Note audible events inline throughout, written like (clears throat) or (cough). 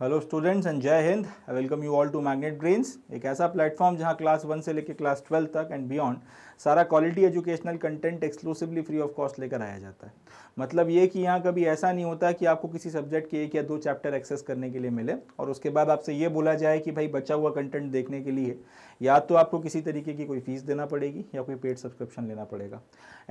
Hello students and Jai Hind I welcome you all to Magnet Brains एक ऐसा platform जहां class one से लेकर क्लास ट्वेल्व तक एंड बियॉन्ड सारा quality educational content exclusively free of cost लेकर आया जाता है मतलब ये कि यहाँ कभी ऐसा नहीं होता कि आपको किसी सब्जेक्ट के एक या दो चैप्टर एक्सेस करने के लिए मिले और उसके बाद आपसे ये बोला जाए कि भाई बचा हुआ कंटेंट देखने के लिए या तो आपको किसी तरीके की कोई फीस देना पड़ेगी या कोई पेड सब्सक्रिप्शन लेना पड़ेगा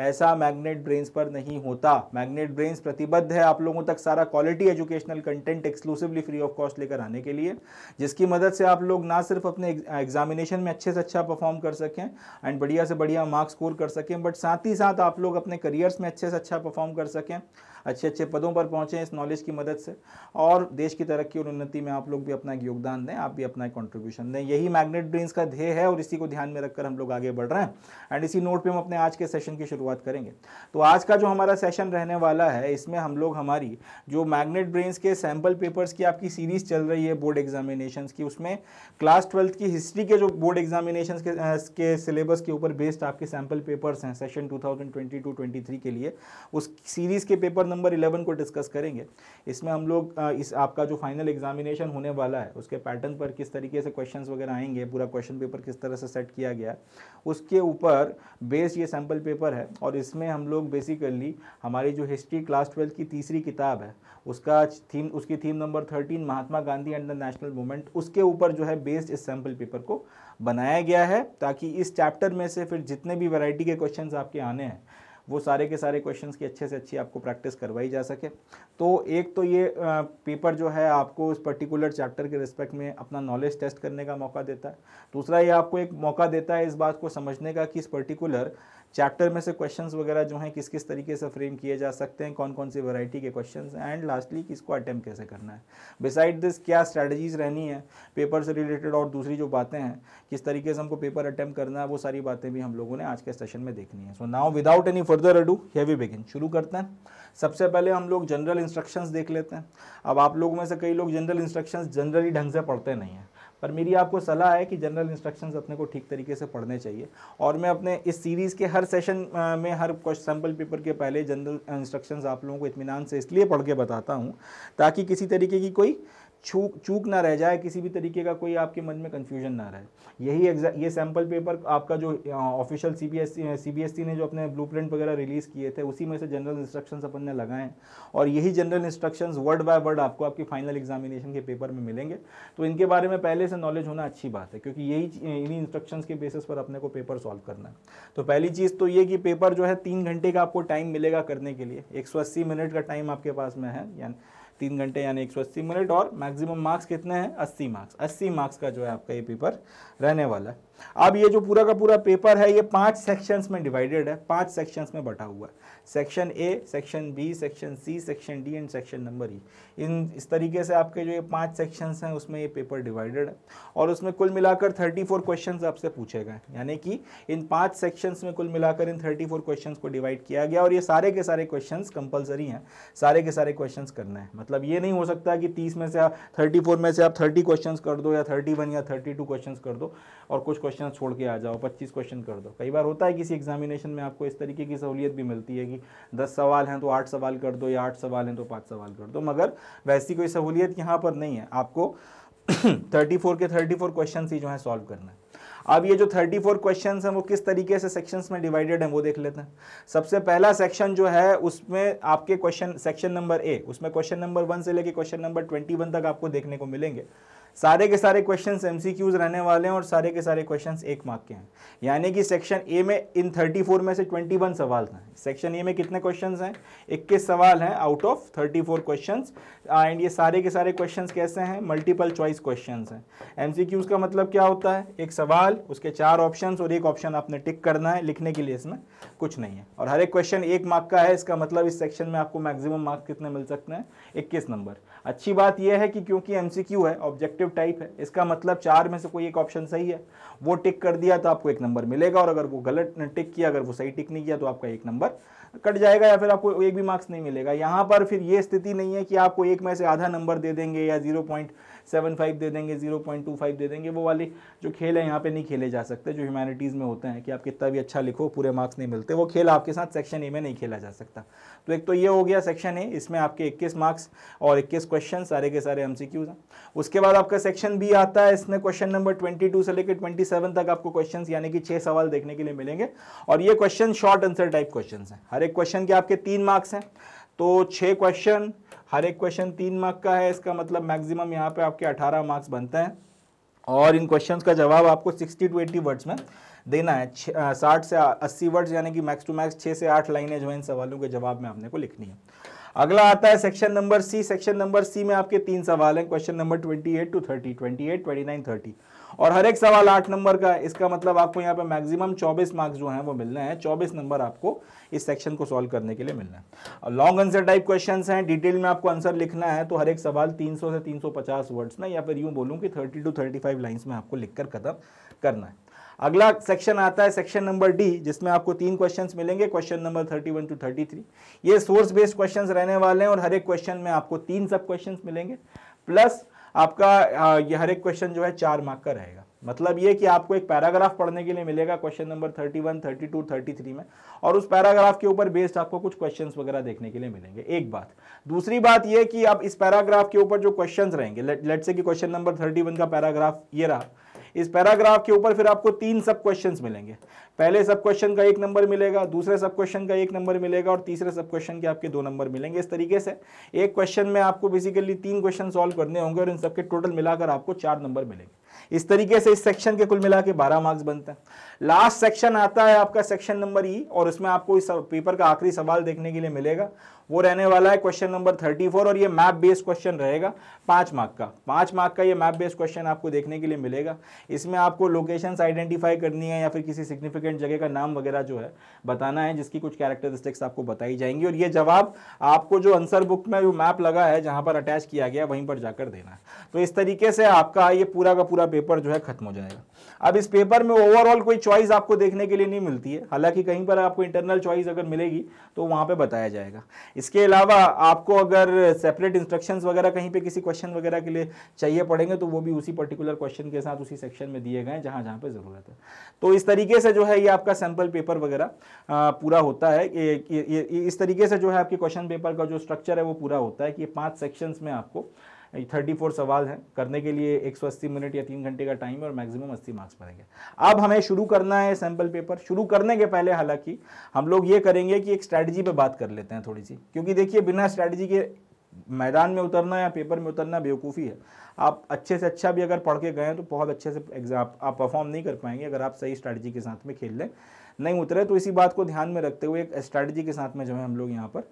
ऐसा मैग्नेट ब्रेन्स पर नहीं होता मैग्नेट ब्रेन्स प्रतिबद्ध है आप लोगों तक सारा quality educational content exclusively free of cost लेकर आने के लिए जिसकी मदद से आप लोग ना सिर्फ अपने एग्जामिनेशन में अच्छे से अच्छा परफॉर्म कर सकें एंड बढ़िया से बढ़िया बढ़िया मार्क्स स्कोर कर सकें बट साथ ही साथ आप लोग अपने करियर्स में अच्छे से अच्छा परफॉर्म कर सकें अच्छे अच्छे पदों पर पहुँचें इस नॉलेज की मदद से और देश की तरक्की और उन्नति में आप लोग भी अपना योगदान दें आप भी अपना कॉन्ट्रीब्यूशन दें यही मैग्नेट ड्रीम्स का ध्येय है और इसी को ध्यान में रखकर हम लोग आगे बढ़ रहे हैं एंड इसी नोट पर हम अपने आज के सेशन की शुरुआत करेंगे तो आज का जो हमारा सेशन रहने वाला है इसमें हम लोग हमारी जो मैग्नेट ब्रेन्स के सैम्पल पेपर्स की आपकी सीरीज चल रही है बोर्ड एग्जामिनेशन की उसमें क्लास ट्वेल्थ की हिस्ट्री के जो बोर्ड एग्जामिनेशन के, के सिलेबस के ऊपर बेस्ड आपके सैम्पल पेपर्स हैं सेशन टू 2022-23 के लिए उस सीरीज़ के पेपर नंबर इलेवन को डिस्कस करेंगे इसमें हम लोग इस आपका जो फाइनल एग्जामिनेशन होने वाला है उसके पैटर्न पर किस तरीके से क्वेश्चन वगैरह आएंगे पूरा क्वेश्चन पेपर किस तरह से सेट किया गया उसके ऊपर बेस्ड ये सैम्पल पेपर है और इसमें हम लोग बेसिकली हमारी जो हिस्ट्री क्लास ट्वेल्थ की तीसरी किताब है उसका थीम उसकी theme number thirteen Mahatma Gandhi and the national movement उसके ऊपर जो है बेस्ड इस सैम्पल पेपर को बनाया गया है ताकि इस चैप्टर में से फिर जितने भी वैरायटी के क्वेश्चंस आपके आने हैं वो सारे के सारे क्वेश्चन की अच्छे से अच्छी आपको प्रैक्टिस करवाई जा सके तो एक तो ये पेपर जो है आपको उस पर्टिकुलर चैप्टर के रिस्पेक्ट में अपना नॉलेज टेस्ट करने का मौका देता है दूसरा ये आपको एक मौका देता है इस बात को समझने का कि इस पर्टिकुलर चैप्टर में से क्वेश्चंस वगैरह जो हैं किस किस तरीके से फ्रेम किए जा सकते हैं कौन कौन सी वैरायटी के क्वेश्चंस हैं एंड लास्टली किसको अटैम्प्ट कैसे करना है बिसाइड दिस क्या स्ट्रैटेजीज रहनी है पेपर से रिलेटेड और दूसरी जो बातें हैं किस तरीके से हमको पेपर अटैम्प्ट करना है वो सारी बातें भी हम लोगों ने आज के सेशन में देखनी है so now without any further ado have we begin शुरू करते हैं सबसे पहले हम लोग जनरल इंस्ट्रक्शंस देख लेते हैं अब आप लोगों में से कई लोग जनरल इंस्ट्रक्शंस जनरली ढंग से पढ़ते नहीं हैं पर मेरी आपको सलाह है कि जनरल इंस्ट्रक्शन अपने को ठीक तरीके से पढ़ने चाहिए और मैं अपने इस सीरीज़ के हर सेशन में हर सैम्पल पेपर के पहले जनरल इंस्ट्रक्शन आप लोगों को इतमान से इसलिए पढ़ के बताता हूँ ताकि किसी तरीके की कोई चूक चूक ना रह जाए किसी भी तरीके का कोई आपके मन में कन्फ्यूजन ना रहे यही एग्जाम ये सैम्पल पेपर आपका जो official C B S C B S E ने जो अपने ब्लू प्रिंट वगैरह रिलीज़ किए थे उसी में से जनरल इंस्ट्रक्शन अपन ने लगाएं और यही general instruction word by word आपको आपके फाइनल एग्जामिनेशन के पेपर में मिलेंगे तो इनके बारे में पहले से नॉलेज होना अच्छी बात है क्योंकि यही इन्हीं इंस्ट्रक्शन के बेसिस पर अपने को पेपर सॉल्व करना है तो पहली चीज़ तो ये कि पेपर जो है तीन घंटे का आपको टाइम मिलेगा करने के लिए एक मिनट का टाइम आपके पास में है यानी तीन घंटे यानी एक सौ अस्सी मिनट और मैक्सिमम मार्क्स कितने हैं अस्सी मार्क्स अस्सी मार्क्स का जो है आपका ये पेपर रहने वाला है अब ये जो पूरा का पूरा पेपर है ये पांच सेक्शंस में डिवाइडेड है पांच सेक्शंस में बटा हुआ है section A section B section C section D and section number E in इस तरीके से आपके जो ये पांच सेक्शंस हैं उसमें ये पेपर डिवाइडेड है और उसमें कुल मिलाकर 34 क्वेश्चंस आपसे पूछे गए यानी कि इन पांच सेक्शंस में कुल मिलाकर इन 34 क्वेश्चंस को डिवाइड किया गया और ये सारे के सारे क्वेश्चन कंपलसरी हैं सारे के सारे क्वेश्चन करना है मतलब ये नहीं हो सकता कि तीस में से आप थर्टी में से आप थर्टी क्वेश्चन कर दो या थर्टी या थर्टी टू कर दो और कुछ क्वेश्चन छोड़ के आ जाओ पच्चीस क्वेश्चन कर दो कई बार होता है किसी एग्जामिनेशन में आपको इस तरीके की सहूलियत भी मिलती है कि कि दस सवाल हैं तो आठ सवाल कर दो या आठ सवाल हैं तो पाँच सवाल कर दो मगर वैसी कोई सहूलियत यहाँ पर नहीं है आपको थर्टी (clears throat) फोर के थर्टी फोर क्वेश्चन ही जो है सॉल्व करना है अब ये जो थर्टी फोर क्वेश्चन हैं वो किस तरीके से सेक्शंस में डिवाइडेड हैं वो देख लेते हैं सबसे पहला सेक्शन जो है उसमें आपके क्वेश्चन सेक्शन नंबर ए उसमें क्वेश्चन नंबर वन से लेके क्वेश्चन नंबर ट्वेंटी वन तक आपको देखने को मिलेंगे सारे के सारे क्वेश्चंस एमसीक्यूज रहने वाले हैं और सारे के सारे क्वेश्चंस एक मार्क के हैं यानी कि सेक्शन ए में इन 34 में से 21 सवाल हैं सेक्शन ए में कितने क्वेश्चंस हैं 21 सवाल हैं आउट ऑफ 34 क्वेश्चन एंड ये सारे के सारे क्वेश्चंस कैसे हैं मल्टीपल चॉइस क्वेश्चन हैं क्यूज का मतलब क्या होता है एक सवाल उसके चार ऑप्शन और एक ऑप्शन आपने टिक करना है लिखने के लिए इसमें कुछ नहीं है और हर एक क्वेश्चन एक मार्क का है इसका मतलब इस सेक्शन में आपको मैक्सिमम मार्क्स कितने मिल सकते हैं इक्कीस नंबर अच्छी बात यह है कि क्योंकि क्यू है ऑब्जेक्टिव टाइप है इसका मतलब चार में से कोई एक ऑप्शन सही है वो टिक कर दिया तो आपको एक नंबर मिलेगा और अगर वो गलत टिक किया अगर वो सही टिक नहीं किया तो आपका एक नंबर कट जाएगा या फिर आपको एक भी मार्क्स नहीं मिलेगा यहाँ पर फिर ये स्थिति नहीं है कि आपको एक में से आधा नंबर दे देंगे या जीरो पॉइंट सेवन फाइव दे देंगे जीरो पॉइंट टू फाइव दे देंगे वो वाले जो खेल है यहाँ पे नहीं खेले जा सकते जो ह्यूमैनिटीज़ में होते हैं कि आप कितना भी अच्छा लिखो पूरे मार्क्स नहीं मिलते वो खेल आपके साथ सेक्शन ए में नहीं खेला जा सकता तो एक तो ये हो गया सेक्शन ए इसमें आपके इक्कीस मार्क्स और इक्कीस क्वेश्चन सारे के सारे एम हैं उसके बाद आपका सेक्शन बी आता है इसमें क्वेश्चन नंबर ट्वेंटी से लेकर ट्वेंटी तक आपको क्वेश्चन यानी कि छः सवाल देखने के लिए मिलेंगे और ये question short answer type question हैं हर एक क्वेश्चन के आपके तीन मार्क्स हैं तो छः क्वेश्चन हर एक क्वेश्चन तीन मार्क का है इसका मतलब मैक्सिमम यहाँ पे आपके 18 मार्क्स बनते हैं और इन क्वेश्चंस का जवाब आपको 60 टू 80 वर्ड्स में देना है साठ से अस्सी वर्ड्स यानी कि मैक्स टू मैक्स छः से आठ लाइनें जो है इन सवालों के जवाब में आपने को लिखनी है अगला आता है section number C section number C में आपके तीन सवाल हैं question number twenty two thirty twenty eight twenty thirty और हर एक सवाल आठ नंबर का इसका मतलब आपको यहाँ पे मैक्सिमम चौबीस मार्क्स जो हैं वो मिलना है चौबीस नंबर आपको इस सेक्शन को सॉल्व करने के लिए मिलना है लॉन्ग आंसर टाइप क्वेश्चन हैं डिटेल में आपको आंसर लिखना है तो हर एक सवाल तीन से तीन वर्ड्स में या फिर यूँ बोलूँ कि थर्टी टू थर्टी लाइन्स में आपको लिख खत्म करना है अगला सेक्शन आता है सेक्शन नंबर डी जिसमें आपको तीन क्वेश्चंस मिलेंगे क्वेश्चन नंबर 31 टू 33 ये सोर्स बेस्ड क्वेश्चंस रहने वाले हैं और हर एक क्वेश्चन में आपको तीन सब क्वेश्चंस मिलेंगे प्लस आपका ये हर एक क्वेश्चन जो है चार मार्क का रहेगा मतलब ये कि आपको एक पैराग्राफ पढ़ने के लिए मिलेगा क्वेश्चन नंबर 31, 32, 33 में और उस पैराग्राफ के ऊपर बेस्ड आपको कुछ क्वेश्चंस वगैरह देखने के लिए मिलेंगे एक बात दूसरी बात ये कि अब इस पैराग्राफ के ऊपर जो क्वेश्चंस रहेंगे लेट से कि क्वेश्चन नंबर 31 का पैराग्राफ ये रहा इस पैराग्राफ के ऊपर फिर आपको तीन सब क्वेश्चंस मिलेंगे पहले सब क्वेश्चन का एक नंबर मिलेगा दूसरे सब क्वेश्चन का एक नंबर मिलेगा और तीसरे सब क्वेश्चन के आपके दो नंबर मिलेंगे इस तरीके से एक क्वेश्चन में आपको बेसिकली तीन क्वेश्चन सॉल्व करने होंगे और इन सबके टोटल मिलाकर आपको चार नंबर मिलेंगे इस तरीके से इस सेक्शन के कुल मिला के बारह मार्क्स बनते हैं लास्ट सेक्शन आता है आपका सेक्शन नंबर ई और उसमें आपको इस पेपर का आखिरी सवाल देखने के लिए मिलेगा वो रहने वाला है क्वेश्चन नंबर थर्टी फोर और ये मैप बेस्ड क्वेश्चन रहेगा पांच मार्क का पांच मार्क का ये मैप बेस्ड क्वेश्चन आपको देखने के लिए मिलेगा इसमें आपको लोकेशंस आइडेंटिफाई करनी है या फिर किसी सिग्निफिकेंट जगह का नाम वगैरह जो है बताना है जिसकी कुछ कैरेक्टरिस्टिक्स आपको बताई जाएंगी और ये जवाब आपको जो आंसर बुक में जो मैप लगा है जहां पर अटैच किया गया वहीं पर जाकर देना है तो इस तरीके से आपका ये पूरा का पूरा पेपर जो है खत्म हो जाएगा अब इस पेपर में ओवरऑल कोई चॉइस आपको देखने के लिए नहीं मिलती है हालांकि कहीं पर आपको इंटरनल चॉइस अगर मिलेगी तो वहाँ पे बताया जाएगा इसके अलावा आपको अगर सेपरेट इंस्ट्रक्शंस वगैरह कहीं पे किसी क्वेश्चन वगैरह के लिए चाहिए पड़ेंगे तो वो भी उसी पर्टिकुलर क्वेश्चन के साथ उसी सेक्शन में दिए गए जहाँ जहाँ पर ज़रूरत है तो इस तरीके से जो है ये आपका सैम्पल पेपर वगैरह पूरा होता है इस तरीके से जो है आपके क्वेश्चन पेपर का जो स्ट्रक्चर है वो पूरा होता है कि पाँच सेक्शंस में आपको थर्टी फोर सवाल हैं करने के लिए एक सौ अस्सी मिनट या तीन घंटे का टाइम और मैक्सिमम अस्सी मार्क्स बनेंगे अब हमें शुरू करना है सैम्पल पेपर शुरू करने के पहले हालांकि हम लोग ये करेंगे कि एक स्ट्रैटेजी पे बात कर लेते हैं थोड़ी सी क्योंकि देखिए बिना स्ट्रैटेजी के मैदान में उतरना या पेपर में उतरना बेवकूफ़ी है आप अच्छे से अच्छा भी अगर पढ़ के गए तो बहुत अच्छे से एग्जाम आप परफॉर्म नहीं कर पाएंगे अगर आप सही स्ट्रैटेजी के साथ में खेल लें नहीं उतरे तो इसी बात को ध्यान में रखते हुए एक स्ट्रैटेजी के साथ में जो है हम लोग यहाँ पर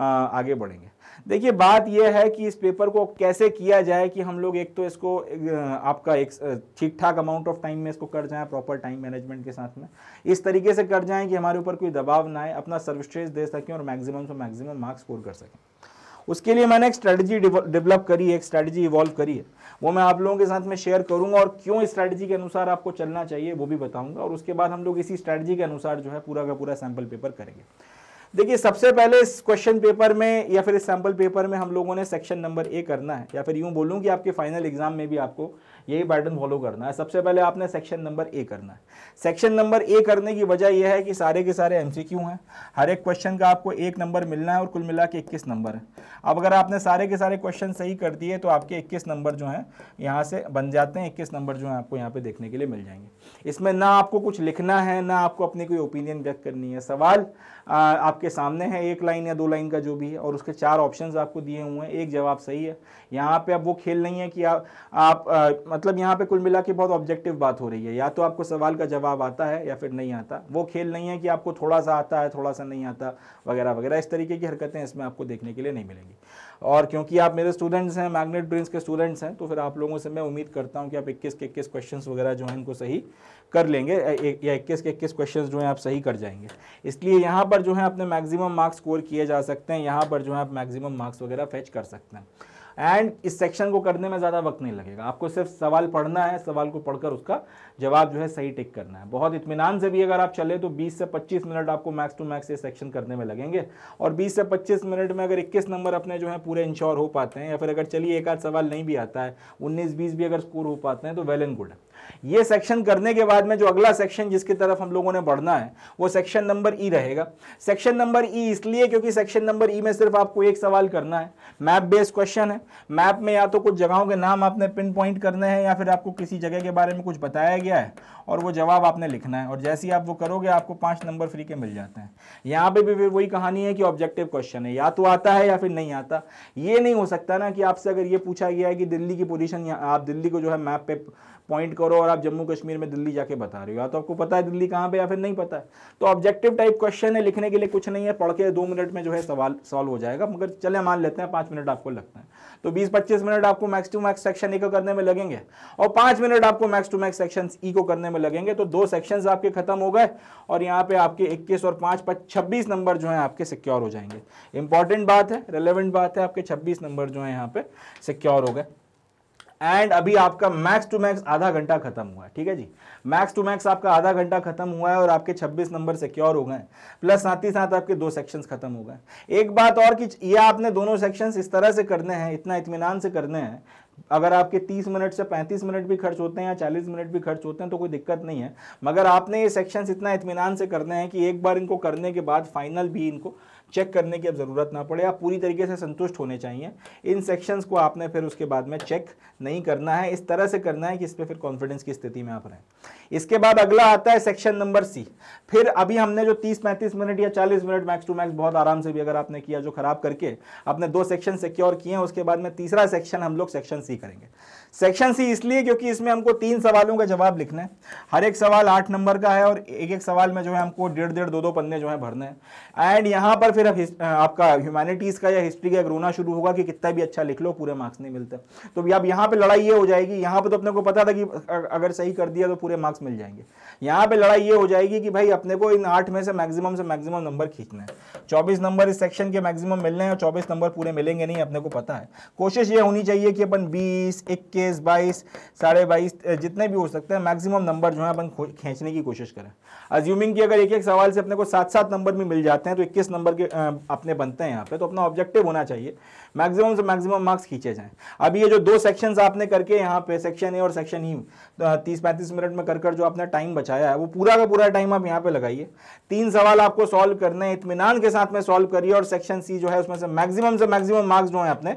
आगे बढ़ेंगे देखिए बात यह है कि इस पेपर को कैसे किया जाए कि हम लोग एक तो इसको आपका एक ठीक ठाक अमाउंट ऑफ टाइम में इसको कर जाएं प्रॉपर टाइम मैनेजमेंट के साथ में इस तरीके से कर जाएं कि हमारे ऊपर कोई दबाव ना आए अपना सर्विस दे सकें और मैक्सिमम से मैक्सिमम मार्क्स स्कोर कर सकें उसके लिए मैंने एक स्ट्रैटेजी डेवलप करी है एक स्ट्रैटेजी इवॉल्व करी है वो मैं आप लोगों के साथ में शेयर करूंगा और क्यों स्ट्रैटेजी के अनुसार आपको चलना चाहिए वो भी बताऊंगा और उसके बाद हम लोग इसी स्ट्रैटेजी के अनुसार जो है पूरा का पूरा सैम्पल पेपर करेंगे देखिए सबसे पहले इस क्वेश्चन पेपर में या फिर इस सैम्पल पेपर में हम लोगों ने सेक्शन नंबर ए करना है या फिर यूँ बोलूँ कि आपके फाइनल एग्जाम में भी आपको यही पैटर्न फॉलो करना है सबसे पहले आपने सेक्शन नंबर ए करना है सेक्शन नंबर ए करने की वजह यह है कि सारे के सारे एम हैं हर एक क्वेश्चन का आपको एक नंबर मिलना है और कुल मिला के इक्कीस नंबर है अब अगर आपने सारे के सारे क्वेश्चन सही कर दिए तो आपके इक्कीस नंबर जो हैं यहाँ से बन जाते हैं इक्कीस नंबर जो हैं आपको यहाँ पर देखने के लिए मिल जाएंगे इसमें ना आपको कुछ लिखना है ना आपको अपनी कोई ओपिनियन व्यक्त करनी है सवाल आ, आपके सामने है एक लाइन या दो लाइन का जो भी है और उसके चार ऑप्शंस आपको दिए हुए हैं एक जवाब सही है यहाँ पे अब वो खेल नहीं है कि आप आप आ, मतलब यहाँ पे कुल मिला के बहुत ऑब्जेक्टिव बात हो रही है या तो आपको सवाल का जवाब आता है या फिर नहीं आता वो खेल नहीं है कि आपको थोड़ा सा आता है थोड़ा सा नहीं आता वगैरह वगैरह इस तरीके की हरकतें इसमें आपको देखने के लिए नहीं मिलेंगी और क्योंकि आप मेरे स्टूडेंट्स हैं मैग्नेट ब्रेंस के स्टूडेंट्स हैं तो फिर आप लोगों से मैं उम्मीद करता हूँ कि आप इक्कीस के इक्कीस क्वेश्चन वगैरह जो हैं इनको सही कर लेंगे या इक्कीस के इक्कीस क्वेश्चन जो हैं आप सही कर जाएंगे इसलिए यहाँ पर जो है अपने मैक्सिमम मार्क्स स्कोर किए जा सकते हैं यहाँ पर जो है आप मैक्सिमम मार्क्स वगैरह फैच कर सकते हैं एंड इस सेक्शन को करने में ज़्यादा वक्त नहीं लगेगा आपको सिर्फ सवाल पढ़ना है सवाल को पढ़कर उसका जवाब जो है सही टिक करना है बहुत इतमान से भी अगर आप चले तो 20 से 25 मिनट आपको मैक्स टू मैक्स ये सेक्शन करने में लगेंगे और 20 से 25 मिनट में अगर 21 नंबर अपने जो है पूरे इंश्योर हो पाते हैं या फिर अगर चलिए एक आध सवाल नहीं भी आता है उन्नीस बीस भी अगर स्कोर हो पाते हैं तो वेल एंड गुड है ये सेक्शन करने के बाद में जो अगला सेक्शन जिसकी तरफ हम लोगों ने बढ़ना है वो सेक्शन नंबर ई रहेगा सेक्शन नंबर ई इसलिए क्योंकि सेक्शन नंबर ई में सिर्फ आपको एक सवाल करना है मैप बेस्ड क्वेश्चन है मैप में या तो कुछ जगहों के नाम आपने पिन पॉइंट करने हैं या फिर आपको किसी जगह के बारे में कुछ बताया गया है और वो जवाब आपने लिखना है और जैसे ही आप वो करोगे आपको पाँच नंबर फ्री के मिल जाते हैं यहाँ पर भी वही कहानी है कि ऑब्जेक्टिव क्वेश्चन है या तो आता है या फिर नहीं आता ये नहीं हो सकता ना कि आपसे अगर ये पूछा गया है कि दिल्ली की पोजीशन आप दिल्ली को जो है मैप पे पॉइंट करो और आप जम्मू कश्मीर में दिल्ली जाके बता रहे हो या तो आपको पता है दिल्ली कहाँ पे या फिर नहीं पता है तो ऑब्जेक्टिव टाइप क्वेश्चन है लिखने के लिए कुछ नहीं है पढ़ के दो मिनट में जो है सवाल सॉल्व हो जाएगा मगर चले मान लेते हैं पाँच मिनट आपको लगता है तो बीस पच्चीस मिनट आपको max to max section A को करने में लगेंगे और पाँच मिनट आपको max to max section E को करने में लगेंगे तो दो सेक्शन आपके खत्म हो गए और यहाँ पे आपके इक्कीस और पाँच छब्बीस नंबर जो है आपके सिक्योर हो जाएंगे इंपॉर्टेंट बात है रेलिवेंट बात है आपके छब्बीस नंबर जो है यहाँ पे सिक्योर हो गए एंड अभी आपका मैक्स टू मैक्स आधा घंटा खत्म हुआ है ठीक है जी मैक्स टू मैक्स आपका आधा घंटा खत्म हुआ है और आपके 26 नंबर सिक्योर हो गए प्लस साथ ही साथ आपके दो सेक्शंस खत्म हो गए एक बात और कि ये आपने दोनों सेक्शंस इस तरह से करने हैं इतना इतमान से करने हैं अगर आपके 30 मिनट से 35 मिनट भी खर्च होते हैं या 40 मिनट भी खर्च होते हैं तो कोई दिक्कत नहीं है मगर आपने ये सेक्शंस इतना इतमान से करने हैं कि एक बार इनको करने के बाद फाइनल भी इनको चेक करने की अब ज़रूरत ना पड़े आप पूरी तरीके से संतुष्ट होने चाहिए इन सेक्शंस को आपने फिर उसके बाद में चेक नहीं करना है इस तरह से करना है कि इस पर फिर कॉन्फिडेंस की स्थिति में आप रहें इसके बाद अगला आता है सेक्शन नंबर सी फिर अभी हमने जो तीस पैंतीस मिनट या चालीस मिनट मैक्स टू मैक्स बहुत आराम से भी अगर आपने किया जो खराब करके अपने दो सेक्शन सिक्योर किए हैं उसके बाद में तीसरा सेक्शन हम लोग सेक्शन सी करेंगे सेक्शन सी इसलिए क्योंकि इसमें हमको तीन सवालों का जवाब लिखना है हर एक सवाल आठ नंबर का है और एक एक सवाल में जो है हमको डेढ़ डेढ़ दो दो पन्ने जो है भरने हैं एंड यहाँ पर फिर आपका ह्यूमैनिटीज़ का या हिस्ट्री का रोना शुरू होगा कि कितना भी अच्छा लिख लो पूरे मार्क्स नहीं मिलते तो अब यहाँ पर लड़ाई ये हो जाएगी यहाँ पर तो अपने को पता था कि अगर सही कर दिया तो पूरे मार्क्स मिल जाएंगे यहाँ पर लड़ाई ये हो जाएगी कि भाई अपने को इन आठ में से मैक्सिमम से मैक्सिमम नंबर खींचना है चौबीस नंबर इस सेक्शन के मैक्सिमम मिलने हैं और चौबीस नंबर पूरे मिलेंगे नहीं अपने को पता है कोशिश ये होनी चाहिए कि अपन बीस इक्कीस इक्कीस बाईस साढ़े बाईस जितने भी हो सकते हैं मैक्सिमम नंबर जो है अपन खींचने की कोशिश करें अज्यूमिंग कि अगर एक एक सवाल से अपने को सात सात नंबर भी मिल जाते हैं तो इक्कीस नंबर के अपने बनते हैं यहाँ पे तो अपना ऑब्जेक्टिव होना चाहिए मैक्सिमम से मैक्सिमम मार्क्स खींचे जाएं अब ये जो दो सेक्शंस आपने करके यहाँ पे सेक्शन ए और सेक्शन ई तो तीस पैंतीस मिनट में कर कर जो आपने टाइम बचाया है वो पूरा का पूरा टाइम आप यहाँ पे लगाइए तीन सवाल आपको सॉल्व करने इतमान के साथ में सॉल्व करिए और सेक्शन सी जो है उसमें से मैक्सिमम से मैक्सिमम मार्क्स जो है आपने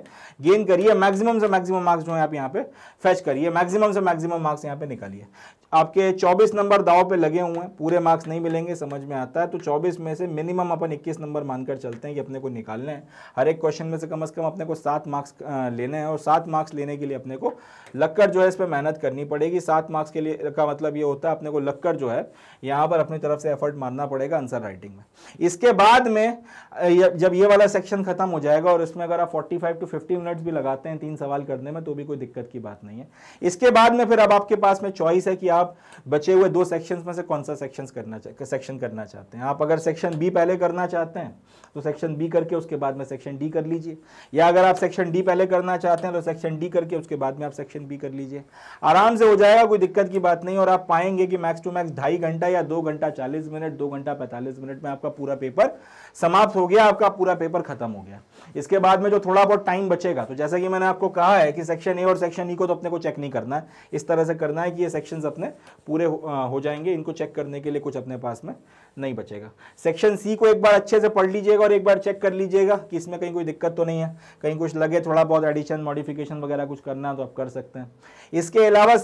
गेन करिए मैक्सिमम से मैक्सिमम मार्क्स जो है आप यहाँ पे फेच करिए मैक्सिमम से मैक्सिमम मार्क्स यहाँ पे निकालिए आपके 24 नंबर दाव पे लगे हुए हैं पूरे मार्क्स नहीं मिलेंगे समझ में आता है तो 24 में से मिनिमम अपन 21 नंबर मानकर चलते हैं कि अपने को निकालने हैं हर एक क्वेश्चन में से कम अज कम कम अपने को सात मार्क्स लेने हैं और सात मार्क्स लेने के लिए अपने को लक्कर जो है इस पर मेहनत करनी पड़ेगी सात मार्क्स के लिए का मतलब ये होता है अपने को लक्कर जो है यहाँ पर अपनी तरफ से एफर्ट मारना पड़ेगा आंसर राइटिंग में इसके बाद में जब ये वाला सेक्शन खत्म हो जाएगा और इसमें अगर आप फोर्टी टू फिफ्टी मिनट्स भी लगाते हैं तीन सवाल करने में तो भी कोई दिक्कत की बात नहीं है इसके बाद में फिर अब आपके पास में चॉइस है कि आप बचे हुए दो सेक्शन में से कौन सा सेक्शन करना सेक्शन करना चाहते हैं आप अगर सेक्शन बी पहले करना चाहते हैं तो सेक्शन बी करके उसके बाद में सेक्शन डी कर लीजिए या अगर आप सेक्शन डी पहले करना चाहते हैं तो सेक्शन डी करके उसके बाद में आप सेक्शन बी कर लीजिए आराम से हो जाएगा कोई दिक्कत की बात नहीं और आप पाएंगे कि मैक्स टू मैक्स ढाई घंटा या दो घंटा चालीस मिनट दो घंटा पैंतालीस मिनट में आपका पूरा पेपर समाप्त हो गया आपका पूरा पेपर खत्म हो गया इसके बाद में जो थोड़ा बहुत टाइम बचेगा तो जैसा कि मैंने आपको कहा है कि सेक्शन ए और सेक्शन ई e को तो अपने को चेक नहीं करना है इस तरह से करना है कि ये सेक्शंस अपने पूरे हो जाएंगे इनको चेक करने के लिए कुछ अपने पास में नहीं बचेगा सेक्शन सी को एक बार अच्छे से पढ़ लीजिएगा और एक बार चेक कर लीजिएगा कि इसमें कहीं कोई दिक्कत तो नहीं है कहीं कुछ लगे थोड़ा बहुत एडिशन मॉडिफिकेशन वगैरह कुछ करना है तो आप कर सकते हैं इसके अलावा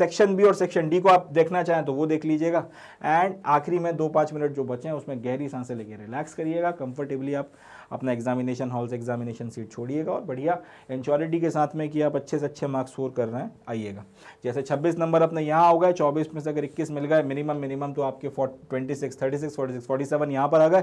सेक्शन बी और सेक्शन डी को आप देखना चाहें तो वो देख लीजिएगा एंड आखिरी में दो पाँच मिनट जो बचे हैं उसमें गहरी सांसें लेके रिलैक्स करिएगा कंफर्टेबली आप अपना एग्जामिनेशन हॉल से एग्जामिनेशन सीट छोड़िएगा और बढ़िया इंश्योरिटी के साथ में कि आप अच्छे से अच्छे मार्क्स स्कोर कर रहे हैं आइएगा जैसे छब्बीस नंबर अपने यहाँ हो गए चौबीस में से अगर इक्कीस मिल गए मिनिमम मिनिमम तो आपके फोर्ट twenty six thirty six forty six forty seven यहाँ पर आ गए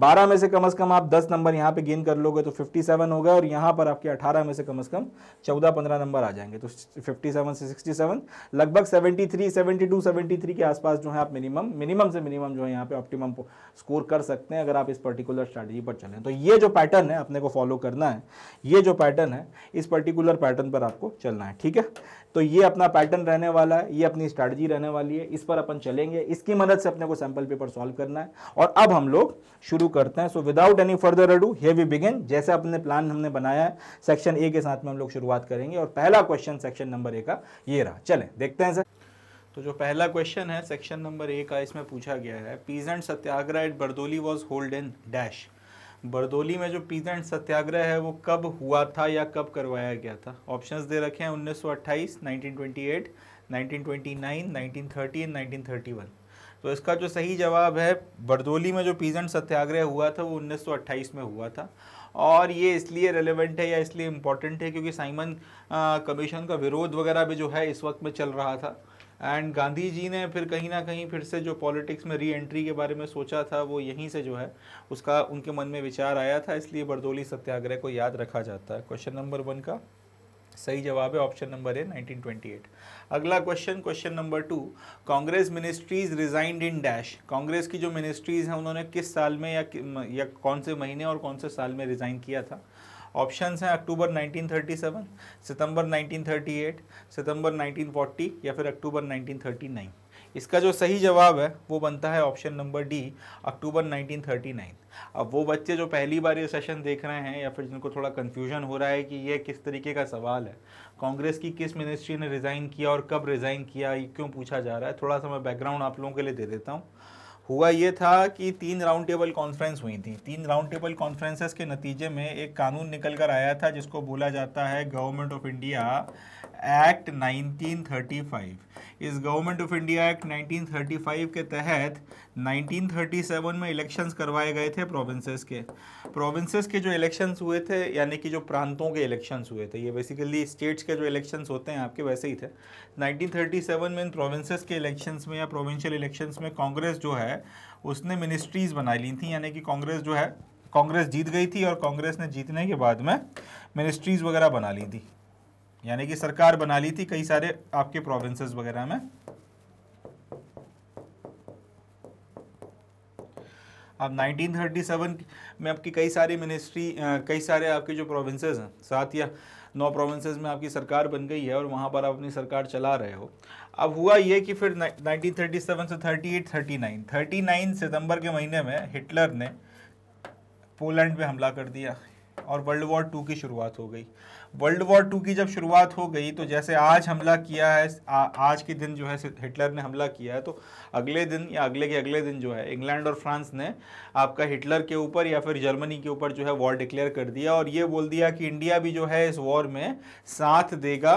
12 में से कम से कम आप 10 नंबर यहाँ पे गेन कर लोगे तो 57 हो गए और यहाँ पर आपके 18 में से कम से कम 14-15 नंबर आ जाएंगे तो 57 से 67 लगभग 73, 72, 73 के आसपास जो है आप मिनिमम मिनिमम से मिनिमम जो है यहाँ पे ऑप्टिमम स्कोर कर सकते हैं अगर आप इस पर्टिकुलर स्ट्रैटेजी पर चलें तो ये जो पैटर्न है अपने को फॉलो करना है ये जो पैटर्न है इस पर्टिकुलर पैटर्न पर आपको चलना है ठीक है तो ये अपना पैटर्न रहने वाला है ये अपनी स्ट्रैटेजी रहने वाली है इस पर अपन चलेंगे इसकी मदद से अपने को सैंपल पेपर सॉल्व करना है और अब हम लोग शुरू करते हैं so without any further ado hey we begin जैसे अपने प्लान हमने बनाया है सेक्शन ए के साथ में हम लोग शुरुआत करेंगे और पहला क्वेश्चन सेक्शन नंबर ए का ये रहा चले देखते हैं सर तो जो पहला क्वेश्चन है सेक्शन नंबर ए का इसमें पूछा गया है peasant satyagraha at Bardoli was held in dash Bardoli में जो पीजेंट सत्याग्रह है वो कब हुआ था या कब करवाया गया था ऑप्शंस दे रखे हैं 1928, 1928, 1929, 1930 एंड 1931 तो इसका जो सही जवाब है बरदोली में जो पीजेंट सत्याग्रह हुआ था वो 1928 में हुआ था और ये इसलिए रेलेवेंट है या इसलिए इम्पॉर्टेंट है क्योंकि साइमन कमीशन का विरोध वगैरह भी जो है इस वक्त में चल रहा था एंड गांधी जी ने फिर कहीं ना कहीं फिर से जो पॉलिटिक्स में री एंट्री के बारे में सोचा था वो यहीं से जो है उसका उनके मन में विचार आया था इसलिए बरदोली सत्याग्रह को याद रखा जाता है क्वेश्चन नंबर वन का सही जवाब है ऑप्शन नंबर ए 1928 अगला question question number two Congress ministries resigned in dash Congress की जो मिनिस्ट्रीज हैं उन्होंने किस साल में या या कौन से महीने और कौन से साल में रिजाइन किया था ऑप्शंस हैं अक्टूबर 1937 सितंबर 1938 सितंबर 1940 या फिर अक्टूबर 1939 इसका जो सही जवाब है वो बनता है ऑप्शन नंबर डी अक्टूबर 1939 अब वो बच्चे जो पहली बार ये सेशन देख रहे हैं या फिर जिनको थोड़ा कन्फ्यूजन हो रहा है कि यह किस तरीके का सवाल है कांग्रेस की किस मिनिस्ट्री ने रिज़ाइन किया और कब रिज़ाइन किया ये क्यों पूछा जा रहा है थोड़ा सा मैं बैकग्राउंड आप लोगों के लिए दे देता हूँ हुआ ये था कि तीन राउंड टेबल कॉन्फ्रेंस हुई थी तीन राउंड टेबल कॉन्फ्रेंसेस के नतीजे में एक कानून निकल कर आया था जिसको बोला जाता है गवर्नमेंट ऑफ इंडिया एक्ट 1935 इस गवर्नमेंट ऑफ इंडिया एक्ट 1935 के तहत 1937 में इलेक्शंस करवाए गए थे प्रोविंसेस के प्रोविंसेस के जो इलेक्शंस हुए थे यानी कि जो प्रांतों के इलेक्शंस हुए थे ये बेसिकली स्टेट्स के जो इलेक्शंस होते हैं आपके वैसे ही थे 1937 में इन प्रोविंसेस के इलेक्शंस में या प्रोविंशियल इलेक्शंस में कांग्रेस जो है उसने मिनिस्ट्रीज़ बना ली थी यानी कि कांग्रेस जो है कांग्रेस जीत गई थी और कांग्रेस ने जीतने के बाद में मिनिस्ट्रीज़ वगैरह बना ली थी यानी कि सरकार बना ली थी कई सारे आपके प्रोविंसेस वगैरह में अब 1937 में आपकी कई सारी मिनिस्ट्री कई सारे आपके जो प्रोविंसेस हैं सात या नौ प्रोविंसेस में आपकी सरकार बन गई है और वहाँ पर आप अपनी सरकार चला रहे हो अब हुआ ये कि फिर 1937 से 38 39 39 सितंबर के महीने में हिटलर ने पोलैंड पे हमला कर दिया और वर्ल्ड वॉर टू की शुरुआत हो गई वर्ल्ड वॉर टू की जब शुरुआत हो गई तो जैसे आज हमला किया है आ, आज के दिन जो है हिटलर ने हमला किया है तो अगले दिन या अगले के अगले दिन जो है इंग्लैंड और फ्रांस ने आपका हिटलर के ऊपर या फिर जर्मनी के ऊपर जो है वॉर डिक्लेयर कर दिया और ये बोल दिया कि इंडिया भी जो है इस वॉर में साथ देगा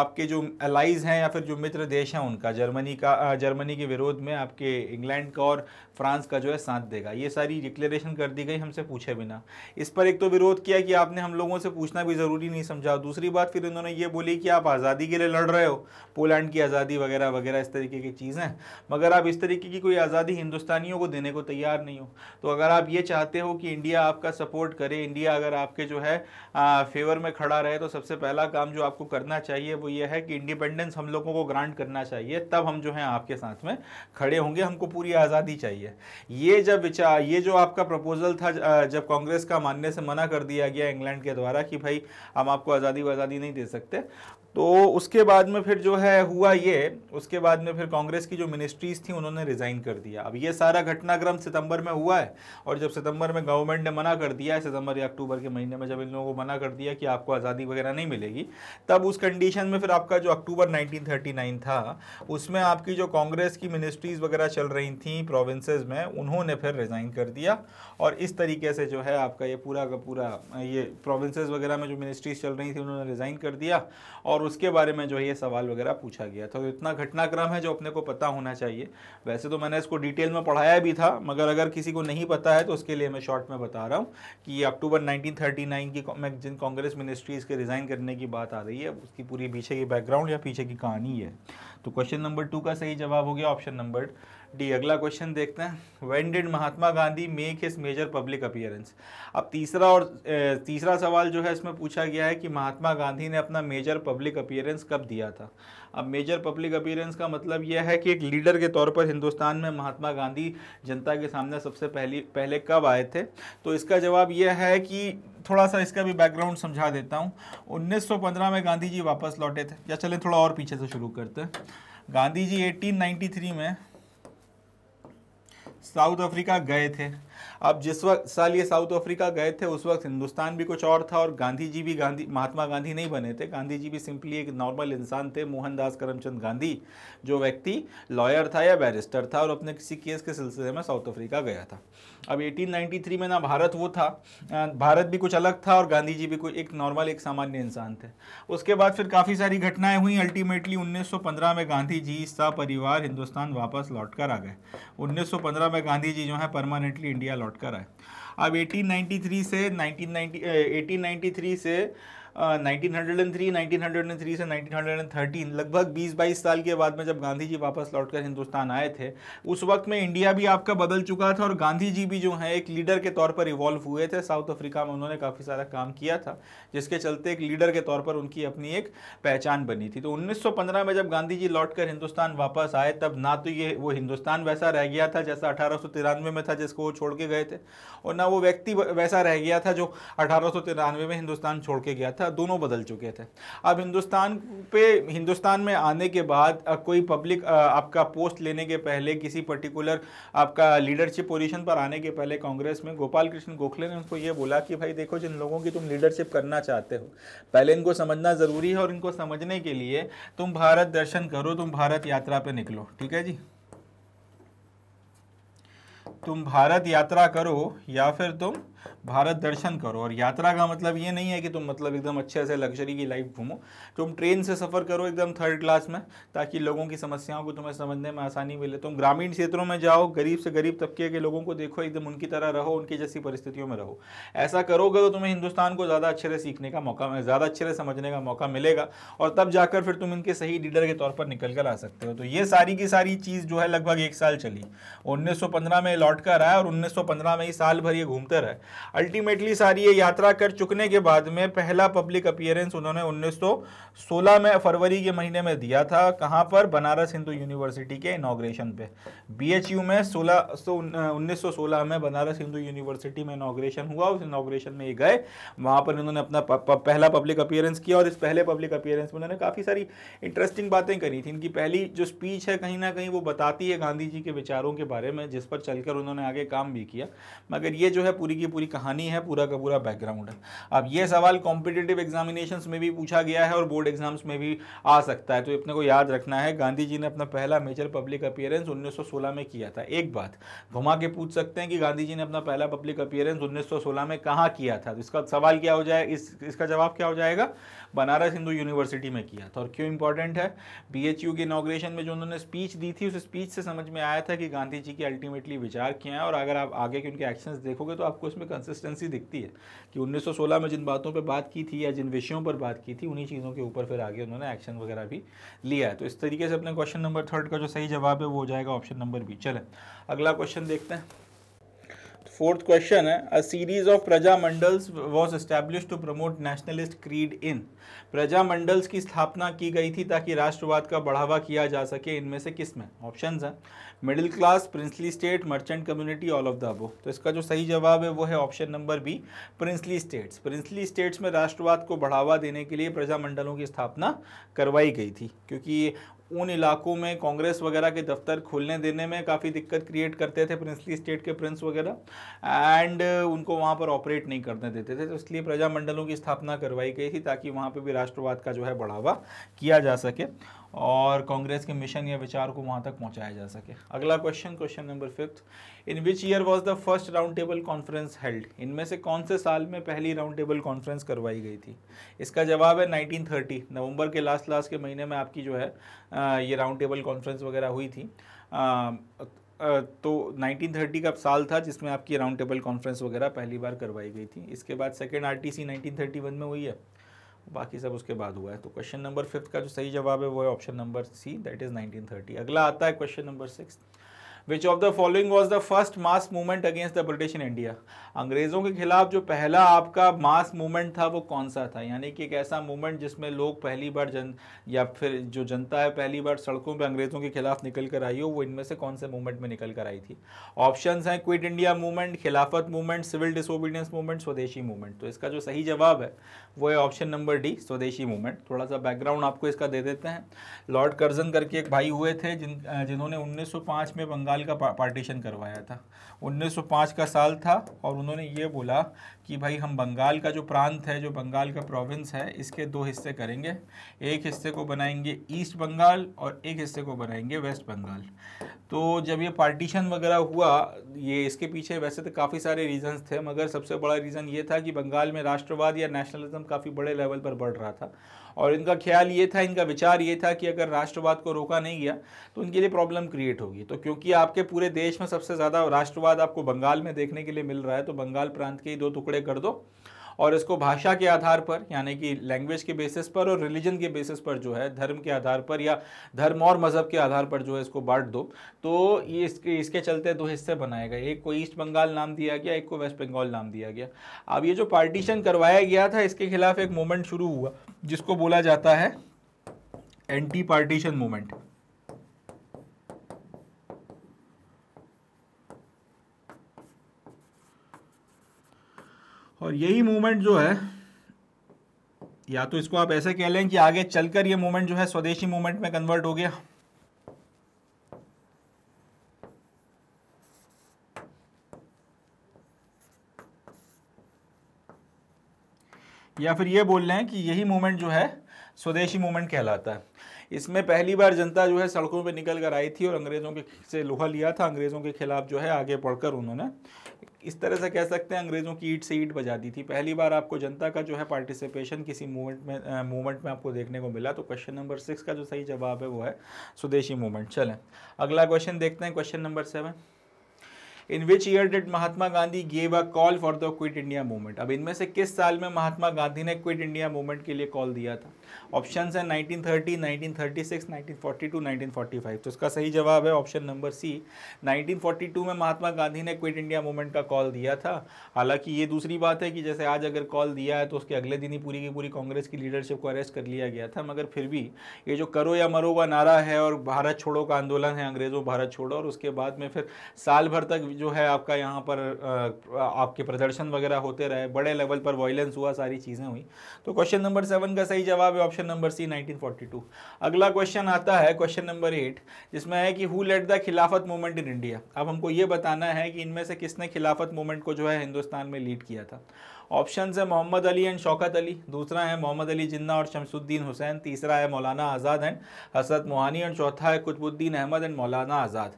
आपके जो अलाइज हैं या फिर जो मित्र देश हैं उनका जर्मनी का जर्मनी के विरोध में आपके इंग्लैंड का और फ्रांस का जो है साथ देगा ये सारी डिक्लेरेशन कर दी गई हमसे पूछे बिना इस पर एक तो विरोध किया कि आपने हम लोगों से पूछना भी ज़रूरी नहीं समझा दूसरी बात फिर इन्होंने ये बोली कि आप आज़ादी के लिए लड़ रहे हो पोलैंड की आज़ादी वगैरह वगैरह इस तरीके की चीज़ें मगर आप इस तरीके की कोई आज़ादी हिंदुस्तानियों को देने को तैयार नहीं हो तो अगर आप ये चाहते हो कि इंडिया आपका सपोर्ट करे इंडिया अगर आपके जो है फेवर में खड़ा रहे तो सबसे पहला काम जो आपको करना चाहिए वो ये है कि इंडिपेंडेंस हम लोगों को ग्रांट करना चाहिए तब हम जो है आपके साथ में खड़े होंगे हमको पूरी आज़ादी चाहिए ये जब विचार ये जो आपका प्रपोजल था जब कांग्रेस का मानने से मना कर दिया गया इंग्लैंड के द्वारा कि भाई हम आपको आज़ादी वज़ादी नहीं दे सकते तो उसके बाद में फिर जो है हुआ ये उसके बाद में फिर कांग्रेस की जो मिनिस्ट्रीज थी उन्होंने रिज़ाइन कर दिया अब ये सारा घटनाक्रम सितंबर में हुआ है और जब सितंबर में गवर्नमेंट ने मना कर दिया है सितंबर या अक्टूबर के महीने में जब इन लोगों को मना कर दिया कि आपको आज़ादी वगैरह नहीं मिलेगी तब उस कंडीशन में फिर आपका जो अक्टूबर नाइनटीन था उसमें आपकी जो कांग्रेस की मिनिस्ट्रीज़ वगैरह चल रही थी प्रोविंसेज में उन्होंने फिर रिज़ाइन कर दिया और इस तरीके से जो है आपका ये पूरा का पूरा ये प्रोविंसेस वगैरह में जो मिनिस्ट्रीज चल रही थी उन्होंने रिज़ाइन कर दिया और उसके बारे में जो है ये सवाल वगैरह पूछा गया था तो इतना घटनाक्रम है जो अपने को पता होना चाहिए वैसे तो मैंने इसको डिटेल में पढ़ाया भी था मगर अगर किसी को नहीं पता है तो उसके लिए मैं शॉर्ट में बता रहा हूँ कि अक्टूबर नाइनटीन की मैं जिन कांग्रेस मिनिस्ट्रीज़ के रिज़ाइन करने की बात आ रही है उसकी पूरी पीछे की बैकग्राउंड या पीछे की कहानी है तो क्वेश्चन नंबर टू का सही जवाब हो गया ऑप्शन नंबर डी अगला क्वेश्चन देखते हैं when did Mahatma Gandhi make his major public appearance अब तीसरा और तीसरा सवाल जो है इसमें पूछा गया है कि महात्मा गांधी ने अपना मेजर पब्लिक अपियरेंस कब दिया था अब मेजर पब्लिक अपियरेंस का मतलब यह है कि एक लीडर के तौर पर हिंदुस्तान में महात्मा गांधी जनता के सामने सबसे पहली पहले कब आए थे तो इसका जवाब यह है कि थोड़ा सा इसका भी बैकग्राउंड समझा देता हूँ 1915 में गांधी जी वापस लौटे थे या चलें थोड़ा और पीछे से शुरू करते हैं गांधी जी 1893 में साउथ अफ्रीका गए थे अब जिस वक्त साल ये साउथ अफ्रीका गए थे उस वक्त हिंदुस्तान भी कुछ और था और गांधी जी भी गांधी महात्मा गांधी नहीं बने थे गांधी जी भी सिंपली एक नॉर्मल इंसान थे मोहनदास करमचंद गांधी जो व्यक्ति लॉयर था या बैरिस्टर था और अपने किसी केस के सिलसिले में साउथ अफ्रीका गया था अब 1893 में ना भारत वो था भारत भी कुछ अलग था और गांधी जी भी कोई एक नॉर्मल एक सामान्य इंसान थे उसके बाद फिर काफ़ी सारी घटनाएं हुई अल्टीमेटली 1915 में गांधी जी सा परिवार हिंदुस्तान वापस लौट कर आ गए 1915 में गांधी जी जो है परमानेंटली इंडिया लौट कर आए अब 1893 से 1990 1893 से 1903 से 1913 लगभग 20-22 साल के बाद में जब गांधी जी वापस लौटकर हिंदुस्तान आए थे उस वक्त में इंडिया भी आपका बदल चुका था और गांधी जी भी जो है एक लीडर के तौर पर इवॉल्व हुए थे साउथ अफ्रीका में उन्होंने काफ़ी सारा काम किया था जिसके चलते एक लीडर के तौर पर उनकी अपनी एक पहचान बनी थी तो उन्नीस में जब गांधी जी लौट हिंदुस्तान वापस आए तब ना तो ये वो हिंदुस्तान वैसा रह गया था जैसा अठारह में था जिसको वो छोड़ के गए थे और ना वो व्यक्ति वैसा रह गया था जो अठारह में हिंदुस्तान छोड़ के गया था था दोनों बदल चुके थे अब हिंदुस्तान पे हिंदुस्तान में आने के बाद कोई पब्लिक आपका पोस्ट लेने के पहले किसी पर्टिकुलर आपका लीडरशिप पोजीशन पर आने के पहले कांग्रेस में गोपाल कृष्ण गोखले ने उनको ये बोला कि भाई देखो जिन लोगों की तुम लीडरशिप करना चाहते हो पहले इनको समझना ज़रूरी है और इनको समझने के लिए तुम भारत दर्शन करो तुम भारत यात्रा पर निकलो ठीक है जी तुम भारत यात्रा करो या फिर तुम भारत दर्शन करो और यात्रा का मतलब ये नहीं है कि तुम मतलब एकदम अच्छे से लग्जरी की लाइफ घूमो तुम ट्रेन से सफ़र करो एकदम थर्ड क्लास में ताकि लोगों की समस्याओं को तुम्हें समझने में आसानी मिले तुम ग्रामीण क्षेत्रों में जाओ गरीब से गरीब तबके के लोगों को देखो एकदम उनकी तरह रहो उनकी जैसी परिस्थितियों में रहो ऐसा करोगे तो तुम्हें हिंदुस्तान को ज़्यादा अच्छे से सीखने का मौका ज़्यादा अच्छे से समझने का मौका मिलेगा और तब जाकर फिर तुम इनके सही लीडर के तौर पर निकल कर आ सकते हो तो ये सारी की सारी चीज़ जो है लगभग एक साल चली 1915 में लौट कर आया और 1915 में ही साल भर ये घूमते रहे अल्टीमेटली सारी ये यात्रा कर चुकने के बाद में पहला पब्लिक अपियरेंस उन्होंने 1916 में फरवरी के महीने में दिया था कहाँ पर बनारस हिंदू यूनिवर्सिटी के इनाग्रेशन पे बीएचयू में सोलह सो में बनारस हिंदू यूनिवर्सिटी में इनाग्रेशन हुआ उस इनाग्रेशन में ये गए वहाँ पर इन्होंने अपना पहला पब्लिक अपियरेंस किया और इस पहले पब्लिक अपियरेंस में उन्होंने काफ़ी सारी इंटरेस्टिंग बातें करी थी इनकी पहली जो स्पीच है कहीं ना कहीं वो बताती है गांधी जी के विचारों के बारे में जिस पर चलकर उन्होंने आगे काम भी किया मगर ये जो है पूरी की पूरी पूरी कहानी है पूरा का पूरा बैकग्राउंड है अब ये सवाल कॉम्पिटेटिव एग्जामिनेशन में भी पूछा गया है और बोर्ड एग्जाम्स में भी आ सकता है तो अपने को याद रखना है गांधी जी ने अपना पहला मेजर पब्लिक अपियरेंस उन्नीस में किया था एक बात घुमा के पूछ सकते हैं कि गांधी जी ने अपना पहला पब्लिक अपियरेंस उन्नीस में कहाँ किया था तो इसका सवाल क्या हो जाए इस, इसका जवाब क्या हो जाएगा बनारस हिंदू यूनिवर्सिटी में किया था और क्यों इंपॉर्टेंट है बी एच यू के इनाग्रेशन में जो उन्होंने स्पीच दी थी उस स्पीच से समझ में आया था कि गांधी जी के अल्टीमेटली विचार क्या हैं और अगर आप आगे के उनके एक्शंस देखोगे तो आपको इसमें कंसिस्टेंसी दिखती है कि उन्नीस में जिन बातों पर बात की थी या जिन विषयों पर बात की थी उन्हीं चीज़ों के ऊपर फिर आगे उन्होंने एक्शन वगैरह भी लिया है तो इस तरीके से अपने क्वेश्चन नंबर थर्ड का जो सही जवाब है वो हो जाएगा ऑप्शन नंबर बी चले अगला क्वेश्चन देखते हैं फोर्थ क्वेश्चन है अ series of praja mandals was establish to promote nationalist creed in praja mandals की स्थापना की गई थी ताकि राष्ट्रवाद का बढ़ावा किया जा सके इनमें से किस में ऑप्शन हैं middle class princely state merchant community all of the above तो इसका जो सही जवाब है वो है option number B princely states princely states में राष्ट्रवाद को बढ़ावा देने के लिए प्रजा मंडलों की स्थापना करवाई गई थी क्योंकि उन इलाकों में कांग्रेस वगैरह के दफ्तर खोलने देने में काफ़ी दिक्कत क्रिएट करते थे प्रिंसली स्टेट के प्रिंस वगैरह एंड उनको वहाँ पर ऑपरेट नहीं करने देते थे तो इसलिए प्रजामंडलों की स्थापना करवाई गई थी ताकि वहाँ पर भी राष्ट्रवाद का जो है बढ़ावा किया जा सके और कांग्रेस के मिशन या विचार को वहाँ तक पहुँचाया जा सके अगला question question number fifth in which year was the first round table conference held इनमें से कौन से साल में पहली राउंड टेबल कॉन्फ्रेंस करवाई गई थी इसका जवाब है 1930 नवंबर के लास्ट लास्ट के महीने में आपकी जो है ये राउंड टेबल कॉन्फ्रेंस वगैरह हुई थी तो 1930 का साल था जिसमें आपकी राउंड टेबल कॉन्फ्रेंस वगैरह पहली बार करवाई गई थी इसके बाद सेकेंड आर टी में हुई है बाकी सब उसके बाद हुआ है तो क्वेश्चन नंबर फिफ्थ का जो सही जवाब है वो है option number C that is 1930 अगला आता है question number six which of the following was the first mass movement against the British in India अंग्रेज़ों के खिलाफ जो पहला आपका मास मूवमेंट था वो कौन सा था यानी कि एक ऐसा मूवमेंट जिसमें लोग पहली बार जन या फिर जो जनता है पहली बार सड़कों पर अंग्रेज़ों के खिलाफ निकल कर आई हो वो इनमें से कौन से मूवमेंट में निकल कर आई थी ऑप्शन हैं quit India movement Khilafat movement civil disobedience movement Swadeshi movement तो इसका जो सही जवाब है वो है option number D Swadeshi movement थोड़ा सा बैकग्राउंड आपको इसका दे देते हैं लॉर्ड कर्जन करके एक भाई हुए थे जिन जिन्होंने 1905 में बंगाल बंगाल का पार्टीशन करवाया था 1905 का साल था और उन्होंने ये बोला कि भाई हम बंगाल का जो प्रांत है जो बंगाल का प्रोविंस है इसके दो हिस्से करेंगे एक हिस्से को बनाएंगे ईस्ट बंगाल और एक हिस्से को बनाएंगे वेस्ट बंगाल तो जब ये पार्टीशन वगैरह हुआ ये इसके पीछे वैसे तो काफ़ी सारे रीजंस थे मगर सबसे बड़ा रीज़न ये था कि बंगाल में राष्ट्रवाद या नेशनलिज्म काफ़ी बड़े लेवल पर बढ़ रहा था और इनका ख्याल ये था इनका विचार ये था कि अगर राष्ट्रवाद को रोका नहीं गया तो उनके लिए प्रॉब्लम क्रिएट होगी तो क्योंकि आपके पूरे देश में सबसे ज़्यादा राष्ट्रवाद आपको बंगाल में देखने के लिए मिल रहा है तो बंगाल प्रांत के ही दो टुकड़े कर दो और इसको भाषा के आधार पर यानी कि लैंग्वेज के बेसिस पर और रिलीजन के बेसिस पर जो है धर्म के आधार पर या धर्म और मज़हब के आधार पर जो है इसको बांट दो तो ये इसके इसके चलते दो हिस्से बनाए गए एक को ईस्ट बंगाल नाम दिया गया एक को वेस्ट बंगाल नाम दिया गया अब ये जो पार्टीशन करवाया गया था इसके खिलाफ एक मूवमेंट शुरू हुआ जिसको बोला जाता है एंटी पार्टीशन मूवमेंट और यही मूवमेंट जो है या तो इसको आप ऐसे कह लें कि आगे चलकर ये मूवमेंट जो है स्वदेशी मूवमेंट में कन्वर्ट हो गया या फिर ये बोल रहे हैं कि यही मूवमेंट जो है स्वदेशी मूवमेंट कहलाता है इसमें पहली बार जनता जो है सड़कों पर निकल कर आई थी और अंग्रेज़ों के से लोहा लिया था अंग्रेज़ों के खिलाफ जो है आगे बढ़कर उन्होंने इस तरह से कह सकते हैं अंग्रेज़ों की ईट से ईट बजा दी थी पहली बार आपको जनता का जो है पार्टिसिपेशन किसी मूवमेंट में मूवमेंट में आपको देखने को मिला तो क्वेश्चन नंबर सिक्स का जो सही जवाब है वो है स्वदेशी मूवमेंट चलें अगला क्वेश्चन देखते हैं question number seven in which year did Mahatma Gandhi gave a call for the quit India movement अब इनमें से किस साल में महात्मा गांधी ने क्विट इंडिया मूवमेंट के लिए कॉल दिया था ऑप्शन है टू नाइनटीन फोर्टी फाइव तो उसका सही जवाब है option number C nineteen forty two में महात्मा गांधी ने क्विट इंडिया मूवमेंट का कॉल दिया था हालांकि ये दूसरी बात है कि जैसे आज अगर कॉल दिया है तो उसके अगले दिन ही पूरी की पूरी कांग्रेस की लीडरशिप को अरेस्ट कर लिया गया था मगर फिर भी ये जो करो या मरो का नारा है और भारत छोड़ो का आंदोलन है अंग्रेज़ों भारत छोड़ो और उसके बाद में फिर साल भर तक जो है आपका यहाँ पर आपके प्रदर्शन वगैरह होते रहे बड़े लेवल पर वॉयलेंस हुआ सारी चीज़ें हुई तो क्वेश्चन नंबर सेवन का सही जवाब है ऑप्शन नंबर सी 1942 अगला क्वेश्चन आता है क्वेश्चन नंबर एट जिसमें है कि who let the Khilafat movement in India अब हमको ये बताना है कि इनमें से किसने खिलाफत मूवमेंट को जो है हिंदुस्तान में लीड किया था ऑप्शन है मोहम्मद अली एंड शौकत अली दूसरा है मोहम्मद अली जिन्ना और शमसुद्दीन हुसैन तीसरा है मौलाना आज़ाद एंड हसरत मोहानी एंड चौथा है कुतबुद्दीन अहमद एंड मौलाना आज़ाद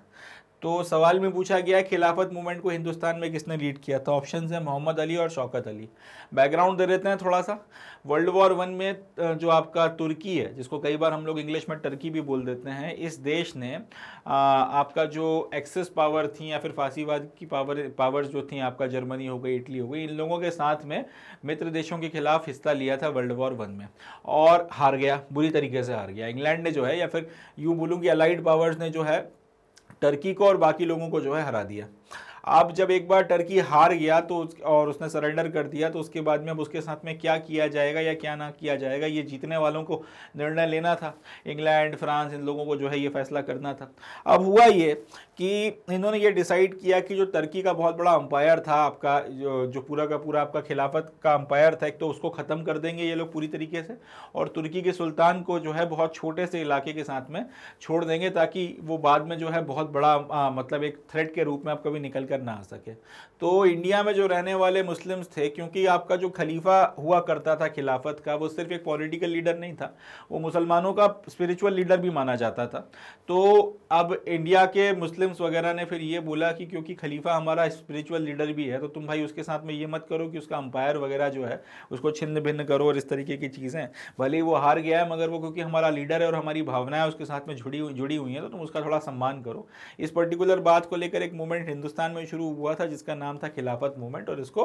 तो सवाल में पूछा गया खिलाफत मूवमेंट को हिंदुस्तान में किसने लीड किया था ऑप्शन है मोहम्मद अली और शौकत अली बैकग्राउंड दे देते हैं थोड़ा सा वर्ल्ड वॉर वन में जो आपका तुर्की है जिसको कई बार हम लोग इंग्लिश में टर्की भी बोल देते हैं इस देश ने आ, आपका जो एक्सेस पावर थी या फिर फांसीवाद की पावर पावर्स जो थी आपका जर्मनी हो गई इटली हो गई इन लोगों के साथ में मित्र देशों के खिलाफ हिस्सा लिया था वर्ल्ड वॉर वन में और हार गया बुरी तरीके से हार गया इंग्लैंड ने जो है या फिर यूँ बोलूँगी अलाइड पावर्स ने जो है टर्की को और बाकी लोगों को जो है हरा दिया अब जब एक बार टर्की हार गया तो उस, और उसने सरेंडर कर दिया तो उसके बाद में अब उसके साथ में क्या किया जाएगा या क्या ना किया जाएगा ये जीतने वालों को निर्णय लेना था इंग्लैंड फ्रांस इन लोगों को जो है ये फैसला करना था अब हुआ ये कि इन्होंने ये डिसाइड किया कि जो टर्की का बहुत बड़ा अंपायर था आपका जो, जो पूरा का पूरा आपका खिलाफत का अंपायर था एक तो उसको ख़त्म कर देंगे ये लोग पूरी तरीके से और तुर्की के सुल्तान को जो है बहुत छोटे से इलाके के साथ में छोड़ देंगे ताकि वो बाद में जो है बहुत बड़ा मतलब एक थ्रेट के रूप में आप कभी निकल कर ना सके तो इंडिया में जो रहने वाले मुस्लिम्स थे क्योंकि आपका जो खलीफा हुआ करता था खिलाफत का वो सिर्फ एक पॉलिटिकल लीडर नहीं था वो मुसलमानों का स्पिरिचुअल लीडर भी माना जाता था तो अब इंडिया के मुस्लिम्स वगैरह ने फिर ये बोला कि क्योंकि खलीफा हमारा स्पिरिचुअल लीडर भी है तो तुम भाई उसके साथ में ये मत करो कि उसका अंपायर वगैरह जो है उसको छिन्न भिन्न करो और इस तरीके की चीज़ें भले वो हार गया है मगर वो क्योंकि हमारा लीडर है और हमारी भावनाएं उसके साथ में जुड़ी जुड़ी हुई हैं तो तुम उसका थोड़ा सम्मान करो इस पर्टिकुलर बात को लेकर एक मूवमेंट हिंदुस्तान में में शुरू हुआ था जिसका नाम था खिलाफत मूवमेंट और इसको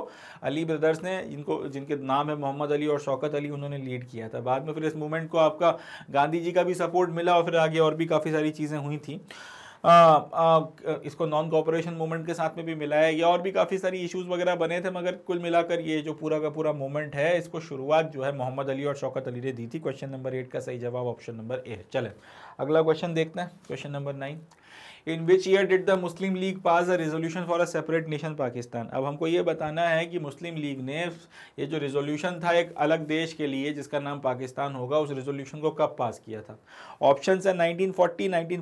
अली ब्रदर्स ने इनको जिनके नाम है मोहम्मद अली और शौकत अली उन्होंने लीड किया था बाद में फिर इस मूवमेंट को आपका गांधी जी का भी सपोर्ट मिला और फिर आगे और भी काफ़ी सारी चीज़ें हुई थी आ, आ, इसको नॉन कॉपरेशन मूवमेंट के साथ में भी मिला है या और भी काफ़ी सारी इश्यूज वगैरह बने थे मगर कुल मिलाकर ये जो पूरा का पूरा मूवमेंट है इसको शुरुआत जो है मोहम्मद अली और शौकत अली ने दी थी क्वेश्चन नंबर एट का सही जवाब ऑप्शन नंबर ए है चलें अगला क्वेश्चन देखते हैं question number nine in which year did the Muslim League pass a resolution for a separate nation Pakistan अब हमको ये बताना है कि मुस्लिम लीग ने ये जो रेजोल्यूशन था एक अलग देश के लिए जिसका नाम पाकिस्तान होगा उस रेजोल्यूशन को कब पास किया था ऑप्शन है nineteen forty nineteen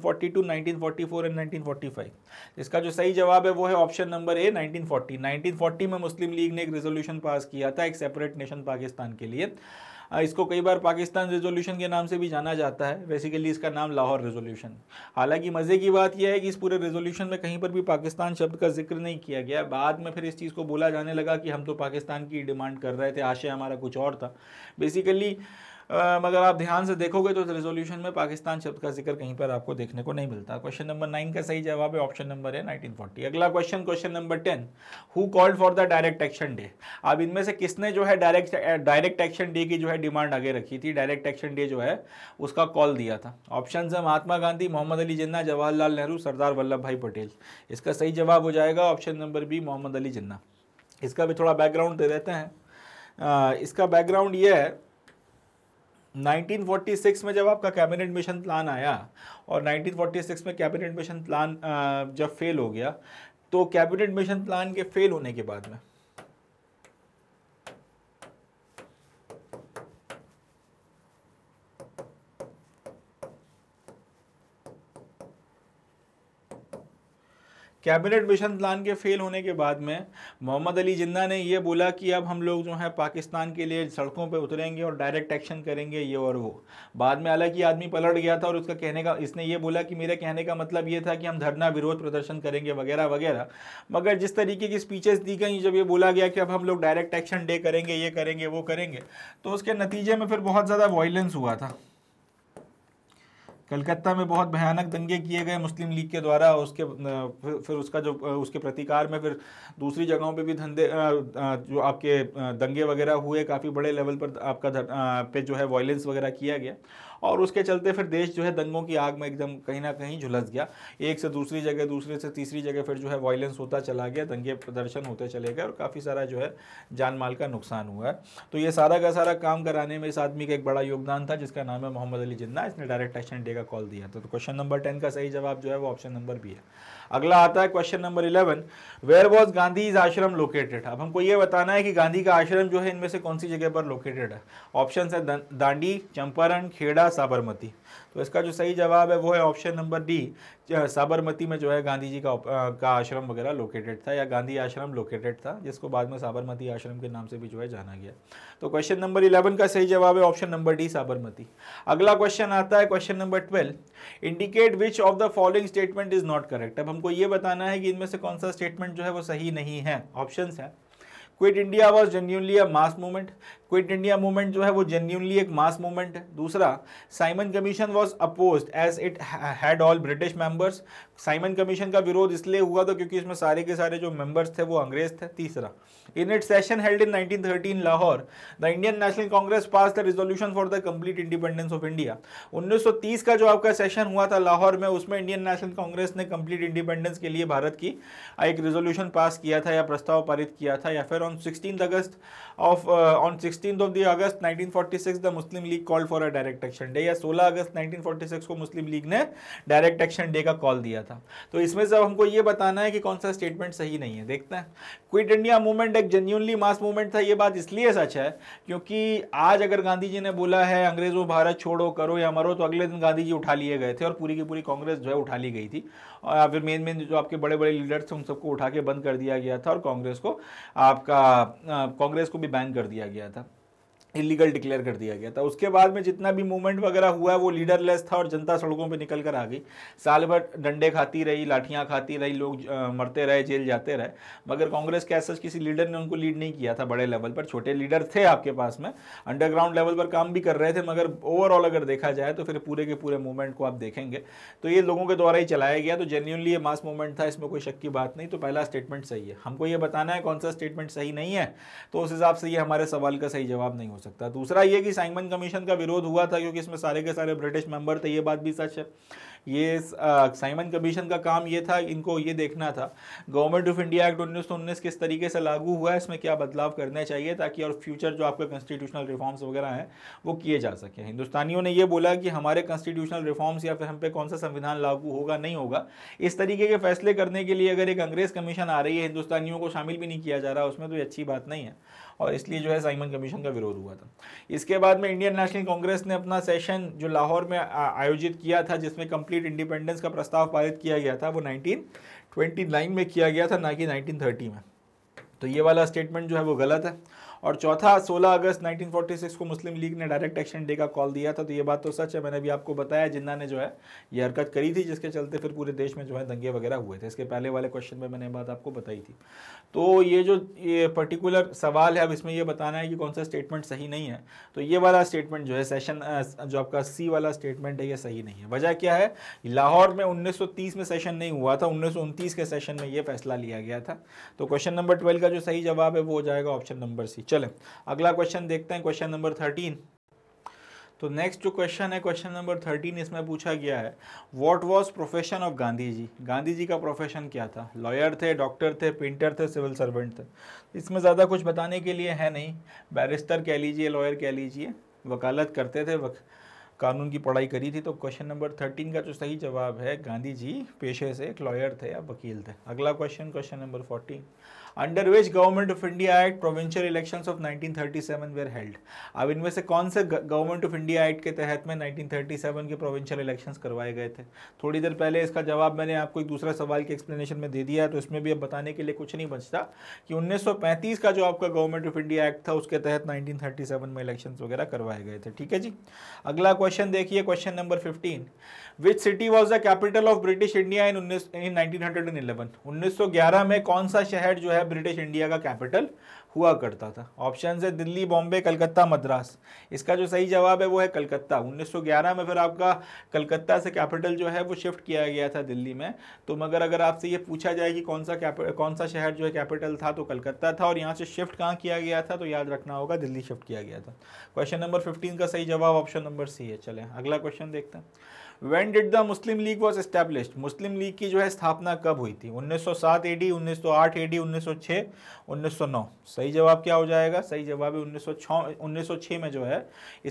forty four and five इसका जो सही जवाब है वो है option number A nineteen forty में मुस्लिम लीग ने एक रेजोल्यूशन पास किया था एक सेपरेट नेशन पाकिस्तान के लिए इसको कई बार पाकिस्तान रेजोल्यूशन के नाम से भी जाना जाता है बेसिकली इसका नाम लाहौर रेजोल्यूशन हालांकि मज़े की बात यह है कि इस पूरे रेजोल्यूशन में कहीं पर भी पाकिस्तान शब्द का जिक्र नहीं किया गया बाद में फिर इस चीज़ को बोला जाने लगा कि हम तो पाकिस्तान की डिमांड कर रहे थे आशय हमारा कुछ और था बेसिकली मगर आप ध्यान से देखोगे तो रेजोल्यूशन में पाकिस्तान शब्द का जिक्र कहीं पर आपको देखने को नहीं मिलता क्वेश्चन नंबर नाइन का सही जवाब है ऑप्शन नंबर है फोर्टी अगला question question number ten who called for the direct action day अब इनमें से किसने जो है डायरेक्ट डायरेक्ट एक्शन डे की जो है डिमांड आगे रखी थी डायरेक्ट एक्शन डे जो है उसका कॉल दिया था ऑप्शन है महात्मा गांधी मोहम्मद अली जिन्ना जवाहरलाल नेहरू सरदार वल्लभ भाई पटेल इसका सही जवाब हो जाएगा option number B Mohammad Ali Jinnah इसका भी थोड़ा बैकग्राउंड दे देते हैं आ, इसका बैकग्राउंड ये है 1946 में जब आपका कैबिनेट मिशन प्लान आया और 1946 में कैबिनेट मिशन प्लान जब फेल हो गया तो कैबिनेट मिशन प्लान के फेल होने के बाद में कैबिनेट मिशन प्लान के फेल होने के बाद में मोहम्मद अली जिन्ना ने यह बोला कि अब हम लोग जो है पाकिस्तान के लिए सड़कों पर उतरेंगे और डायरेक्ट एक्शन करेंगे ये और वो बाद में हालांकि आदमी पलट गया था और उसका कहने का इसने ये बोला कि मेरे कहने का मतलब ये था कि हम धरना विरोध प्रदर्शन करेंगे वगैरह वगैरह मगर जिस तरीके की स्पीचेस दी गई जब ये बोला गया कि अब हम लोग डायरेक्ट एक्शन डे करेंगे ये करेंगे वो करेंगे तो उसके नतीजे में फिर बहुत ज़्यादा वॉयलेंस हुआ था कलकत्ता में बहुत भयानक दंगे किए गए मुस्लिम लीग के द्वारा उसके फिर उसका जो उसके प्रतिकार में फिर दूसरी जगहों पे भी धंधे जो आपके दंगे वगैरह हुए काफ़ी बड़े लेवल पर आपका पे जो है वॉयलेंस वगैरह किया गया और उसके चलते फिर देश जो है दंगों की आग में एकदम कहीं ना कहीं झुलस गया एक से दूसरी जगह दूसरे से तीसरी जगह फिर जो है वायलेंस होता चला गया दंगे प्रदर्शन होते चले गए और काफ़ी सारा जो है जान माल का नुकसान हुआ है तो ये सारा का सारा काम कराने में इस आदमी का एक बड़ा योगदान था जिसका नाम है मोहम्मद अली जिन्ना इसने डायरेक्ट एक्शन डे का कॉल दिया था तो क्वेश्चन नंबर टेन का सही जवाब जो है वो ऑप्शन नंबर बी है अगला आता है question number eleven where was Gandhi is ashram located अब हमको ये बताना है कि गांधी का आश्रम जो है इनमें से कौन सी जगह पर लोकेटेड है ऑप्शन है दांडी चंपारण खेड़ा साबरमती तो इसका जो सही जवाब है वो है ऑप्शन नंबर डी साबरमती में जो है गांधी जी का का आश्रम वगैरह लोकेटेड था या गांधी आश्रम लोकेटेड था जिसको बाद में साबरमती आश्रम के नाम से भी जो है जाना गया तो क्वेश्चन नंबर इलेवन का सही जवाब है ऑप्शन नंबर डी साबरमती अगला क्वेश्चन आता है question number twelve indicate which of the following statement is not correct अब हमको ये बताना है कि इनमें से कौन सा स्टेटमेंट जो है वो सही नहीं है ऑप्शन है quit India was genuinely a mass movement quit India movement जो है वो जेन्यूनली एक मास मूवमेंट है दूसरा Simon commission was oppose as it had all British members Simon commission का विरोध इसलिए हुआ था क्योंकि इसमें सारे के सारे जो मेंबर्स थे वो अंग्रेज थे तीसरा in it session held in 1913 Lahore the Indian National Congress pass the resolution for the complete independence of India 1930 का जो आपका सेशन हुआ था लाहौर में उसमें इंडियन नेशनल कांग्रेस ने कंप्लीट इंडिपेंडेंस के लिए भारत की एक रिजोल्यूशन पास किया था या प्रस्ताव पारित किया था या फिर on sixteen August of on sixteen of 16th August nineteen forty six the Muslim League call for a direct action day या सोलह अगस्त नाइनटीन फोर्टी सिक्स को मुस्लिम लीग ने डायरेक्ट एक्शन डे का कॉल दिया था तो इसमें से हमको ये बताना है कि कौन सा स्टेटमेंट सही नहीं है देखते हैं क्विट इंडिया मूवमेंट एक जेन्यूनली मास मूवमेंट था ये बात इसलिए सच है क्योंकि आज अगर गांधी जी ने बोला है अंग्रेजों भारत छोड़ो करो या मरो तो अगले दिन गांधी जी उठा लिए गए थे और पूरी की पूरी कांग्रेस जो है उठा ली गई थी और या फिर मेन मेन जो आपके बड़े बड़े लीडर्स थे उन सबको उठा के बंद कर दिया गया था और कांग्रेस को आपका कांग्रेस को भी बैन कर दिया गया था इलीगल डिक्लेयर कर दिया गया था उसके बाद में जितना भी मूवमेंट वगैरह हुआ वो लीडरलेस था और जनता सड़कों पे निकल कर आ गई साल भर डंडे खाती रही लाठियां खाती रही लोग मरते रहे जेल जाते रहे मगर कांग्रेस के ऐसा किसी लीडर ने उनको लीड नहीं किया था बड़े लेवल पर छोटे लीडर थे आपके पास में अंडरग्राउंड लेवल पर काम भी कर रहे थे मगर ओवरऑल अगर देखा जाए तो फिर पूरे के पूरे मूवमेंट को आप देखेंगे तो ये लोगों के द्वारा ही चलाया गया तो जेन्यूनली ये मास मूवमेंट था इसमें कोई शक की बात नहीं तो पहला स्टेटमेंट सही है हमको ये बताना है कौन सा स्टेटमेंट सही नहीं है तो उस हिसाब से ये हमारे सवाल का सही जवाब नहीं हो सकता है दूसरा ये कि साइमन कमीशन का विरोध हुआ था क्योंकि इसमें सारे के सारे ब्रिटिश मेंबर थे ये बात भी सच है ये साइमन कमीशन का काम ये था इनको ये देखना था गवर्नमेंट ऑफ इंडिया एक्ट उन्नीस सौ उन्नीस किस तरीके से लागू हुआ है इसमें क्या बदलाव करने चाहिए ताकि और फ्यूचर जो आपके कॉन्स्टिट्यूशनल रिफॉर्म्स वगैरह हैं वो किए जा सके हिंदुस्तानियों ने ये बोला कि हमारे कॉन्स्टिट्यूशनल रिफॉर्म्स या फिर हम पे कौन सा संविधान लागू होगा नहीं होगा इस तरीके के फैसले करने के लिए अगर एक अंग्रेज़ कमीशन आ रही है हिंदुस्तानियों को शामिल भी नहीं किया जा रहा उसमें तो अच्छी बात नहीं है और इसलिए जो है साइमन कमीशन का विरोध हुआ था इसके बाद में इंडियन नेशनल कांग्रेस ने अपना सेशन जो लाहौर में आयोजित किया था जिसमें कंप्लीट इंडिपेंडेंस का प्रस्ताव पारित किया गया था वो 1929 में किया गया था ना कि 1930 में तो ये वाला स्टेटमेंट जो है वो गलत है और चौथा 16 अगस्त 1946 को मुस्लिम लीग ने डायरेक्ट एक्शन डे का कॉल दिया था तो ये बात तो सच है मैंने भी आपको बताया जिन्ना ने जो है ये हरकत करी थी जिसके चलते फिर पूरे देश में जो है दंगे वगैरह हुए थे इसके पहले वाले क्वेश्चन में मैंने बात आपको बताई थी तो ये जो ये पर्टिकुलर सवाल है अब इसमें यह बताना है कि कौन सा स्टेटमेंट सही नहीं है तो ये वाला स्टेटमेंट जो है सेशन जो आपका सी वाला स्टेटमेंट है ये सही नहीं है वजह क्या है लाहौर में उन्नीस में सेशन नहीं हुआ था उन्नीस के सेशन में यह फैसला लिया गया था तो क्वेश्चन नंबर ट्वेल्व का जो सही जवाब है वो हो जाएगा ऑप्शन नंबर सी चले अगला क्वेश्चन देखते हैं क्वेश्चन नंबर थर्टीन तो नेक्स्ट जो क्वेश्चन है क्वेश्चन नंबर थर्टीन इसमें पूछा गया है what was profession of Gandhi ji Gandhi ji का प्रोफेशन क्या था लॉयर थे डॉक्टर थे पेंटर थे सिविल सर्वेंट थे इसमें ज़्यादा कुछ बताने के लिए है नहीं बैरिस्टर कह लीजिए लॉयर कह लीजिए वकालत करते थे वक... कानून की पढ़ाई करी थी तो क्वेश्चन नंबर थर्टीन का जो सही जवाब है गांधी जी पेशे से एक लॉयर थे या वकील थे अगला question question number fourteen under which government of India act provincial elections of 1937 were held अब इनमें से कौन से गवर्नमेंट ऑफ इंडिया एक्ट के तहत में 1937 के प्रोविंशियल इलेक्शंस करवाए गए थे थोड़ी देर पहले इसका जवाब मैंने आपको एक दूसरा सवाल के एक्सप्लेनेशन में दे दिया तो इसमें भी अब बताने के लिए कुछ नहीं बचता कि उन्नीस का जो आपका गवर्नमेंट ऑफ इंडिया एक्ट था उसके तहत नाइनटीन में इलेक्शन वगैरह करवाए गए थे ठीक है जी अगला क्वेश्चन देखिए question number fifteen which city was the capital of British India in उन्नीस इन 1911 में कौन सा शहर जो है है ब्रिटिश इंडिया का कैपिटल हुआ करता था ऑप्शन है दिल्ली बॉम्बे कलकत्ता मद्रास इसका जो सही जवाब है वो है कलकत्ता 1911 में फिर आपका कलकत्ता से कैपिटल जो है वो शिफ्ट किया गया था दिल्ली में तो मगर अगर आपसे ये पूछा जाए कि कौन सा कौन सा शहर जो है कैपिटल था तो कलकत्ता था और यहाँ से शिफ्ट कहाँ किया गया था तो याद रखना होगा दिल्ली शिफ्ट किया गया था क्वेश्चन नंबर फिफ्टीन का सही जवाब ऑप्शन नंबर सी है चले अगला क्वेश्चन देखते हैं when did the Muslim League was establish Muslim League की जो है स्थापना कब हुई थी 1907 एडी 1908 एडी 1906 1909 सही जवाब क्या हो जाएगा सही जवाब है 1906 1906 में जो है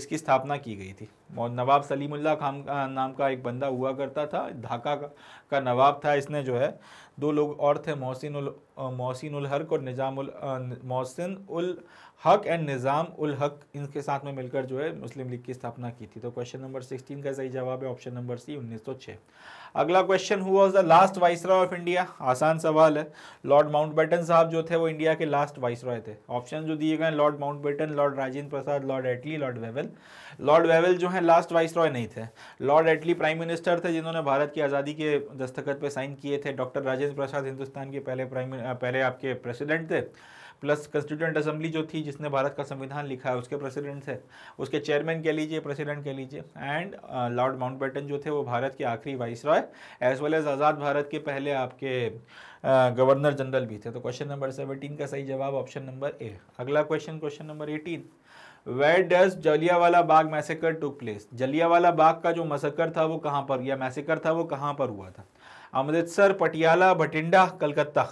इसकी स्थापना की गई थी और नवाब सलीमुल्ला खान नाम का एक बंदा हुआ करता था ढाका का, का नवाब था इसने जो है दो लोग और थे मोहसिन उल मोहसिन उल हक और निज़ाम उल मोहसिन उल हक एंड निज़ाम उल हक इनके साथ में मिलकर जो है मुस्लिम लीग की स्थापना की थी तो क्वेश्चन नंबर सिक्सटीन का सही जवाब है ऑप्शन नंबर सी उन्नीस सौ छः अगला क्वेश्चन हुआ the last viceroy of India आसान सवाल है लॉर्ड माउंटबेटन साहब जो थे वो इंडिया के लास्ट वाइस रॉय थे ऑप्शन जो दिए गए Lord Mountbatten Lord Rajendra Prasad Lord Attlee Lord Wavell Lord Wavell जो है लास्ट वाइस रॉय नहीं थे लॉर्ड एटली प्राइम मिनिस्टर थे जिन्होंने भारत की आज़ादी के दस्तखत पर साइन किए थे डॉक्टर राजेंद्र प्रसाद हिंदुस्तान के पहले प्राइम पहले आपके प्रेसिडेंट थे प्लस कंस्टिट्यूंट असेंबली जो थी जिसने भारत का संविधान लिखा है उसके प्रेसिडेंट है उसके चेयरमैन कह लीजिए प्रेसिडेंट कह लीजिए एंड लॉर्ड माउंट जो थे वो भारत के आखिरी viceroy as well as आज़ाद भारत के पहले आपके गवर्नर uh, जनरल भी थे तो क्वेश्चन नंबर सेवनटीन का सही जवाब ऑप्शन नंबर ए अगला question question number eighteen where does Jallianwala Bagh massacre to place Jallianwala Bagh का जो मसकर था वो कहाँ पर या मैसेकर था वो कहाँ पर हुआ था अमृतसर पटियाला भटिंडा कलकत्ता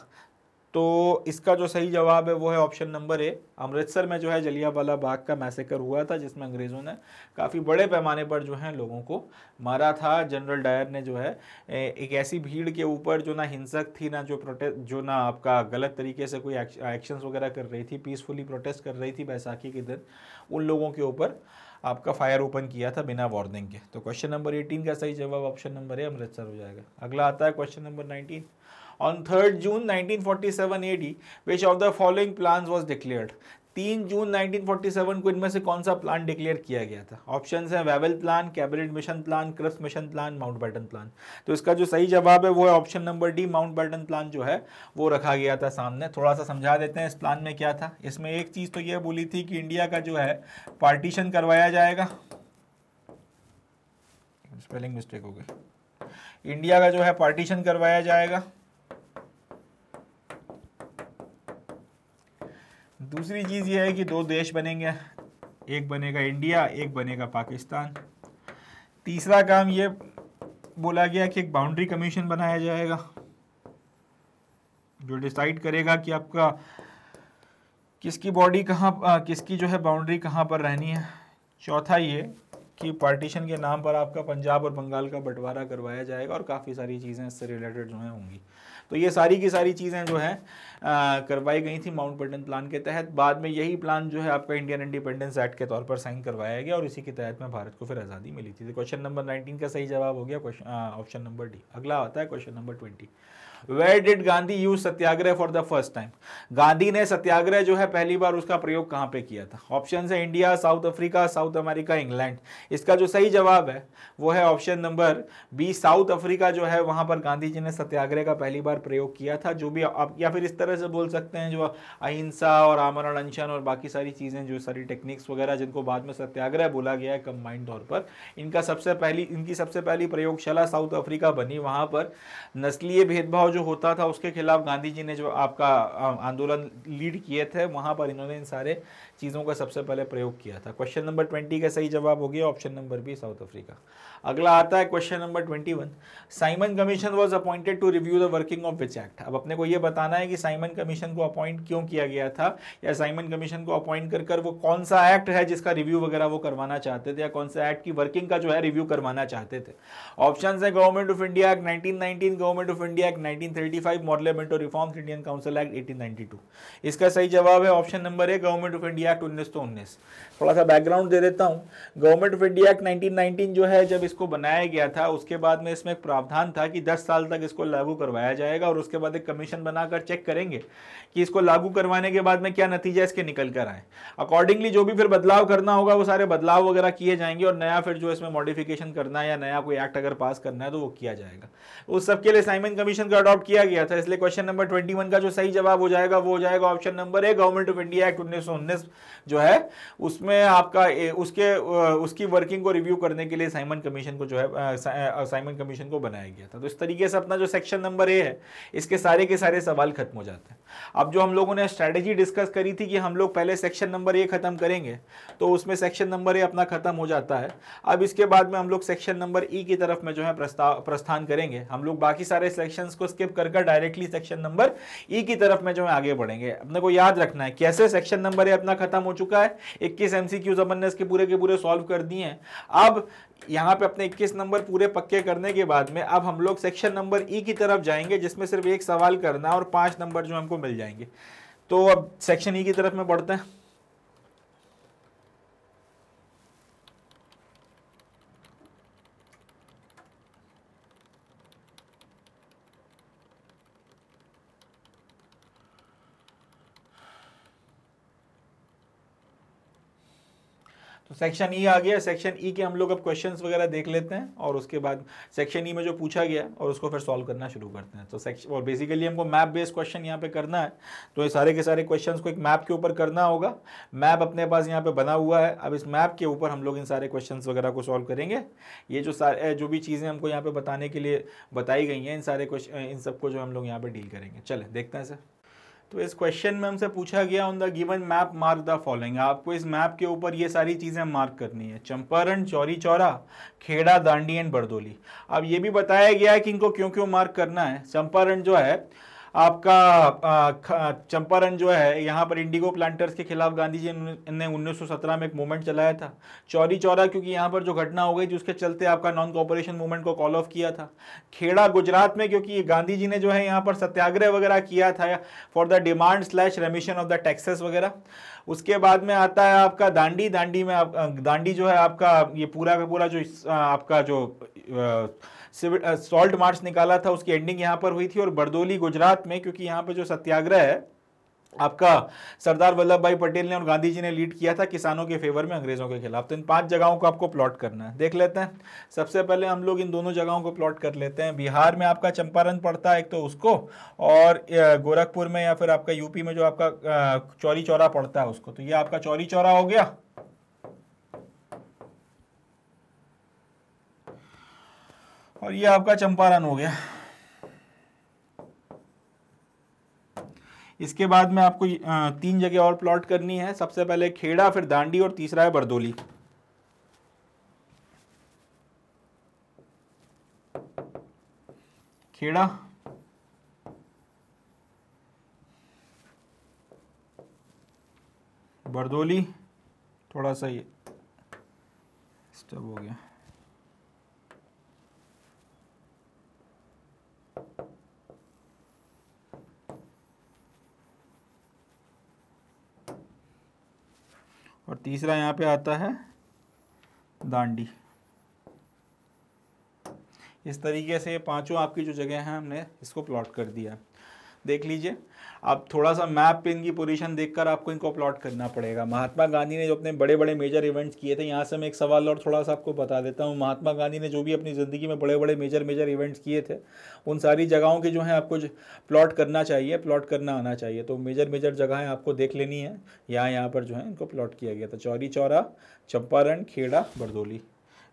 तो इसका जो सही जवाब है वो है ऑप्शन नंबर ए अमृतसर में जो है जलियावाला बाग का मैसेकर हुआ था जिसमें अंग्रेज़ों ने काफ़ी बड़े पैमाने पर जो है लोगों को मारा था जनरल डायर ने जो है एक ऐसी भीड़ के ऊपर जो ना हिंसक थी ना जो प्रोटेस्ट जो ना आपका गलत तरीके से कोई एक्शंस वगैरह कर रही थी पीसफुली प्रोटेस्ट कर रही थी बैसाखी के दिन उन लोगों के ऊपर आपका फायर ओपन किया था बिना वार्निंग के तो क्वेश्चन नंबर एटीन का सही जवाब ऑप्शन नंबर ए अमृतसर हो जाएगा अगला आता है question number nineteen on third June 1947 AD which of the following plan was declared तीन जून 1947 को इनमें से कौन सा प्लान डिक्लेयर किया गया था ऑप्शन है Wavell plan cabinet mission plan Cripps mission plan Mountbatten plan तो इसका जो सही जवाब है वो है option number D Mountbatten plan जो है वो रखा गया था सामने थोड़ा सा समझा देते हैं इस प्लान में क्या था इसमें एक चीज़ तो यह बोली थी कि इंडिया का जो है पार्टीशन करवाया जाएगा स्पेलिंग मिस्टेक हो गई इंडिया का जो है पार्टीशन करवाया जाएगा दूसरी चीज़ यह है कि दो देश बनेंगे एक बनेगा इंडिया एक बनेगा पाकिस्तान तीसरा काम ये बोला गया कि एक बाउंड्री कमीशन बनाया जाएगा जो डिसाइड करेगा कि आपका किसकी बॉडी कहाँ किसकी जो है बाउंड्री कहाँ पर रहनी है चौथा ये कि पार्टीशन के नाम पर आपका पंजाब और बंगाल का बंटवारा करवाया जाएगा और काफ़ी सारी चीज़ें इससे रिलेटेड जो हैं होंगी तो ये सारी की सारी चीज़ें जो हैं करवाई गई थी माउंट पेटन प्लान के तहत बाद में यही प्लान जो है आपका इंडियन इंडिपेंडेंस एक्ट के तौर पर साइन करवाया गया और इसी के तहत में भारत को फिर आज़ादी मिली थी क्वेश्चन नंबर नाइनटीन का सही जवाब हो गया क्वेश्चन ऑप्शन नंबर डी अगला आता है question number twenty where did Gandhi use satyagraha for the first time Gandhi ने सत्याग्रह जो है पहली बार उसका प्रयोग कहां पे किया था ऑप्शन है India South Africa South America England इसका जो सही जवाब है वो है option number B South Africa जो है वहां पर गांधी जी ने सत्याग्रह का पहली बार प्रयोग किया था जो भी आप या फिर इस तरह से बोल सकते हैं जो अहिंसा और आमरण अनशन और बाकी सारी चीज़ें जो सारी टेक्निक्स वगैरह जिनको बाद में सत्याग्रह बोला गया है कंबाइंड तौर पर इनका सबसे पहली इनकी सबसे पहली प्रयोगशाला साउथ अफ्रीका बनी वहां पर नस्लीय भेदभाव जो होता था उसके खिलाफ गांधी जी ने जो आपका आंदोलन लीड किए थे वहां पर इन्होंने इन सारे चीज़ों का सबसे पहले प्रयोग किया था क्वेश्चन नंबर ट्वेंटी का सही जवाब हो गया option number B South Africa अगला आता है question number twenty one Simon commission was appointed to review the working of which act अब अपने को ये बताना है कि साइमन कमीशन को अपॉइंट क्यों किया गया था या साइमन कमीशन को अपॉइंट कर कर वो कौन सा एक्ट है जिसका रिव्यू वगैरह वो करवाना चाहते थे या कौन सा एक्ट की वर्किंग का जो है रिव्यू करवाना चाहते थे ऑप्शन है government of India act nineteen government of India act nineteen thirty five मॉडलमेंट of reforms Indian council act eighteen इसका सही जवाब है option number A government of India act उन्नीस थोड़ा सा बैकग्राउंड दे देता हूँ government of India act nineteen जो है जब इसको बनाया गया था उसके बाद में इसमें एक प्रावधान था कि 10 साल तक इसको लागू करवाया जाएगा और उसके बाद एक कमीशन बनाकर चेक करेंगे कि इसको लागू करवाने के बाद में क्या नतीजा इसके निकल कर आए अकॉर्डिंगली जो भी फिर बदलाव करना होगा वो सारे बदलाव वगैरह किए जाएंगे और नया फिर जो इसमें मॉडिफिकेशन करना है या नया कोई एक्ट अगर पास करना है तो वो किया जाएगा उस सबके लिए साइमन कमीशन को अडॉप्ट किया गया था इसलिए क्वेश्चन नंबर ट्वेंटी का जो सही जवाब हो जाएगा वो हो जाएगा option number A government of India act उन्नीस जो है उसमें आपका उसके उसकी वर्किंग को रिव्यू करने के लिए साइमन कमीशन को जो है साइमन कमीशन को बनाया गया था तो इस तरीके से अपना जो सेक्शन नंबर ए है इसके सारे के सारे सवाल खत्म हो जाते हैं अब जो हम लोगों ने स्ट्रेटेजी डिस्कस करी थी कि हम लोग पहले सेक्शन नंबर ए ख़त्म करेंगे तो उसमें सेक्शन नंबर ए अपना ख़त्म हो जाता है अब इसके बाद में हम लोग सेक्शन नंबर ई की तरफ में जो है प्रस्ताव प्रस्थान करेंगे हम लोग बाकी सारे सेक्शंस को स्किप कर डायरेक्टली सेक्शन नंबर ई की तरफ में जो है आगे बढ़ेंगे अपने को याद रखना है कैसे सेक्शन नंबर ए अपना ख़त्म हो चुका है इक्कीस एमसी क्यूज अपन ने इसके पूरे के पूरे सॉल्व कर दिए हैं अब यहाँ पे अपने 21 नंबर पूरे पक्के करने के बाद में अब हम लोग सेक्शन नंबर ई की तरफ जाएंगे जिसमें सिर्फ एक सवाल करना और पाँच नंबर जो हमको मिल जाएंगे तो अब सेक्शन ई e की तरफ में बढ़ते हैं सेक्शन ई e आ गया सेक्शन ई e के हम लोग अब क्वेश्चन वगैरह देख लेते हैं और उसके बाद सेक्शन ई e में जो पूछा गया और उसको फिर सॉल्व करना शुरू करते हैं तो सेक्शन और बेसिकली हमको मैप बेस्ड क्वेश्चन यहाँ पे करना है तो ये सारे के सारे क्वेश्चन को एक मैप के ऊपर करना होगा मैप अपने पास यहाँ पे बना हुआ है अब इस मैप के ऊपर हम लोग इन सारे क्वेश्चन वगैरह को सॉल्व करेंगे ये जो सारे जो भी चीज़ें हमको यहाँ पर बताने के लिए बताई गई हैं इन सारे क्वेश्चन इन सबको जो हम लोग यहाँ पर डील करेंगे चले देखते हैं सर तो इस क्वेश्चन में हमसे पूछा गया on the given map mark the following आपको इस मैप के ऊपर ये सारी चीज़ें मार्क करनी है चंपारण चौरी चौरा खेड़ा दांडी एंड बरदोली अब ये भी बताया गया है कि इनको क्यों क्यों मार्क करना है चंपारण जो है आपका चंपारण जो है यहाँ पर इंडिगो प्लांटर्स के खिलाफ गांधी जी ने 1917 में एक मूवमेंट चलाया था चौरी चौरा क्योंकि यहाँ पर जो घटना हो गई जिसके चलते आपका नॉन कॉपरेशन मूवमेंट को कॉल ऑफ किया था खेड़ा गुजरात में क्योंकि गांधी जी ने जो है यहाँ पर सत्याग्रह वगैरह किया था for the demand slash remission of the taxes वगैरह उसके बाद में आता है आपका दांडी दांडी में आप दांडी जो है आपका ये पूरा का पूरा जो आपका जो सॉल्ट मार्च निकाला था उसकी एंडिंग यहाँ पर हुई थी और बरदोली गुजरात में क्योंकि यहाँ पर जो सत्याग्रह है आपका सरदार वल्लभ भाई पटेल ने और गांधी जी ने लीड किया था किसानों के फेवर में अंग्रेजों के खिलाफ तो इन पांच जगहों को आपको प्लॉट करना है देख लेते हैं सबसे पहले हम लोग इन दोनों जगहों को प्लॉट कर लेते हैं बिहार में आपका चंपारण पड़ता है एक तो उसको और गोरखपुर में या फिर आपका यूपी में जो आपका चौरी चौरा पड़ता है उसको तो ये आपका चौरी चौरा हो गया और ये आपका चंपारण हो गया इसके बाद में आपको तीन जगह और प्लॉट करनी है सबसे पहले खेड़ा फिर दांडी और तीसरा है बरदोली खेड़ा बरदोली थोड़ा सा ये स्टब हो गया और तीसरा यहाँ पे आता है दांडी इस तरीके से पांचों आपकी जो जगह हैं हमने इसको प्लॉट कर दिया देख लीजिए अब थोड़ा सा मैप पे इनकी पोजीशन देखकर आपको इनको प्लॉट करना पड़ेगा महात्मा गांधी ने जो अपने बड़े बड़े मेजर इवेंट्स किए थे यहाँ से मैं एक सवाल और थोड़ा सा आपको बता देता हूँ महात्मा गांधी ने जो भी अपनी ज़िंदगी में बड़े बड़े मेजर मेजर इवेंट्स किए थे उन सारी जगहों के जो है आपको प्लॉट करना चाहिए प्लॉट करना आना चाहिए तो मेजर मेजर जगहें आपको देख लेनी है यहाँ यहाँ पर जो है इनको प्लॉट किया गया था चौरी चौरा चंपारण खेड़ा बरदोली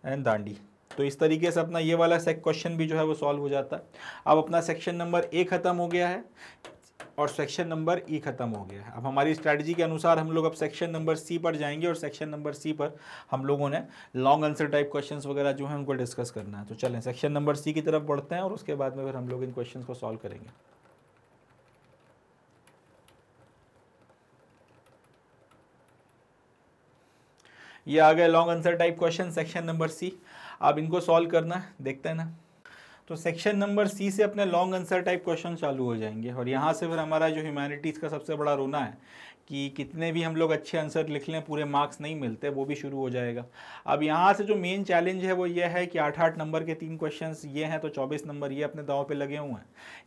एंड दांडी तो इस तरीके से अपना ये वाला सेक क्वेश्चन भी जो है वो सॉल्व हो जाता है अब अपना सेक्शन नंबर ए ख़त्म हो गया है और सेक्शन नंबर ई ख़त्म हो गया है अब हमारी स्ट्रैटेजी के अनुसार हम लोग अब सेक्शन नंबर सी पर जाएंगे और सेक्शन नंबर सी पर हम लोगों ने लॉन्ग आंसर टाइप क्वेश्चंस वगैरह जो हैं उनको डिस्कस करना है तो चलें सेक्शन नंबर सी की तरफ बढ़ते हैं और उसके बाद में फिर हम लोग इन क्वेश्चन को सॉल्व करेंगे ये आ गए long answer type question section number C आप इनको सॉल्व करना है देखते हैं ना तो सेक्शन नंबर सी से अपने लॉन्ग आंसर टाइप क्वेश्चन चालू हो जाएंगे और यहाँ से फिर हमारा जो ह्यूमैनिटीज़ का सबसे बड़ा रोना है कि कितने भी हम लोग अच्छे आंसर लिख लें पूरे मार्क्स नहीं मिलते वो भी शुरू हो जाएगा अब यहाँ से जो मेन चैलेंज है वो ये है कि आठ आठ नंबर के तीन क्वेश्चन ये हैं तो चौबीस नंबर ये अपने दाव पे लगे हुए हैं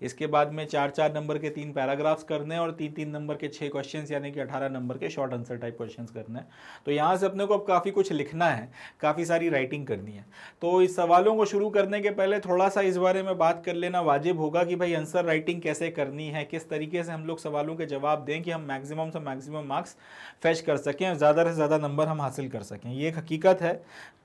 इसके बाद में चार चार नंबर के तीन पैराग्राफ्स करने हैं और तीन तीन नंबर के छः क्वेश्चन यानी कि अठारह नंबर के शॉर्ट आंसर टाइप क्वेश्चन करने हैं तो यहाँ से अपने को अब काफ़ी कुछ लिखना है काफ़ी सारी राइटिंग करनी है तो इस सवालों को शुरू करने के पहले थोड़ा सा इस बारे में बात कर लेना वाजिब होगा कि भाई आंसर राइटिंग कैसे करनी है किस तरीके से हम लोग सवालों के जवाब दें कि हम मैक्सिमम से मैक्सिमम मार्क्स फैच कर सकें ज़्यादा से ज़्यादा नंबर हम हासिल कर सकें ये एक हकीकत है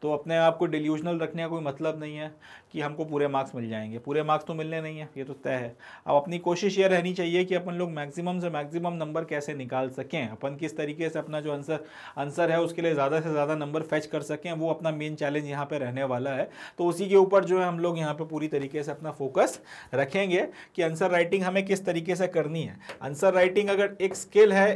तो अपने आप को डिल्यूजनल रखने का कोई मतलब नहीं है कि हमको पूरे मार्क्स मिल जाएंगे पूरे मार्क्स तो मिलने नहीं है ये तो तय है अब अपनी कोशिश ये रहनी चाहिए कि अपन लोग मैक्सिमम से मैक्सिमम नंबर कैसे निकाल सकें अपन किस तरीके से अपना जो आंसर आंसर है उसके लिए ज़्यादा से ज़्यादा नंबर फैच कर सकें वो अपना मेन चैलेंज यहाँ पर रहने वाला है तो उसी के ऊपर जो है हम लोग यहाँ पर पूरी तरीके से अपना फोकस रखेंगे कि आंसर राइटिंग हमें किस तरीके से करनी है आंसर राइटिंग अगर एक स्किल है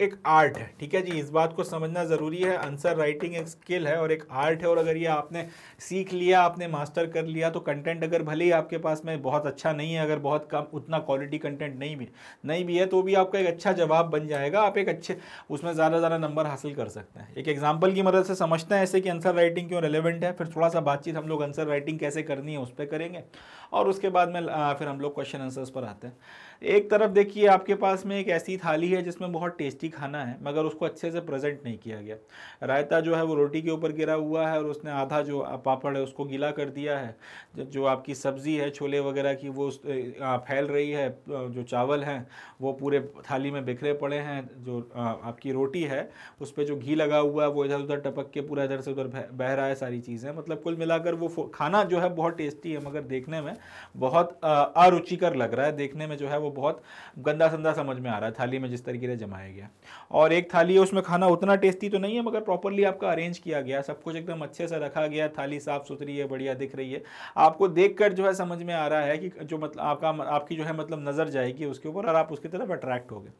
एक आर्ट है ठीक है जी इस बात को समझना ज़रूरी है आंसर राइटिंग एक स्किल है और एक आर्ट है और अगर ये आपने सीख लिया आपने मास्टर कर लिया तो कंटेंट अगर भले ही आपके पास में बहुत अच्छा नहीं है अगर बहुत कम उतना क्वालिटी कंटेंट नहीं भी नहीं भी है तो भी आपका एक अच्छा जवाब बन जाएगा आप एक अच्छे उसमें ज़्यादा ज़्यादा नंबर हासिल कर सकते हैं एक एग्जाम्पल की मदद से समझते हैं ऐसे कि आंसर राइटिंग क्यों रेलिवेंट है फिर थोड़ा सा बातचीत हम लोग आंसर राइटिंग कैसे करनी है उस पर करेंगे और उसके बाद में फिर हम लोग क्वेश्चन आंसर्स पर आते हैं एक तरफ देखिए आपके पास में एक ऐसी थाली है जिसमें बहुत टेस्टी टेस्टी खाना है मगर उसको अच्छे से प्रेजेंट नहीं किया गया रायता जो है वो रोटी के ऊपर गिरा हुआ है और उसने आधा जो पापड़ है उसको गीला कर दिया है जो आपकी सब्ज़ी है छोले वगैरह की वो फैल रही है जो चावल हैं वो पूरे थाली में बिखरे पड़े हैं जो आपकी रोटी है उस पर जो घी लगा हुआ है वो इधर उधर टपक के पूरा इधर से उधर बह रहा है सारी चीज़ें मतलब कुल मिलाकर वो खाना जो है बहुत टेस्टी है मगर देखने में बहुत अरुचिकर लग रहा है देखने में जो है वो बहुत गंदा संदा समझ में आ रहा है थाली में जिस तरीके से जमाया गया और एक थाली है उसमें खाना उतना टेस्टी तो नहीं है मगर प्रॉपरली आपका अरेंज किया गया सब कुछ एकदम अच्छे से रखा गया थाली साफ सुथरी है बढ़िया दिख रही है आपको देख कर जो है समझ में आ रहा है कि जो मतलब आपका आपकी जो है मतलब नज़र जाएगी उसके ऊपर और आप उसकी तरफ अट्रैक्ट हो गए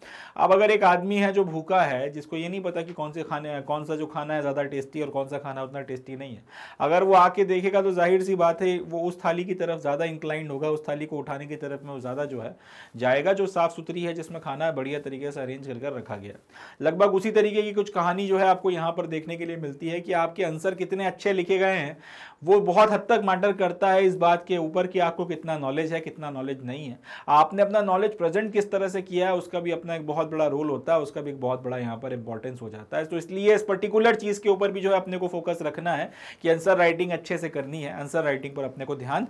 अब अगर एक आदमी है जो भूखा है जिसको ये नहीं पता कि कौन से खाने कौन सा जो खाना है ज़्यादा टेस्टी और कौन सा खाना उतना टेस्टी नहीं है अगर वो आके देखेगा तो जाहिर सी बात है वो उस थाली की तरफ ज़्यादा इंक्लाइंड होगा उस थाली को उठाने की तरफ में वो ज़्यादा जो है जाएगा जो साफ़ सुथरी है जिसमें खाना बढ़िया तरीके से अरेंज करके रखा गया गया लगभग उसी तरीके की कुछ कहानी जो है आपको यहाँ पर देखने के लिए मिलती है कि आपके आंसर कितने अच्छे लिखे गए हैं वो बहुत हद तक मैटर करता है इस बात के ऊपर कि आपको कितना नॉलेज है कितना नॉलेज नहीं है आपने अपना नॉलेज प्रेजेंट किस तरह से किया है उसका भी अपना एक बहुत बड़ा रोल होता है उसका भी एक बहुत बड़ा यहाँ पर इंपॉर्टेंस हो जाता है तो इसलिए इस पर्टिकुलर चीज़ के ऊपर भी जो है अपने को फोकस रखना है कि आंसर राइटिंग अच्छे से करनी है आंसर राइटिंग पर अपने को ध्यान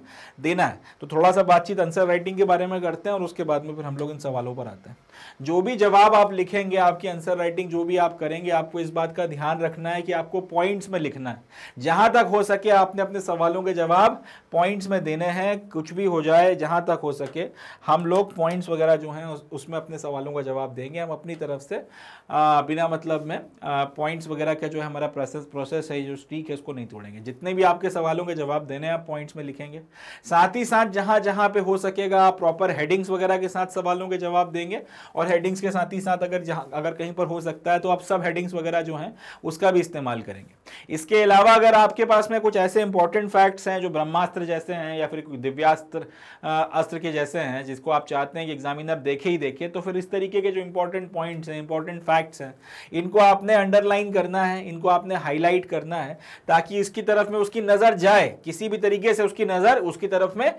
देना है तो थोड़ा सा बातचीत आंसर राइटिंग के बारे में करते हैं और उसके बाद में फिर हम लोग इन सवालों पर आते हैं जो भी जवाब आप लिखेंगे आपकी आंसर राइटिंग जो भी आप करेंगे आपको इस बात का ध्यान रखना है कि आपको पॉइंट्स में लिखना है जहाँ तक हो सके आपने आपने अपने सवालों के जवाब पॉइंट्स में देने हैं कुछ भी हो जाए जहाँ तक हो सके हम लोग पॉइंट्स वगैरह जो हैं उसमें अपने सवालों का जवाब देंगे हम अपनी तरफ से आ, बिना मतलब में पॉइंट्स वगैरह का जो है हमारा प्रोसेस प्रोसेस है जो स्टीक है उसको नहीं तोड़ेंगे जितने भी आपके सवालों के जवाब देने हैं आप पॉइंट्स में लिखेंगे साथ ही साथ जहाँ जहाँ पर हो सकेगा प्रॉपर हेडिंग्स वगैरह के साथ सवालों के जवाब देंगे और हेडिंग्स के साथ ही साथ अगर जहाँ अगर कहीं पर हो सकता है तो आप सब हेडिंग्स वगैरह जो हैं उसका भी इस्तेमाल करेंगे इसके अलावा अगर आपके पास में कुछ ऐसे इंपॉर्टेंट फैक्ट्स हैं जो ब्रह्मास्त्र जैसे हैं या फिर दिव्यास्त्र अस्त्र के जैसे हैं जिसको आप चाहते हैं कि एग्जामिनर देखे ही देखे तो फिर इस तरीके के जो इंपॉर्टेंट पॉइंट्स हैं इंपॉर्टेंट फैक्ट्स हैं इनको आपने अंडरलाइन करना है इनको आपने हाईलाइट करना है ताकि इसकी तरफ में उसकी नज़र जाए किसी भी तरीके से उसकी नज़र उसकी तरफ में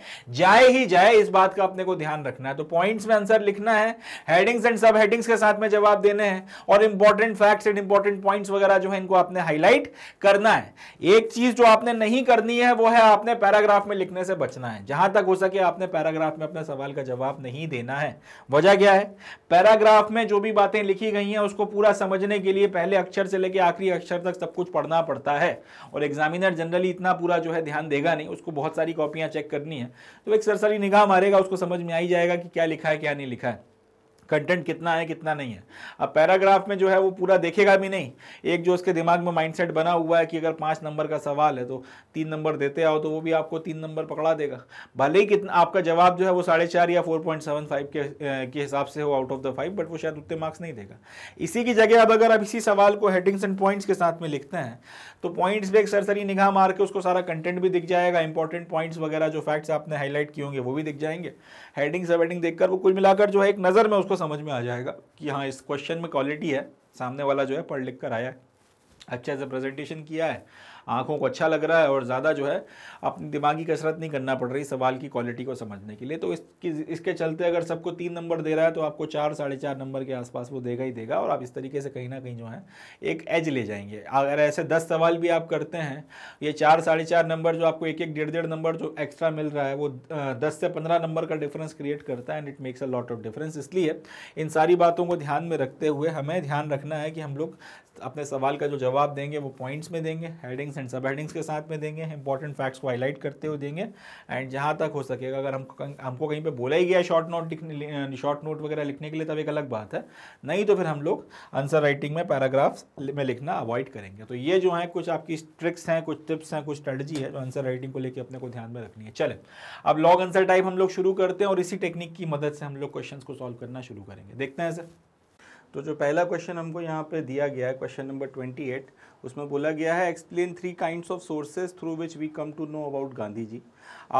जाए ही जाए इस बात का अपने को ध्यान रखना है तो पॉइंट्स में आंसर लिखना है हेडिंग्स एंड सब हेडिंग्स के साथ में जवाब देने हैं और important facts and important points वगैरह जो है इनको आपने हाईलाइट करना है एक चीज़ जो आपने नहीं नहीं करनी है वो है आपने पैराग्राफ में लिखने से बचना है जहां तक हो सके आपने पैराग्राफ में अपने सवाल का जवाब नहीं देना है वजह क्या है पैराग्राफ में जो भी बातें लिखी गई हैं उसको पूरा समझने के लिए पहले अक्षर से लेकर आखिरी अक्षर तक सब कुछ पढ़ना पड़ता है और एग्जामिनर जनरली इतना पूरा जो है ध्यान देगा नहीं उसको बहुत सारी कॉपियां चेक करनी है तो एक सरसरी निगाह मारेगा उसको समझ में आई जाएगा कि क्या लिखा है क्या नहीं लिखा है कंटेंट कितना है कितना नहीं है अब पैराग्राफ में जो है वो पूरा देखेगा भी नहीं एक जो उसके दिमाग में माइंडसेट बना हुआ है कि अगर पाँच नंबर का सवाल है तो तीन नंबर देते आओ तो वो भी आपको तीन नंबर पकड़ा देगा भले ही कितना आपका जवाब जो है वो साढ़े चार या फोर पॉइंट सेवन फाइव के के हिसाब से हो out of the five but वो शायद उतने मार्क्स नहीं देगा इसी की जगह अब अगर आप इसी सवाल को हेडिंग्स एंड पॉइंट्स के साथ में लिखते हैं तो पॉइंट्स पे एक सरसरी निगाह मार के उसको सारा कंटेंट भी दिख जाएगा इंपॉर्टेंट पॉइंट्स वगैरह जो फैक्ट्स आपने हाईलाइट किए होंगे वो भी दिख जाएंगे हेडिंग सब हेडिंग देखकर वो कुल मिलाकर जो है एक नज़र में उसको समझ में आ जाएगा कि हाँ इस क्वेश्चन में क्वालिटी है सामने वाला जो है पढ़ लिख कर आया है अच्छे से प्रेजेंटेशन किया है आंखों को अच्छा लग रहा है और ज़्यादा जो है अपनी दिमागी कसरत नहीं करना पड़ रही सवाल की क्वालिटी को समझने के लिए तो इसकी इसके चलते अगर सबको तीन नंबर दे रहा है तो आपको चार साढ़े चार नंबर के आसपास वो देगा ही देगा और आप इस तरीके से कहीं ना कहीं जो है एक एज ले जाएंगे अगर ऐसे दस सवाल भी आप करते हैं ये चार साढ़े चार नंबर जो आपको एक एक डेढ़ डेढ़ नंबर जो एक्स्ट्रा मिल रहा है वो दस से पंद्रह नंबर का डिफरेंस क्रिएट करता है and it makes a lot of difference इसलिए इन सारी बातों को ध्यान में रखते हुए हमें ध्यान रखना है कि हम लोग अपने सवाल का जो जवाब देंगे वो पॉइंट्स में देंगे headings headings and sub headings के साथ में देंगे इंपॉर्टेंट फैक्ट्स को हाईलाइट करते हुए देंगे एंड जहाँ तक हो सकेगा अगर हम हमको कहीं पे बोला ही गया शॉर्ट नोट लिखने शॉर्ट नोट वगैरह लिखने के लिए तब एक अलग बात है नहीं तो फिर हम लोग आंसर राइटिंग में पैराग्राफ्स में लिखना अवॉइड करेंगे तो ये जो है कुछ आपकी ट्रिक्स हैं कुछ टिप्स हैं कुछ स्ट्रेटजी है जो आंसर राइटिंग को लेकर अपने को ध्यान में रखनी है चले अब लॉग आंसर टाइप हम लोग शुरू करते हैं और इसी टेक्निक की मदद से हम लोग क्वेश्चन को सॉल्व करना शुरू करेंगे देखते हैं सर तो जो पहला क्वेश्चन हमको यहाँ पे दिया गया है क्वेश्चन नंबर ट्वेंटी एट उसमें बोला गया है explain three kind of sources through which we come to know about Gandhi ji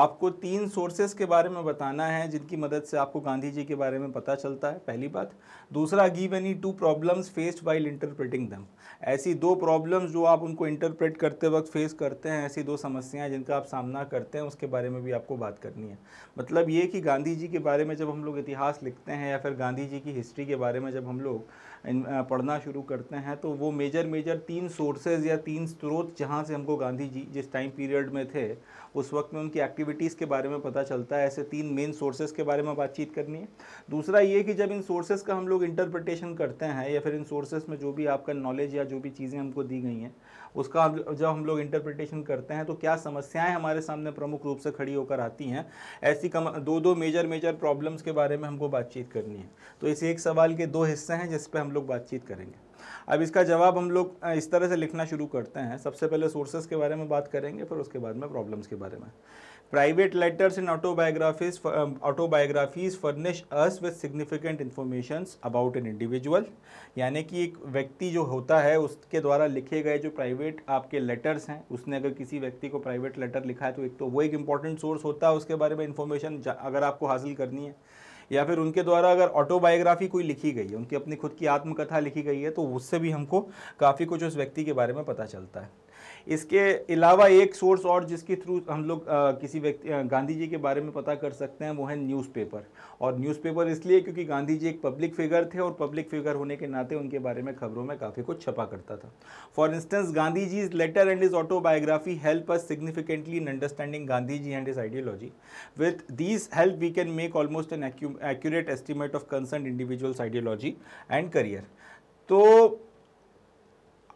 आपको तीन सोर्सेज के बारे में बताना है जिनकी मदद से आपको गांधी जी के बारे में पता चलता है पहली बात दूसरा give any two problems faced while interpreting them ऐसी दो प्रॉब्लम्स जो आप उनको इंटरप्रेट करते वक्त फेस करते हैं ऐसी दो समस्याएं जिनका आप सामना करते हैं उसके बारे में भी आपको बात करनी है मतलब ये कि गांधी जी के बारे में जब हम लोग इतिहास लिखते हैं या फिर गांधी जी की हिस्ट्री के बारे में जब हम लोग पढ़ना शुरू करते हैं तो वो मेजर मेजर तीन सोर्सेज या तीन स्रोत जहाँ से हमको गांधी जी जिस टाइम पीरियड में थे उस वक्त में उनकी एक्टिविटीज़ के बारे में पता चलता है ऐसे तीन मेन सोर्सेज के बारे में बातचीत करनी है दूसरा ये कि जब इन सोर्सेज का हम लोग इंटरप्रटेशन करते हैं या फिर इन सोर्सेज में जो भी आपका नॉलेज या जो भी चीज़ें हमको दी गई हैं उसका जब हम लोग इंटरप्रटेशन करते हैं तो क्या समस्याएँ हमारे सामने प्रमुख रूप से खड़ी होकर आती हैं ऐसी कम दो दो मेजर मेजर प्रॉब्लम्स के बारे में हमको बातचीत करनी है तो इस एक सवाल के दो हिस्से हैं जिस पर हम लोग बातचीत करेंगे अब इसका जवाब हम लोग इस तरह से लिखना शुरू करते हैं सबसे पहले सोर्सेज के बारे में बात करेंगे फिर उसके बाद में प्रॉब्लम्स के बारे में private letters in autobiographies autobiographies furnish us with significant information about an individual यानी कि एक व्यक्ति जो होता है उसके द्वारा लिखे गए जो प्राइवेट आपके लेटर्स हैं उसने अगर किसी व्यक्ति को प्राइवेट लेटर लिखा है तो एक तो वो एक इंपॉर्टेंट सोर्स होता है उसके बारे में इन्फॉर्मेशन अगर आपको हासिल करनी है या फिर उनके द्वारा अगर ऑटोबायोग्राफी कोई लिखी गई है उनकी अपनी खुद की आत्मकथा लिखी गई है तो उससे भी हमको काफ़ी कुछ उस व्यक्ति के बारे में पता चलता है इसके अलावा एक सोर्स और जिसके थ्रू हम लोग किसी व्यक्ति गांधी जी के बारे में पता कर सकते हैं वो है न्यूज़पेपर और न्यूज़पेपर इसलिए क्योंकि गांधी जी एक पब्लिक फिगर थे और पब्लिक फिगर होने के नाते उनके बारे में खबरों में काफ़ी कुछ छपा करता था for instance Gandhi ji letter and is autobiography help us significantly in understanding Gandhi ji and is ideology with this help we can make almost an accurate estimate of concern individuals ideology and career तो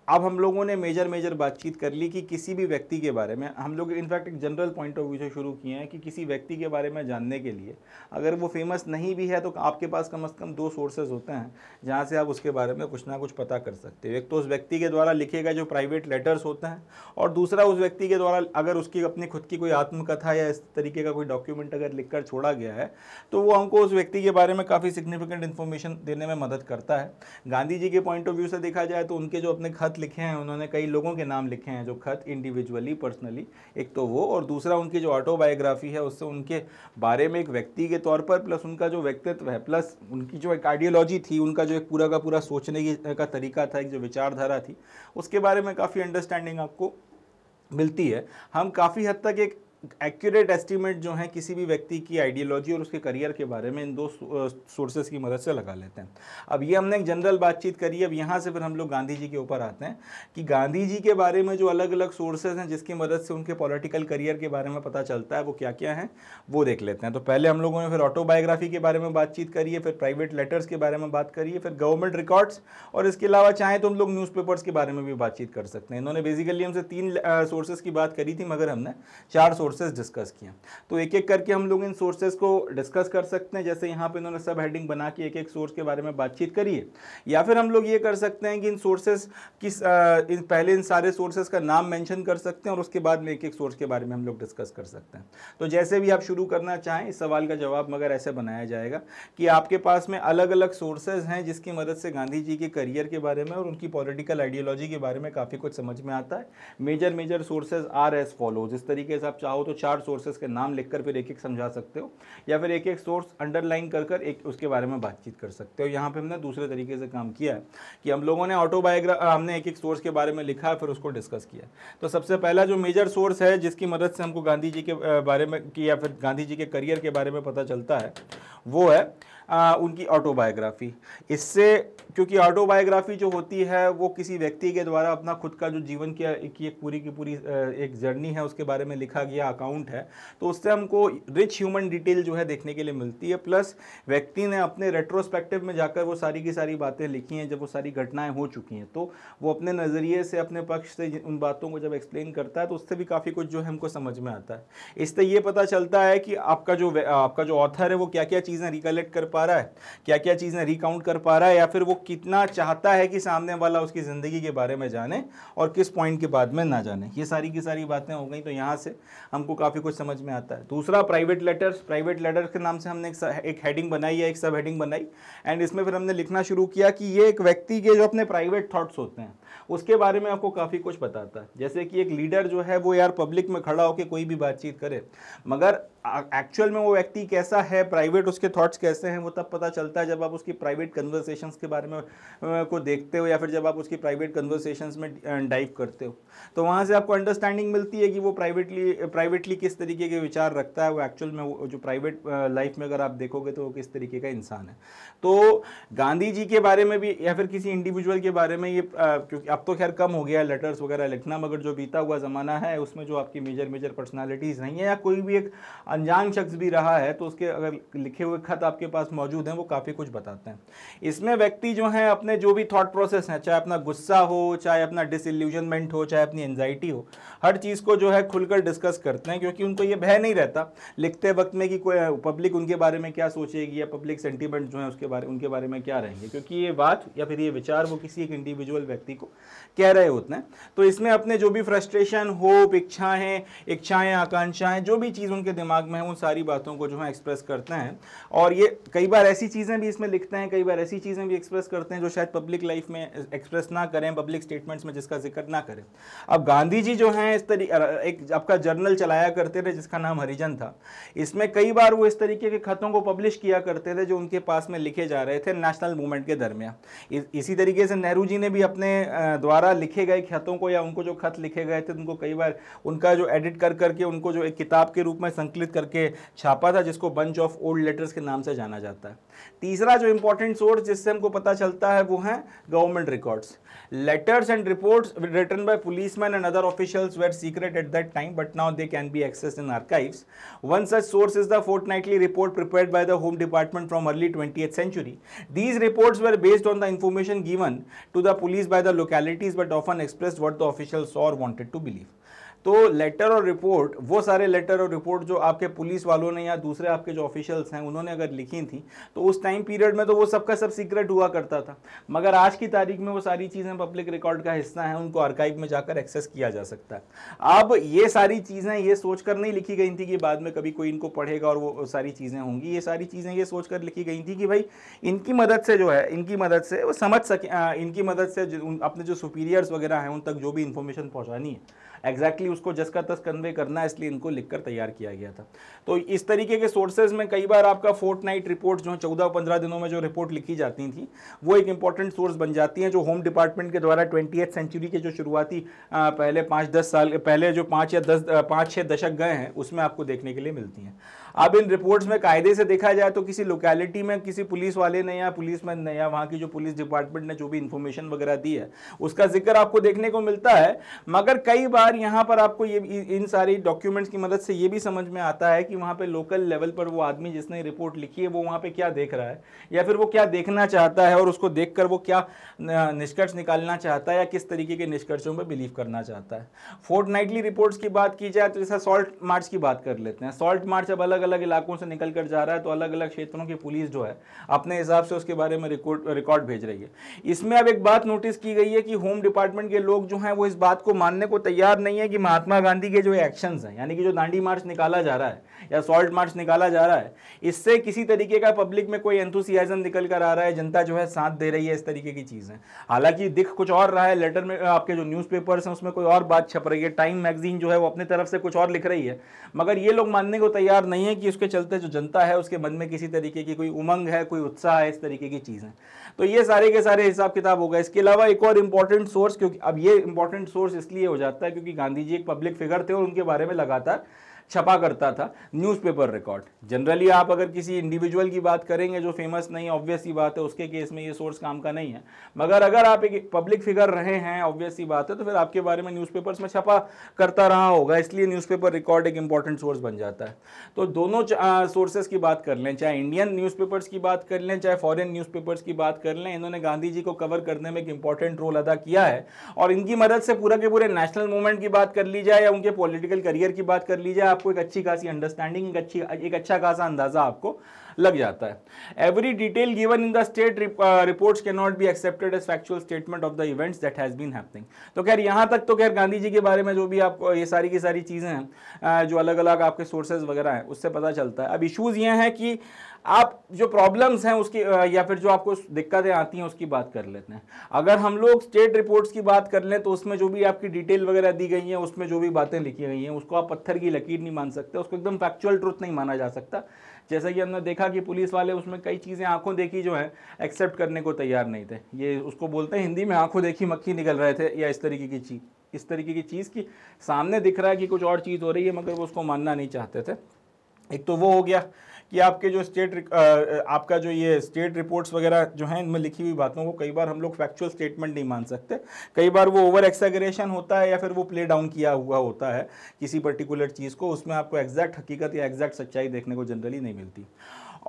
अब हम लोगों ने मेजर मेजर बातचीत कर ली कि किसी भी व्यक्ति के बारे में हम लोग इनफैक्ट एक जनरल पॉइंट ऑफ व्यू से शुरू किए हैं कि किसी व्यक्ति के बारे में जानने के लिए अगर वो फेमस नहीं भी है तो आपके पास कम से कम दो सोर्सेज होते हैं जहाँ से आप उसके बारे में कुछ ना कुछ पता कर सकते हो एक तो उस व्यक्ति के द्वारा लिखे गए जो प्राइवेट लेटर्स होते हैं और दूसरा उस व्यक्ति के द्वारा अगर उसकी अपनी खुद की कोई आत्मकथा या इस तरीके का कोई डॉक्यूमेंट अगर लिख कर छोड़ा गया है तो वो हमको उस व्यक्ति के बारे में काफ़ी सिग्निफिकेंट इन्फॉर्मेशन देने में मदद करता है गांधी जी के पॉइंट ऑफ व्यू से देखा जाए तो उनके जो अपने खत खत लिखे हैं उन्होंने कई लोगों के नाम लिखे हैं जो खत इंडिविजुअली पर्सनली एक तो वो और दूसरा उनकी जो ऑटोबायोग्राफी है उससे उनके बारे में एक व्यक्ति के तौर पर प्लस उनका जो व्यक्तित्व है प्लस उनकी जो एक आइडियोलॉजी थी उनका जो एक पूरा का पूरा सोचने की का तरीका था एक जो विचारधारा थी उसके बारे में काफ़ी अंडरस्टैंडिंग आपको मिलती है हम काफ़ी हद तक एक एक्यूरेट एस्टिमेट जो है किसी भी व्यक्ति की आइडियोलॉजी और उसके करियर के बारे में इन दो सोर्सेज की मदद से लगा लेते हैं अब ये हमने एक जनरल बातचीत करी अब यहाँ से फिर हम लोग गांधी जी के ऊपर आते हैं कि गांधी जी के बारे में जो अलग अलग सोर्सेज हैं जिसकी मदद से उनके पॉलिटिकल करियर के बारे में पता चलता है वो क्या क्या है वो देख लेते हैं तो पहले हम लोगों ने फिर ऑटोबायोग्राफी के बारे में बातचीत करी है फिर प्राइवेट लेटर्स के बारे में बात करिए फिर गवर्नमेंट रिकॉर्ड्स और इसके अलावा चाहें तो हम लोग न्यूज़पेपर्स के बारे में भी बातचीत कर सकते हैं इन्होंने बेसिकली हमसे तीन सोर्सेज की बात करी थी मगर हमने चार सोर्सेज डिस्कस किए तो एक एक करके हम लोग इन सोर्सेज को डिस्कस कर सकते हैं जैसे यहाँ पे इन्होंने सब हेडिंग बना के एक एक सोर्स के बारे में बातचीत करिए या फिर हम लोग ये कर सकते हैं कि इन सोर्सेज किस आ, इन पहले इन सारे सोर्सेज का नाम मैंशन कर सकते हैं और उसके बाद में एक एक सोर्स के बारे में हम लोग डिस्कस कर सकते हैं तो जैसे भी आप शुरू करना चाहें इस सवाल का जवाब मगर ऐसे बनाया जाएगा कि आपके पास में अलग अलग सोर्सेज हैं जिसकी मदद से गांधी जी के करियर के बारे में और उनकी पॉलिटिकल आइडियोलॉजी के बारे में काफ़ी कुछ समझ में आता है major major sources are as follows इस तरीके से आप चाहो चाहो तो चार सोर्सेज के नाम लिखकर फिर एक एक समझा सकते हो या फिर एक एक सोर्स अंडरलाइन कर कर एक उसके बारे में बातचीत कर सकते हो यहाँ पे हमने दूसरे तरीके से काम किया है कि हम लोगों ने ऑटोबायोग्राफ हमने एक एक सोर्स के बारे में लिखा फिर उसको डिस्कस किया तो सबसे पहला जो मेजर सोर्स है जिसकी मदद से हमको गांधी जी के बारे में या फिर गांधी जी के करियर के बारे में पता चलता है वो है आ, उनकी ऑटोबायोग्राफी इससे क्योंकि ऑटोबायोग्राफी जो होती है वो किसी व्यक्ति के द्वारा अपना खुद का जो जीवन की एक, एक पूरी की पूरी एक जर्नी है उसके बारे में लिखा गया अकाउंट है तो उससे हमको रिच ह्यूमन डिटेल जो है देखने के लिए मिलती है प्लस व्यक्ति ने अपने रेट्रोस्पेक्टिव में जाकर वो सारी की सारी बातें लिखी हैं जब वो सारी घटनाएँ हो चुकी हैं तो वो अपने नज़रिए से अपने पक्ष से उन बातों को जब एक्सप्लेन करता है तो उससे भी काफ़ी कुछ जो है हमको समझ में आता है इससे ये पता चलता है कि आपका जो आपका जो ऑथर है वो क्या क्या चीज़ें रिकलेक्ट कर पा रहा है क्या क्या चीज़ें रिकाउंट कर पा रहा है या फिर वो कितना चाहता है कि सामने वाला उसकी ज़िंदगी के बारे में जाने और किस पॉइंट के बाद में ना जाने ये सारी की सारी बातें हो गई तो यहाँ से हमको काफ़ी कुछ समझ में आता है दूसरा प्राइवेट लेटर्स प्राइवेट लेटर्स के नाम से हमने एक, हेडिंग बनाई है एक सब हेडिंग बनाई एंड इसमें फिर हमने लिखना शुरू किया कि ये एक व्यक्ति के जो अपने प्राइवेट थाट्स होते हैं उसके बारे में आपको काफ़ी कुछ बताता है जैसे कि एक लीडर जो है वो यार पब्लिक में खड़ा होकर कोई भी बातचीत करे मगर एक्चुअल में वो व्यक्ति कैसा है प्राइवेट उसके थॉट्स कैसे हैं वो तब पता चलता है जब आप उसकी प्राइवेट कन्वर्सेशंस के बारे में को देखते हो या फिर जब आप उसकी प्राइवेट कन्वर्सेशंस में डाइव करते हो तो वहाँ से आपको अंडरस्टैंडिंग मिलती है कि वो प्राइवेटली प्राइवेटली किस तरीके के विचार रखता है वो एक्चुअल में वो जो प्राइवेट लाइफ में अगर आप देखोगे तो वो किस तरीके का इंसान है तो गांधी जी के बारे में भी या फिर किसी इंडिविजुअल के बारे में ये क्योंकि अब तो खैर कम हो गया है लेटर्स वगैरह लिखना मगर जो बीता हुआ ज़माना है उसमें जो आपकी मेजर मेजर पर्सनालिटीज़ रही हैं या कोई भी एक अनजान शख्स भी रहा है तो उसके अगर लिखे हुए खत आपके पास मौजूद हैं वो काफ़ी कुछ बताते हैं इसमें व्यक्ति जो है अपने जो भी थाट प्रोसेस हैं चाहे अपना गुस्सा हो चाहे अपना डिसल्यूजनमेंट हो चाहे अपनी एनजाइटी हो हर चीज़ को जो है खुलकर डिस्कस करते हैं क्योंकि उनको ये भय नहीं रहता लिखते वक्त में कि कोई पब्लिक उनके बारे में क्या सोचेगी या पब्लिक सेंटीमेंट जो है उसके बारे उनके बारे में क्या रहेंगे क्योंकि ये बात या फिर ये विचार वो किसी एक इंडिविजुअल व्यक्ति को कह रहे होते हैं तो इसमें अपने जो भी फ्रस्ट्रेशन होप इच्छाएं इच्छाएं आकांक्षाएं जो भी चीज़ उनके दिमाग में है उन सारी बातों को जो है एक्सप्रेस करते हैं और ये कई बार ऐसी चीज़ें भी इसमें लिखते हैं कई बार ऐसी चीज़ें भी एक्सप्रेस करते हैं जो शायद पब्लिक लाइफ में एक्सप्रेस ना करें पब्लिक स्टेटमेंट्स में जिसका जिक्र ना करें अब गांधी जी जो हैं इस तरी एक आपका जर्नल चलाया करते थे जिसका नाम हरिजन था इसमें कई बार वो इस तरीके के खतों को पब्लिश किया करते थे जो उनके पास में लिखे जा रहे थे नेशनल मूवमेंट के दरमियान इसी तरीके से नेहरू जी ने भी अपने द्वारा लिखे गए खतों को या उनको जो खत लिखे गए थे उनको कई बार उनका जो एडिट कर करके उनको जो एक किताब के रूप में संकलित करके छापा था जिसको बंच ऑफ ओल्ड लेटर्स के नाम से जाना जाता है तीसरा जो इंपॉर्टेंट सोर्स जिससे हमको पता चलता है वो है government records Letters and reports written by policemen and other officials were secret at that time, but now they can be accessed in archives. One such source is the fortnightly report prepared by the Home Department from early 20th century. These reports were based on the information given to the police by the localities, but often expressed what the officials saw or wanted to believe. तो letter और report वो सारे letter और report जो आपके police वालों ने या दूसरे आपके जो ऑफिशियल्स हैं उन्होंने अगर लिखी थी तो उस टाइम पीरियड में तो वो सबका सब सीक्रेट हुआ करता था मगर आज की तारीख में वो सारी चीज़ें पब्लिक रिकॉर्ड का हिस्सा हैं उनको आर्काइव में जाकर एक्सेस किया जा सकता है अब ये सारी चीज़ें ये सोचकर नहीं लिखी गई थी कि बाद में कभी कोई इनको पढ़ेगा और वो सारी चीज़ें होंगी ये सारी चीज़ें ये सोचकर लिखी गई थी कि भाई इनकी मदद से जो है इनकी मदद से वो समझ सके इनकी मदद से अपने जो सुपीरियर्स वगैरह हैं उन तक जो भी इन्फॉर्मेशन पहुँचानी है एग्जैक्टली उसको जस का तस कन्वे करना है इसलिए इनको लिखकर तैयार किया गया था तो इस तरीके के सोर्सेज में कई बार आपका फोर्ट नाइट रिपोर्ट जो है चौदह पंद्रह दिनों में जो रिपोर्ट लिखी जाती थी वो एक इंपॉर्टेंट सोर्स बन जाती है जो होम डिपार्टमेंट के द्वारा ट्वेंटी सेंचुरी के जो शुरुआती पहले पाँच दस साल पहले जो पाँच या दस पाँच छः दशक गए हैं उसमें आपको देखने के लिए मिलती हैं अब इन रिपोर्ट्स में कायदे से देखा जाए तो किसी लोकेलिटी में किसी पुलिस वाले ने या पुलिस मैन ने या वहाँ की जो पुलिस डिपार्टमेंट ने जो भी इंफॉर्मेशन वगैरह दी है उसका जिक्र आपको देखने को मिलता है मगर कई बार यहाँ पर आपको ये इन सारी डॉक्यूमेंट्स की मदद से ये भी समझ में आता है कि वहाँ पर लोकल लेवल पर वो आदमी जिसने रिपोर्ट लिखी है वो वहाँ पर क्या देख रहा है या फिर वो क्या देखना चाहता है और उसको देख वो क्या निष्कर्ष निकालना चाहता है या किस तरीके के निष्कर्षों पर बिलीव करना चाहता है फोर्ट नाइटली रिपोर्ट्स की बात की जाए तो जैसा सॉल्ट मार्च की बात कर लेते हैं सॉल्ट मार्च अब अलग अलग इलाकों से निकल कर जा रहा है तो अलग अलग क्षेत्रों की पुलिस जो है अपने हिसाब से उसके बारे में रिकॉर्ड रिकॉर्ड भेज रही है इसमें अब एक बात नोटिस की गई है कि होम डिपार्टमेंट के लोग जो हैं वो इस बात को मानने को तैयार नहीं है कि महात्मा गांधी के जो एक्शंस हैं यानी कि जो दांडी मार्च निकाला जा रहा है या सॉल्ट मार्च निकाला जा रहा है इससे किसी तरीके का पब्लिक में कोई एंथुसियाजम निकल कर आ रहा है जनता जो है साथ दे रही है इस तरीके की चीज़ें हालांकि दिख कुछ और रहा है लेटर में आपके जो न्यूज़पेपर्स हैं उसमें कोई और बात छप रही है टाइम मैगजीन जो है वो अपनी तरफ से कुछ और लिख रही है मगर ये लोग मानने को तैयार नहीं है कि उसके चलते जो जनता है उसके मन में किसी तरीके की कोई उमंग है कोई उत्साह है इस तरीके की चीज़ें तो ये सारे के सारे हिसाब किताब होगा इसके अलावा एक और इम्पॉर्टेंट सोर्स क्योंकि अब ये इंपॉर्टेंट सोर्स इसलिए हो जाता है क्योंकि गांधी जी एक पब्लिक फिगर थे और उनके बारे में लगातार छपा करता था न्यूज़पेपर रिकॉर्ड जनरली आप अगर किसी इंडिविजुअल की बात करेंगे जो फेमस नहीं ऑब्वियस ही बात है उसके केस में ये सोर्स काम का नहीं है मगर अगर आप एक पब्लिक फिगर रहे हैं ऑब्वियस ही बात है तो फिर आपके बारे में न्यूज़पेपर्स में छपा करता रहा होगा इसलिए न्यूज़पेपर रिकॉर्ड एक इंपॉर्टेंट सोर्स बन जाता है तो दोनों सोर्सेज की बात कर लें चाहे इंडियन न्यूज़पेपर्स की बात कर लें चाहे फॉरन न्यूज़पेपर्स की बात कर लें इन्होंने गांधी जी को कवर करने में एक इंपॉर्टेंट रोल अदा किया है और इनकी मदद से पूरा के पूरे नेशनल मूवमेंट की बात कर ली जाए या उनके पॉलिटिकल करियर की बात कर ली जाए आपको एक अच्छी खासी अंडरस्टैंडिंग एक अच्छी एक अच्छा खासा अंदाजा आपको लग जाता है every detail given in the state reports can not be accepted as factual statement of the events that has been happening तो खैर यहाँ तक तो खैर गांधी जी के बारे में जो भी आपको ये सारी की सारी चीज़ें हैं uh, जो अलग अलग आपके सोर्सेज वगैरह हैं उससे पता चलता है अब इशूज़ ये हैं कि आप जो प्रॉब्लम्स हैं उसकी या फिर जो आपको दिक्कतें आती हैं उसकी बात कर लेते हैं अगर हम लोग स्टेट रिपोर्ट्स की बात कर लें तो उसमें जो भी आपकी डिटेल वगैरह दी गई है उसमें जो भी बातें लिखी गई हैं उसको आप पत्थर की लकीर नहीं मान सकते उसको एकदम फैक्चुअल ट्रुथ नहीं माना जा सकता जैसा कि हमने देखा कि पुलिस वाले उसमें कई चीज़ें आंखों देखी जो है एक्सेप्ट करने को तैयार नहीं थे ये उसको बोलते हैं हिंदी में आंखों देखी मक्खी निकल रहे थे या इस तरीके की चीज़ इस तरीके की चीज़ की सामने दिख रहा है कि कुछ और चीज़ हो रही है मगर वो उसको मानना नहीं चाहते थे एक तो वो हो गया कि आपके जो स्टेट आपका जो ये स्टेट रिपोर्ट्स वगैरह जो हैं इनमें लिखी हुई बातों को कई बार हम लोग फैक्चुअल स्टेटमेंट नहीं मान सकते कई बार वो ओवर एक्सेग्रेशन होता है या फिर वो प्ले डाउन किया हुआ होता है किसी पर्टिकुलर चीज़ को उसमें आपको एग्जैक्ट हकीकत या एग्जैक्ट सच्चाई देखने को जनरली नहीं मिलती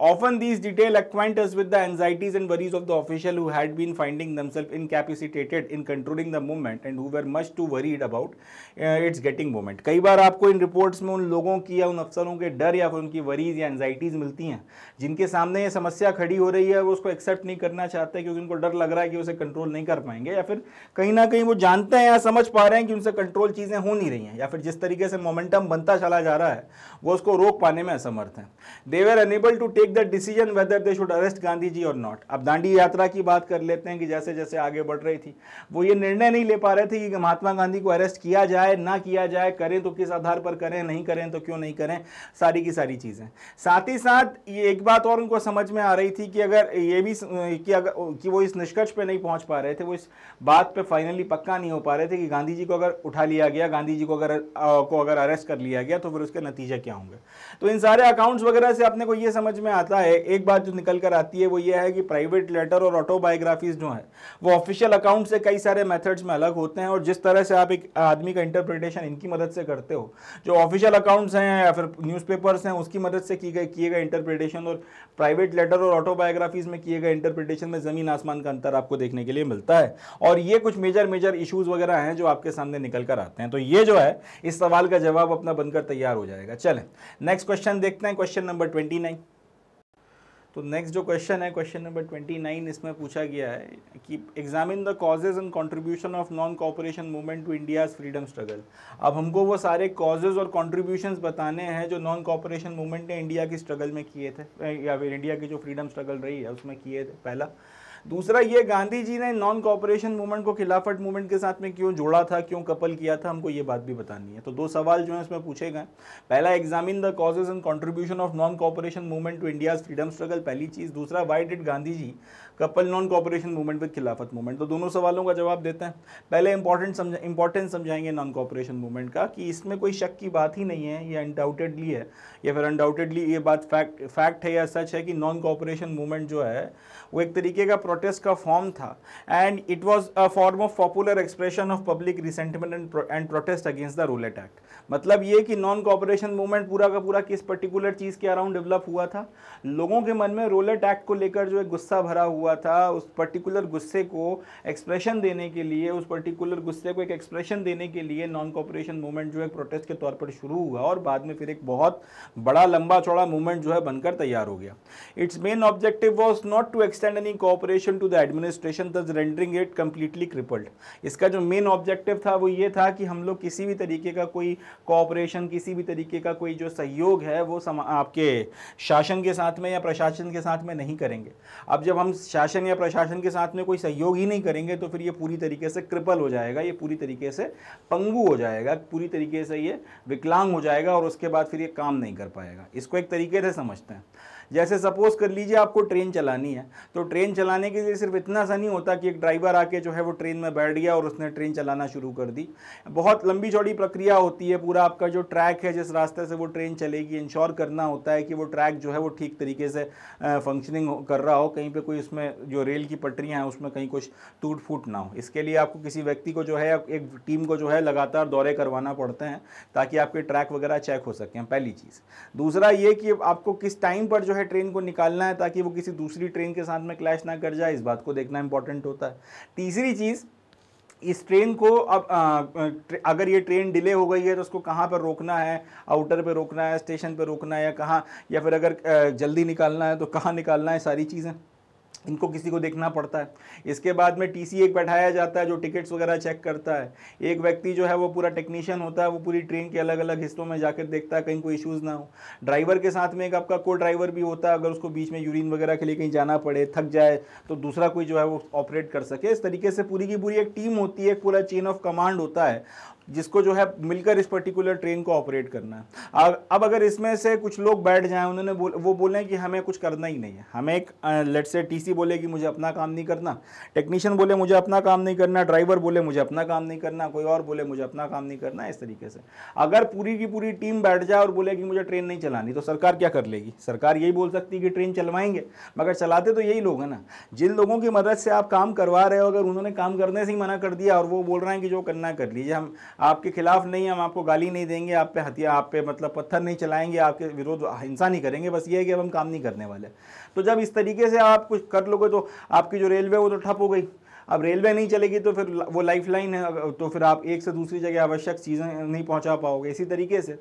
Often these detail acquaint us with the anxieties and worries of the official who had been finding themselves incapacitated in controlling the movement and who were much too worried about uh, its getting movement. कई बार आपको इन reports में उन लोगों की या उन अफसरों के डर या फिर उनकी वरीज या एनजाइटीज़ मिलती हैं जिनके सामने ये समस्या खड़ी हो रही है वो उसको एक्सेप्ट नहीं करना चाहते क्योंकि उनको डर लग रहा है कि उसे कंट्रोल नहीं कर पाएंगे या फिर कहीं ना कहीं वो जानते हैं या समझ पा रहे हैं कि उनसे कंट्रोल चीज़ें हो नहीं रही हैं या फिर जिस तरीके से मोमेंटम बनता चला जा रहा है वो उसको रोक पाने में असमर्थ हैं they were unable to take take the decision whether they should arrest Gandhi ji और नॉट अब दांडी यात्रा की बात कर लेते हैं कि जैसे जैसे आगे बढ़ रही थी वो ये निर्णय नहीं ले पा रहे थे कि महात्मा गांधी को अरेस्ट किया जाए ना किया जाए करें तो किस आधार पर करें नहीं करें तो क्यों नहीं करें सारी की सारी चीज़ें साथ ही साथ ये एक बात और उनको समझ में आ रही थी कि अगर ये भी कि अगर कि वो इस निष्कर्ष पर नहीं पहुँच पा रहे थे वो इस बात पर फाइनली पक्का नहीं हो पा रहे थे कि गांधी जी को अगर उठा लिया गया गांधी जी को अगर को अगर अरेस्ट कर लिया गया तो फिर उसके नतीजे क्या होंगे तो इन सारे अकाउंट्स वगैरह से अपने को ये समझ में आता है एक बात जो निकल कर आती है वो ये है कि प्राइवेट लेटर और ऑटोबायोग्राफीज जो हैं वो ऑफिशियल अकाउंट से कई सारे मेथड्स में अलग होते हैं और जिस तरह से आप एक आदमी का इंटरप्रिटेशन इनकी मदद से करते हो जो ऑफिशियल अकाउंट्स हैं या फिर न्यूज़पेपर्स हैं उसकी मदद से की गए किए गए इंटरप्रिटेशन और प्राइवेट लेटर और ऑटोबायोग्राफीज में किए गए इंटरप्रिटेशन में ज़मीन आसमान का अंतर आपको देखने के लिए मिलता है और ये कुछ मेजर मेजर इशूज़ वगैरह हैं जो आपके सामने निकल कर आते हैं तो ये जो है इस सवाल का जवाब अपना बनकर तैयार हो जाएगा चलें नेक्स्ट क्वेश्चन देखते हैं क्वेश्चन नंबर ट्वेंटी नाइन तो नेक्स्ट जो क्वेश्चन है क्वेश्चन नंबर ट्वेंटी नाइन इसमें पूछा गया है कि examine the causes and contribution of non cooperation movement to India's freedom struggle अब हमको वो सारे कॉजेज और कॉन्ट्रीब्यूशन बताने हैं जो नॉन कॉपरेशन मूवमेंट ने इंडिया की स्ट्रगल में किए थे या फिर इंडिया की जो फ्रीडम स्ट्रगल रही है उसमें किए थे पहला दूसरा ये गांधी जी ने नॉन कॉपरेशन मूवमेंट को खिलाफत मूवमेंट के साथ में क्यों जोड़ा था क्यों कपल किया था हमको ये बात भी बतानी है तो दो सवाल जो है इसमें पूछे गए पहला examine the causes and contribution of non cooperation movement to India's freedom struggle पहली चीज़ दूसरा why did Gandhi ji couple non cooperation movement with Khilafat movement तो दोनों सवालों का जवाब देते हैं पहले इंपॉर्टेंट समझा इंपॉर्टेंस समझाएंगे नॉन कॉपरेशन मूवमेंट का कि इसमें कोई शक की बात ही नहीं है ये अनडाउटेडली है या फिर अनडाउटेडली ये बात फैक्ट फैक्ट है या सच है कि नॉन कॉपरेशन मूवमेंट जो है वो एक तरीके का प्रोटेस्ट का फॉर्म था and it was a form of popular expression of public resentment and and protest against the rule act मतलब ये कि नॉन कॉपरेशन मूवमेंट पूरा का पूरा किस पर्टिकुलर चीज़ के अराउंड डेवलप हुआ था लोगों के मन में रोलेट एक्ट को लेकर जो एक गुस्सा भरा हुआ था उस पर्टिकुलर गुस्से को एक्सप्रेशन देने के लिए उस पर्टिकुलर गुस्से को एक एक्सप्रेशन देने के लिए नॉन कॉपरेशन मूवमेंट जो है प्रोटेस्ट के तौर पर शुरू हुआ और बाद में फिर एक बहुत बड़ा लंबा चौड़ा मूवमेंट जो है बनकर तैयार हो गया its main objective was not to extend any cooperation to the administration thus rendering it completely crippled इसका जो मेन ऑब्जेक्टिव था वो ये था कि हम लोग किसी भी तरीके का कोई कॉपरेशन किसी भी तरीके का कोई जो सहयोग है वो आपके शासन के साथ में या प्रशासन के साथ में नहीं करेंगे अब जब हम शासन या प्रशासन के साथ में कोई सहयोग ही नहीं करेंगे तो फिर ये पूरी तरीके से क्रिपल हो जाएगा ये पूरी तरीके से पंगू हो जाएगा पूरी तरीके से ये विकलांग हो जाएगा और उसके बाद फिर ये काम नहीं कर पाएगा इसको एक तरीके से समझते हैं जैसे सपोज कर लीजिए आपको ट्रेन चलानी है तो ट्रेन चलाने के लिए सिर्फ इतना सा नहीं होता कि एक ड्राइवर आके जो है वो ट्रेन में बैठ गया और उसने ट्रेन चलाना शुरू कर दी बहुत लंबी चौड़ी प्रक्रिया होती है पूरा आपका जो ट्रैक है जिस रास्ते से वो ट्रेन चलेगी इंश्योर करना होता है कि वो ट्रैक जो है वो ठीक तरीके से फंक्शनिंग कर रहा हो कहीं पर कोई उसमें जो रेल की पटरियाँ हैं उसमें कहीं कुछ टूट फूट ना हो इसके लिए आपको किसी व्यक्ति को जो है एक टीम को जो है लगातार दौरे करवाना पड़ते हैं ताकि आपके ट्रैक वगैरह चेक हो सकें पहली चीज़ दूसरा ये कि आपको किस टाइम पर जो है है ट्रेन को निकालना है ताकि वो किसी दूसरी ट्रेन के साथ में क्लैश ना कर जाए इस बात को देखना इंपॉर्टेंट होता है तीसरी चीज़ इस ट्रेन को अब अगर ये ट्रेन डिले हो गई है तो उसको कहाँ पर रोकना है आउटर पे रोकना है स्टेशन पे रोकना है या कहाँ या फिर अगर जल्दी निकालना है तो कहाँ निकालना है सारी चीज़ें इनको किसी को देखना पड़ता है इसके बाद में टीसी एक बैठाया जाता है जो टिकट्स वगैरह चेक करता है एक व्यक्ति जो है वो पूरा टेक्नीशियन होता है वो पूरी ट्रेन के अलग अलग हिस्सों में जाकर देखता है कहीं कोई इश्यूज़ ना हो ड्राइवर के साथ में एक आपका को ड्राइवर भी होता है अगर उसको बीच में यूरिन वगैरह के लिए कहीं जाना पड़े थक जाए तो दूसरा कोई जो है वो ऑपरेट कर सके इस तरीके से पूरी की पूरी एक टीम होती है एक पूरा चेन ऑफ कमांड होता है जिसको जो है मिलकर इस पर्टिकुलर ट्रेन को ऑपरेट करना है अब अगर इसमें से कुछ लोग बैठ जाएं उन्होंने बोल वो बोलें कि हमें कुछ करना ही नहीं है हमें एक लेट से टीसी बोले कि मुझे अपना काम नहीं करना टेक्नीशियन बोले मुझे अपना काम नहीं करना ड्राइवर बोले मुझे अपना काम नहीं करना कोई और बोले मुझे अपना काम नहीं करना इस तरीके से अगर पूरी की पूरी टीम बैठ जाए और बोले कि मुझे ट्रेन नहीं चलानी तो सरकार क्या कर लेगी सरकार यही बोल सकती है कि ट्रेन चलवाएंगे मगर चलाते तो यही लोग हैं ना जिन लोगों की मदद से आप काम करवा रहे हो अगर उन्होंने काम करने से ही मना कर दिया और वो बोल रहे हैं कि जो करना कर लीजिए हम आपके खिलाफ नहीं हम आपको गाली नहीं देंगे आप पे हथियार आप पे मतलब पत्थर नहीं चलाएंगे आपके विरोध हिंसा नहीं करेंगे बस ये है कि अब हम काम नहीं करने वाले तो जब इस तरीके से आप कुछ कर लोगे तो आपकी जो रेलवे वो तो ठप हो गई अब रेलवे नहीं चलेगी तो फिर वो लाइफ लाइन है तो फिर आप एक से दूसरी जगह आवश्यक चीज़ें नहीं पहुंचा पाओगे इसी तरीके से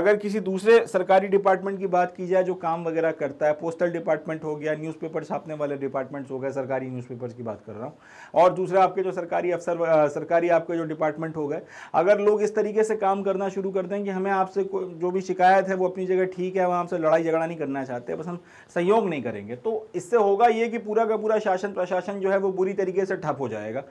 अगर किसी दूसरे सरकारी डिपार्टमेंट की बात की जाए जो काम वगैरह करता है पोस्टल डिपार्टमेंट हो गया न्यूज़पेपर छापने वाले डिपार्टमेंट्स हो गए सरकारी न्यूज़पेपर्स की बात कर रहा हूँ और दूसरा आपके जो सरकारी अफसर सरकारी आपके जो डिपार्टमेंट हो गए अगर लोग इस तरीके से काम करना शुरू कर दें कि हमें आपसे जो भी शिकायत है वो अपनी जगह ठीक है हम आपसे लड़ाई झगड़ा नहीं करना चाहते बस हम सहयोग नहीं करेंगे तो इससे होगा ये कि पूरा का पूरा शासन प्रशासन जो है वो बुरी तरीके से ठप हो जाएगा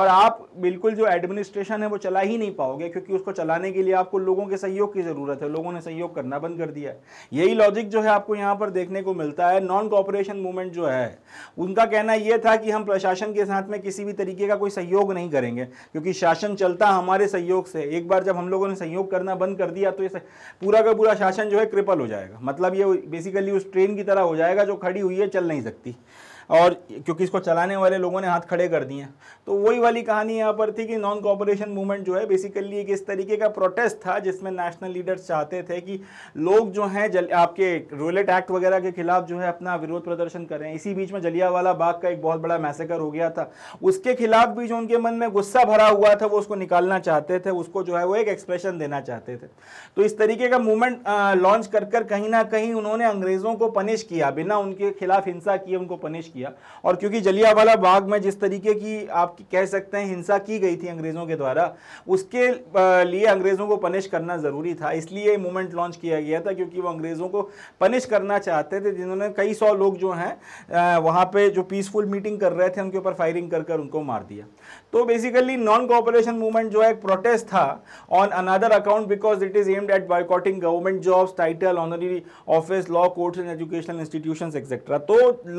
और आप बिल्कुल जो एडमिनिस्ट्रेशन है वो चला ही नहीं पाओगे क्योंकि उसको चलाने के लिए आपको लोगों के सहयोग की ज़रूरत है लोगों ने सहयोग करना बंद कर दिया है यही लॉजिक जो है आपको यहाँ पर देखने को मिलता है नॉन कॉपरेशन मूवमेंट जो है उनका कहना यह था कि हम प्रशासन के साथ में किसी भी तरीके का कोई सहयोग नहीं करेंगे क्योंकि शासन चलता हमारे सहयोग से एक बार जब हम लोगों ने सहयोग करना बंद कर दिया तो ये पूरा का पूरा शासन जो है क्रिपल हो जाएगा मतलब ये बेसिकली उस ट्रेन की तरह हो जाएगा जो खड़ी हुई है चल नहीं सकती और क्योंकि इसको चलाने वाले लोगों ने हाथ खड़े कर दिए तो वही वाली कहानी यहाँ पर थी कि नॉन कॉपरेशन मूवमेंट जो है बेसिकली एक इस तरीके का प्रोटेस्ट था जिसमें नेशनल लीडर्स चाहते थे कि लोग जो हैं जल आपके रोलेट एक्ट वगैरह के खिलाफ जो है अपना विरोध प्रदर्शन कर रहे हैं इसी बीच में जलियावाला बाग का एक बहुत बड़ा मैसेकर हो गया था उसके खिलाफ भी जो उनके मन में गुस्सा भरा हुआ था वो उसको निकालना चाहते थे उसको जो है वो एक एक्सप्रेशन देना चाहते थे तो इस तरीके का मूवमेंट लॉन्च कर कर कहीं ना कहीं उन्होंने अंग्रेज़ों को पनिश किया बिना उनके खिलाफ हिंसा किए उनको पनिश किया किया और क्योंकि जलियावाला बाग में जिस तरीके की आप कह सकते हैं हिंसा की गई थी अंग्रेज़ों के द्वारा उसके लिए अंग्रेज़ों को पनिश करना ज़रूरी था इसलिए मूवमेंट लॉन्च किया गया था क्योंकि वो अंग्रेज़ों को पनिश करना चाहते थे जिन्होंने कई सौ लोग जो हैं वहां पर जो पीसफुल मीटिंग कर रहे थे उनके ऊपर फायरिंग कर कर उनको मार दिया तो बेसिकली नॉन कॉपरेशन मूवमेंट जो है एक प्रोटेस्ट था on another account because it is aimed at boycotting government jobs title honorary office law courts and educational institution etcetera तो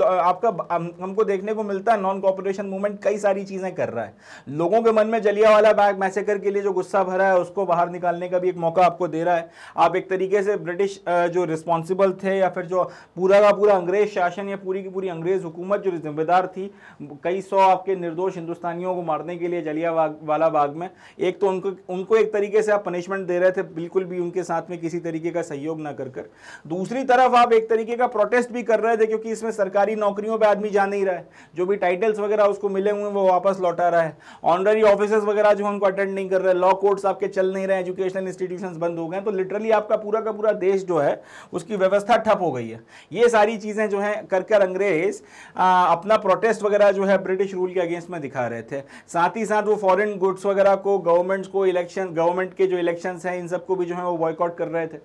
आपका हमको देखने को मिलता है नॉन कॉपरेशन मूवमेंट कई सारी चीज़ें कर रहा है लोगों के मन में जलिया वाला बैग मैसेकर के लिए जो गुस्सा भरा है उसको बाहर निकालने का भी एक मौका आपको दे रहा है आप एक तरीके से ब्रिटिश जो रिस्पॉन्सिबल थे या फिर जो पूरा का पूरा अंग्रेज शासन या पूरी की पूरी अंग्रेज हुकूमत जो जिम्मेदार थी कई सौ आपके निर्दोष हिंदुस्तानियों को मार मारने के लिए जलिया वाला बाग में एक तो उनको उनको एक तरीके से आप पनिशमेंट दे रहे थे बिल्कुल भी उनके साथ में किसी तरीके का सहयोग ना कर कर दूसरी तरफ आप एक तरीके का प्रोटेस्ट भी कर रहे थे क्योंकि इसमें सरकारी नौकरियों पर आदमी जा नहीं रहा है जो भी टाइटल्स वगैरह उसको मिले हुए हैं वो वापस लौटा रहा है ऑनररी ऑफिसर्स वगैरह जो उनको अटेंड नहीं कर रहे लॉ कोर्ट्स आपके चल नहीं रहे एजुकेशनल इंस्टीट्यूशन बंद हो गए तो लिटरली आपका पूरा का पूरा देश जो है उसकी व्यवस्था ठप हो गई है ये सारी चीज़ें जो है कर कर अंग्रेज आ, अपना प्रोटेस्ट वगैरह जो है ब्रिटिश रूल के अगेंस्ट में दिखा रहे थे साथ ही साथ वो फॉरेन गुड्स वगैरह को गवर्नमेंट्स को इलेक्शन गवर्नमेंट के जो इलेक्शंस हैं इन सबको भी जो है वो बॉयकॉट कर रहे थे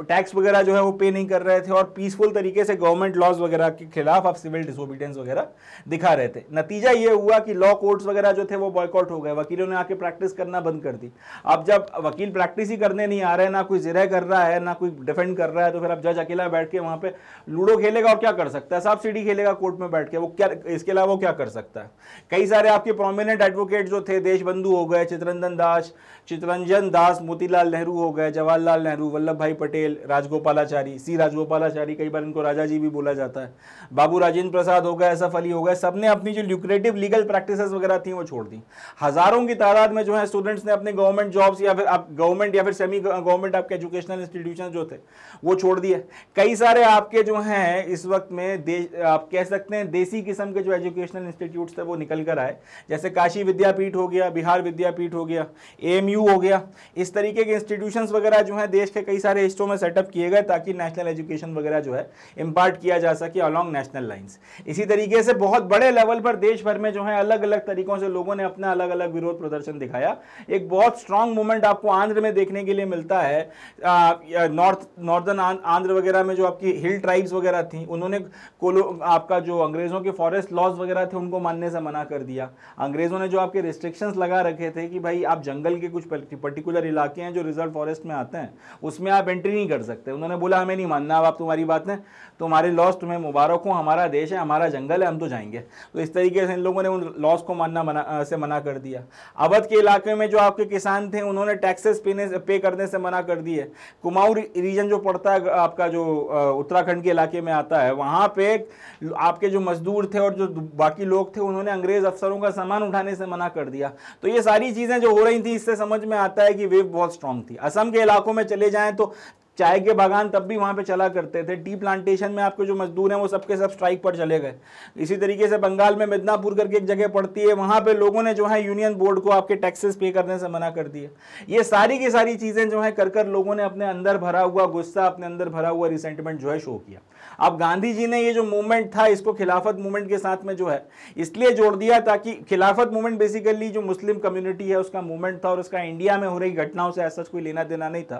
टैक्स वगैरह जो है वो पे नहीं कर रहे थे और पीसफुल तरीके से गवर्नमेंट लॉज वगैरह के खिलाफ अब सिविल डिसोबीडियंस वगैरह दिखा रहे थे नतीजा ये हुआ कि लॉ कोर्ट्स वगैरह जो थे वो बॉयकॉट हो गए वकीलों ने आके प्रैक्टिस करना बंद कर दी अब जब वकील प्रैक्टिस ही करने नहीं आ रहे ना कोई जिरह कर रहा है ना कोई डिफेंड कर रहा है तो फिर अब जज अकेला बैठ के वहाँ पर लूडो खेलेगा और क्या कर सकता है साफ सीढ़ी खेलेगा कोर्ट में बैठ के वो क्या इसके अलावा वो क्या कर सकता है कई सारे आपके प्रोमिनेंट एडवोकेट जो थे देशबंधु हो गए चित्रंदन दास चितरंजन दास मोतीलाल नेहरू हो गए जवाहरलाल नेहरू वल्लभ भाई पटेल राजगोपालाचारी सी राजगोपालाचारी कई बार इनको राजा जी भी बोला जाता है बाबू राजेंद्र प्रसाद हो गए असफ अली हो गए सब ने अपनी जो ल्यूक्रेटिव लीगल प्रैक्टिस वगैरह थी वो छोड़ दी हज़ारों की तादाद में जो है स्टूडेंट्स ने अपने गवर्नमेंट जॉब्स या फिर आप गवर्नमेंट या फिर सेमी गवर्नमेंट आपके एजुकेशनल इंस्टीट्यूशन जो थे वो छोड़ दिए कई सारे आपके जो हैं इस वक्त में आप कह सकते हैं देसी किस्म के जो एजुकेशनल इंस्टीट्यूट थे वो निकल कर आए जैसे काशी विद्यापीठ हो गया बिहार विद्यापीठ हो गया एएमयू यू हो गया इस तरीके के इंस्टीट्यूशंस वगैरह जो हैं देश के कई सारे हिस्सों में सेटअप किए गए ताकि नेशनल एजुकेशन वगैरह जो है इम्पार्ट किया जा सके अलॉन्ग नेशनल लाइन्स इसी तरीके से बहुत बड़े लेवल पर देश भर में जो है अलग अलग तरीकों से लोगों ने अपना अलग अलग विरोध प्रदर्शन दिखाया एक बहुत स्ट्रांग मूवमेंट आपको आंध्र में देखने के लिए मिलता है नॉर्थ नॉर्दर्न आंध्र वगैरह में जो आपकी हिल ट्राइब्स वगैरह थी उन्होंने कोलो आपका जो अंग्रेज़ों के फॉरेस्ट लॉज वगैरह थे उनको मानने से मना कर दिया अंग्रेज़ों ने जो आपके रिस्ट्रिक्शंस लगा रखे थे कि भाई आप जंगल के कुछ कुछ पर्टिकुलर इलाके हैं जो रिजर्व फॉरेस्ट में आते हैं उसमें आप एंट्री नहीं कर सकते उन्होंने बोला हमें नहीं मानना अब आप तुम्हारी बात है तुम्हारी लॉस तुम्हें मुबारक हो हमारा देश है हमारा जंगल है हम तो जाएंगे तो इस तरीके से इन लोगों ने उन लॉस को मानना मना से मना कर दिया अवध के इलाके में जो आपके किसान थे उन्होंने टैक्सेस पेने पे करने से मना कर दिए कुमाऊ रीजन जो पड़ता है आपका जो उत्तराखंड के इलाके में आता है वहाँ पे आपके जो मजदूर थे और जो बाकी लोग थे उन्होंने अंग्रेज अफसरों का सामान उठाने से मना कर दिया तो ये सारी चीज़ें जो हो रही थी इससे समझ में आता है कि वेव बहुत स्ट्रांग थी असम के इलाकों में चले जाएँ तो चाय के बागान तब भी वहाँ पे चला करते थे टी प्लांटेशन में आपके जो मजदूर हैं वो सबके सब स्ट्राइक पर चले गए इसी तरीके से बंगाल में मिदनापुर करके एक जगह पड़ती है वहाँ पे लोगों ने जो है यूनियन बोर्ड को आपके टैक्सेस पे करने से मना कर दिया ये सारी की सारी चीज़ें जो है कर कर लोगों ने अपने अंदर भरा हुआ गुस्सा अपने अंदर भरा हुआ रिसेंटमेंट जो है शो किया अब गांधी जी ने ये जो मूवमेंट था इसको खिलाफत मूवमेंट के साथ में जो है इसलिए जोड़ दिया ताकि खिलाफत मूवमेंट बेसिकली जो मुस्लिम कम्युनिटी है उसका मूवमेंट था और उसका इंडिया में हो रही घटनाओं से ऐसा कोई लेना देना नहीं था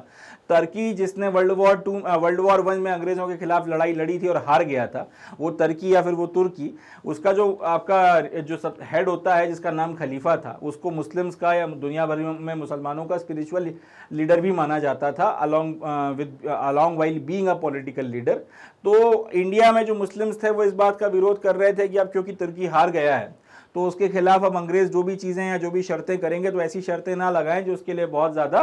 तर्की जिसने world war two world war one में अंग्रेजों के खिलाफ लड़ाई लड़ी थी और हार गया था वो तर्की या फिर वो तुर्की उसका जो आपका जो सब हेड होता है जिसका नाम खलीफा था उसको मुस्लिम्स का या दुनिया भर में मुसलमानों का स्पिरिचुअल लीडर भी माना जाता था along with along while being a political leader तो इंडिया में जो मुस्लिम्स थे वो इस बात का विरोध कर रहे थे कि अब क्योंकि तुर्की हार गया है तो उसके खिलाफ हम अंग्रेज जो भी चीज़ें या जो भी शर्तें करेंगे तो ऐसी शर्तें ना लगाएं जो उसके लिए बहुत ज़्यादा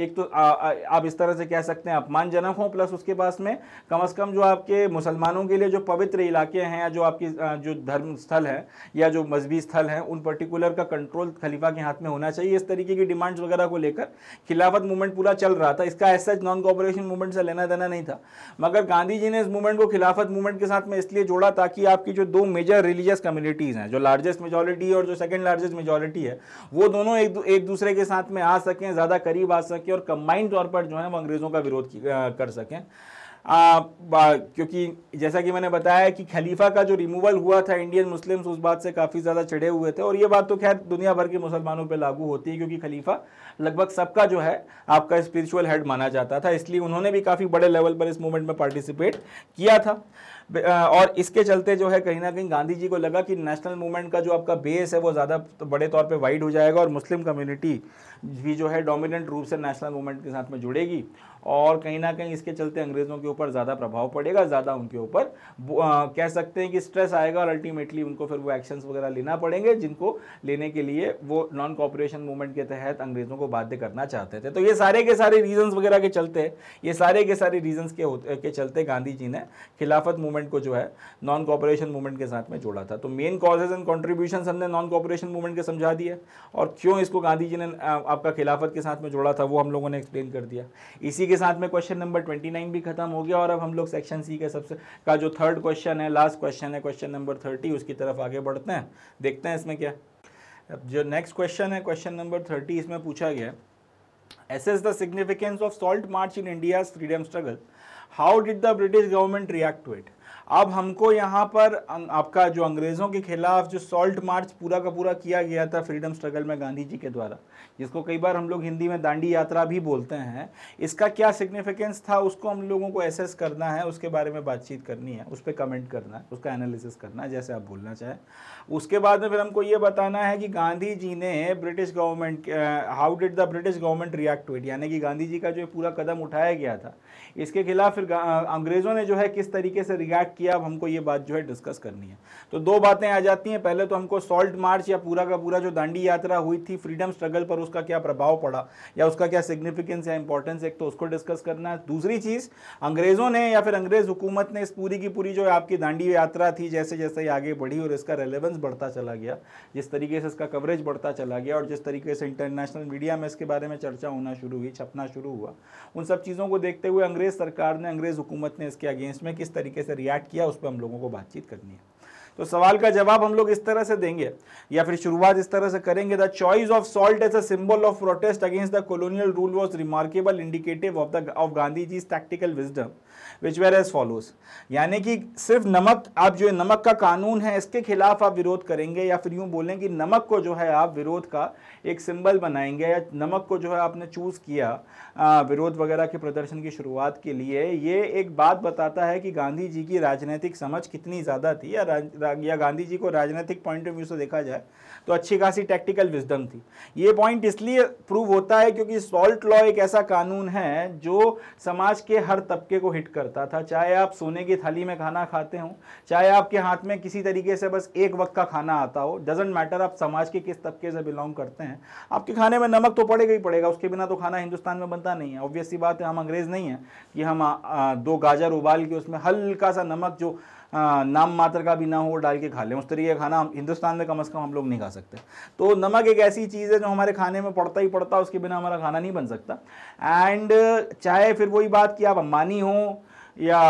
एक तो आप इस तरह से कह सकते हैं अपमानजनक हों प्लस उसके पास में कम अज़ कम जो आपके मुसलमानों के लिए जो पवित्र इलाके हैं या जो आपकी जो धर्म स्थल है या जो मजहबी स्थल हैं उन पर्टिकुलर का कंट्रोल खलीफा के हाथ में होना चाहिए इस तरीके की डिमांड्स वगैरह को लेकर खिलाफत मूवमेंट पूरा चल रहा था इसका ऐसा नॉन कॉपरेशन मूवमेंट से लेना देना नहीं था मगर गांधी जी ने इस मूवमेंट को खिलाफत मूवमेंट के साथ में इसलिए जोड़ा ताकि आपकी जो दो मेजर रिलीजियस कम्युनिटीज़ हैं जो लार्जेस्ट मेजोरिटी और जो सेकेंड लार्जेस्ट मेजोरिटी है वो दोनों एक, एक दूसरे के साथ में आ सकें ज़्यादा करीब आ सकें और कंबाइंड तौर पर जो है वो अंग्रेज़ों का विरोध कर सकें आ, क्योंकि जैसा कि मैंने बताया कि खलीफा का जो रिमूवल हुआ था इंडियन मुस्लिम्स उस बात से काफ़ी ज़्यादा चढ़े हुए थे और ये बात तो खैर दुनिया भर के मुसलमानों पे लागू होती है क्योंकि खलीफा लगभग सबका जो है आपका स्पिरिचुअल हेड माना जाता था इसलिए उन्होंने भी काफ़ी बड़े लेवल पर इस मूवमेंट में पार्टिसिपेट किया था और इसके चलते जो है कहीं ना कहीं गांधी जी को लगा कि नेशनल मूवमेंट का जो आपका बेस है वो ज़्यादा तो बड़े तौर पर वाइड हो जाएगा और मुस्लिम कम्युनिटी भी जो है डोमिनेंट रूप से नेशनल मूवमेंट के साथ में जुड़ेगी और कहीं ना कहीं इसके चलते अंग्रेज़ों के ऊपर ज़्यादा प्रभाव पड़ेगा ज़्यादा उनके ऊपर कह सकते हैं कि स्ट्रेस आएगा और अल्टीमेटली उनको फिर वो एक्शंस वगैरह लेना पड़ेंगे जिनको लेने के लिए वो नॉन कॉपरेशन मूवमेंट के तहत अंग्रेज़ों को बाध्य करना चाहते थे तो ये सारे के सारे रीजन्स वगैरह के चलते ये सारे के सारे रीजन्स के के चलते गांधी जी ने खिलाफत मूवमेंट को जो है नॉन कॉपरेशन मूवमेंट के साथ में जोड़ा था तो मेन कॉजेज एंड कॉन्ट्रीब्यूशन हमने नॉन कॉपरेशन मूवमेंट के समझा दिए और क्यों इसको गांधी जी ने आपका खिलाफत के साथ में जोड़ा था वो हम लोगों ने एक्सप्लेन कर दिया इसी के के साथ में क्वेश्चन नंबर 29 भी खत्म हो गया और अब हम लोग सेक्शन सी का सबसे का जो थर्ड क्वेश्चन है लास्ट क्वेश्चन है क्वेश्चन नंबर 30 उसकी तरफ आगे बढ़ते हैं देखते हैं इसमें क्या अब जो नेक्स्ट क्वेश्चन है क्वेश्चन नंबर 30 इसमें पूछा गया assess the significance of salt march in India freedom struggle how did the British government react to it अब हमको यहाँ पर अं, आपका जो अंग्रेज़ों के खिलाफ जो सॉल्ट मार्च पूरा का पूरा किया गया था फ्रीडम स्ट्रगल में गांधी जी के द्वारा जिसको कई बार हम लोग हिंदी में दांडी यात्रा भी बोलते हैं इसका क्या सिग्निफिकेंस था उसको हम लोगों को एसेस करना है उसके बारे में बातचीत करनी है उस पर कमेंट करना है उसका एनालिसिस करना है जैसे आप बोलना चाहें उसके बाद में फिर हमको ये बताना है कि गांधी जी ने British government how did the British government react to it यानी कि गांधी जी का जो पूरा कदम उठाया गया था इसके खिलाफ फिर अंग्रेज़ों ने जो है किस तरीके से रिएक्ट कि अब हमको ये बात जो है डिस्कस करनी है तो दो बातें आ जाती हैं पहले तो हमको सॉल्ट मार्च या पूरा का पूरा जो दांडी यात्रा हुई थी फ्रीडम स्ट्रगल पर उसका क्या प्रभाव पड़ा या उसका क्या सिग्निफिकेंस या इंपॉर्टेंस एक तो उसको डिस्कस करना है दूसरी चीज़ अंग्रेज़ों ने या फिर अंग्रेज़ हुकूमत ने इस पूरी की पूरी जो आपकी दांडी यात्रा थी जैसे जैसे आगे बढ़ी और इसका रेलिवेंस बढ़ता चला गया जिस तरीके से इसका कवरेज बढ़ता चला गया और जिस तरीके से इंटरनेशनल मीडिया में इसके बारे में चर्चा होना शुरू हुई छपना शुरू हुआ उन सब चीज़ों को देखते हुए अंग्रेज़ सरकार ने अंग्रेज़ हुकूमत ने इसके अगेंस्ट में किस तरीके से रिएक्ट स्टार्ट किया उस पर हम लोगों को बातचीत करनी है तो सवाल का जवाब हम लोग इस तरह से देंगे या फिर शुरुआत इस तरह से करेंगे the choice of salt as a symbol of protest against the colonial rule was remarkable indicative of the of Gandhi ji tactical wisdom which were as follows यानी कि सिर्फ नमक आप जो नमक का कानून है इसके खिलाफ आप विरोध करेंगे या फिर यूं बोलें कि नमक को जो है आप विरोध का एक सिंबल बनाएंगे या नमक को जो है आपने चूज़ किया विरोध वगैरह के प्रदर्शन की शुरुआत के लिए ये एक बात बताता है कि गांधी जी की राजनीतिक समझ कितनी ज़्यादा थी या रा, या गांधी जी को राजनीतिक पॉइंट ऑफ व्यू से देखा जाए तो अच्छी खासी टैक्टिकल विजडम थी ये पॉइंट इसलिए प्रूव होता है क्योंकि सॉल्ट लॉ एक ऐसा कानून है जो समाज के हर तबके को हिट करता था चाहे आप सोने की थाली में खाना खाते हों चाहे आपके हाथ में किसी तरीके से बस एक वक्त का खाना आता हो डजेंट मैटर आप समाज के किस तबके से बिलोंग करते हैं आपके खाने में नमक तो पड़ेगा ही पड़ेगा उसके बिना तो खाना हिंदुस्तान में बनता पता नहीं है ऑब्वियस सी बात है हम अंग्रेज़ नहीं हैं कि हम आ, आ, दो गाजर उबाल के उसमें हल्का सा नमक जो आ, नाम मात्र का भी ना हो डाल के खा लें उस तरीके का खाना हम हिंदुस्तान में कम से कम हम लोग नहीं खा सकते तो नमक एक ऐसी चीज़ है जो हमारे खाने में पड़ता ही पड़ता उसके बिना हमारा खाना नहीं बन सकता एंड चाहे फिर वही बात कि आप अम्बानी हों या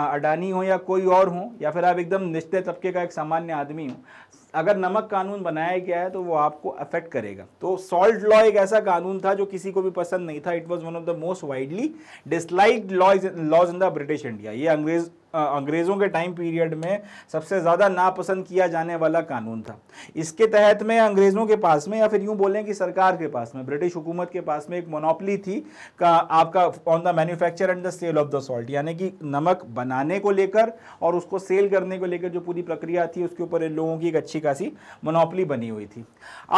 अडानी हो या कोई और हो या फिर आप एकदम निश्चय तबके का एक सामान्य आदमी हो अगर नमक कानून बनाया गया है तो वो आपको अफेक्ट करेगा तो सॉल्ट लॉ एक ऐसा कानून था जो किसी को भी पसंद नहीं था it was one of the most widely dislike laws in the British India ये अंग्रेज अंग्रेज़ों के टाइम पीरियड में सबसे ज़्यादा नापसंद किया जाने वाला कानून था इसके तहत में अंग्रेज़ों के पास में या फिर यूं बोलें कि सरकार के पास में ब्रिटिश हुकूमत के पास में एक मोनोपली थी का आपका on the manufacture and the sale of the salt यानी कि नमक बनाने को लेकर और उसको सेल करने को लेकर जो पूरी प्रक्रिया थी उसके ऊपर इन लोगों की एक अच्छी खासी मोनोपली बनी हुई थी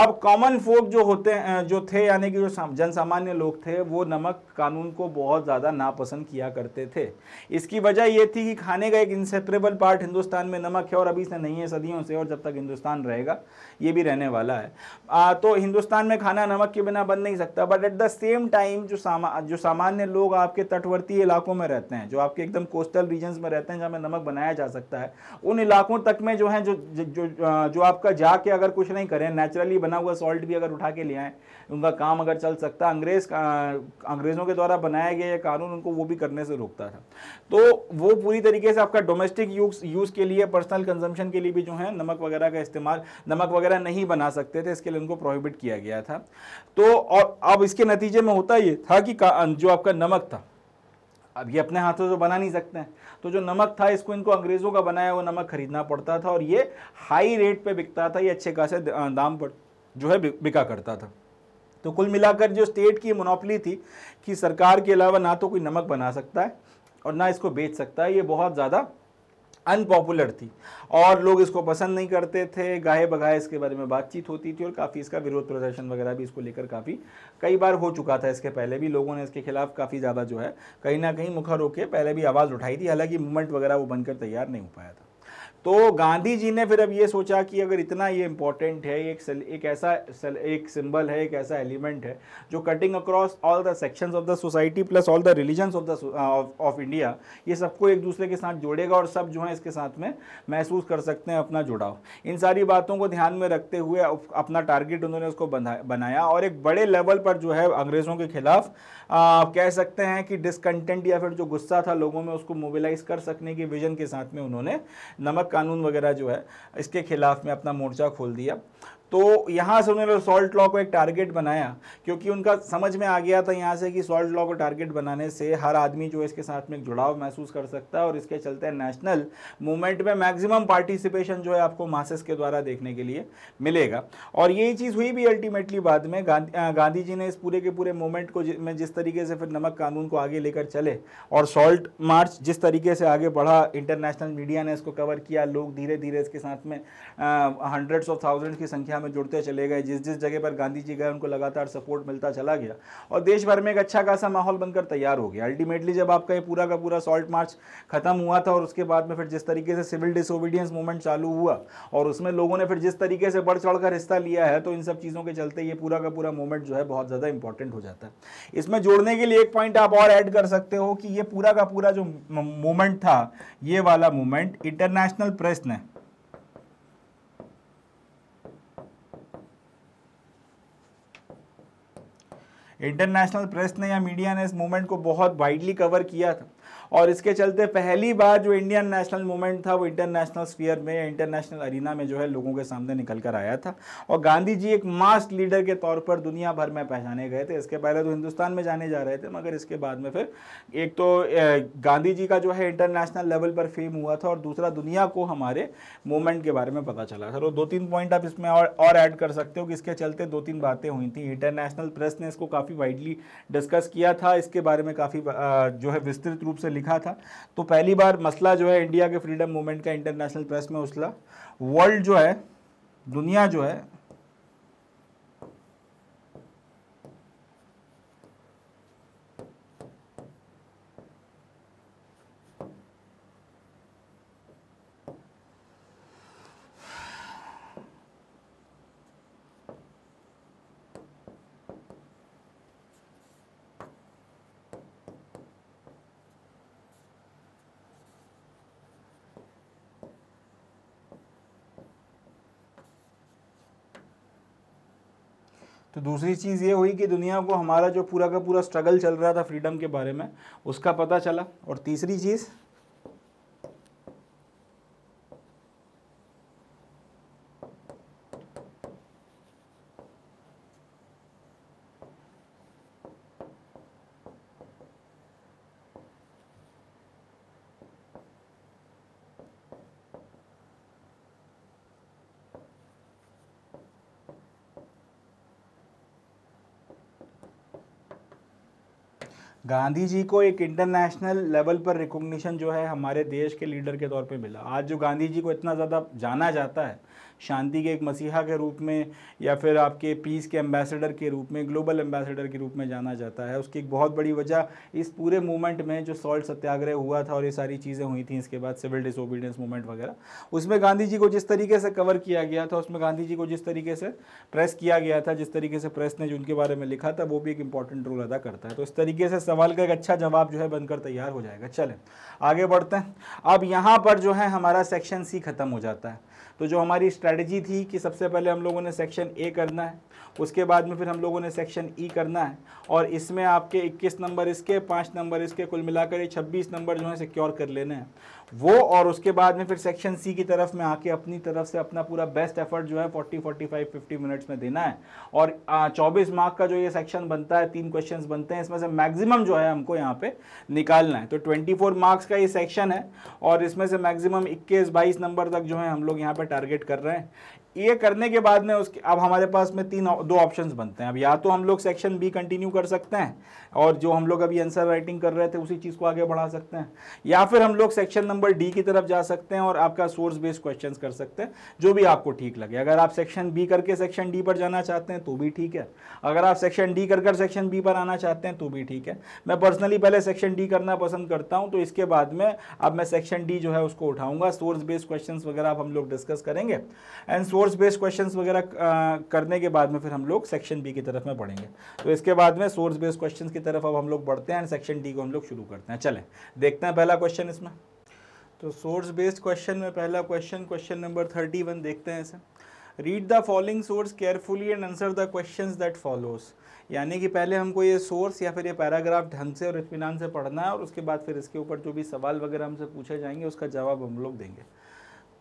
अब कॉमन फोक जो होते जो थे यानी कि जो जन सामान्य लोग थे वो नमक कानून को बहुत ज़्यादा नापसंद किया करते थे इसकी वजह ये थी कि खाने का एक इंसेपरेबल पार्ट हिंदुस्तान में नमक है और अभी से नहीं है सदियों से और जब तक हिंदुस्तान रहेगा ये भी रहने वाला है आ, तो हिंदुस्तान में खाना नमक के बिना बन नहीं सकता but at the same time जो सामा जो सामान्य लोग आपके तटवर्ती इलाकों में रहते हैं जो आपके एकदम कोस्टल रीजन्स में रहते हैं जहाँ में नमक बनाया जा सकता है उन इलाकों तक में जो है जो जो जो, आपका जाके अगर कुछ नहीं करें नेचुरली बना हुआ सॉल्ट भी अगर उठा के ले आएँ उनका काम अगर चल सकता अंग्रेज अंग्रेज़ों के द्वारा बनाया गया कानून उनको वो भी करने से रोकता था तो वो पूरी तरीके से आपका डोमेस्टिक यूज यूज़ के लिए पर्सनल कंजम्पशन के लिए भी जो है नमक वगैरह का इस्तेमाल नमक वगैरह वगैरह नहीं बना सकते थे इसके लिए उनको प्रोहिबिट किया गया था तो और अब इसके नतीजे में होता ये था कि जो आपका नमक था अब ये अपने हाथों से बना नहीं सकते हैं तो जो नमक था इसको इनको अंग्रेज़ों का बनाया हुआ नमक खरीदना पड़ता था और ये हाई रेट पे बिकता था ये अच्छे खासे दाम पर जो है बिका करता था तो कुल मिलाकर जो स्टेट की मोनोपली थी कि सरकार के अलावा ना तो कोई नमक बना सकता है और ना इसको बेच सकता है ये बहुत ज़्यादा अनपॉपुलर थी और लोग इसको पसंद नहीं करते थे गाहे बगाहे इसके बारे में बातचीत होती थी और काफ़ी इसका विरोध प्रदर्शन वगैरह भी इसको लेकर काफ़ी कई बार हो चुका था इसके पहले भी लोगों ने इसके खिलाफ काफ़ी ज़्यादा जो है कहीं ना कहीं मुखर होकर पहले भी आवाज़ उठाई थी हालांकि मूवमेंट वगैरह वो बनकर तैयार नहीं हो पाया था तो गांधी जी ने फिर अब ये सोचा कि अगर इतना ये इम्पोर्टेंट है एक सल, एक ऐसा सल, एक सिंबल है एक ऐसा एलिमेंट है जो cutting across all the sections of the society plus all the religions of the of India ये सबको एक दूसरे के साथ जोड़ेगा और सब जो है इसके साथ में महसूस कर सकते हैं अपना जुड़ाव इन सारी बातों को ध्यान में रखते हुए अपना टारगेट उन्होंने उसको बनाया और एक बड़े लेवल पर जो है अंग्रेज़ों के खिलाफ आप कह सकते हैं कि डिसकंटेंट या फिर जो गुस्सा था लोगों में उसको मोबिलाइज कर सकने के विजन के साथ में उन्होंने नमक कानून वगैरह जो है इसके खिलाफ में अपना मोर्चा खोल दिया तो यहाँ से उन्होंने सॉल्ट लॉ को एक टारगेट बनाया क्योंकि उनका समझ में आ गया था यहाँ से कि सॉल्ट लॉ को टारगेट बनाने से हर आदमी जो है इसके साथ में एक जुड़ाव महसूस कर सकता है और इसके चलते नेशनल मूवमेंट में मैक्सिमम पार्टिसिपेशन जो है आपको मासेस के द्वारा देखने के लिए मिलेगा और यही चीज़ हुई भी अल्टीमेटली बाद में गांधी गांधी जी ने इस पूरे के पूरे मूवमेंट को में जिस तरीके से फिर नमक कानून को आगे लेकर चले और सॉल्ट मार्च जिस तरीके से आगे बढ़ा इंटरनेशनल मीडिया ने इसको कवर किया लोग धीरे धीरे इसके साथ में हंड्रेड्स ऑफ थाउजेंड्स की संख्या में जुड़ते चले गए जिस जिस जगह पर गांधी जी गए उनको लगातार सपोर्ट मिलता चला गया और देश भर में एक अच्छा खासा माहौल बनकर तैयार हो गया अल्टीमेटली जब आपका ये पूरा का पूरा सॉल्ट मार्च खत्म हुआ था और उसके बाद में फिर जिस तरीके से सिविल डिसोबीडियंस मूवमेंट चालू हुआ और उसमें लोगों ने फिर जिस तरीके से बढ़ चढ़ हिस्सा लिया है तो इन सब चीज़ों के चलते ये पूरा का पूरा मूवमेंट जो है बहुत ज़्यादा इंपॉर्टेंट हो जाता है इसमें जोड़ने के लिए एक पॉइंट आप और ऐड कर सकते हो कि ये पूरा का पूरा जो मूवमेंट था ये वाला मूवमेंट इंटरनेशनल प्रेस ने इंटरनेशनल प्रेस ने या मीडिया ने इस मूवमेंट को बहुत वाइडली कवर किया था और इसके चलते पहली बार जो इंडियन नेशनल मूवमेंट था वो इंटरनेशनल स्पीयर में इंटरनेशनल अरीना में जो है लोगों के सामने निकल कर आया था और गांधी जी एक मास्ट लीडर के तौर पर दुनिया भर में पहचाने गए थे इसके पहले तो हिंदुस्तान में जाने जा रहे थे मगर इसके बाद में फिर एक तो गांधी जी का जो है इंटरनेशनल लेवल पर फेम हुआ था और दूसरा दुनिया को हमारे मूवमेंट के बारे में पता चला था और दो तीन पॉइंट आप इसमें और और ऐड कर सकते हो कि इसके चलते दो तीन बातें हुई थी इंटरनेशनल प्रेस ने इसको काफ़ी वाइडली डिस्कस किया था इसके बारे में काफ़ी जो है विस्तृत रूप से लिखा था तो पहली बार मसला जो है इंडिया के फ्रीडम मूवमेंट का इंटरनेशनल प्रेस में उछला वर्ल्ड जो है दुनिया जो है दूसरी चीज़ ये हुई कि दुनिया को हमारा जो पूरा का पूरा स्ट्रगल चल रहा था फ्रीडम के बारे में उसका पता चला और तीसरी चीज़ गांधी जी को एक इंटरनेशनल लेवल पर रिकॉग्निशन जो है हमारे देश के लीडर के तौर पे मिला आज जो गांधी जी को इतना ज़्यादा जाना जाता है शांति के एक मसीहा के रूप में या फिर आपके पीस के एम्बेसडर के रूप में ग्लोबल एम्बेसडर के रूप में जाना जाता है उसकी एक बहुत बड़ी वजह इस पूरे मूवमेंट में जो सॉल्ट सत्याग्रह हुआ था और ये सारी चीज़ें हुई थी इसके बाद सिविल डिसोबीडियंस मूवमेंट वगैरह उसमें गांधी जी को जिस तरीके से कवर किया गया था उसमें गांधी जी को जिस तरीके से प्रेस किया गया था जिस तरीके से प्रेस ने उनके बारे में लिखा था वो भी एक इंपॉर्टेंट रोल अदा करता है तो इस तरीके से सवाल का एक अच्छा जवाब जो है बनकर तैयार हो जाएगा चलें आगे बढ़ते हैं अब यहाँ पर जो है हमारा सेक्शन सी खत्म हो जाता है तो जो हमारी स्ट्रैटेजी थी कि सबसे पहले हम लोगों ने सेक्शन ए करना है उसके बाद में फिर हम लोगों ने सेक्शन ई e करना है और इसमें आपके 21 नंबर इसके पाँच नंबर इसके कुल मिलाकर ये 26 नंबर जो है सिक्योर कर लेने हैं वो और उसके बाद में फिर सेक्शन सी की तरफ में आके अपनी तरफ से अपना पूरा बेस्ट एफर्ट जो है 40 45 50 मिनट्स में देना है और आ, 24 मार्क का जो ये सेक्शन बनता है तीन क्वेश्चंस बनते हैं इसमें से मैक्सिमम जो है हमको यहाँ पे निकालना है तो 24 मार्क्स का ये सेक्शन है और इसमें से मैक्सिमम 21 22 नंबर तक जो है हम लोग यहाँ पर टारगेट कर रहे हैं ये करने के बाद में उसके अब हमारे पास में तीन दो ऑप्शन बनते हैं अब या तो हम लोग सेक्शन बी कंटिन्यू कर सकते हैं और जो हम लोग अभी आंसर राइटिंग कर रहे थे उसी चीज़ को आगे बढ़ा सकते हैं या फिर हम लोग सेक्शन नंबर नंबर डी की तरफ जा सकते हैं और आपका सोर्स बेस्ड क्वेश्चंस कर सकते हैं जो भी आपको ठीक लगे अगर आप सेक्शन बी करके सेक्शन डी पर जाना चाहते हैं तो भी ठीक है अगर आप सेक्शन डी कर कर सेक्शन बी पर आना चाहते हैं तो भी ठीक है मैं पर्सनली पहले सेक्शन डी करना पसंद करता हूँ तो इसके बाद में अब मैं सेक्शन डी जो है उसको उठाऊंगा सोर्स बेस्ड क्वेश्चन वगैरह आप हम लोग डिस्कस करेंगे एंड सोर्स बेस्ड क्वेश्चन वगैरह करने के बाद में फिर हम लोग सेक्शन बी की तरफ में पढ़ेंगे तो इसके बाद में सोर्स बेस्ड क्वेश्चन की तरफ अब हम लोग बढ़ते हैं एंड सेक्शन डी को हम लोग शुरू करते हैं चले देखते हैं पहला क्वेश्चन इसमें तो सोर्स बेस्ड क्वेश्चन में पहला question question number thirty one देखते हैं इसे read the following source carefully and answer the question that follows यानी कि पहले हमको ये सोर्स या फिर ये पैराग्राफ ढंग से और इतमान से पढ़ना है और उसके बाद फिर इसके ऊपर जो भी सवाल वगैरह हमसे पूछे जाएंगे उसका जवाब हम लोग देंगे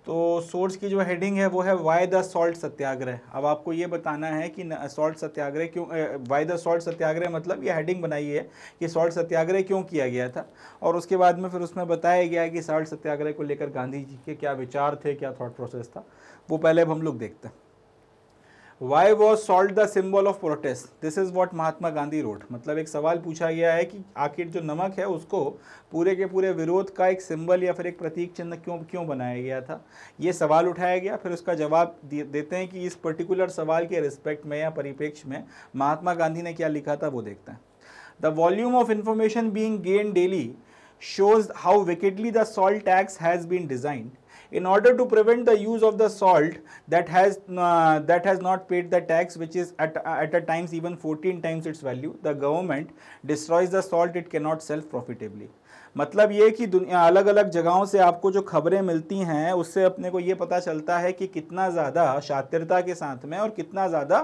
तो सोर्स की जो हेडिंग है वो है वाई द सॉल्ट सत्याग्रह अब आपको ये बताना है कि सॉल्ट सत्याग्रह क्यों वाई द सॉल्ट सत्याग्रह मतलब ये हेडिंग बनाई है कि सॉल्ट सत्याग्रह क्यों किया गया था और उसके बाद में फिर उसमें बताया गया है कि सॉल्ट सत्याग्रह को लेकर गांधी जी के क्या विचार थे क्या थाट प्रोसेस था वो पहले अब हम लोग देखते हैं why was salt the symbol of protest this is what Mahatma Gandhi wrote मतलब एक सवाल पूछा गया है कि आखिर जो नमक है उसको पूरे के पूरे विरोध का एक सिंबल या फिर एक प्रतीक चिन्ह क्यों क्यों बनाया गया था ये सवाल उठाया गया फिर उसका जवाब देते हैं कि इस पर्टिकुलर सवाल के रिस्पेक्ट में या परिप्रेक्ष्य में महात्मा गांधी ने क्या लिखा था वो देखते हैं the volume of information being gained daily shows how wickedly the salt tax has been designed in order to prevent the use of the salt that has uh, that has not paid the tax which is at, at a times even 14 times its value the government destroys the salt it cannot sell profitably मतलब ये कि दुनिया अलग अलग जगहों से आपको जो खबरें मिलती हैं उससे अपने को ये पता चलता है कि कितना ज़्यादा शातिरता के साथ में और कितना ज़्यादा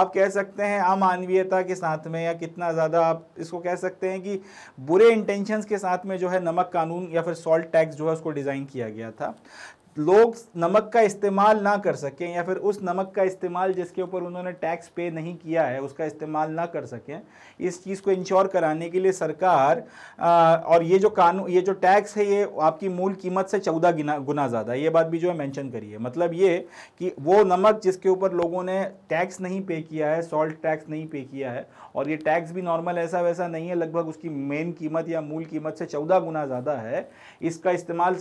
आप कह सकते हैं अमानवीयता के साथ में या कितना ज़्यादा आप इसको कह सकते हैं कि बुरे इंटेंशंस के साथ में जो है नमक कानून या फिर सॉल्ट टैक्स जो है उसको डिज़ाइन किया गया था लोग नमक का इस्तेमाल ना कर सकें या फिर उस नमक का इस्तेमाल जिसके ऊपर उन्होंने टैक्स पे नहीं किया है उसका इस्तेमाल ना कर सकें इस चीज़ को इंश्योर कराने के लिए सरकार आ, और ये जो कानून ये जो टैक्स है ये आपकी मूल कीमत से चौदह गुना गुना ज़्यादा ये बात भी जो है मैंशन करी है मतलब ये कि वो नमक जिसके ऊपर लोगों ने टैक्स नहीं पे किया है सॉल्ट टैक्स नहीं पे किया है और ये टैक्स भी नॉर्मल ऐसा वैसा नहीं है लगभग उसकी मेन कीमत या मूल कीमत से चौदह गुना ज़्यादा है इसका इस्तेमाल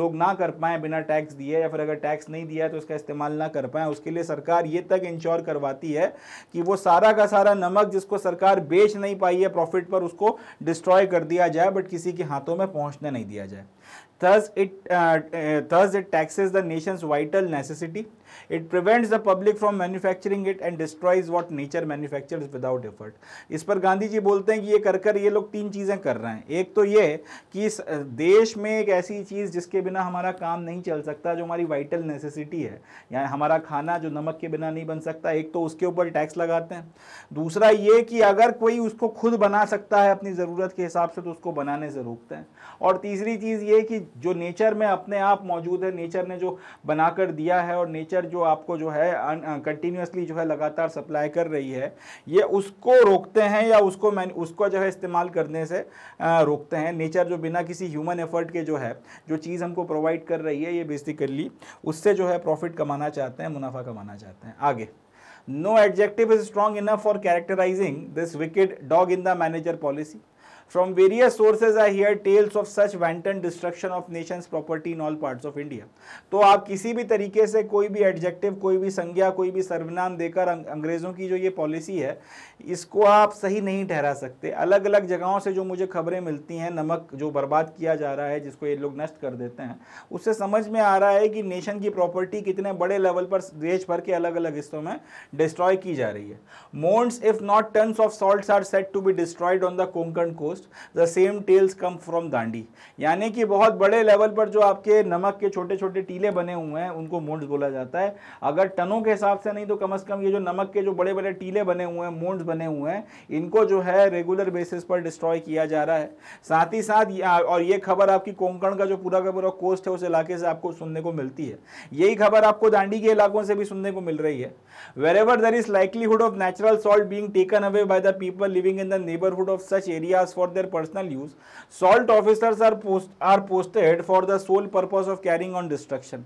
लोग ना कर पाएँ बिना टैक्स दिए या फिर अगर टैक्स नहीं दिया है तो इसका इस्तेमाल ना कर पाएँ उसके लिए सरकार ये तक इंश्योर करवाती है कि वो सारा का सारा नमक जिसको सरकार बेच बेच नहीं पाई है प्रॉफिट पर उसको डिस्ट्रॉय कर दिया जाए बट किसी के हाथों में पहुंचने नहीं दिया जाए Thus it, uh, uh, thus it taxes the nation's vital necessity. It prevents the public from manufacturing it and destroys what nature manufactures without effort. इस पर गांधी जी बोलते हैं कि ये कर कर ये लोग तीन चीज़ें कर रहे हैं एक तो ये कि इस देश में एक ऐसी चीज़ जिसके बिना हमारा काम नहीं चल सकता जो हमारी वाइटल नेसेसिटी है यानी हमारा खाना जो नमक के बिना नहीं बन सकता एक तो उसके ऊपर टैक्स लगाते हैं दूसरा ये कि अगर कोई उसको खुद बना सकता है अपनी ज़रूरत के हिसाब से तो उसको बनाने से रोकते हैं और तीसरी चीज़ ये कि जो नेचर में अपने आप मौजूद है नेचर ने जो बनाकर दिया है और नेचर जो आपको जो है कंटिन्यूसली जो है लगातार सप्लाई कर रही है ये उसको रोकते हैं या उसको मैं उसको जो है इस्तेमाल करने से रोकते हैं नेचर जो बिना किसी ह्यूमन एफर्ट के जो है जो चीज़ हमको प्रोवाइड कर रही है ये बेसिकली उससे जो है प्रॉफिट कमाना चाहते हैं मुनाफा कमाना चाहते हैं आगे no adjective is strong enough for characterising this wicked dog in the manager policy from various sources I hear tales of such wanton destruction of nation property in all part of India तो आप किसी भी तरीके से कोई भी adjective कोई भी संज्ञा कोई भी सर्वनाम देकर अंग्रेज़ों की जो ये पॉलिसी है इसको आप सही नहीं ठहरा सकते अलग अलग जगहों से जो मुझे खबरें मिलती हैं नमक जो बर्बाद किया जा रहा है जिसको ये लोग नष्ट कर देते हैं उससे समझ में आ रहा है कि नेशन की प्रॉपर्टी कितने बड़े लेवल पर देश भर के अलग अलग हिस्सों में डिस्ट्रॉय की जा रही है mounds if not tons of salt are said to be destroyed on the Konkan coast almost the same tales come from Dandi यानी कि बहुत बड़े लेवल पर जो आपके नमक के छोटे छोटे टीले बने हुए हैं उनको मोन्ड्स बोला जाता है अगर टनों के हिसाब से नहीं तो कम से कम ये जो नमक के जो बड़े बड़े टीले बने हुए हैं मोन्ड्स बने हुए हैं इनको जो है रेगुलर बेसिस पर डिस्ट्रॉय किया जा रहा है साथ ही साथ और ये खबर आपकी कोंकण का जो पूरा का पूरा कोस्ट है उस इलाके से आपको सुनने को मिलती है यही खबर आपको दांडी के इलाकों से भी सुनने को मिल रही है wherever there is likelihood of natural salt being taken away by the people living in the neighbourhood of such areas for for their personal use salt officers are post are posted for the sole purpose of carrying on destruction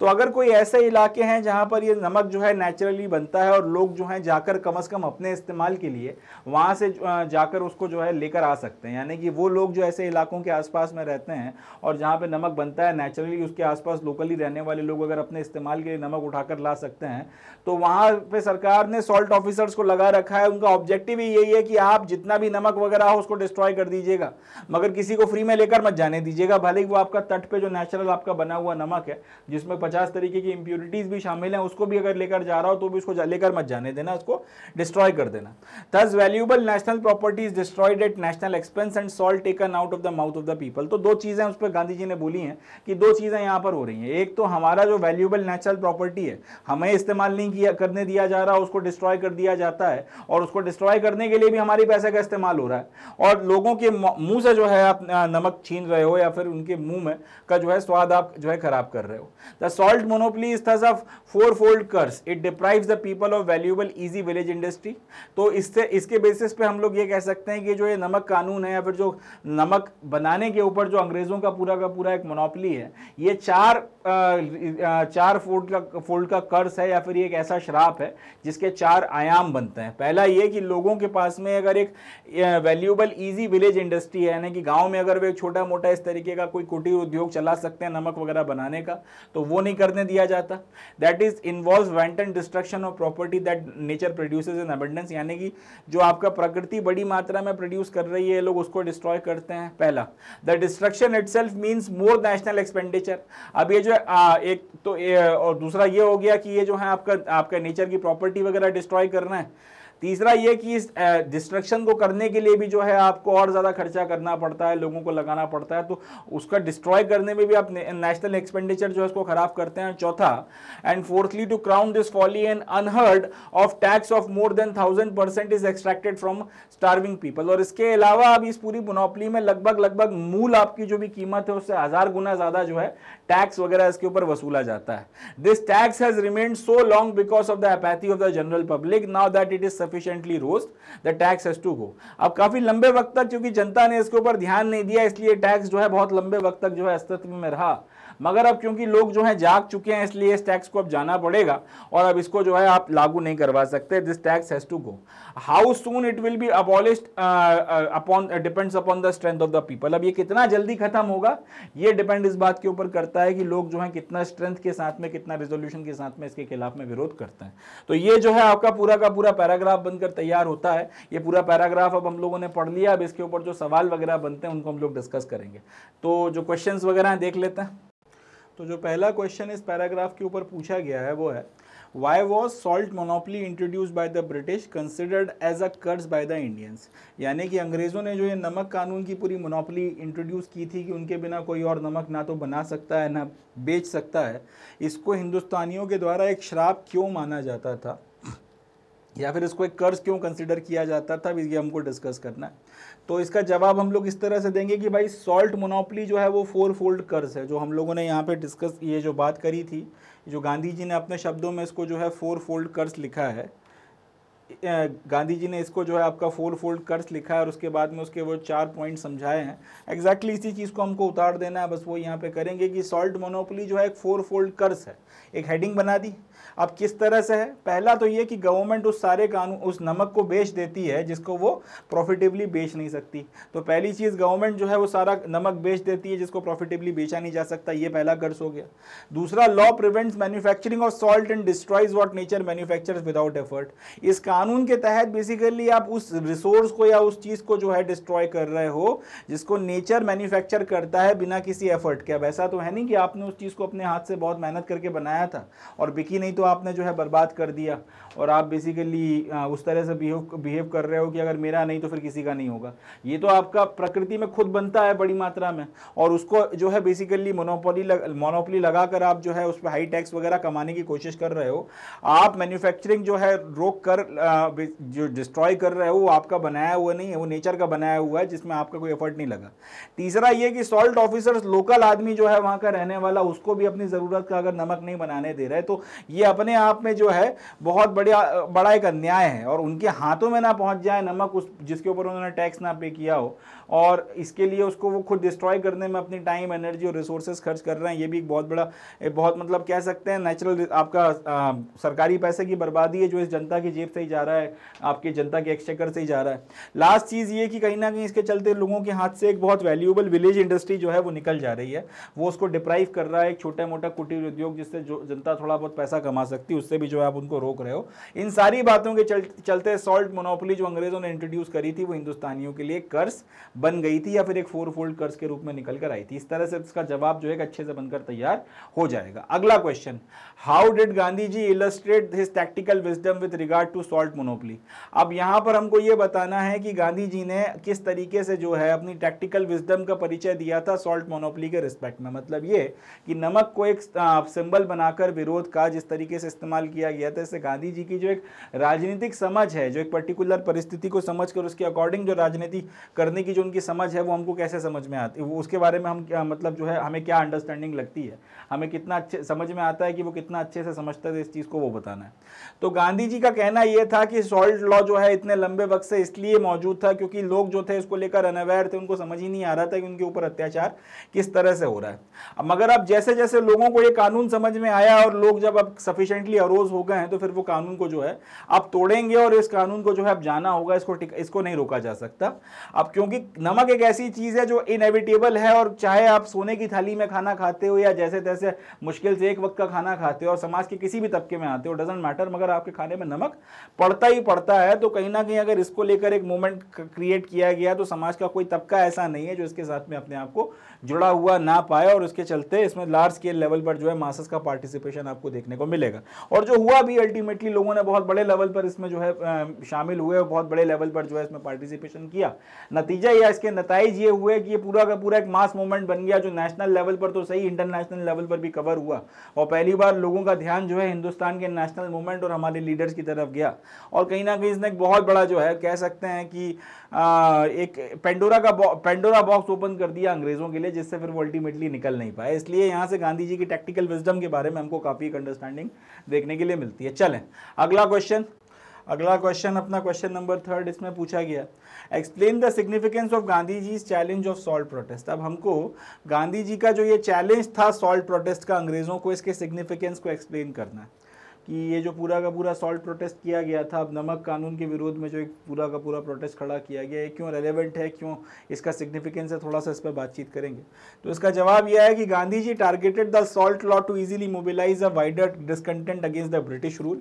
तो अगर कोई ऐसे इलाके हैं जहां पर ये नमक जो है नेचुरली बनता है और लोग जो हैं जाकर कम अज़ कम अपने इस्तेमाल के लिए वहां से जाकर उसको जो है लेकर आ सकते हैं यानी कि वो लोग जो ऐसे इलाकों के आसपास में रहते हैं और जहाँ पे नमक बनता है नेचुरली उसके आसपास लोकली रहने वाले लोग अगर अपने इस्तेमाल के लिए नमक उठाकर ला सकते हैं तो वहाँ पे सरकार ने सॉल्ट ऑफिसर्स को लगा रखा है उनका ऑब्जेक्टिव ही यही है कि आप जितना भी नमक वगैरह हो उसको डिस्ट्रॉय डिस्ट्रॉय कर दीजिएगा मगर किसी को फ्री में लेकर मत जाने दीजिएगा भले ही वो आपका तट पे जो नेचुरल आपका बना हुआ नमक है जिसमें पचास तरीके की इंप्योरिटीज भी शामिल हैं उसको भी अगर लेकर जा रहा हो तो भी उसको लेकर मत जाने देना उसको डिस्ट्रॉय कर देना thus valuable national properties destroyed at national expense and salt taken out of the mouth of the people तो दो चीज़ें उस पर गांधी जी ने बोली हैं कि दो चीज़ें यहां पर हो रही हैं एक तो हमारा जो वैल्यूबल नेचुरल प्रॉपर्टी है हमें इस्तेमाल नहीं किया करने दिया जा रहा उसको डिस्ट्रॉय कर दिया जाता है और उसको डिस्ट्रॉय करने के लिए भी हमारे पैसे का इस्तेमाल हो रहा है और लोगों के मुंह से जो है आप नमक छीन रहे हो या फिर उनके मुंह में का जो है स्वाद आप जो है खराब कर रहे हो the salt monopoly is thus four fold curse it deprive the people of valuable easy village industry तो इससे इसके बेसिस पे हम लोग ये कह सकते हैं कि जो ये नमक कानून है या फिर जो नमक बनाने के ऊपर जो अंग्रेजों का पूरा का पूरा एक मोनोपली है ये चार चार फोल्ड का फोल्ड का कर्स है या फिर एक ऐसा श्राप है जिसके चार आयाम बनते हैं पहला ये कि लोगों के पास में अगर एक valuable easy busy village industry है यानी कि गांव में अगर वे छोटा मोटा इस तरीके का कोई कुटीर उद्योग चला सकते हैं नमक वगैरह बनाने का तो वो नहीं करने दिया जाता that is involve wanton destruction of property that nature produces in abundance यानी कि जो आपका प्रकृति बड़ी मात्रा में प्रोड्यूस कर रही है लोग उसको डिस्ट्रॉय करते हैं पहला the destruction itself more national expenditure अब ये जो आ, एक तो ए, और दूसरा ये हो गया कि ये जो है आपका आपका नेचर की प्रॉपर्टी वगैरह डिस्ट्रॉय करना है तीसरा ये कि इस डिस्ट्रक्शन को करने के लिए भी जो है आपको और ज़्यादा खर्चा करना पड़ता है लोगों को लगाना पड़ता है तो उसका डिस्ट्रॉय करने में भी आप नेशनल एक्सपेंडिचर जो है उसको खराब करते हैं चौथा and fourthly to crown this folly and unheard of tax of more than thousand percent is extracted from starving people और इसके अलावा अब इस पूरी मोनोपली में लगभग लगभग मूल आपकी जो भी कीमत है उससे हज़ार गुना ज़्यादा जो है टैक्स वगैरह इसके ऊपर वसूला जाता है this tax has remained so long because of the apathy of the general public now that it is sufficiently roused the tax has to go अब काफ़ी लंबे वक्त तक चूंकि जनता ने इसके ऊपर ध्यान नहीं दिया इसलिए टैक्स जो है बहुत लंबे वक्त तक जो है अस्तित्व में रहा मगर अब क्योंकि लोग जो है जाग चुके हैं इसलिए इस टैक्स को अब जाना पड़ेगा और अब इसको जो है आप लागू नहीं करवा सकते this tax has to go how soon it will be abolished upon depends upon the strength of the people अब ये कितना जल्दी खत्म होगा ये डिपेंड इस बात के ऊपर करता है कि लोग जो है कितना स्ट्रेंथ के साथ में कितना रेजोल्यूशन के साथ में इसके खिलाफ में विरोध करते हैं तो ये जो है आपका पूरा का पूरा पैराग्राफ बनकर तैयार होता है ये पूरा पैराग्राफ अब हम लोगों ने पढ़ लिया अब इसके ऊपर जो सवाल वगैरह बनते हैं उनको हम लोग डिस्कस करेंगे तो जो क्वेश्चंस वगैरह हैं देख लेते हैं तो जो पहला क्वेश्चन इस पैराग्राफ के ऊपर पूछा गया है वो है why was salt monopoly introduce by the British considered as a curse by the Indians यानी कि अंग्रेज़ों ने जो ये नमक कानून की पूरी मोनोपली इंट्रोड्यूस की थी कि उनके बिना कोई और नमक ना तो बना सकता है ना बेच सकता है इसको हिंदुस्तानियों के द्वारा एक श्राप क्यों माना जाता था या फिर इसको एक कर्ज क्यों कंसिडर किया जाता था ये हमको डिस्कस करना है तो इसका जवाब हम लोग इस तरह से देंगे कि भाई सॉल्ट मोनोपली जो है वो फोर फोल्ड कर्ज है जो हम लोगों ने यहाँ पे डिस्कस ये जो बात करी थी जो गांधी जी ने अपने शब्दों में इसको जो है फोर फोल्ड कर्ज लिखा है गांधी जी ने इसको जो है आपका फोर फोल्ड कर्ज लिखा है और उसके बाद में उसके वो चार पॉइंट समझाए हैं एग्जैक्टली exactly इसी चीज़ को हमको उतार देना है बस वो यहाँ पे करेंगे कि सॉल्ट मोनोपली जो है एक फोर फोल्ड कर्ज है एक हेडिंग बना दी अब किस तरह से है पहला तो ये कि गवर्नमेंट उस सारे कानून उस नमक को बेच देती है जिसको वो प्रॉफिटेबली बेच नहीं सकती तो पहली चीज़ गवर्नमेंट जो है वो सारा नमक बेच देती है जिसको प्रॉफिटेबली बेचा नहीं जा सकता ये पहला कर्ज हो गया दूसरा law prevents manufacturing of salt and destroys what nature manufacture without effort इस कानून के तहत बेसिकली आप उस रिसोर्स को या उस चीज़ को जो है डिस्ट्रॉय कर रहे हो जिसको नेचर मैन्युफैक्चर करता है बिना किसी एफर्ट के अब ऐसा तो है नहीं कि आपने उस चीज़ को अपने हाथ से बहुत मेहनत करके बनाया था और बिकी नहीं तो तो आपने जो है बर्बाद कर दिया और आप बेसिकली उस तरह से बिहेव बिहेव कर रहे हो कि अगर मेरा नहीं तो फिर किसी का नहीं होगा ये तो आपका प्रकृति में खुद बनता है बड़ी मात्रा में और उसको जो है बेसिकली मोनोपोली लग, मोनोपोली लगा कर आप जो है उस पर हाई टैक्स वगैरह कमाने की कोशिश कर रहे हो आप मैन्युफैक्चरिंग जो है रोक कर जो डिस्ट्रॉय कर रहे हो वो आपका बनाया हुआ नहीं है वो नेचर का बनाया हुआ है जिसमें आपका कोई एफर्ट नहीं लगा तीसरा ये कि सॉल्ट ऑफिसर्स लोकल आदमी जो है वहाँ का रहने वाला उसको भी अपनी ज़रूरत का अगर नमक नहीं बनाने दे रहे तो ये अपने आप में जो है बहुत बढ़िया बड़ा एक अन्याय है और उनके हाथों में ना पहुंच जाए नमक उस जिसके ऊपर उन्होंने टैक्स ना पे किया हो और इसके लिए उसको वो खुद डिस्ट्रॉय करने में अपनी टाइम एनर्जी और रिसोर्सेज खर्च कर रहे हैं ये भी एक बहुत बड़ा एक बहुत मतलब कह सकते हैं नेचुरल आपका आ, सरकारी पैसे की बर्बादी है जो इस जनता की जेब से ही जा रहा है आपकी जनता के एक्सचेकर से ही जा रहा है लास्ट चीज़ ये कि कहीं ना कहीं इसके चलते लोगों के हाथ से एक बहुत वैल्यूबल विलेज इंडस्ट्री जो है वो निकल जा रही है वो उसको डिप्राइव कर रहा है एक छोटा मोटा कुटीर उद्योग जिससे जो जनता थोड़ा बहुत पैसा कमा सकती है उससे भी जो है आप उनको रोक रहे हो इन सारी बातों के चल, चलते सॉल्ट मोनोपोली जो अंग्रेज़ों ने इंट्रोड्यूस करी थी वो हिंदुस्तानियों के लिए कर्ज बन गई थी या फिर एक फोर फोल्ड कर्ज के रूप में निकल कर आई थी इस तरह से इसका जवाब जो है अच्छे से बनकर तैयार हो जाएगा अगला question how did Gandhi ji illustrate his tactical wisdom with regard to salt monopoly अब यहाँ पर हमको ये बताना है कि गांधी जी ने किस तरीके से जो है अपनी टैक्टिकल विजडम का परिचय दिया था सॉल्ट मोनोपली के रिस्पेक्ट में मतलब ये कि नमक को एक सिंबल बनाकर विरोध का जिस तरीके से इस्तेमाल किया गया था इससे गांधी जी की जो एक राजनीतिक समझ है जो एक पर्टिकुलर परिस्थिति को समझ कर उसके अकॉर्डिंग जो राजनीति करने की जो उनकी समझ है वो हमको कैसे समझ में आती है उसके बारे में हम क्या मतलब जो है हमें क्या अंडरस्टैंडिंग लगती है हमें कितना अच्छे समझ में आता है कि वो कितना अच्छे से समझते थे इस चीज़ को वो बताना है तो गांधी जी का कहना ये था कि सॉल्ट लॉ जो है इतने लंबे वक्त से इसलिए मौजूद था क्योंकि लोग जो थे इसको लेकर अनअवेयर थे उनको समझ ही नहीं आ रहा था कि उनके ऊपर अत्याचार किस तरह से हो रहा है मगर अब जैसे जैसे लोगों को ये कानून समझ में आया और लोग जब अब सफिशेंटली अरोज हो गए हैं तो फिर वो कानून को जो है अब तोड़ेंगे और इस कानून को जो है अब जाना होगा इसको इसको नहीं रोका जा सकता अब क्योंकि नमक एक ऐसी चीज़ है जो इनएविटेबल है और चाहे आप सोने की थाली में खाना खाते हो या जैसे तैसे मुश्किल से एक वक्त का खाना खाते हो और समाज के किसी भी तबके में आते हो डजेंट मैटर मगर आपके खाने में नमक पड़ता ही पड़ता है तो कहीं ना कहीं अगर इसको लेकर एक मूवमेंट क्रिएट किया गया तो समाज का कोई तबका ऐसा नहीं है जो इसके साथ में अपने आप को जुड़ा हुआ ना पाया और उसके चलते इसमें लार्ज स्केल लेवल पर जो है मासस का पार्टिसिपेशन आपको देखने को मिलेगा और जो हुआ भी अल्टीमेटली लोगों ने बहुत बड़े लेवल पर इसमें जो है शामिल हुए और बहुत बड़े लेवल पर जो है इसमें पार्टिसिपेशन किया नतीजा या इसके नतज ये हुए कि ये पूरा का पूरा एक मास मूवमेंट बन गया जो नेशनल लेवल पर तो सही इंटरनेशनल लेवल पर भी कवर हुआ और पहली बार लोगों का ध्यान जो है हिंदुस्तान के नेशनल मूवमेंट और हमारे लीडर्स की तरफ गया और कहीं ना कहीं इसने एक बहुत बड़ा जो है कह सकते हैं कि एक पेंडोरा का पेंडोरा बॉक्स ओपन कर दिया अंग्रेजों के लिए जिससे फिर वो अल्टीमेटली निकल नहीं पाए इसलिए यहाँ से गांधी जी की टेक्टिकल विजडम के बारे में हमको काफ़ी एक अंडरस्टैंडिंग देखने के लिए मिलती है चलें अगला क्वेश्चन अगला क्वेश्चन अपना क्वेश्चन नंबर थर्ड इसमें पूछा गया explain the significance of Gandhi ji challenge of salt protest अब हमको गांधी जी का जो ये चैलेंज था सॉल्ट प्रोटेस्ट का अंग्रेज़ों को इसके सिग्निफिकेंस को एक्सप्लेन करना है कि ये जो पूरा का पूरा सॉल्ट प्रोटेस्ट किया गया था अब नमक कानून के विरोध में जो एक पूरा का पूरा प्रोटेस्ट खड़ा किया गया ये क्यों रेलेवेंट है क्यों इसका सिग्निफिकेंस है थोड़ा सा इस पर बातचीत करेंगे तो इसका जवाब यह है कि Gandhi ji targeted the salt law to easily mobilise a wider discontent against the British rule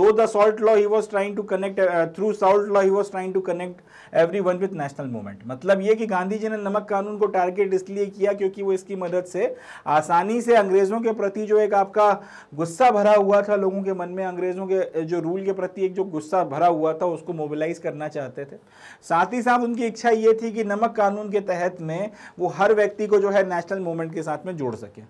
though the salt law he was trying to connect through salt law he was trying to connect everyone with national movement मतलब ये कि गांधी जी ने नमक कानून को target इसलिए किया क्योंकि वो इसकी मदद से आसानी से अंग्रेज़ों के प्रति जो एक आपका गुस्सा भरा हुआ था लोगों के मन में अंग्रेज़ों के जो रूल के प्रति एक जो गुस्सा भरा हुआ था उसको मोबिलाइज करना चाहते थे साथ ही साथ उनकी इच्छा ये थी कि नमक कानून के तहत में वो हर व्यक्ति को जो है नेशनल मूवमेंट के साथ में जोड़ सके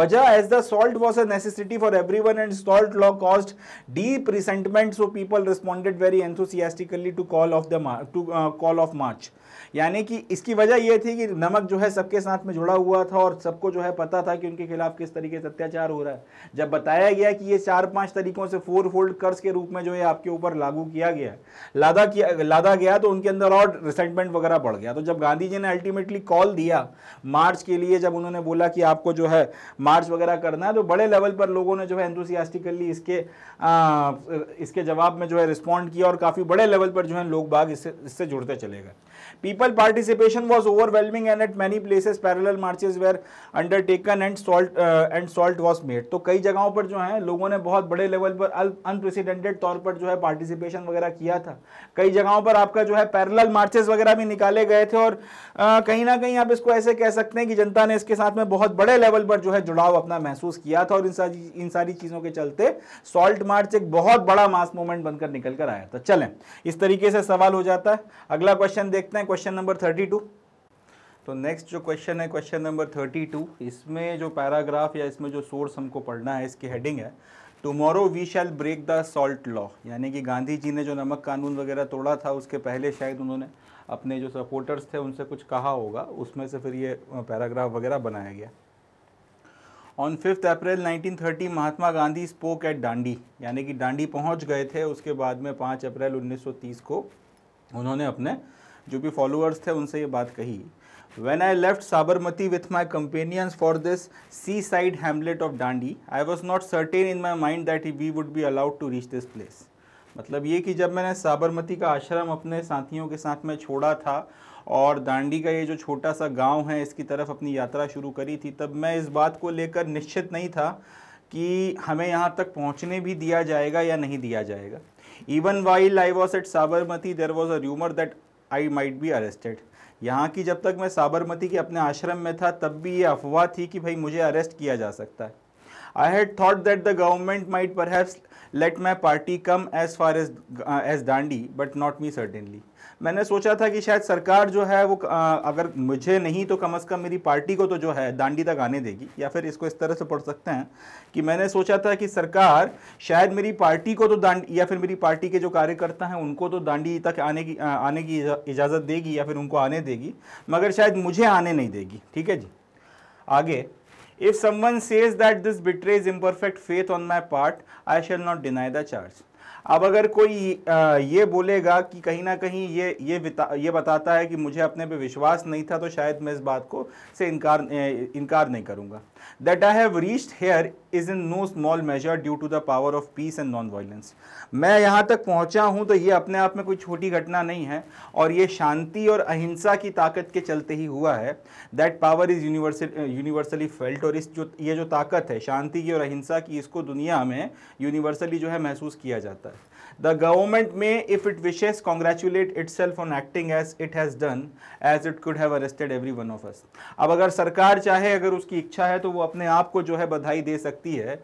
वजह as the salt was a necessity for everyone and salt law caused deep resentment so people responded very enthusiastically to call of the to call of March. यानी कि इसकी वजह यह थी कि नमक जो है सबके साथ में जुड़ा हुआ था और सबको जो है पता था कि उनके खिलाफ किस तरीके से अत्याचार हो रहा है जब बताया गया कि ये चार पाँच तरीकों से फोर फोल्ड कर्ज के रूप में जो है आपके ऊपर लागू किया गया लादा किया लादा गया तो उनके अंदर और रिसेंटमेंट वगैरह बढ़ गया तो जब गांधी जी ने अल्टीमेटली कॉल दिया मार्च के लिए जब उन्होंने बोला कि आपको जो है मार्च वगैरह करना है तो बड़े लेवल पर लोगों ने जो है एंथुसियास्टिकली इसके आ, इसके जवाब में जो है रिस्पॉन्ड किया और काफ़ी बड़े लेवल पर जो है लोग बाग इससे इससे जुड़ते चले गए People participation was overwhelming and at many places parallel marches were undertaken and salt uh, and salt was made. तो कई जगहों पर जो है लोगों ने बहुत बड़े लेवल पर अनप्रेसिडेंटेड तौर पर जो है पार्टिसिपेशन वगैरह किया था कई जगहों पर आपका जो है पैरल मार्चेस वगैरह भी निकाले गए थे और uh, कहीं ना कहीं आप इसको ऐसे कह सकते हैं कि जनता ने इसके साथ में बहुत बड़े लेवल पर जो है जुड़ाव अपना महसूस किया था और इन सारी इन सारी चीज़ों के चलते सॉल्ट मार्च एक बहुत बड़ा मास मूवमेंट बनकर निकल कर आया था चलें इस तरीके से सवाल हो जाता है अगला क्वेश्चन देखते हैं क्वेश्चन नंबर थर्टी टू तो नेक्स्ट जो क्वेश्चन है क्वेश्चन नंबर थर्टी टू इसमें जो पैराग्राफ या इसमें जो सोर्स हमको पढ़ना है इसकी हेडिंग है tomorrow we shall break the salt law यानी कि गांधी जी ने जो नमक कानून वगैरह तोड़ा था उसके पहले शायद उन्होंने अपने जो सपोर्टर्स थे उनसे कुछ कहा होगा उसमें से फिर ये पैराग्राफ वगैरह बनाया गया on fifth April 1930 Mahatma Gandhi spoke at Dandi यानी कि डांडी पहुंच गए थे उसके बाद में पाँच अप्रैल 1930 को उन्होंने अपने जो भी फॉलोअर्स थे उनसे ये बात कही when I left Sabarmati with my companions for this seaside hamlet of Dandi I was not certain in my mind that we would be allowed to reach this place मतलब ये कि जब मैंने साबरमती का आश्रम अपने साथियों के साथ में छोड़ा था और दांडी का ये जो छोटा सा गांव है इसकी तरफ अपनी यात्रा शुरू करी थी तब मैं इस बात को लेकर निश्चित नहीं था कि हमें यहाँ तक पहुँचने भी दिया जाएगा या नहीं दिया जाएगा even while I was at Sabarmati there was a rumour that I might be arrested यहाँ की जब तक मैं साबरमती के अपने आश्रम में था तब भी ये अफवाह थी कि भाई मुझे अरेस्ट किया जा सकता है I had thought that the government might perhaps let my party come as far as uh, as Dandi, but not me certainly. मैंने सोचा था कि शायद सरकार जो है वो आ, अगर मुझे नहीं तो कम से कम मेरी पार्टी को तो जो है दांडी तक आने देगी या फिर इसको इस तरह से पढ़ सकते हैं कि मैंने सोचा था कि सरकार शायद मेरी पार्टी को तो दांडी या फिर मेरी पार्टी के जो कार्यकर्ता हैं उनको तो दांडी तक आने की आ, आने की इजाज़त देगी या फिर उनको आने देगी मगर शायद मुझे आने नहीं देगी ठीक है जी आगे if someone says that this betray is imperfect faith on my part I shall not deny the charge अब अगर कोई ये बोलेगा कि कहीं ना कहीं ये ये ये बताता है कि मुझे अपने पे विश्वास नहीं था तो शायद मैं इस बात को से इनकार इनकार नहीं करूँगा that I have reached here is in no small measure due to the power of peace and non violence मैं यहाँ तक पहुँचा हूँ तो ये अपने आप में कोई छोटी घटना नहीं है और ये शांति और अहिंसा की ताकत के चलते ही हुआ है that power is universal universally felt और इस जो ये जो ताकत है शांति की और अहिंसा की इसको दुनिया में यूनिवर्सली जो है महसूस किया जाता है government government if it it congratulate itself on acting as it has done as it could have arrested every one of us अब अगर सरकार चाहे अगर उसकी इच्छा है तो वो अपने आप को जो है बधाई दे सकती है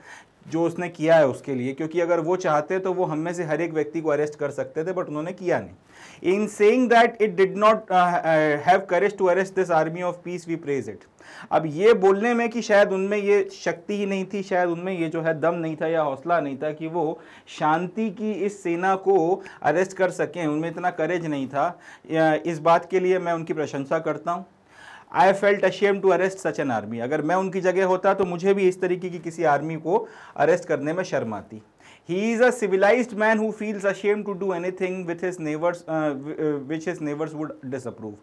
जो उसने किया है उसके लिए क्योंकि अगर वो चाहते तो वो हम में से हर एक व्यक्ति को अरेस्ट कर सकते थे बट उन्होंने किया नहीं in saying that it did not have courage to arrest this army of peace we praise it अब ये बोलने में कि शायद उनमें ये शक्ति ही नहीं थी शायद उनमें ये जो है दम नहीं था या हौसला नहीं था कि वो शांति की इस सेना को अरेस्ट कर सकें उनमें इतना करेज नहीं था इस बात के लिए मैं उनकी प्रशंसा करता हूँ I felt ashamed to arrest such an army अगर मैं उनकी जगह होता तो मुझे भी इस तरीके की किसी आर्मी को अरेस्ट करने में शर्म आती he is a civilized man who feels ashamed to do anything with his neighbors uh, uh which his neighbors would disapprove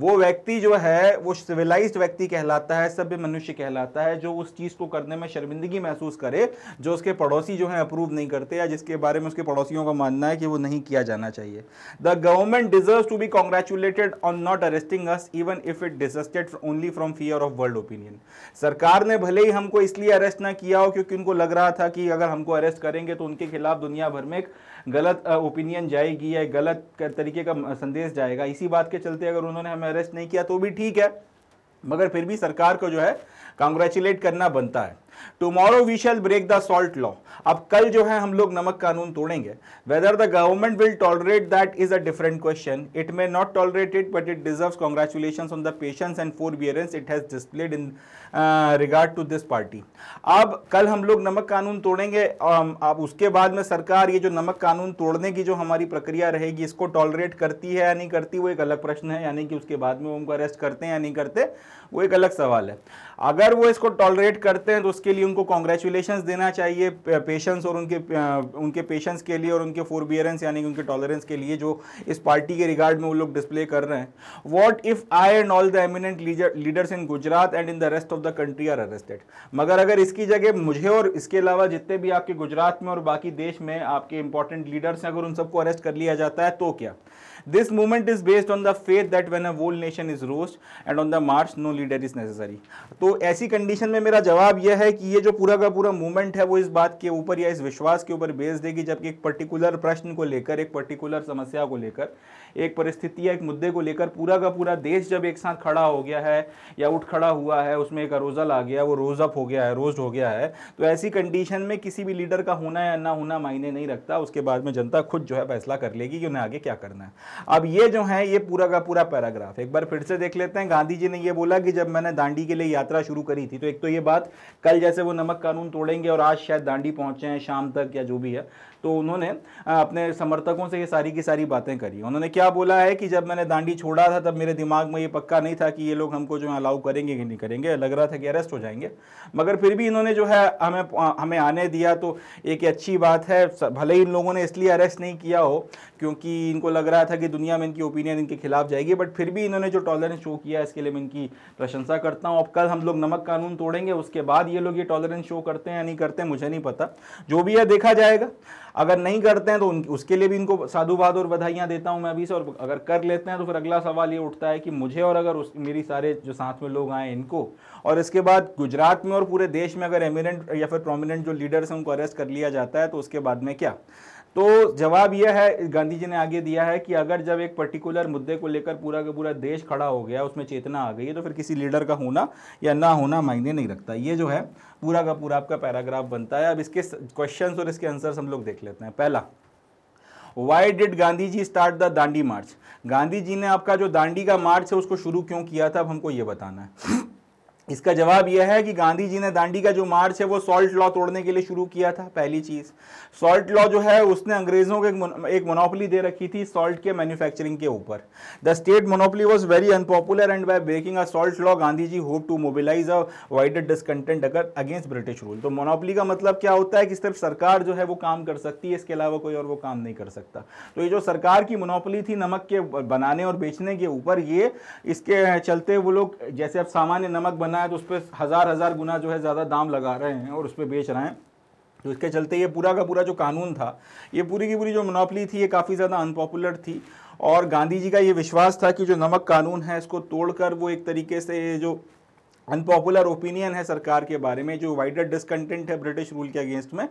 वो व्यक्ति जो है वो सिविलाइज व्यक्ति कहलाता है सभ्य मनुष्य कहलाता है जो उस चीज़ को करने में शर्मिंदगी महसूस करे जो उसके पड़ोसी जो है अप्रूव नहीं करते या जिसके बारे में उसके पड़ोसियों का मानना है कि वो नहीं किया जाना चाहिए the government deserve to be congratulated on not arresting us even if it desisted only from fear of world opinion सरकार ने भले ही हमको इसलिए अरेस्ट ना किया हो क्योंकि उनको लग रहा था कि अगर हमको अरेस्ट करेंगे तो उनके खिलाफ दुनिया भर में एक गलत ओपिनियन जाएगी या गलत तरीके का संदेश जाएगा इसी बात के चलते अगर उन्होंने हमें अरेस्ट नहीं किया तो भी ठीक है मगर फिर भी सरकार को जो है कॉन्ग्रेचुलेट करना बनता है tomorrow we shall break the salt law अब कल जो है हम लोग नमक कानून तोड़ेंगे whether the government will tolerate that is a different question it may not tolerate it but it deserve congratulation on the patience and forbearance it has displayed in regard to this party अब कल हम लोग नमक कानून तोड़ेंगे um, अब उसके बाद में सरकार ये जो नमक कानून तोड़ने की जो हमारी प्रक्रिया रहेगी इसको टॉलरेट करती है या नहीं करती वो एक अलग प्रश्न है यानी कि उसके बाद में उनको अरेस्ट करते हैं या नहीं करते वो एक अलग सवाल है अगर वो इसको टॉलरेट करते हैं तो उसके लिए उनको कॉन्ग्रेचुलेशन देना चाहिए पेशेंस और उनके उनके पेशेंस के लिए और उनके फोरबियरेंस यानी कि उनके टॉलरेंस के लिए जो इस पार्टी के रिगार्ड में वो लोग डिस्प्ले कर रहे हैं what if I and all the eminent leaders in Gujarat and in the rest of the country are arrested मगर अगर इसकी जगह मुझे और इसके अलावा जितने भी आपके गुजरात में और बाकी देश में आपके इंपॉर्टेंट लीडर्स हैं अगर उन सबको अरेस्ट कर लिया जाता है तो क्या this movement is based on the faith that when a whole nation is roused and on the march no leader is necessary तो ऐसी कंडीशन में मेरा जवाब यह है कि ये जो पूरा का पूरा मूवमेंट है वो इस बात के ऊपर या इस विश्वास के ऊपर बेस्ड है कि जबकि एक पर्टिकुलर प्रश्न को लेकर एक पर्टिकुलर समस्या को लेकर एक परिस्थिति या एक मुद्दे को लेकर पूरा का पूरा देश जब एक साथ खड़ा हो गया है या उठ खड़ा हुआ है उसमें एक अरोजल आ गया वो रोज अप हो गया है रोज हो गया है तो ऐसी कंडीशन में किसी भी लीडर का होना या ना होना मायने नहीं रखता उसके बाद में जनता खुद जो है फैसला कर लेगी कि उन्हें आगे क्या करना है अब ये जो है ये पूरा का पूरा पैराग्राफ एक बार फिर से देख लेते हैं गांधी जी ने ये बोला कि जब मैंने दांडी के लिए यात्रा शुरू करी थी तो एक तो ये बात कल जैसे वो नमक कानून तोड़ेंगे और आज शायद दांडी पहुंचे हैं शाम तक या जो भी है तो उन्होंने अपने समर्थकों से ये सारी की सारी बातें करी उन्होंने क्या बोला है कि जब मैंने दांडी छोड़ा था तब मेरे दिमाग में ये पक्का नहीं था कि ये लोग हमको जो है अलाउ करेंगे कि नहीं करेंगे लग रहा था कि अरेस्ट हो जाएंगे मगर फिर भी इन्होंने जो है हमें हमें आने दिया तो एक अच्छी बात है भले ही इन लोगों ने इसलिए अरेस्ट नहीं किया हो क्योंकि इनको लग रहा था कि दुनिया में इनकी ओपिनियन इनके खिलाफ जाएगी बट फिर भी इन्होंने जो टॉलरेंस शो किया इसके लिए मैं इनकी प्रशंसा करता हूँ अब कल हम लोग नमक कानून तोड़ेंगे उसके बाद ये लोग ये टॉलरेंस शो करते हैं या नहीं करते मुझे नहीं पता जो भी है देखा जाएगा अगर नहीं करते हैं तो उन, उसके लिए भी इनको साधुवाद और बधाइयाँ देता हूँ मैं अभी से और अगर कर लेते हैं तो फिर अगला सवाल ये उठता है कि मुझे और अगर उस मेरी सारे जो साथ में लोग आए इनको और इसके बाद गुजरात में और पूरे देश में अगर एमिनेंट या फिर प्रोमिनेंट जो लीडर्स हैं उनको अरेस्ट कर लिया जाता है तो उसके बाद में क्या तो जवाब यह है गांधी जी ने आगे दिया है कि अगर जब एक पर्टिकुलर मुद्दे को लेकर पूरा का पूरा देश खड़ा हो गया उसमें चेतना आ गई है तो फिर किसी लीडर का होना या ना होना मायने नहीं रखता ये जो है पूरा का पूरा आपका पैराग्राफ बनता है अब इसके क्वेश्चन और इसके आंसर हम लोग देख लेते हैं पहला why did Gandhi ji start the Dandi march Gandhi ji ने आपका जो दांडी का मार्च है उसको शुरू क्यों किया था अब हमको ये बताना है इसका जवाब यह है कि गांधी जी ने दांडी का जो मार्च है वो सॉल्ट लॉ तोड़ने के लिए शुरू किया था पहली चीज सॉल्ट लॉ जो है उसने अंग्रेजों को एक मोनोपली दे रखी थी सॉल्ट के मैन्युफैक्चरिंग के ऊपर the state monopoly was very unpopular and by breaking a salt law Gandhi ji hope to mobilise a wider discontent अगर अगेंस्ट ब्रिटिश रूल तो मोनोपली का मतलब क्या होता है कि सिर्फ सरकार जो है वो काम कर सकती है इसके अलावा कोई और वो काम नहीं कर सकता तो ये जो सरकार की मोनोपली थी नमक के बनाने और बेचने के ऊपर ये इसके चलते वो लोग जैसे अब सामान्य नमक बना करना है तो उस पर हज़ार हज़ार गुना जो है ज़्यादा दाम लगा रहे हैं और उस पर बेच रहे हैं तो इसके चलते ये पूरा का पूरा जो कानून था ये पूरी की पूरी जो मनोपली थी ये काफ़ी ज़्यादा अनपॉपुलर थी और गांधी जी का ये विश्वास था कि जो नमक कानून है इसको तोड़कर वो एक तरीके से जो अनपॉपुलर ओपिनियन है सरकार के बारे में जो वाइडर डिसकंटेंट है ब्रिटिश रूल के अगेंस्ट में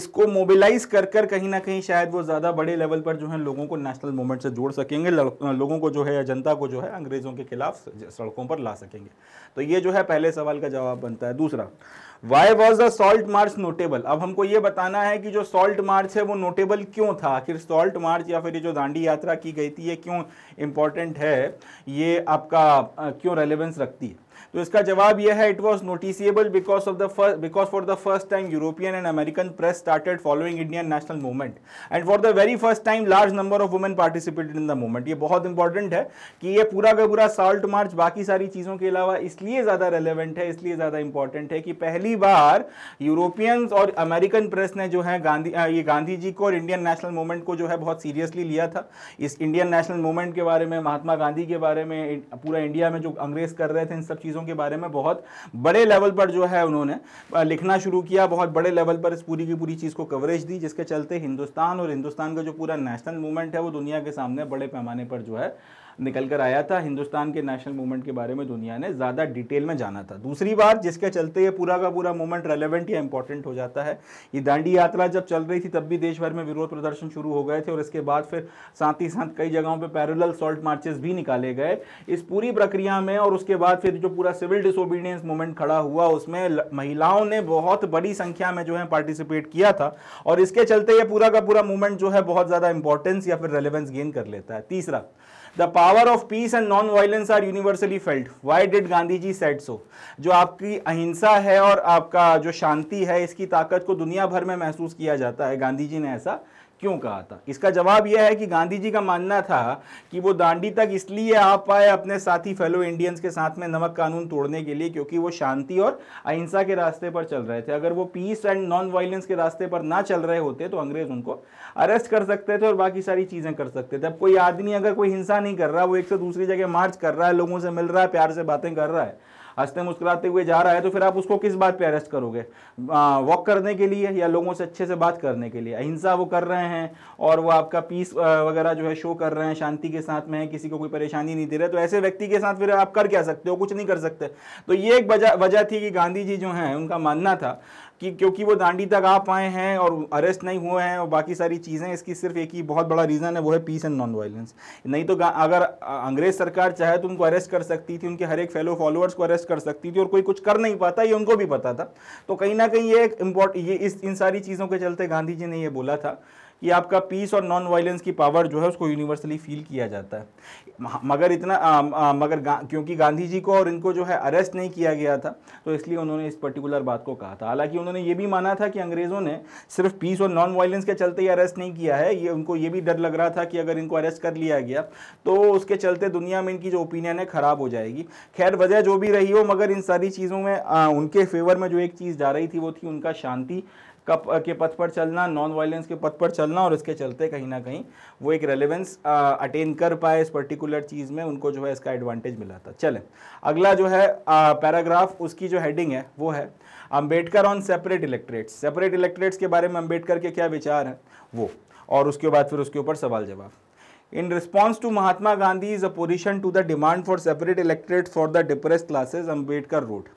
इसको मोबिलाइज कर कर कहीं ना कहीं शायद वो ज़्यादा बड़े लेवल पर जो है लोगों को नेशनल मूवमेंट से जोड़ सकेंगे लोगों को जो है जनता को जो है अंग्रेज़ों के खिलाफ सड़कों पर ला सकेंगे तो ये जो है पहले सवाल का जवाब बनता है दूसरा why was the salt march notable अब हमको ये बताना है कि जो सॉल्ट मार्च है वो नोटेबल क्यों था आखिर सॉल्ट मार्च या फिर ये जो दांडी यात्रा की गई थी ये क्यों इम्पोर्टेंट है ये आपका क्यों रेलिवेंस रखती है तो इसका जवाब यह है it was noticeable because of the first because for the first time European and American press started following Indian national movement and for the very first time large number of women participated in the movement ये बहुत important है कि ये पूरा का पूरा salt march बाकी सारी चीज़ों के अलावा इसलिए ज़्यादा रेलिवेंट है इसलिए ज़्यादा इंपॉर्टेंट है कि पहली बार यूरोपियंस और अमेरिकन प्रेस ने जो है गांधी ये गांधी जी को और इंडियन नेशनल मूवमेंट को जो है बहुत सीरियसली लिया था इस इंडियन नेशनल मूवमेंट के बारे में महात्मा गांधी के बारे में पूरा इंडिया में जो अंग्रेज कर रहे थे इन सब चीज़ों चीज़ों के बारे में बहुत बड़े लेवल पर जो है उन्होंने लिखना शुरू किया बहुत बड़े लेवल पर इस पूरी की पूरी चीज़ को कवरेज दी जिसके चलते हिंदुस्तान और हिंदुस्तान का जो पूरा नेशनल मूवमेंट है वो दुनिया के सामने बड़े पैमाने पर जो है निकल कर आया था हिंदुस्तान के नेशनल मूवमेंट के बारे में दुनिया ने ज़्यादा डिटेल में जाना था दूसरी बार जिसके चलते ये पूरा का पूरा मूवमेंट रेलिवेंट या इंपॉर्टेंट हो जाता है ये दांडी यात्रा जब चल रही थी तब भी देश भर में विरोध प्रदर्शन शुरू हो गए थे और इसके बाद फिर साथ ही साथ कई जगहों पर पैरल सॉल्ट मार्चेस भी निकाले गए इस पूरी प्रक्रिया में और उसके बाद फिर जो पूरा सिविल डिसोबीडियंस मूवमेंट खड़ा हुआ उसमें महिलाओं ने बहुत बड़ी संख्या में जो है पार्टिसिपेट किया था और इसके चलते ये पूरा का पूरा मूवमेंट जो है बहुत ज़्यादा इंपॉर्टेंस या फिर रेलिवेंस गेन कर लेता है तीसरा the power of peace and non violence are universally felt why did Gandhi ji said so जो आपकी अहिंसा है और आपका जो शांति है इसकी ताकत को दुनिया भर में महसूस किया जाता है गांधी जी ने ऐसा क्यों कहा था इसका जवाब यह है कि गांधी जी का मानना था कि वो दांडी तक इसलिए आ पाए अपने साथी फेलो इंडियंस के साथ में नमक कानून तोड़ने के लिए क्योंकि वो शांति और अहिंसा के रास्ते पर चल रहे थे अगर वो पीस एंड नॉन वायलेंस के रास्ते पर ना चल रहे होते तो अंग्रेज उनको अरेस्ट कर सकते थे और बाकी सारी चीज़ें कर सकते थे अब कोई आदमी अगर कोई हिंसा नहीं कर रहा वो एक से दूसरी जगह मार्च कर रहा है लोगों से मिल रहा है प्यार से बातें कर रहा है हंसते मुस्कुराते हुए जा रहा है तो फिर आप उसको किस बात पर अरेस्ट करोगे वॉक करने के लिए या लोगों से अच्छे से बात करने के लिए अहिंसा वो कर रहे हैं और वो आपका पीस वगैरह जो है शो कर रहे हैं शांति के साथ में है किसी को कोई परेशानी नहीं दे रहे तो ऐसे व्यक्ति के साथ फिर आप कर क्या सकते हो कुछ नहीं कर सकते तो ये एक वजह थी कि गांधी जी जो हैं उनका मानना था कि क्योंकि वो दांडी तक आ पाए हैं और अरेस्ट नहीं हुए हैं और बाकी सारी चीज़ें इसकी सिर्फ एक ही बहुत बड़ा रीज़न है वो है पीस एंड नॉन वायलेंस नहीं तो अगर अंग्रेज़ सरकार चाहे तो उनको अरेस्ट कर सकती थी उनके हर एक फेलो फॉलोअर्स को अरेस्ट कर सकती थी और कोई कुछ कर नहीं पाता ये उनको भी पता था तो कहीं ना कहीं ये एक इम्पोर्ट ये इस इन सारी चीज़ों के चलते गांधी जी ने ये बोला था कि आपका पीस और नॉन वायलेंस की पावर जो है उसको यूनिवर्सली फील किया जाता है मगर इतना आ, आ, मगर गा, क्योंकि गांधी जी को और इनको जो है अरेस्ट नहीं किया गया था तो इसलिए उन्होंने इस पर्टिकुलर बात को कहा था हालांकि उन्होंने ये भी माना था कि अंग्रेज़ों ने सिर्फ पीस और नॉन वायलेंस के चलते ही अरेस्ट नहीं किया है ये उनको ये भी डर लग रहा था कि अगर इनको अरेस्ट कर लिया गया तो उसके चलते दुनिया में इनकी जो ओपिनियन है ख़राब हो जाएगी खैर वजह जो भी रही हो मगर इन सारी चीज़ों में आ, उनके फेवर में जो एक चीज़ जा रही थी वो थी उनका शांति कप के पथ पर चलना नॉन वायलेंस के पथ पर चलना और इसके चलते कहीं ना कहीं वो एक रेलेवेंस अटेन कर पाए इस पर्टिकुलर चीज़ में उनको जो है इसका एडवांटेज मिला था चलें अगला जो है पैराग्राफ उसकी जो हेडिंग है वो है Ambedkar on separate electorates separate electorates के बारे में अम्बेडकर के क्या विचार हैं वो और उसके बाद फिर उसके ऊपर सवाल जवाब in to Mahatma Gandhi is a position to the demand for separate electorate for the depressed classes Ambedkar wrote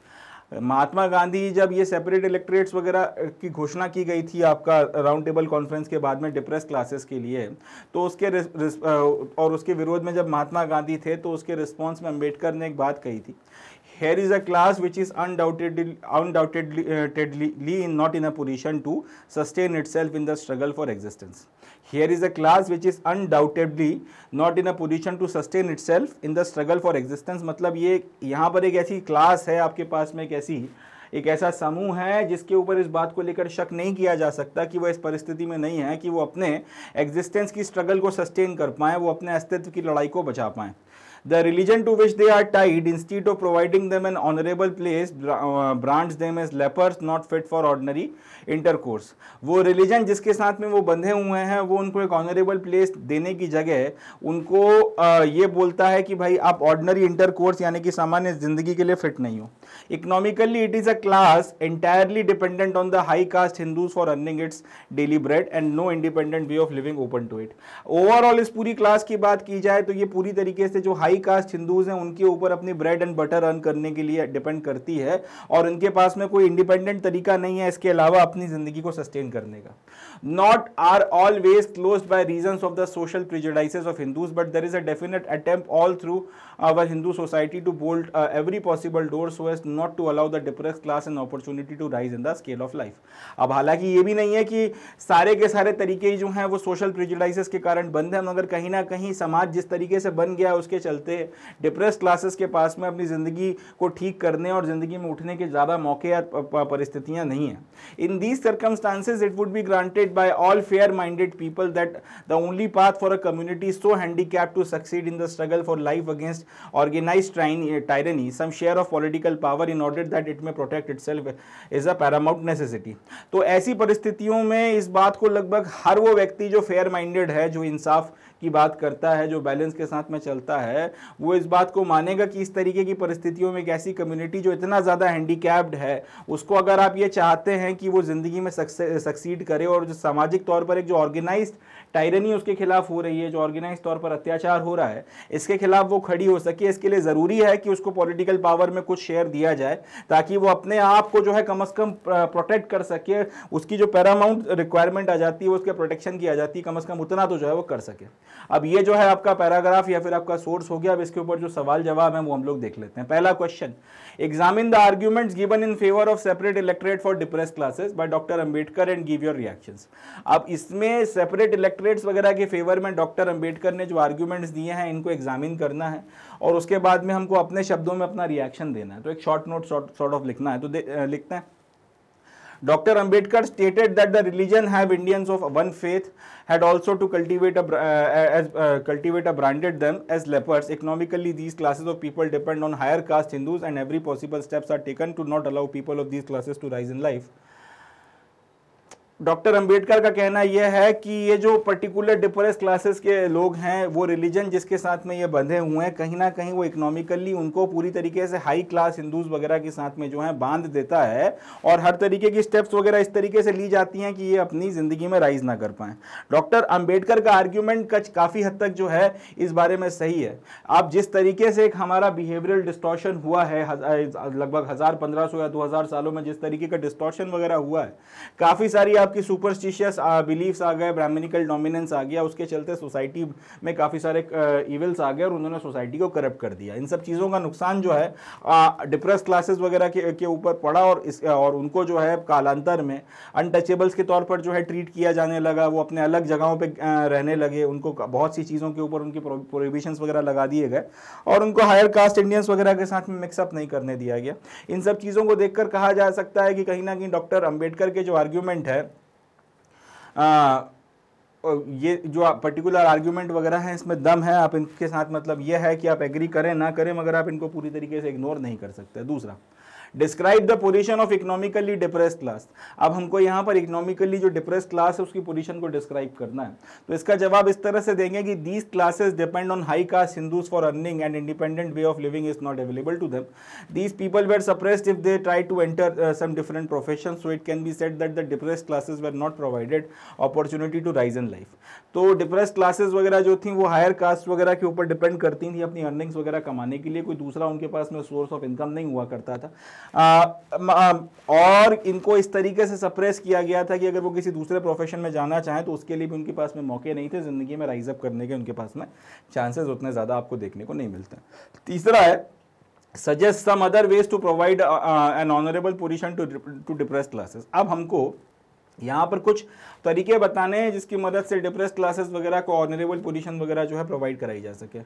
Mahatma Gandhi जब ये सेपरेट इलेक्ट्रेट्स वगैरह की घोषणा की गई थी आपका राउंड टेबल कॉन्फ्रेंस के बाद में डिप्रेस क्लासेस के लिए तो उसके रिस, रिस, और उसके विरोध में जब महात्मा गांधी थे तो उसके रिस्पॉन्स में अम्बेडकर ने एक बात कही थी here is a class which is undoubtedly, undoubtedly uh, not in a position to sustain itself in the struggle for existence. Here is a class which is undoubtedly not in a position to sustain itself in the struggle for existence. matlab ye yahan par ek aisi class hai aapke paas mein kaisi एक ऐसा समूह है जिसके ऊपर इस बात को लेकर शक नहीं किया जा सकता कि वह इस परिस्थिति में नहीं है कि वो अपने एग्जिस्टेंस की स्ट्रगल को सस्टेन कर पाएँ वो अपने अस्तित्व की लड़ाई को बचा पाएँ The religion to which they are tied, instead of providing them an honorable place, brands them as lepers not fit for ordinary intercourse. वो religion जिसके साथ में वो बंधे हुए हैं वो उनको एक honorable place देने की जगह उनको ये बोलता है कि भाई आप ordinary intercourse यानी कि सामान्य जिंदगी के लिए फिट नहीं हो Economically, it is a class entirely dependent on the high caste Hindus for earning its daily bread and no independent way of living open to it. Overall, इस पूरी class की बात की जाए तो ये पूरी तरीके से जो high हाई कास्ट हिंदूज हैं उनके ऊपर अपनी ब्रेड एंड बटर अर्न करने के लिए डिपेंड करती है और उनके पास में कोई इंडिपेंडेंट तरीका नहीं है इसके अलावा अपनी जिंदगी को सस्टेन करने का not are always close by reason of the social prejudices of Hindus but there is a definite attempt all through our Hindu society to bolt uh, every possible door so as not to allow the depressed class an opportunity to rise in the scale of life. अब हालांकि ये भी नहीं है कि सारे के सारे तरीके जो हैं वो सोशल प्रिजुडाइसेस के कारण बंद हैं मगर कहीं ना कहीं समाज जिस तरीके से बन गया उसके चलते डिप्रेस क्लासेस के पास में अपनी ज़िंदगी को ठीक करने और ज़िंदगी में उठने के ज़्यादा मौके या परिस्थितियाँ नहीं हैं in these circumstances it would be granted by all fair minded people that the only path for a community so handicapped to succeed in the struggle for life against countries tyranny some share of political power in order that it it protect itself is a paramount necessity तो ऐसी परिस्थितियों में इस बात को लगभग हर वो व्यक्ति जो फेयर माइंडेड है जो इंसाफ की बात करता है जो बैलेंस के साथ में चलता है वो इस बात को मानेगा कि इस तरीके की परिस्थितियों में एक ऐसी कम्युनिटी जो इतना ज़्यादा हैंडीकैप्ड है उसको अगर आप ये चाहते हैं कि वो ज़िंदगी में सक्सीड करे और जो सामाजिक तौर पर एक जो ऑर्गेनाइज्ड टायरनी उसके खिलाफ हो रही है जो ऑर्गेनाइज तौर पर अत्याचार हो रहा है इसके खिलाफ वो खड़ी हो सके इसके लिए ज़रूरी है कि उसको पॉलिटिकल पावर में कुछ शेयर दिया जाए ताकि वो अपने आप को जो है कम से कम प्रोटेक्ट कर सके उसकी जो पैरामाउंट रिक्वायरमेंट आ जाती है उसके प्रोटेक्शन की आ जाती है कम से कम उतना तो जो है वो कर सके अब ये जो है आपका पैराग्राफ या फिर आपका सोर्स हो गया अब इसके ऊपर जो सवाल जवाब है वो हम लोग देख लेते हैं पहला question examine the argument given in favour of separate electorate for depressed classes by doctor Ambedkar and give your reaction अब इसमें सेपरेट इलेक्ट्रेट कटलेट्स वगैरह के फेवर में डॉक्टर अम्बेडकर ने जो आर्ग्यूमेंट्स दिए हैं इनको एग्जामिन करना है और उसके बाद में हमको अपने शब्दों में अपना रिएक्शन देना है तो एक शॉर्ट नोट सॉर्ट ऑफ लिखना है तो लिखते हैं Dr. Ambedkar stated that the religion have Indians of one faith had also to cultivate a, uh, as, uh, cultivate a branded them as lepers. Economically, these classes of people depend on higher caste Hindus and every possible steps are taken to not allow people of these classes to rise in life. Doctor Ambedkar का कहना यह है कि ये जो particular depress classes के लोग हैं वो रिलीजन जिसके साथ में ये बंधे हुए हैं कहीं ना कहीं वो इकोनॉमिकली उनको पूरी तरीके से हाई क्लास हिंदूज वगैरह के साथ में जो है बांध देता है और हर तरीके की स्टेप्स वगैरह इस तरीके से ली जाती हैं कि ये अपनी ज़िंदगी में राइज ना कर पाए डॉक्टर अम्बेडकर का आर्ग्यूमेंट कच काफ़ी हद तक जो है इस बारे में सही है आप जिस तरीके से एक हमारा बिहेवियरल डिस्टोशन हुआ है लगभग हज़ार पंद्रह या दो सालों में जिस तरीके का डिस्टोशन वगैरह हुआ है काफ़ी सारी आपकी सुपरस्टिशियस बिलीव्स आ गए ब्राह्मणिकल डोमिनेंस आ गया उसके चलते सोसाइटी में काफ़ी सारे इवेल्स आ गए और उन्होंने सोसाइटी को करप्ट कर दिया इन सब चीज़ों का नुकसान जो है डिप्रेस क्लासेस वगैरह के ऊपर पड़ा और इस और उनको जो है कालांतर में अनटचेबल्स के तौर पर जो है ट्रीट किया जाने लगा वो अपने अलग जगहों पर रहने लगे उनको बहुत सी चीज़ों के ऊपर उनके प्रोहिबिशंस वगैरह लगा दिए गए और उनको हायर कास्ट इंडियंस वगैरह के साथ में मिक्सअप नहीं करने दिया गया इन सब चीज़ों को देखकर कहा जा सकता है कि कहीं ना कहीं डॉक्टर अम्बेडकर के जो आर्ग्यूमेंट है ये जो पर्टिकुलर आर्ग्यूमेंट वगैरह हैं इसमें दम है आप इनके साथ मतलब यह है कि आप एग्री करें ना करें मगर आप इनको पूरी तरीके से इग्नोर नहीं कर सकते दूसरा describe the position of economically depressed class अब हमको यहाँ पर इकोनॉमिकली जो डिप्रेस क्लास है उसकी पोजिशन को डिस्क्राइब करना है तो इसका जवाब इस तरह से देंगे कि these classes depend on high caste Hindus for earning and independent way of living is not available to them these people were suppressed if they try to enter some different profession so it can be said that the depressed classes were not provided opportunity to rise in life तो depressed classes वगैरह जो थी वो higher cast वगैरह के ऊपर depend करती थी अपनी अर्निंग्स वगैरह कमाने के लिए कोई दूसरा उनके पास में सोर्स ऑफ इनकम नहीं हुआ करता था और इनको इस तरीके से सप्रेस किया गया था कि अगर वो किसी दूसरे प्रोफेशन में जाना चाहें तो उसके लिए भी उनके पास में मौके नहीं थे ज़िंदगी में राइजअप करने के उनके पास में चांसेस उतने ज़्यादा आपको देखने को नहीं मिलते तीसरा है suggest some other ways to provide an honourable position to to depressed classes अब हमको यहाँ पर कुछ तरीके बताने हैं जिसकी मदद से डिप्रेस क्लासेस वगैरह को ऑनरेबल पोजीशन वगैरह जो है प्रोवाइड कराई जा सके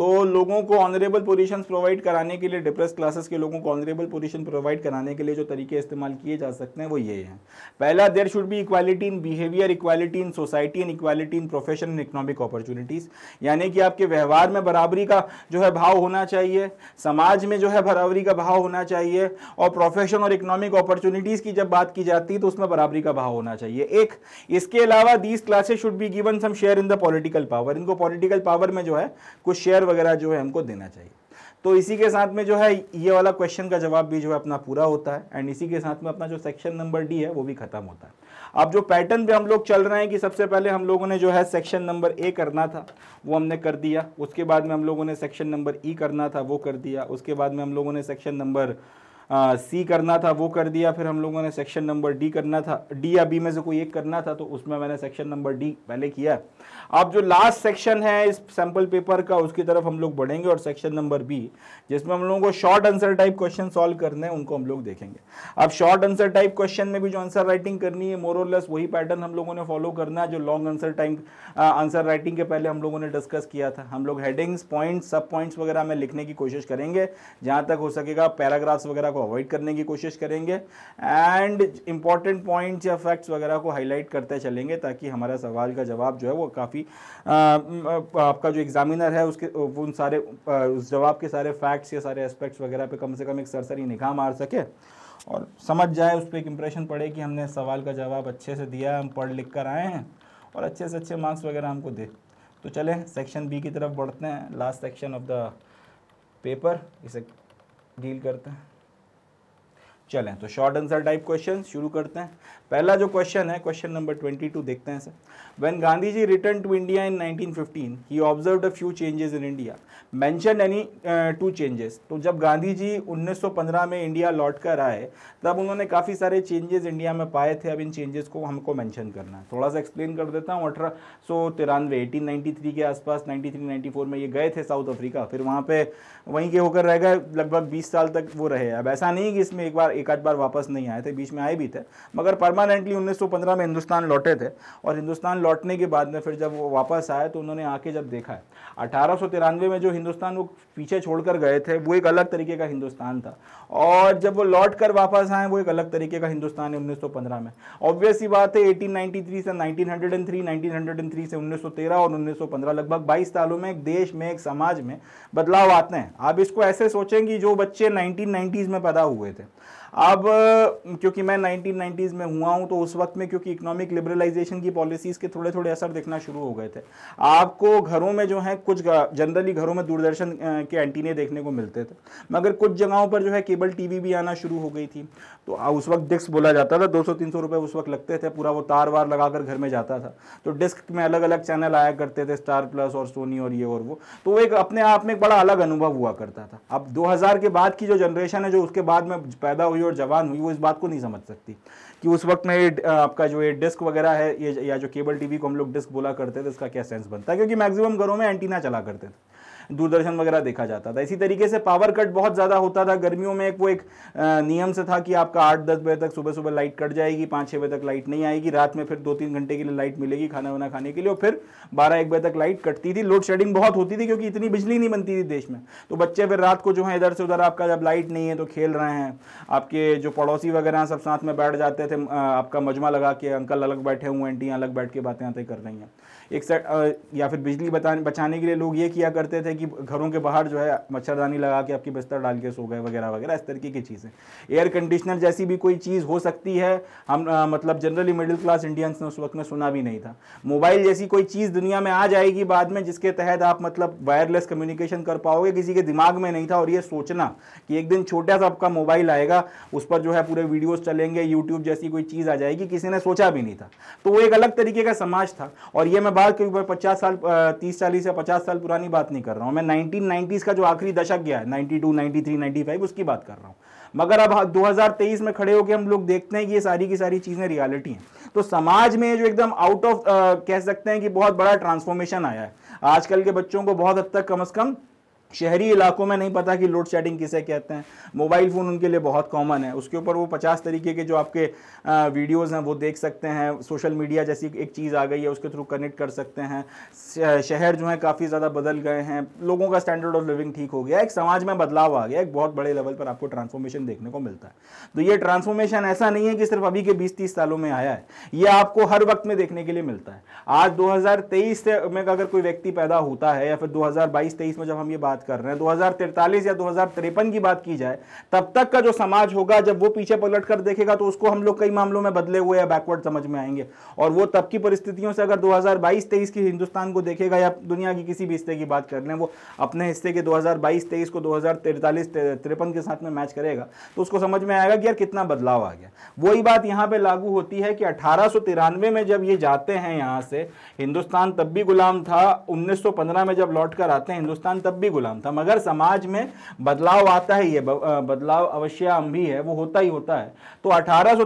तो लोगों को ऑनरेबल पोजीशन प्रोवाइड कराने के लिए डिप्रेस क्लासेस के लोगों को ऑनरेबल पोजीशन प्रोवाइड कराने के लिए जो तरीके इस्तेमाल किए जा सकते हैं वो ये हैं पहला there should be equality in behaviour equality in society and equality in profession and economic opportunities यानी कि आपके व्यवहार में बराबरी का जो है भाव होना चाहिए समाज में जो है बराबरी का भाव होना चाहिए और प्रोफेशन और इकोनॉमिक अपॉर्चुनिटीज़ की जब बात की जाती है तो उसमें बराबरी का भाव होना चाहिए एक इसके अलावा these classes should be given some share in the political power इनको पॉलिटिकल पावर में जो है कुछ शेयर वगैरह जो है हमको देना चाहिए तो इसी के साथ में जो है ये वाला क्वेश्चन का जवाब भी जो है अपना पूरा होता है एंड इसी के साथ में अपना जो सेक्शन नंबर डी है वो भी खत्म होता है अब जो पैटर्न पे हम लोग चल रहे हैं कि सबसे पहले हम लोगों ने जो है सेक्शन नंबर ए करना था वो हमने कर दिया उसके बाद में हम लोगों ने सेक्शन नंबर ई e करना था वो कर दिया उसके बाद में हम लोगों ने सेक्शन नंबर सी करना था वो कर दिया फिर हम लोगों ने सेक्शन नंबर डी करना था डी या बी में से कोई एक करना था तो उसमें मैंने सेक्शन नंबर डी पहले किया अब जो लास्ट सेक्शन है इस सैम्पल पेपर का उसकी तरफ हम लोग बढ़ेंगे और सेक्शन नंबर बी जिसमें हम लोगों को short answer type question solve करने हैं उनको हम लोग देखेंगे अब शॉर्ट आंसर टाइप क्वेश्चन में भी जो आंसर राइटिंग करनी है मोरलेस वही पैटर्न हम लोगों ने फॉलो करना है जो long answer time answer writing के पहले हम लोगों ने डिस्कस किया था हम लोग हेडिंग्स पॉइंट्स सब पॉइंट्स वगैरह में लिखने की कोशिश करेंगे जहां तक हो सकेगा पैराग्राफ्स वगैरह को अवॉइड करने की कोशिश करेंगे एंड इंपॉर्टेंट पॉइंट्स या फैक्ट्स वगैरह को हाईलाइट करते चलेंगे ताकि हमारा सवाल का जवाब जो है वो काफ़ी आपका जो एग्जामिनर है उसके उन सारे उस जवाब के सारे फैक्ट्स या सारे एस्पेक्ट्स वगैरह पर कम से कम एक सरसरी निगाह मार सके और समझ जाए उस पर एक इम्प्रेशन पड़े कि हमने सवाल का जवाब अच्छे से दिया हम पढ़ लिख कर आए हैं और अच्छे से अच्छे मार्क्स वगैरह हमको दे तो चलें सेक्शन बी की तरफ बढ़ते हैं last section of the paper इसे डील करते हैं चलें तो शॉर्ट आंसर टाइप क्वेश्चन शुरू करते हैं पहला जो क्वेश्चन है क्वेश्चन नंबर 22 देखते हैं sir when Gandhi ji return to India in 1915 he observe a few changes in India mention any two changes तो जब गांधी जी 1915 में इंडिया लौट कर आए तब उन्होंने काफ़ी सारे चेंजेस इंडिया में पाए थे अब इन चेंजेस को हमको मैंशन करना है थोड़ा सा एक्सप्लेन कर देता हूँ अठारह सौ तिरानवे एटीन के आसपास नाइन्टी थ्री में ये गए थे साउथ अफ्रीका फिर वहाँ पर वहीं के होकर रह गए लगभग बीस साल तक वो रहे अब ऐसा नहीं कि इसमें एक बार एक आध बार वापस नहीं आए थे बीच में आए भी थे मगर परमानेंटली 1915 में हिंदुस्तान लौटे थे और हिंदुस्तान लौटने के बाद में फिर जब वो वापस आए तो उन्होंने आके जब देखा है अठारह में जो हिंदुस्तान वो पीछे छोड़कर गए थे वो एक अलग तरीके का हिंदुस्तान था और जब वो लौट कर वापस आए वो एक अलग तरीके का हिंदुस्तान है 1915 में ऑब्वियसली बात है 1893 से 1903 1903 से 1913 और 1915 लगभग 22 सालों में एक देश में एक समाज में बदलाव आते हैं आप इसको ऐसे सोचें कि जो बच्चे नाइनटीन में पैदा हुए थे अब क्योंकि मैं 1990s में हुआ हूं तो उस वक्त में क्योंकि इकोनॉमिक लिबरलाइजेशन की पॉलिसीज़ के थोड़े थोड़े असर देखना शुरू हो गए थे आपको घरों में जो है कुछ जनरली घरों में दूरदर्शन के एंटीने देखने को मिलते थे मगर कुछ जगहों पर जो है केबल टीवी भी आना शुरू हो गई थी तो उस वक्त डिस्क बोला जाता था तीन सौ रुपए उस वक्त लगते थे पूरा वो तार वार लगाकर घर में जाता था तो डिस्क में अलग अलग चैनल आया करते थे स्टार प्लस और सोनी और ये और वो तो एक अपने आप में एक बड़ा अलग अनुभव हुआ करता था अब हजार के बाद की जो जनरेशन है जो उसके बाद में पैदा हुई और जवान हुई वो इस बात को नहीं समझ सकती कि उस वक्त में आपका जो ये डिस्क वगैरह है ये या जो केबल टीवी को हम लोग डिस्क बोला करते थे इसका क्या सेंस बनता है क्योंकि मैक्सिमम घरों में एंटीना चला करते थे दूरदर्शन वगैरह देखा जाता था इसी तरीके से पावर कट बहुत ज़्यादा होता था गर्मियों में एक वो एक नियम से था कि आपका आठ दस बजे तक सुबह सुबह लाइट कट जाएगी पाँच छः बजे तक लाइट नहीं आएगी रात में फिर दो तीन घंटे के लिए लाइट मिलेगी खाना वाना खाने के लिए और फिर बारह एक बजे तक लाइट कटती थी लोड शेडिंग बहुत होती थी क्योंकि इतनी बिजली नहीं बनती थी देश में तो बच्चे फिर रात को जो है इधर से उधर आपका जब लाइट नहीं है तो खेल रहे हैं आपके जो पड़ोसी वगैरह सब साथ में बैठ जाते थे आपका मजमा लगा के अंकल अलग बैठे हुए आंटियाँ अलग बैठ के बातें आते कर रही हैं एक या फिर बिजली बताने बचाने के लिए लोग ये किया करते थे कि घरों के बाहर जो है मच्छरदानी लगा के आपकी बिस्तर डाल के सो गए वगैरह वगैरह इस तरीके की चीज़ें एयर कंडीशनर जैसी भी कोई चीज़ हो सकती है हम आ, मतलब जनरली मिडिल क्लास इंडियंस ने उस वक्त में सुना भी नहीं था मोबाइल जैसी कोई चीज़ दुनिया में आ जाएगी बाद में जिसके तहत आप मतलब वायरलेस कम्युनिकेशन कर पाओगे किसी के दिमाग में नहीं था और ये सोचना कि एक दिन छोटा सा आपका मोबाइल आएगा उस पर जो है पूरे वीडियोज़ चलेंगे यूट्यूब जैसी कोई चीज़ आ जाएगी किसी ने सोचा भी नहीं था तो वो एक अलग तरीके का समाज था और ये मैं बाद करीब पचास साल तीस चालीस या पचास साल पुरानी बात नहीं कर रहा हूँ मैं नाइनटीन का जो आखिरी दशक गया है नाइन्टी टू नाइन्टी उसकी बात कर रहा हूँ मगर अब 2023 हाँ, में खड़े होकर हम लोग देखते हैं कि ये सारी की सारी चीज़ें रियलिटी हैं तो समाज में जो एकदम आउट ऑफ कह सकते हैं कि बहुत बड़ा ट्रांसफॉर्मेशन आया है आजकल के बच्चों को बहुत हद तक कम अज़ कम शहरी इलाकों में नहीं पता कि लोड शेडिंग किसे कहते हैं मोबाइल फ़ोन उनके लिए बहुत कॉमन है उसके ऊपर वो पचास तरीके के जो आपके वीडियोस हैं वो देख सकते हैं सोशल मीडिया जैसी एक चीज़ आ गई है उसके थ्रू कनेक्ट कर सकते हैं शहर जो है काफ़ी ज़्यादा बदल गए हैं लोगों का स्टैंडर्ड ऑफ लिविंग ठीक हो गया एक समाज में बदलाव आ गया एक बहुत बड़े लेवल पर आपको ट्रांसफॉर्मेशन देखने को मिलता है तो ये ट्रांसफॉर्मेशन ऐसा नहीं है कि सिर्फ अभी के बीस तीस सालों में आया है ये आपको हर वक्त में देखने के लिए मिलता है आज दो हज़ार तेईस में अगर कोई व्यक्ति पैदा होता है या फिर दो हज़ार बाईस तेईस में जब हम ये बात बात कर रहे हैं 2043 या दो की बात की जाए तब तक का जो समाज होगा जब वो पीछे पलट कर देखेगा तो उसको हम लोग कई मामलों में बदले हुए या बैकवर्ड समझ में आएंगे और वो तब की परिस्थितियों से अगर 2022-23 की हिंदुस्तान को देखेगा या दुनिया की किसी भी हिस्से की बात कर लें वो अपने हिस्से के दो हज़ार को दो हज़ार के साथ में मैच करेगा तो उसको समझ में आएगा कि यार कितना बदलाव आ गया वही बात यहाँ पर लागू होती है कि अठारह में जब ये जाते हैं यहाँ से हिंदुस्तान तब भी गुलाम था उन्नीस में जब लौट कर आते हैं हिंदुस्तान तब भी गुलाम गुलाम था मगर समाज में बदलाव आता ही है बदलाव अवश्य हम भी है वो होता ही होता है तो अठारह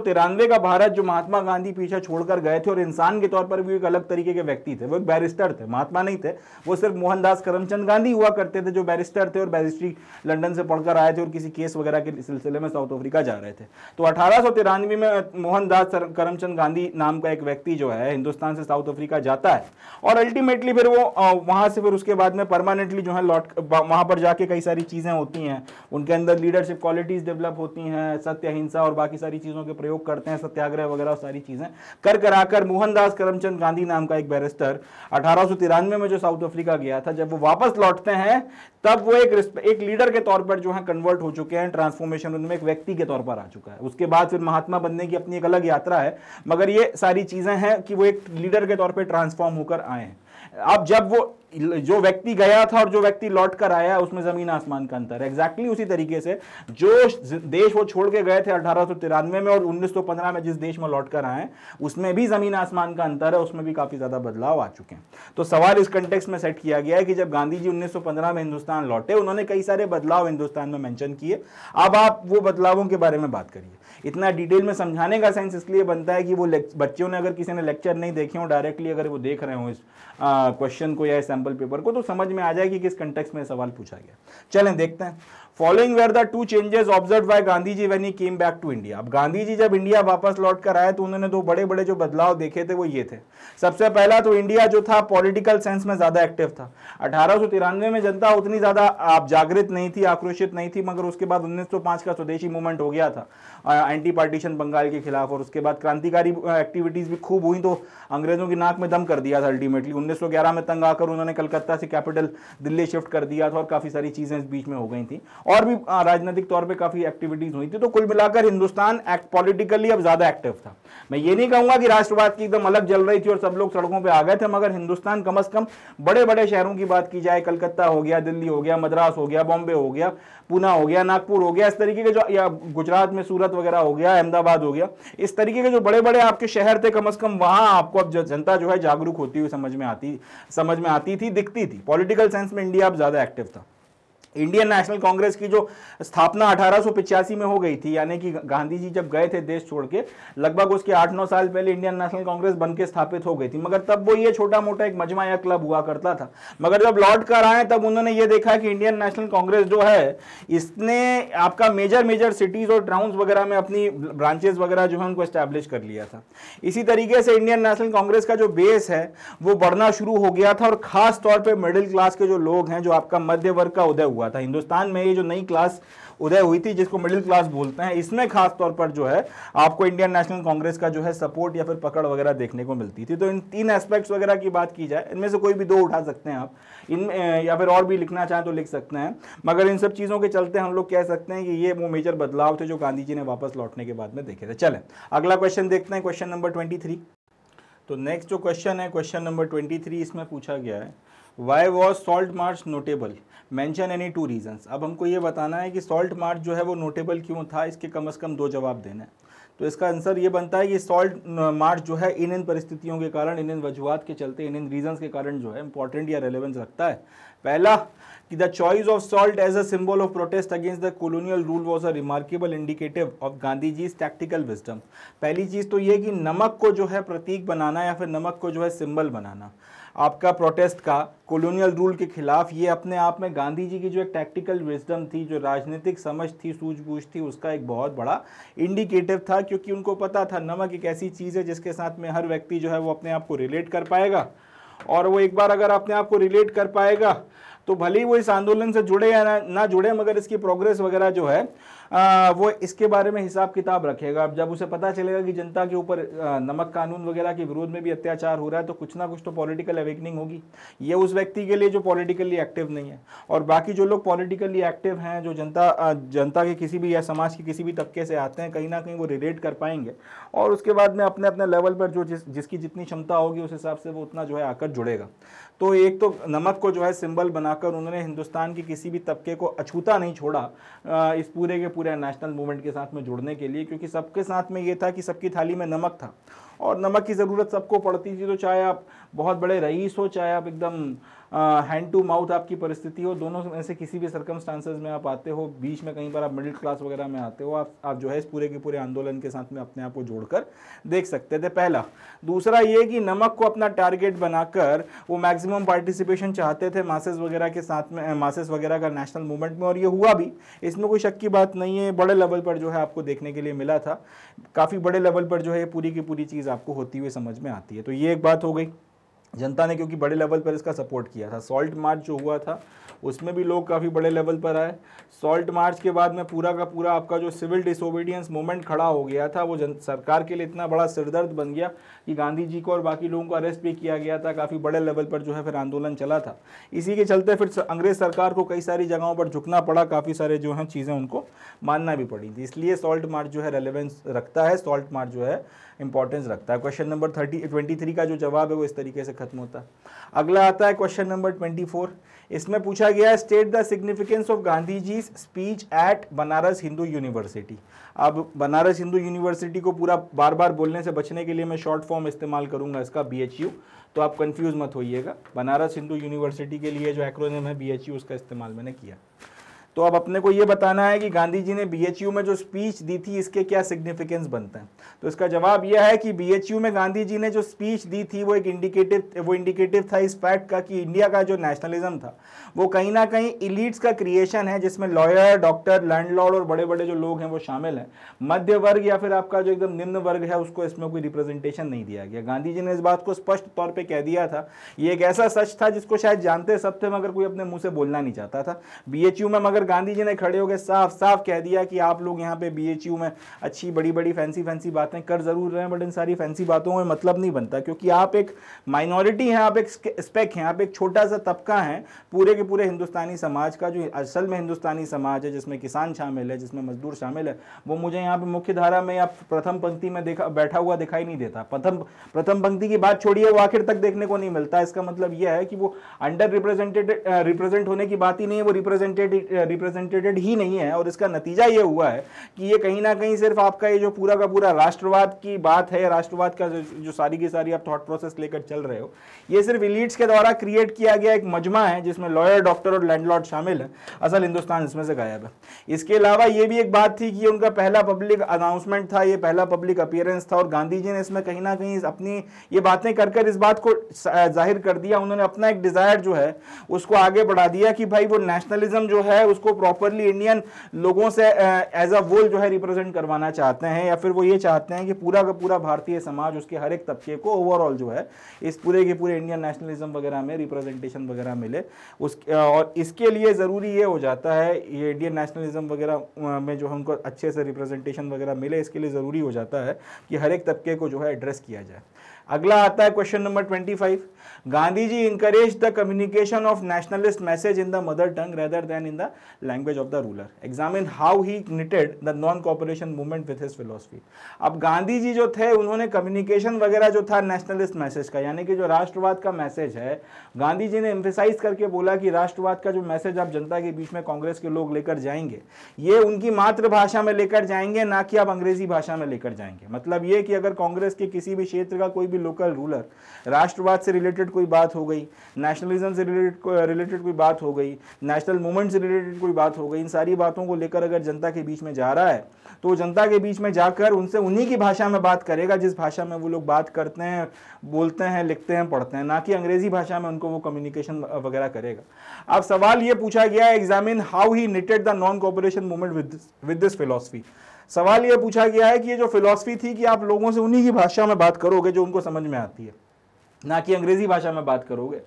का भारत जो महात्मा गांधी पीछे छोड़कर गए थे और इंसान के तौर पर भी एक अलग तरीके के व्यक्ति थे वो एक बैरिस्टर थे महात्मा नहीं थे वो सिर्फ मोहनदास करमचंद गांधी हुआ करते थे जो बैरिस्टर थे और बैरिस्ट्री लंडन से पढ़कर आए थे और किसी केस वगैरह के सिलसिले में साउथ अफ्रीका जा रहे थे तो अठारह में मोहनदास करमचंद गांधी नाम का एक व्यक्ति जो है हिंदुस्तान से साउथ अफ्रीका जाता है और अल्टीमेटली फिर वो वहां से फिर उसके बाद में परमानेंटली जो है लौट वहाँ पर जाके कई सारी चीज़ें होती हैं उनके अंदर लीडरशिप क्वालिटीज़ डेवलप होती हैं सत्य हिंसा और बाकी सारी चीज़ों के प्रयोग करते हैं सत्याग्रह वगैरह सारी चीज़ें कर कराकर मोहनदास करमचंद गांधी नाम का एक बैरिस्टर अठारह में जो साउथ अफ्रीका गया था जब वो वापस लौटते हैं तब वो एक एक लीडर के तौर पर जो है कन्वर्ट हो चुके हैं ट्रांसफॉर्मेशन उनमें एक व्यक्ति के तौर पर आ चुका है उसके बाद फिर महात्मा बनने की अपनी एक अलग यात्रा है मगर ये सारी चीज़ें हैं कि वो एक लीडर के तौर पर ट्रांसफॉर्म होकर आए हैं अब जब वो जो व्यक्ति गया था और जो व्यक्ति लौट कर आया उसमें जमीन आसमान का अंतर है एग्जैक्टली उसी तरीके से जो देश वो छोड़ के गए थे अठारह में और 1915 में जिस देश में लौट कर आए उसमें भी जमीन आसमान का अंतर है उसमें भी काफी ज्यादा बदलाव आ चुके हैं तो सवाल इस कंटेक्स में सेट किया गया है कि जब गांधी जी उन्नीस में हिंदुस्तान लौटे उन्होंने कई सारे बदलाव हिंदुस्तान में मैंशन किए अब आप वो बदलावों के बारे में बात करिए इतना डिटेल में समझाने का सेंस इसलिए बनता है कि वो बच्चों ने अगर किसी ने लेक्चर नहीं देखे हो डायरेक्टली अगर वो देख रहे हो इस क्वेश्चन को या सैम्पल पेपर को तो समझ में आ जाए कि किस कंटेक्स में सवाल पूछा गया चलें देखते हैं following were the two changes observe by Gandhi ji when he came back to India अब गांधी जी जब इंडिया वापस लौट कर आए तो उन्होंने दो बड़े बड़े जो बदलाव देखे थे वो ये थे सबसे पहला तो इंडिया जो था पॉलिटिकल सेंस में ज्यादा एक्टिव था अठारह में जनता उतनी ज्यादा आप जागृत नहीं थी आक्रोशित नहीं थी मगर उसके बाद 1905 का स्वदेशी मूवमेंट हो गया था एंटी पार्टीशन बंगाल के खिलाफ और उसके बाद क्रांतिकारी एक्टिविटीज भी खूब हुई तो अंग्रेजों की नाक में दम कर दिया था अल्टीमेटली उन्नीस में तंग आकर उन्होंने कलकत्ता से कैपिटल दिल्ली शिफ्ट कर दिया था और काफी सारी चीजें इस बीच में हो गई थी और भी हाँ, राजनीतिक तौर पे काफ़ी एक्टिविटीज़ हुई थी तो कुल मिलाकर हिंदुस्तान एक्ट पॉलिटिकली अब ज़्यादा एक्टिव था मैं ये नहीं कहूंगा कि राष्ट्रवाद की एकदम अलग जल रही थी और सब लोग सड़कों पर आ गए थे मगर हिंदुस्तान कम से कम बड़े बड़े शहरों की बात की जाए कलकत्ता हो गया दिल्ली हो गया मद्रास हो गया बॉम्बे हो गया पूना हो गया नागपुर हो गया इस तरीके के जो या गुजरात में सूरत वगैरह हो गया अहमदाबाद हो गया इस तरीके के जो बड़े बड़े आपके शहर थे कम अज़ कम वहां आपको अब जनता जो है जागरूक होती हुई समझ में आती समझ में आती थी दिखती थी पॉलिटिकल सेंस में इंडिया अब ज़्यादा एक्टिव था इंडियन नेशनल कांग्रेस की जो स्थापना अठारह में हो गई थी यानी कि गांधी जी जब गए थे देश छोड़ के लगभग उसके आठ नौ साल पहले इंडियन नेशनल कांग्रेस बन के स्थापित हो गई थी मगर तब वो ये छोटा मोटा एक मजमा या क्लब हुआ करता था मगर जब लौट कर आए तब उन्होंने ये देखा कि इंडियन नेशनल कांग्रेस जो है इसने आपका मेजर मेजर सिटीज और टाउन्स वगैरह में अपनी ब्रांचेज वगैरह जो है उनको स्टैब्लिश कर लिया था इसी तरीके से इंडियन नेशनल कांग्रेस का जो बेस है वो बढ़ना शुरू हो गया था और खासतौर पर मिडिल क्लास के जो लोग हैं जो आपका मध्य वर्ग का उदय हुआ हुआ था हिंदुस्तान में ये जो नई क्लास उदय हुई थी जिसको मिडिल क्लास बोलते हैं इसमें खास तौर पर जो है आपको इंडियन नेशनल कांग्रेस का जो है सपोर्ट या फिर पकड़ वगैरह देखने को मिलती थी तो इन तीन एस्पेक्ट्स वगैरह की बात की जाए इनमें से कोई भी दो उठा सकते हैं आप इन या फिर और भी लिखना चाहें तो लिख सकते हैं मगर इन सब चीज़ों के चलते हम लोग कह सकते हैं कि ये वो मेजर बदलाव थे जो गांधी जी ने वापस लौटने के बाद में देखे थे चले अगला क्वेश्चन देखते हैं क्वेश्चन नंबर ट्वेंटी तो नेक्स्ट जो क्वेश्चन है क्वेश्चन नंबर ट्वेंटी इसमें पूछा गया है why was salt march notable mention any two reasons अब हमको ये बताना है कि सॉल्ट मार्च जो है वो नोटेबल क्यों था इसके कम से कम दो जवाब देने हैं तो इसका आंसर ये बनता है कि सॉल्ट मार्च जो है इन इन परिस्थितियों के कारण इन इन वजूहत के चलते इन इन रीजंस के कारण जो है इंपॉर्टेंट या रेलेवेंस रखता है पहला कि the choice of salt as a symbol of protest against the colonial rule was a remarkable indicative of Gandhi ji's tactical wisdom पहली चीज़ तो ये कि नमक को जो है प्रतीक बनाना या फिर नमक को जो है सिंबल बनाना आपका प्रोटेस्ट का कॉलोनियल रूल के खिलाफ ये अपने आप में गांधी जी की जो एक टैक्टिकल विजडम थी जो राजनीतिक समझ थी सूझबूझ थी उसका एक बहुत बड़ा इंडिकेटिव था क्योंकि उनको पता था नमक एक ऐसी चीज़ है जिसके साथ में हर व्यक्ति जो है वो अपने आप को रिलेट कर पाएगा और वो एक बार अगर अपने आप को रिलेट कर पाएगा तो भले ही वो इस आंदोलन से जुड़े या ना, ना जुड़े मगर इसकी प्रोग्रेस वगैरह जो है आ, वो इसके बारे में हिसाब किताब रखेगा अब जब उसे पता चलेगा कि जनता के ऊपर नमक कानून वगैरह के विरोध में भी अत्याचार हो रहा है तो कुछ ना कुछ तो पॉलिटिकल अवेकनिंग होगी ये उस व्यक्ति के लिए जो पॉलिटिकली एक्टिव नहीं है और बाकी जो लोग पॉलिटिकली एक्टिव हैं जो जनता जनता के किसी भी या समाज के किसी भी तबके से आते हैं कहीं ना कहीं वो रिलेट कर पाएंगे और उसके बाद में अपने अपने लेवल पर जो जिस जिसकी जितनी क्षमता होगी उस हिसाब से वो उतना जो है आकर जुड़ेगा तो एक तो नमक को जो है सिंबल बनाकर उन्होंने हिंदुस्तान की किसी भी तबके को अछूता नहीं छोड़ा इस पूरे के पूरे नेशनल मूवमेंट के साथ में जुड़ने के लिए क्योंकि सबके साथ में ये था कि सबकी थाली में नमक था और नमक की ज़रूरत सबको पड़ती थी तो चाहे आप बहुत बड़े रईस हो चाहे आप एकदम हैंड टू माउथ आपकी परिस्थिति हो दोनों में से किसी भी सर्कमस्टांसेज में आप आते हो बीच में कहीं पर आप मिडिल क्लास वगैरह में आते हो आप आप जो है इस पूरे के पूरे आंदोलन के साथ में अपने आप को जोड़कर देख सकते थे पहला दूसरा ये कि नमक को अपना टारगेट बनाकर वो मैक्सिमम पार्टिसिपेशन चाहते थे मासेस वगैरह के साथ में मासेस वगैरह का नेशनल मूवमेंट में और ये हुआ भी इसमें कोई शक की बात नहीं है बड़े लेवल पर जो है आपको देखने के लिए मिला था काफ़ी बड़े लेवल पर जो है पूरी की पूरी चीज़ आपको होती हुई समझ में आती है तो ये एक बात हो गई जनता ने क्योंकि बड़े लेवल पर इसका सपोर्ट किया था सॉल्ट मार्च जो हुआ था उसमें भी लोग काफ़ी बड़े लेवल पर आए सॉल्ट मार्च के बाद में पूरा का पूरा आपका जो सिविल डिसोबीडियंस मूवमेंट खड़ा हो गया था वो जन सरकार के लिए इतना बड़ा सिरदर्द बन गया कि गांधी जी को और बाकी लोगों को अरेस्ट भी किया गया था काफ़ी बड़े लेवल पर जो है फिर आंदोलन चला था इसी के चलते फिर अंग्रेज सरकार को कई सारी जगहों पर झुकना पड़ा काफ़ी सारे जो हैं चीज़ें उनको मानना भी पड़ी थी इसलिए सॉल्ट मार्च जो है रेलिवेंस रखता है सॉल्ट मार्च जो है इंपॉर्टेंस रखता है question number thirty twenty three का जो जवाब है वो इस तरीके से खत्म होता है अगला आता है क्वेश्चन नंबर ट्वेंटी फोर इसमें पूछा गया है state the significance of Gandhi ji speech at Banaras Hindu University अब बनारस हिंदू यूनिवर्सिटी को पूरा बार बार बोलने से बचने के लिए मैं शॉर्ट फॉर्म इस्तेमाल करूंगा इसका बी तो आप कन्फ्यूज मत होइएगा बनारस हिंदू यूनिवर्सिटी के लिए जो एक्रोनिम है बी उसका इस्तेमाल मैंने किया तो अब अपने को ये बताना है कि गांधी जी ने बीएचयू में जो स्पीच दी थी इसके क्या सिग्निफिकेंस बनते हैं तो इसका जवाब यह है कि बीएचयू में गांधी जी ने जो स्पीच दी थी वो एक इंडिकेटिव वो इंडिकेटिव था इस फैक्ट का कि इंडिया का जो नेशनलिज्म था वो कहीं ना कहीं इलीट्स का क्रिएशन है जिसमें लॉयर डॉक्टर लैंडलॉर्ड और बड़े बड़े जो लोग हैं वो शामिल हैं मध्य वर्ग या फिर आपका जो एकदम निम्न वर्ग है उसको इसमें कोई रिप्रेजेंटेशन नहीं दिया गया गांधी जी ने इस बात को स्पष्ट तौर पर कह दिया था ये एक ऐसा सच था जिसको शायद जानते सब थे मगर कोई अपने मुंह से बोलना नहीं चाहता था बी में मगर मगर गांधी जी ने खड़े होकर साफ साफ कह दिया कि आप लोग यहाँ पे बी में अच्छी बड़ी बड़ी फैंसी फैंसी बातें कर जरूर रहे हैं बट इन सारी फैंसी बातों में मतलब नहीं बनता क्योंकि आप एक माइनॉरिटी हैं आप एक स्पेक हैं आप एक छोटा सा तबका हैं पूरे के पूरे हिंदुस्तानी समाज का जो असल में हिंदुस्तानी समाज है जिसमें किसान शामिल है जिसमें मजदूर शामिल है वो मुझे यहाँ पे मुख्य धारा में या प्रथम पंक्ति में देखा बैठा हुआ दिखाई नहीं देता प्रथम प्रथम पंक्ति की बात छोड़िए वो आखिर तक देखने को नहीं मिलता इसका मतलब यह है कि वो अंडर रिप्रेजेंटेड रिप्रेजेंट होने की बात ही नहीं है वो रिप्रेजेंटेड रिप्रेजेंटेटेड ही नहीं है और इसका नतीजा ये हुआ है कि ये कहीं ना कहीं सिर्फ आपका ये जो पूरा का पूरा राष्ट्रवाद की बात है राष्ट्रवाद का जो, जो सारी की सारी आप थॉट प्रोसेस लेकर चल रहे हो ये सिर्फ इलीट्स के द्वारा क्रिएट किया गया एक मजमा है जिसमें लॉयर डॉक्टर और लैंडलॉर्ड शामिल है असल हिंदुस्तान इसमें से गायब है इसके अलावा ये भी एक बात थी कि उनका पहला पब्लिक अनाउंसमेंट था ये पहला पब्लिक अपियरेंस था और गांधी जी ने इसमें कहीं ना कहीं अपनी ये बातें कर कर इस बात को जाहिर कर दिया उन्होंने अपना एक डिज़ायर जो है उसको आगे बढ़ा दिया कि भाई वो नेशनलिज्म जो है उस उसको प्रॉपरली इंडियन लोगों से एज अ वोल जो है रिप्रेजेंट करवाना चाहते हैं या फिर वो ये चाहते हैं कि पूरा का पूरा भारतीय समाज उसके हर एक तबके को ओवरऑल जो है इस पूरे के पूरे इंडियन नेशनलिज्म वगैरह में रिप्रेजेंटेशन वगैरह मिले उस और इसके लिए ज़रूरी ये हो जाता है ये इंडियन नेशनलिज्म वगैरह में जो हमको अच्छे से रिप्रेजेंटेशन वगैरह मिले इसके लिए ज़रूरी हो जाता है कि हर एक तबके को जो है एड्रेस किया जाए अगला आता है question number twenty five Gandhi ji encouraged the communication of nationalist message in the mother tongue rather than in the language of the ruler. Examine how he knitted the non cooperation movement with his philosophy अब गांधी जी जो थे उन्होंने communication वगैरह जो था nationalist message का यानी कि जो राष्ट्रवाद का मैसेज है गांधी जी ने एम्फेसाइज करके बोला कि राष्ट्रवाद का जो मैसेज आप जनता के बीच में कांग्रेस के लोग लेकर जाएंगे ये उनकी मातृभाषा में लेकर जाएंगे ना कि आप अंग्रेजी भाषा में लेकर जाएंगे मतलब ये कि अगर कांग्रेस के किसी भी क्षेत्र का कोई भी लोकल रूलर राष्ट्रवाद से रिलेटेड रिलेटेड कोई बात हो गई नेशनलिज्म से रिलेटेड रिलेटेड कोई बात हो गई नेशनल मूवमेंट से रिलेटेड कोई बात हो गई इन सारी बातों को लेकर अगर जनता के बीच में जा रहा है तो जनता के बीच में जाकर उनसे उन्हीं की भाषा में बात करेगा जिस भाषा में वो लोग बात करते हैं बोलते हैं लिखते हैं पढ़ते हैं ना कि अंग्रेजी भाषा में उनको वो कम्युनिकेशन वगैरह करेगा अब सवाल ये पूछा गया है examine how he knitted the non cooperation movement with with this philosophy सवाल ये पूछा गया है कि ये जो फिलोसफी थी कि आप लोगों से उन्हीं की भाषा में बात करोगे जो उनको समझ में आती है ना कि अंग्रेजी भाषा में बात करोगे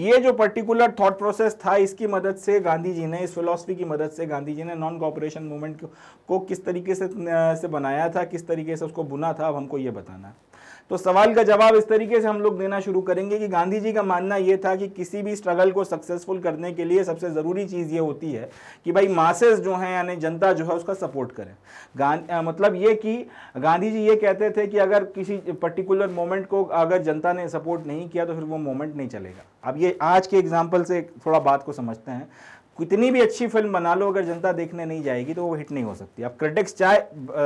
ये जो पर्टिकुलर थॉट प्रोसेस था इसकी मदद से गांधी जी ने इस फिलोसफी की मदद से गांधी जी ने नॉन कॉपरेशन मूवमेंट को, को किस तरीके से से बनाया था किस तरीके से उसको बुना था अब हमको ये बताना है तो सवाल का जवाब इस तरीके से हम लोग देना शुरू करेंगे कि गांधी जी का मानना यह था कि किसी भी स्ट्रगल को सक्सेसफुल करने के लिए सबसे ज़रूरी चीज़ ये होती है कि भाई मासेस जो हैं यानी जनता जो है उसका सपोर्ट करें आ, मतलब ये कि गांधी जी ये कहते थे कि अगर किसी पर्टिकुलर मोमेंट को अगर जनता ने सपोर्ट नहीं किया तो फिर वो मोमेंट नहीं चलेगा अब ये आज के एग्जाम्पल से थोड़ा बात को समझते हैं कितनी भी अच्छी फिल्म बना लो अगर जनता देखने नहीं जाएगी तो वो हिट नहीं हो सकती अब क्रिटिक्स चाहे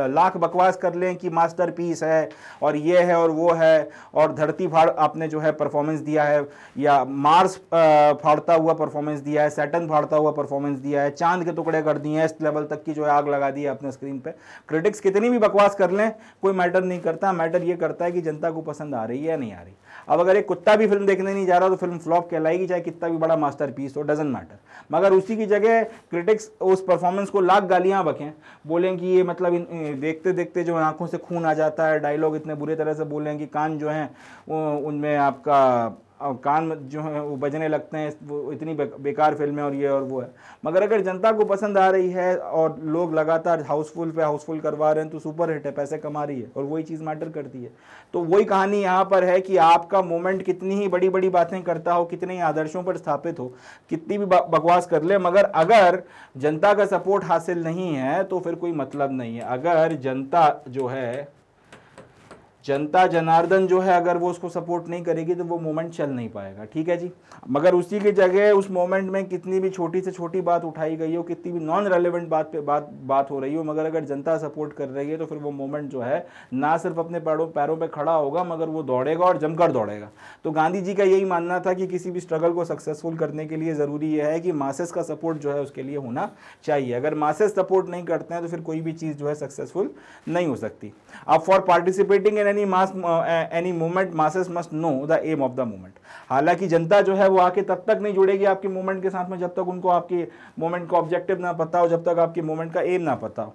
लाख बकवास कर लें कि मास्टर पीस है और ये है और वो है और धरती फाड़ आपने जो है परफॉर्मेंस दिया है या मार्स फाड़ता हुआ परफॉर्मेंस दिया है सैटन फाड़ता हुआ परफॉर्मेंस दिया है चांद के टुकड़े कर दिए हैं इस लेवल तक की जो है आग लगा दी है अपने स्क्रीन पर क्रिटिक्स कितनी भी बकवास कर लें कोई मैटर नहीं करता मैटर ये करता है कि जनता को पसंद आ रही है या नहीं आ रही अब अगर एक कुत्ता भी फिल्म देखने नहीं जा रहा तो फिल्म फ्लॉप कहलाएगी चाहे कितना भी बड़ा मास्टर हो डजेंट मैटर मगर उसी की जगह क्रिटिक्स उस परफॉर्मेंस को लाख गालियाँ बखें बोलें कि ये मतलब इन, देखते देखते जो आंखों से खून आ जाता है डायलॉग इतने बुरे तरह से बोलें कि कान जो हैं उनमें आपका और कान जो है वो बजने लगते हैं वो इतनी बेकार फिल्में और ये और वो है मगर अगर जनता को पसंद आ रही है और लोग लगातार हाउसफुल पे हाउसफुल करवा रहे हैं तो सुपर हिट है पैसे कमा रही है और वही चीज़ मैटर करती है तो वही कहानी यहाँ पर है कि आपका मोमेंट कितनी ही बड़ी बड़ी बातें करता हो कितने ही आदर्शों पर स्थापित हो कितनी भी बकवास कर ले मगर अगर जनता का सपोर्ट हासिल नहीं है तो फिर कोई मतलब नहीं है अगर जनता जो है जनता जनार्दन जो है अगर वो उसको सपोर्ट नहीं करेगी तो वो मोमेंट चल नहीं पाएगा ठीक है जी मगर उसी की जगह उस मोमेंट में कितनी भी छोटी से छोटी बात उठाई गई हो कितनी भी नॉन रेलिवेंट बात पे बात बात हो रही हो मगर अगर जनता सपोर्ट कर रही है तो फिर वो मोमेंट जो है ना सिर्फ अपने पैरों पैरों पर खड़ा होगा मगर वो दौड़ेगा और जमकर दौड़ेगा तो गांधी जी का यही मानना था कि किसी भी स्ट्रगल को सक्सेसफुल करने के लिए ज़रूरी यह है कि मासेस का सपोर्ट जो है उसके लिए होना चाहिए अगर मासेस सपोर्ट नहीं करते हैं तो फिर कोई भी चीज़ जो है सक्सेसफुल नहीं हो सकती अब for participating in any mass, uh, any movement, masses must know the aim of the movement. हालांकि जनता जो है वो आके तब तक नहीं जुड़ेगी आपके मूवमेंट के साथ में जब तक उनको आपके मूवमेंट का ऑब्जेक्टिव ना पता हो जब तक आपके मूवमेंट का एम ना पता हो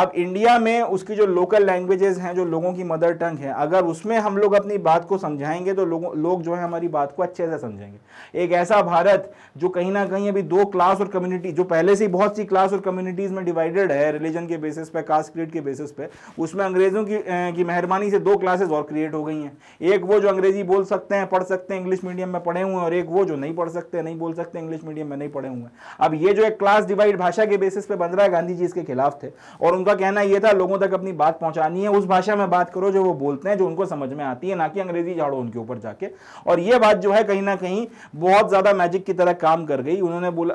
अब इंडिया में उसकी जो लोकल लैंग्वेजेस हैं जो लोगों की मदर टंग है अगर उसमें हम लोग अपनी बात को समझाएंगे तो लोगों लोग जो है हमारी बात को अच्छे से समझेंगे एक ऐसा भारत जो कहीं ना कहीं अभी दो क्लास और कम्युनिटी जो पहले से ही बहुत सी क्लास और कम्युनिटीज़ में डिवाइडेड है रिलीजन के बेसिस पे कास्ट क्रिएट के बेसिस पे उसमें अंग्रेज़ों की, की मेहरबानी से दो क्लासेज और क्रिएट हो गई हैं एक वो जो अंग्रेजी बोल सकते हैं पढ़ सकते हैं इंग्लिश इंग्लिश मीडियम में पढ़े हुए हैं और एक वो जो नहीं पढ़ सकते नहीं बोल सकते इंग्लिश मीडियम में नहीं पढ़े हुए हैं अब ये जो एक क्लास डिवाइड भाषा के बेसिस पे बन रहा है गांधी जी इसके खिलाफ थे और उनका कहना यह था लोगों तक अपनी बात पहुंचानी है उस भाषा में बात करो जो वो बोलते हैं जो उनको समझ में आती है ना कि अंग्रेजी झाड़ो उनके ऊपर जाके और ये बात जो है कहीं ना कहीं बहुत ज़्यादा मैजिक की तरह काम कर गई उन्होंने बोला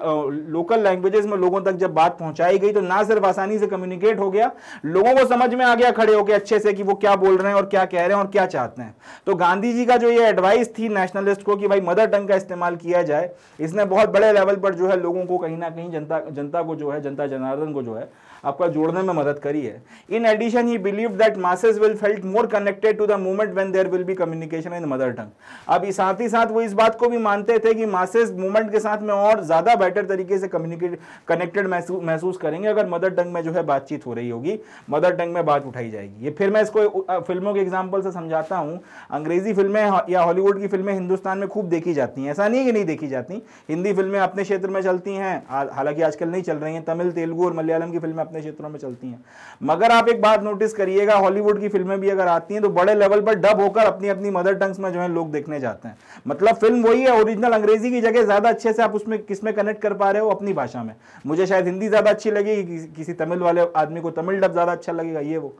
लोकल लैंग्वेजेस में लोगों तक जब बात पहुंचाई गई तो ना सिर्फ आसानी से कम्युनिकेट हो गया लोगों को समझ में आ गया खड़े होकर अच्छे से कि वो क्या बोल रहे हैं और क्या कह रहे हैं और क्या चाहते हैं तो गांधी जी का जो ये एडवाइस थी नेशनल कांग्रेस को कि भाई मदर टंग का इस्तेमाल किया जाए इसने बहुत बड़े लेवल पर जो है लोगों को कहीं ना कहीं जनता जनता को जो है जनता जनार्दन को जो है आपका जोड़ने में मदद करी है in addition he believe that masses will felt more connected to the movement when there will be communication in mother tongue अब साथ ही साथ वो इस बात को भी मानते थे कि मासेज मूवमेंट के साथ में और ज़्यादा बेटर तरीके से कम्युनिकेट कनेक्टेड महसूस करेंगे अगर मदर टंग में जो है बातचीत हो रही होगी मदर टंग में बात उठाई जाएगी ये फिर मैं इसको फिल्मों के एग्जाम्पल से समझाता हूँ अंग्रेजी फिल्में या हॉलीवुड की फिल्में हिंदुस्तान में खूब देखी जाती हैं ऐसा नहीं कि नहीं देखी जाती हिंदी फिल्में अपने क्षेत्र में चलती हैं हालांकि आजकल नहीं चल रही हैं तमिल तेलुगु और मलयालम की फिल्में अपने क्षेत्रों में चलती हैं मगर आप एक बात नोटिस करिएगा हॉलीवुड की फिल्में भी अगर आती हैं तो बड़े लेवल पर डब होकर अपनी अपनी मदर टंग्स में जो है लोग देखने जाते हैं मतलब फिल्म वही है ओरिजिनल अंग्रेजी की जगह ज़्यादा अच्छे से आप उसमें किस में कनेक्ट कर पा रहे हो अपनी भाषा में मुझे शायद हिंदी ज़्यादा अच्छी लगेगी किसी तमिल वाले आदमी को तमिल डब ज़्यादा अच्छा लगेगा ये वो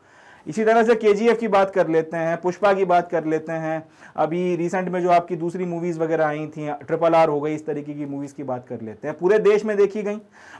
इसी तरह से के की बात कर लेते हैं पुष्पा की बात कर लेते हैं अभी रिसेंट में जो आपकी दूसरी मूवीज़ वगैरह आई थी ट्रिपल आर हो गई इस तरीके की मूवीज़ की बात कर लेते हैं पूरे देश में देखी गई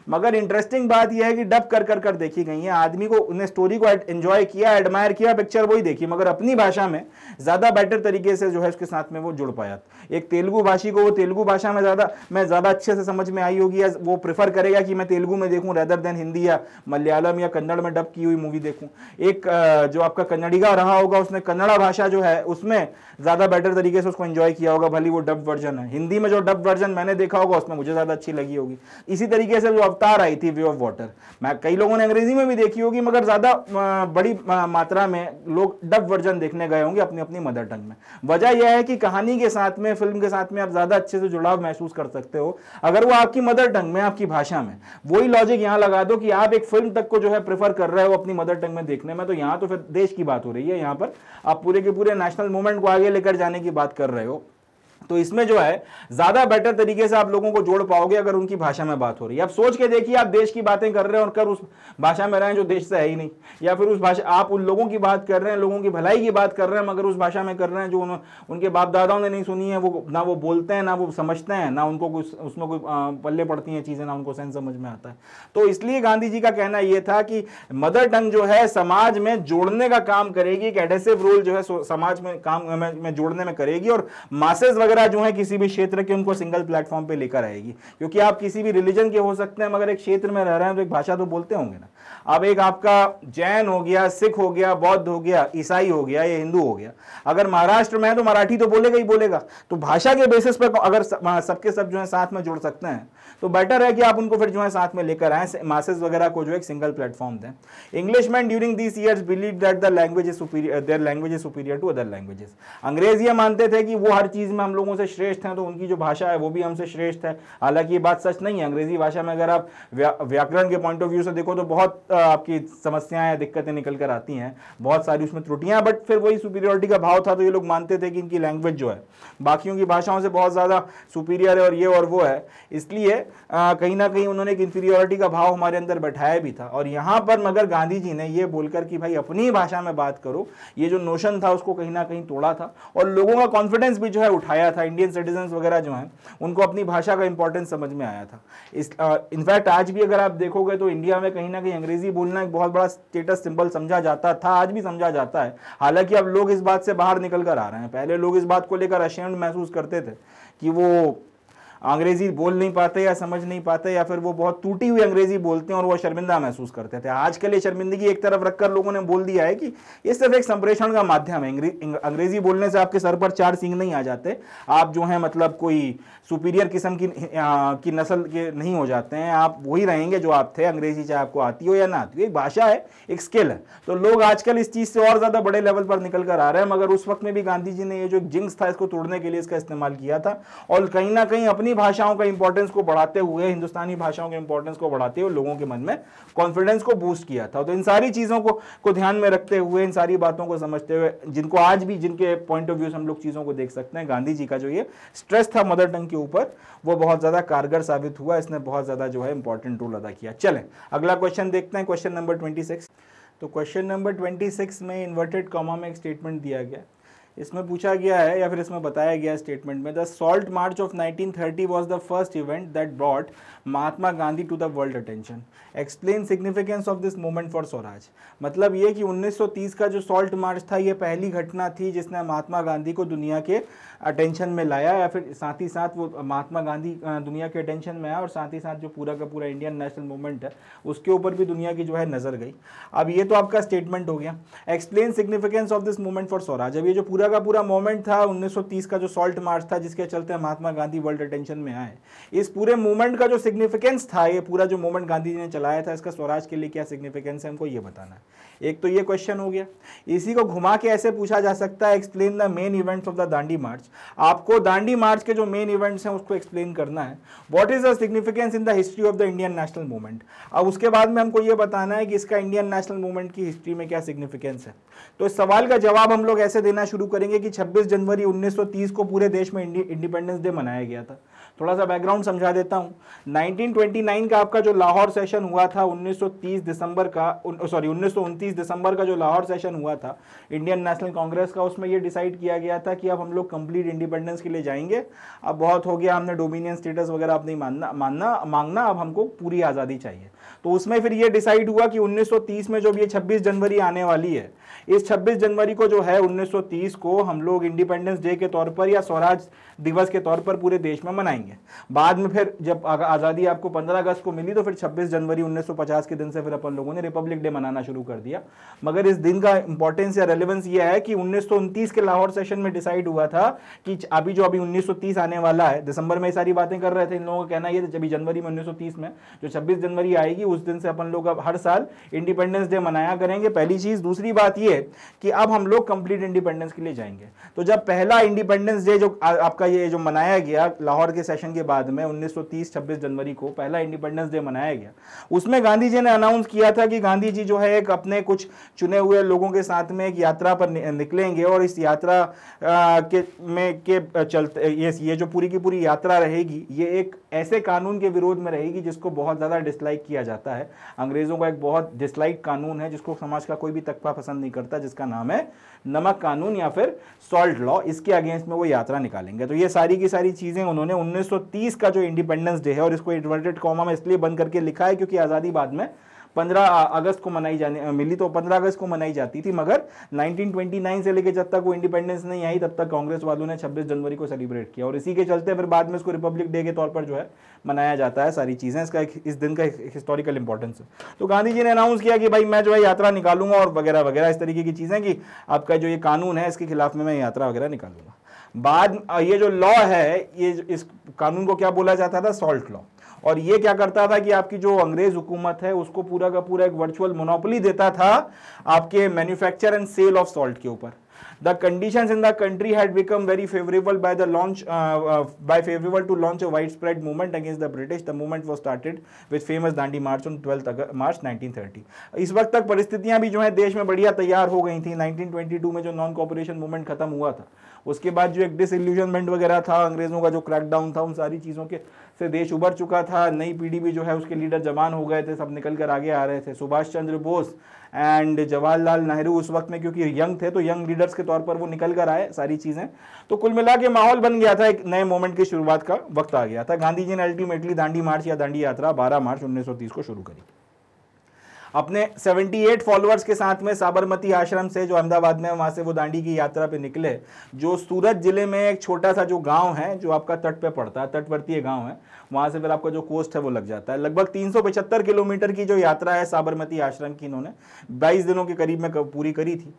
मगर इंटरेस्टिंग बात यह है कि डब कर कर कर देखी गई है आदमी को उन्हें स्टोरी को एंजॉय किया एडमायर किया पिक्चर वही देखी मगर अपनी भाषा में ज़्यादा बेटर तरीके से जो है उसके साथ में वो जुड़ पाया एक तेलुगु भाषी को वो तेलुगु भाषा में ज़्यादा मैं ज़्यादा अच्छे से समझ में आई होगी या वो प्रेफर करेगा कि मैं तेलुगु में देखूँ रेदर देन हिंदी या मलयालम या कन्नड़ में डब की हुई मूवी देखूँ एक जो आपका कन्नड़िगा रहा होगा उसने कन्नड़ा भाषा जो है उसमें ज़्यादा बेटर तरीके से उसको एंजॉय किया होगा भली वो डब वर्जन है हिंदी में जो डब वर्जन मैंने देखा होगा उसमें मुझे ज़्यादा अच्छी लगी होगी इसी तरीके से जो अवतार आई थी वे ऑफ वाटर मैं कई लोगों ने अंग्रेजी में भी देखी होगी मगर ज़्यादा बड़ी मात्रा में लोग डब वर्जन देखने गए होंगे अपनी अपनी मदर टंग में वजह यह है कि कहानी के साथ में फिल्म के साथ में आप ज़्यादा अच्छे से जुड़ाव महसूस कर सकते हो अगर वो आपकी मदर टंग में आपकी भाषा में वही लॉजिक यहाँ लगा दो कि आप एक फिल्म तक को जो है प्रेफर कर रहे हो अपनी मदर टंग में देखने में तो यहाँ तो फिर देश की बात हो रही है यहाँ पर आप पूरे के पूरे नेशनल मूवमेंट को आगे लेकर जाने की बात कर रहे हो तो इसमें जो है ज्यादा बेटर तरीके से आप लोगों को जोड़ पाओगे अगर उनकी भाषा में बात हो रही है आप सोच के देखिए आप देश की बातें कर रहे हैं और कर उस भाषा में रहें जो देश से है ही नहीं या फिर उस भाषा आप उन लोगों की बात कर रहे हैं लोगों की भलाई की बात कर रहे हैं मगर उस भाषा में कर रहे हैं जो उन, उनके बाप दादाओं ने नहीं सुनी है वो ना वो बोलते हैं ना वो समझते हैं ना उनको कुछ उसमें कोई पल्ले पड़ती हैं चीज़ें ना उनको सेंस समझ में आता है तो इसलिए गांधी जी का कहना यह था कि मदर टंग जो है समाज में जोड़ने का काम करेगी एक एडेसिव रोल जो है समाज में काम में जोड़ने में करेगी और मासेज वगैरह वगैरह जो है किसी भी क्षेत्र के उनको सिंगल प्लेटफॉर्म पे लेकर आएगी क्योंकि आप किसी भी रिलीजन के हो सकते हैं मगर एक क्षेत्र में रह रहे हैं तो एक भाषा तो बोलते होंगे ना अब एक आपका जैन हो गया सिख हो गया बौद्ध हो गया ईसाई हो गया या हिंदू हो गया अगर महाराष्ट्र में है तो मराठी तो बोलेगा ही बोलेगा तो भाषा के बेसिस पर अगर हाँ, सबके सब जो है साथ में जुड़ सकते हैं तो बेटर है कि आप उनको फिर जो है साथ में लेकर आए मासेज वगैरह को जो एक सिंगल प्लेटफॉर्म दें English man during this year believe that the language is superior their language is superior to other languages अंग्रेज ये मानते थे कि वो हर चीज में हम लोग लोगों से श्रेष्ठ हैं तो उनकी जो भाषा है वो भी हमसे श्रेष्ठ है हालांकि ये बात सच नहीं है अंग्रेजी भाषा में अगर आप व्या, व्याकरण के पॉइंट ऑफ व्यू से देखो तो बहुत आपकी समस्याएं दिक्कतें निकल कर आती हैं बहुत सारी उसमें त्रुटियाँ बट फिर वही सुपीरियरिटी का भाव था तो ये लोग मानते थे कि इनकी लैंग्वेज जो है बाकियों की भाषाओं से बहुत ज़्यादा सुपीरियर है और ये और वो है इसलिए कहीं ना कहीं उन्होंने एक इंफीरियोरिटी का भाव हमारे अंदर बैठाया भी था और यहाँ पर मगर गांधी जी ने ये बोलकर कि भाई अपनी भाषा में बात करो ये जो नोशन था उसको कहीं ना कहीं तोड़ा था और लोगों का कॉन्फिडेंस भी जो है उठाया था इंडियन सिटीजन वगैरह जो हैं उनको अपनी भाषा का इंपॉर्टेंस समझ में आया था इस इनफैक्ट आज भी अगर आप देखोगे तो इंडिया में कहीं ना कहीं अंग्रेजी बोलना एक बहुत बड़ा स्टेटस सिंबल समझा जाता था आज भी समझा जाता है हालांकि अब लोग इस बात से बाहर निकल कर आ रहे हैं पहले लोग इस बात को लेकर अशेंड महसूस करते थे कि वो अंग्रेजी बोल नहीं पाते या समझ नहीं पाते या फिर वो बहुत टूटी हुई अंग्रेजी बोलते हैं और वो शर्मिंदा महसूस करते थे आज के लिए शर्मिंदगी एक तरफ रखकर लोगों ने बोल दिया है कि ये सिर्फ एक संप्रेषण का माध्यम है अंग्रेजी बोलने से आपके सर पर चार सिंग नहीं आ जाते आप जो है मतलब कोई सुपीरियर किस्म की की नस्ल के नहीं हो जाते हैं आप वही रहेंगे जो आप थे अंग्रेजी चाहे आपको आती हो या ना आती हो एक भाषा है एक स्किल है तो लोग आजकल इस चीज़ से और ज़्यादा बड़े लेवल पर निकल कर आ रहे हैं मगर उस वक्त में भी गांधी जी ने ये जो जिंग्स था इसको तोड़ने के लिए इसका इस्तेमाल किया था और कहीं ना कहीं अपनी भाषाओं का इंपॉर्टेंस को बढ़ाते हुए हिंदुस्तानी भाषाओं के इंपॉर्टेंस को बढ़ाते हुए लोगों के मन में कॉन्फिडेंस को बूस्ट किया था तो इन सारी चीज़ों को को ध्यान में रखते हुए इन सारी बातों को समझते हुए जिनको आज भी जिनके पॉइंट ऑफ व्यू से हम लोग चीज़ों को देख सकते हैं गांधी जी का जो ये स्ट्रेस था मदर टंग के ऊपर वो बहुत ज़्यादा कारगर साबित हुआ इसने बहुत ज़्यादा जो है इंपॉर्टेंट रोल अदा किया चले अगला क्वेश्चन देखते हैं क्वेश्चन नंबर ट्वेंटी तो क्वेश्चन नंबर ट्वेंटी में इन्वर्टेड कॉमा में एक स्टेटमेंट दिया गया इसमें पूछा गया है या फिर इसमें बताया गया स्टेटमेंट में the salt march of 1930 was the first event that brought Mahatma Gandhi to the world attention explain significance of this movement for Swaraj मतलब ये कि 1930 का जो सॉल्ट मार्च था ये पहली घटना थी जिसने महात्मा गांधी को दुनिया के अटेंशन में लाया या फिर साथ ही साथ वो महात्मा गांधी दुनिया के अटेंशन में आया और साथ ही साथ जो पूरा का पूरा इंडियन नेशनल मूवमेंट है उसके ऊपर भी दुनिया की जो है नज़र गई अब ये तो आपका स्टेटमेंट हो गया explain significance of this movement for Swaraj अब ये जो पूरा का पूरा मोमेंट था उन्नीस का जो सॉल्ट मार्च था जिसके चलते महात्मा गांधी वर्ल्ड अटेंशन में आए इस पूरे मूवमेंट का जो सिग्निफिकेंस था ये पूरा जो मूवमेंट गांधी जी ने चला चलाया था इसका स्वराज के लिए क्या सिग्निफिकेंस है हमको ये बताना है एक तो ये क्वेश्चन हो गया इसी को घुमा के ऐसे पूछा जा सकता है explain the main events of the Dandi march आपको दांडी मार्च के जो मेन इवेंट्स हैं उसको एक्सप्लेन करना है what is the significance in the history of the Indian national movement अब उसके बाद में हमको ये बताना है कि इसका इंडियन नेशनल मूवमेंट की हिस्ट्री में क्या सिग्निफिकेंस है तो इस सवाल का जवाब हम लोग ऐसे देना शुरू करेंगे कि छब्बीस जनवरी उन्नीस को पूरे देश में इंडिपेंडेंस डे मनाया गया था थोड़ा सा बैकग्राउंड समझा देता हूँ 1929 का आपका जो लाहौर सेशन हुआ था 1930 दिसंबर का सॉरी उन्नीस दिसंबर का जो लाहौर सेशन हुआ था इंडियन नेशनल कांग्रेस का उसमें ये डिसाइड किया गया था कि अब हम लोग कंप्लीट इंडिपेंडेंस के लिए जाएंगे अब बहुत हो गया हमने डोमिनियन स्टेटस वगैरह अब नहीं मानना मानना मांगना अब हमको पूरी आज़ादी चाहिए तो उसमें फिर ये डिसाइड हुआ कि उन्नीस में जो ये छब्बीस जनवरी आने वाली है इस 26 जनवरी को जो है 1930 को हम लोग इंडिपेंडेंस डे के तौर पर या स्वराज दिवस के तौर पर पूरे देश में मनाएंगे बाद में फिर जब आज़ादी आपको 15 अगस्त को मिली तो फिर 26 जनवरी 1950 के दिन से फिर अपन लोगों ने रिपब्लिक डे मनाना शुरू कर दिया मगर इस दिन का इंपॉर्टेंस या रेलिवेंस ये है कि उन्नीस के लाहौर सेशन में डिसाइड हुआ था कि अभी जो अभी उन्नीस आने वाला है दिसंबर में ये सारी बातें कर रहे थे इन लोगों का कहना यह था अभी जनवरी में उन्नीस में जो छब्बीस जनवरी आएगी उस दिन से अपन लोग अब हर साल इंडिपेंडेंस डे मनाया करेंगे पहली चीज़ दूसरी बात ये ये कि अब हम लोग कंप्लीट इंडिपेंडेंस के लिए जाएंगे तो जब पहला इंडिपेंडेंस डे जो आ, आपका ये जो मनाया गया लाहौर के सेशन के बाद में 1930-26 जनवरी को पहला इंडिपेंडेंस डे मनाया गया उसमें गांधी जी ने अनाउंस किया था कि गांधी जी जो है एक अपने कुछ चुने हुए लोगों के साथ में एक यात्रा पर निकलेंगे और इस यात्रा आ, के में के चलते ये ये जो पूरी की पूरी यात्रा रहेगी ये एक ऐसे कानून के विरोध में रहेगी जिसको बहुत ज़्यादा डिसलाइक किया जाता है अंग्रेज़ों का एक बहुत डिसलाइक कानून है जिसको समाज का कोई भी तकफा पसंद नहीं करता है जिसका नाम है नमक कानून या फिर सॉल्ट लॉ इसके अगेंस्ट में वो यात्रा निकालेंगे तो ये सारी की सारी चीज़ें उन्होंने 1930 का जो इंडिपेंडेंस डे है और इसको इन्वर्टेड कॉमा में इसलिए बंद करके लिखा है क्योंकि आज़ादी बाद में पंद्रह अगस्त को मनाई जाने मिली तो पंद्रह अगस्त को मनाई जाती थी मगर 1929 से लेकर जब तक वो इंडिपेंडेंस नहीं आई तब तक कांग्रेस वालों ने 26 जनवरी को सेलिब्रेट किया और इसी के चलते फिर बाद में इसको रिपब्लिक डे के तौर पर जो है मनाया जाता है सारी चीज़ें इसका एक, इस दिन का हिस्टोरिकल इंपॉर्टेंस है तो गांधी जी ने अनाउंस किया कि भाई मैं जो है यात्रा निकालूंगा और वगैरह वगैरह इस तरीके की चीज़ें कि आपका जो ये कानून है इसके खिलाफ में मैं यात्रा वगैरह निकालूंगा बाद ये जो लॉ है ये इस कानून को क्या बोला जाता था सॉल्ट लॉ और ये क्या करता था कि आपकी जो अंग्रेज हुकूमत है उसको पूरा का पूरा एक वर्चुअल मोनोपोली देता था आपके manufacture and sale of salt के ऊपर the condition in the country had become very favourable by the launch by favourable to launch a wide spread movement against the British the movement was started with famous Dandi march on twelfth March 1930 इस वक्त तक परिस्थितियां भी जो है देश में बढ़िया तैयार हो गई थी 1922 में जो नॉन कॉपरेशन मूवमेंट खत्म हुआ था उसके बाद जो एक डिसल्यूशनमेंट वगैरह था अंग्रेजों का जो क्रैकडाउन था उन सारी चीजों के से देश उभर चुका था नई पीढ़ी भी जो है उसके लीडर जवान हो गए थे सब निकल कर आगे आ रहे थे सुभाष चंद्र बोस एंड जवाहरलाल नेहरू उस वक्त में क्योंकि यंग थे तो यंग लीडर्स के तौर पर वो निकल कर आए सारी चीज़ें तो कुल मिला के माहौल बन गया था एक नए मोमेंट की शुरुआत का वक्त आ गया था गांधी जी ने अल्टीमेटली दांडी मार्च या दांडी यात्रा 12 मार्च 1930 को शुरू करी अपने 78 फॉलोअर्स के साथ में साबरमती आश्रम से जो अहमदाबाद में वहां से वो दांडी की यात्रा पे निकले जो सूरत जिले में एक छोटा सा जो गांव है जो आपका तट पे पड़ता है तटवर्तीय गांव है वहां से फिर आपका जो कोस्ट है वो लग जाता है लगभग तीन किलोमीटर की जो यात्रा है साबरमती आश्रम की इन्होंने बाईस दिनों के करीब में पूरी करी थी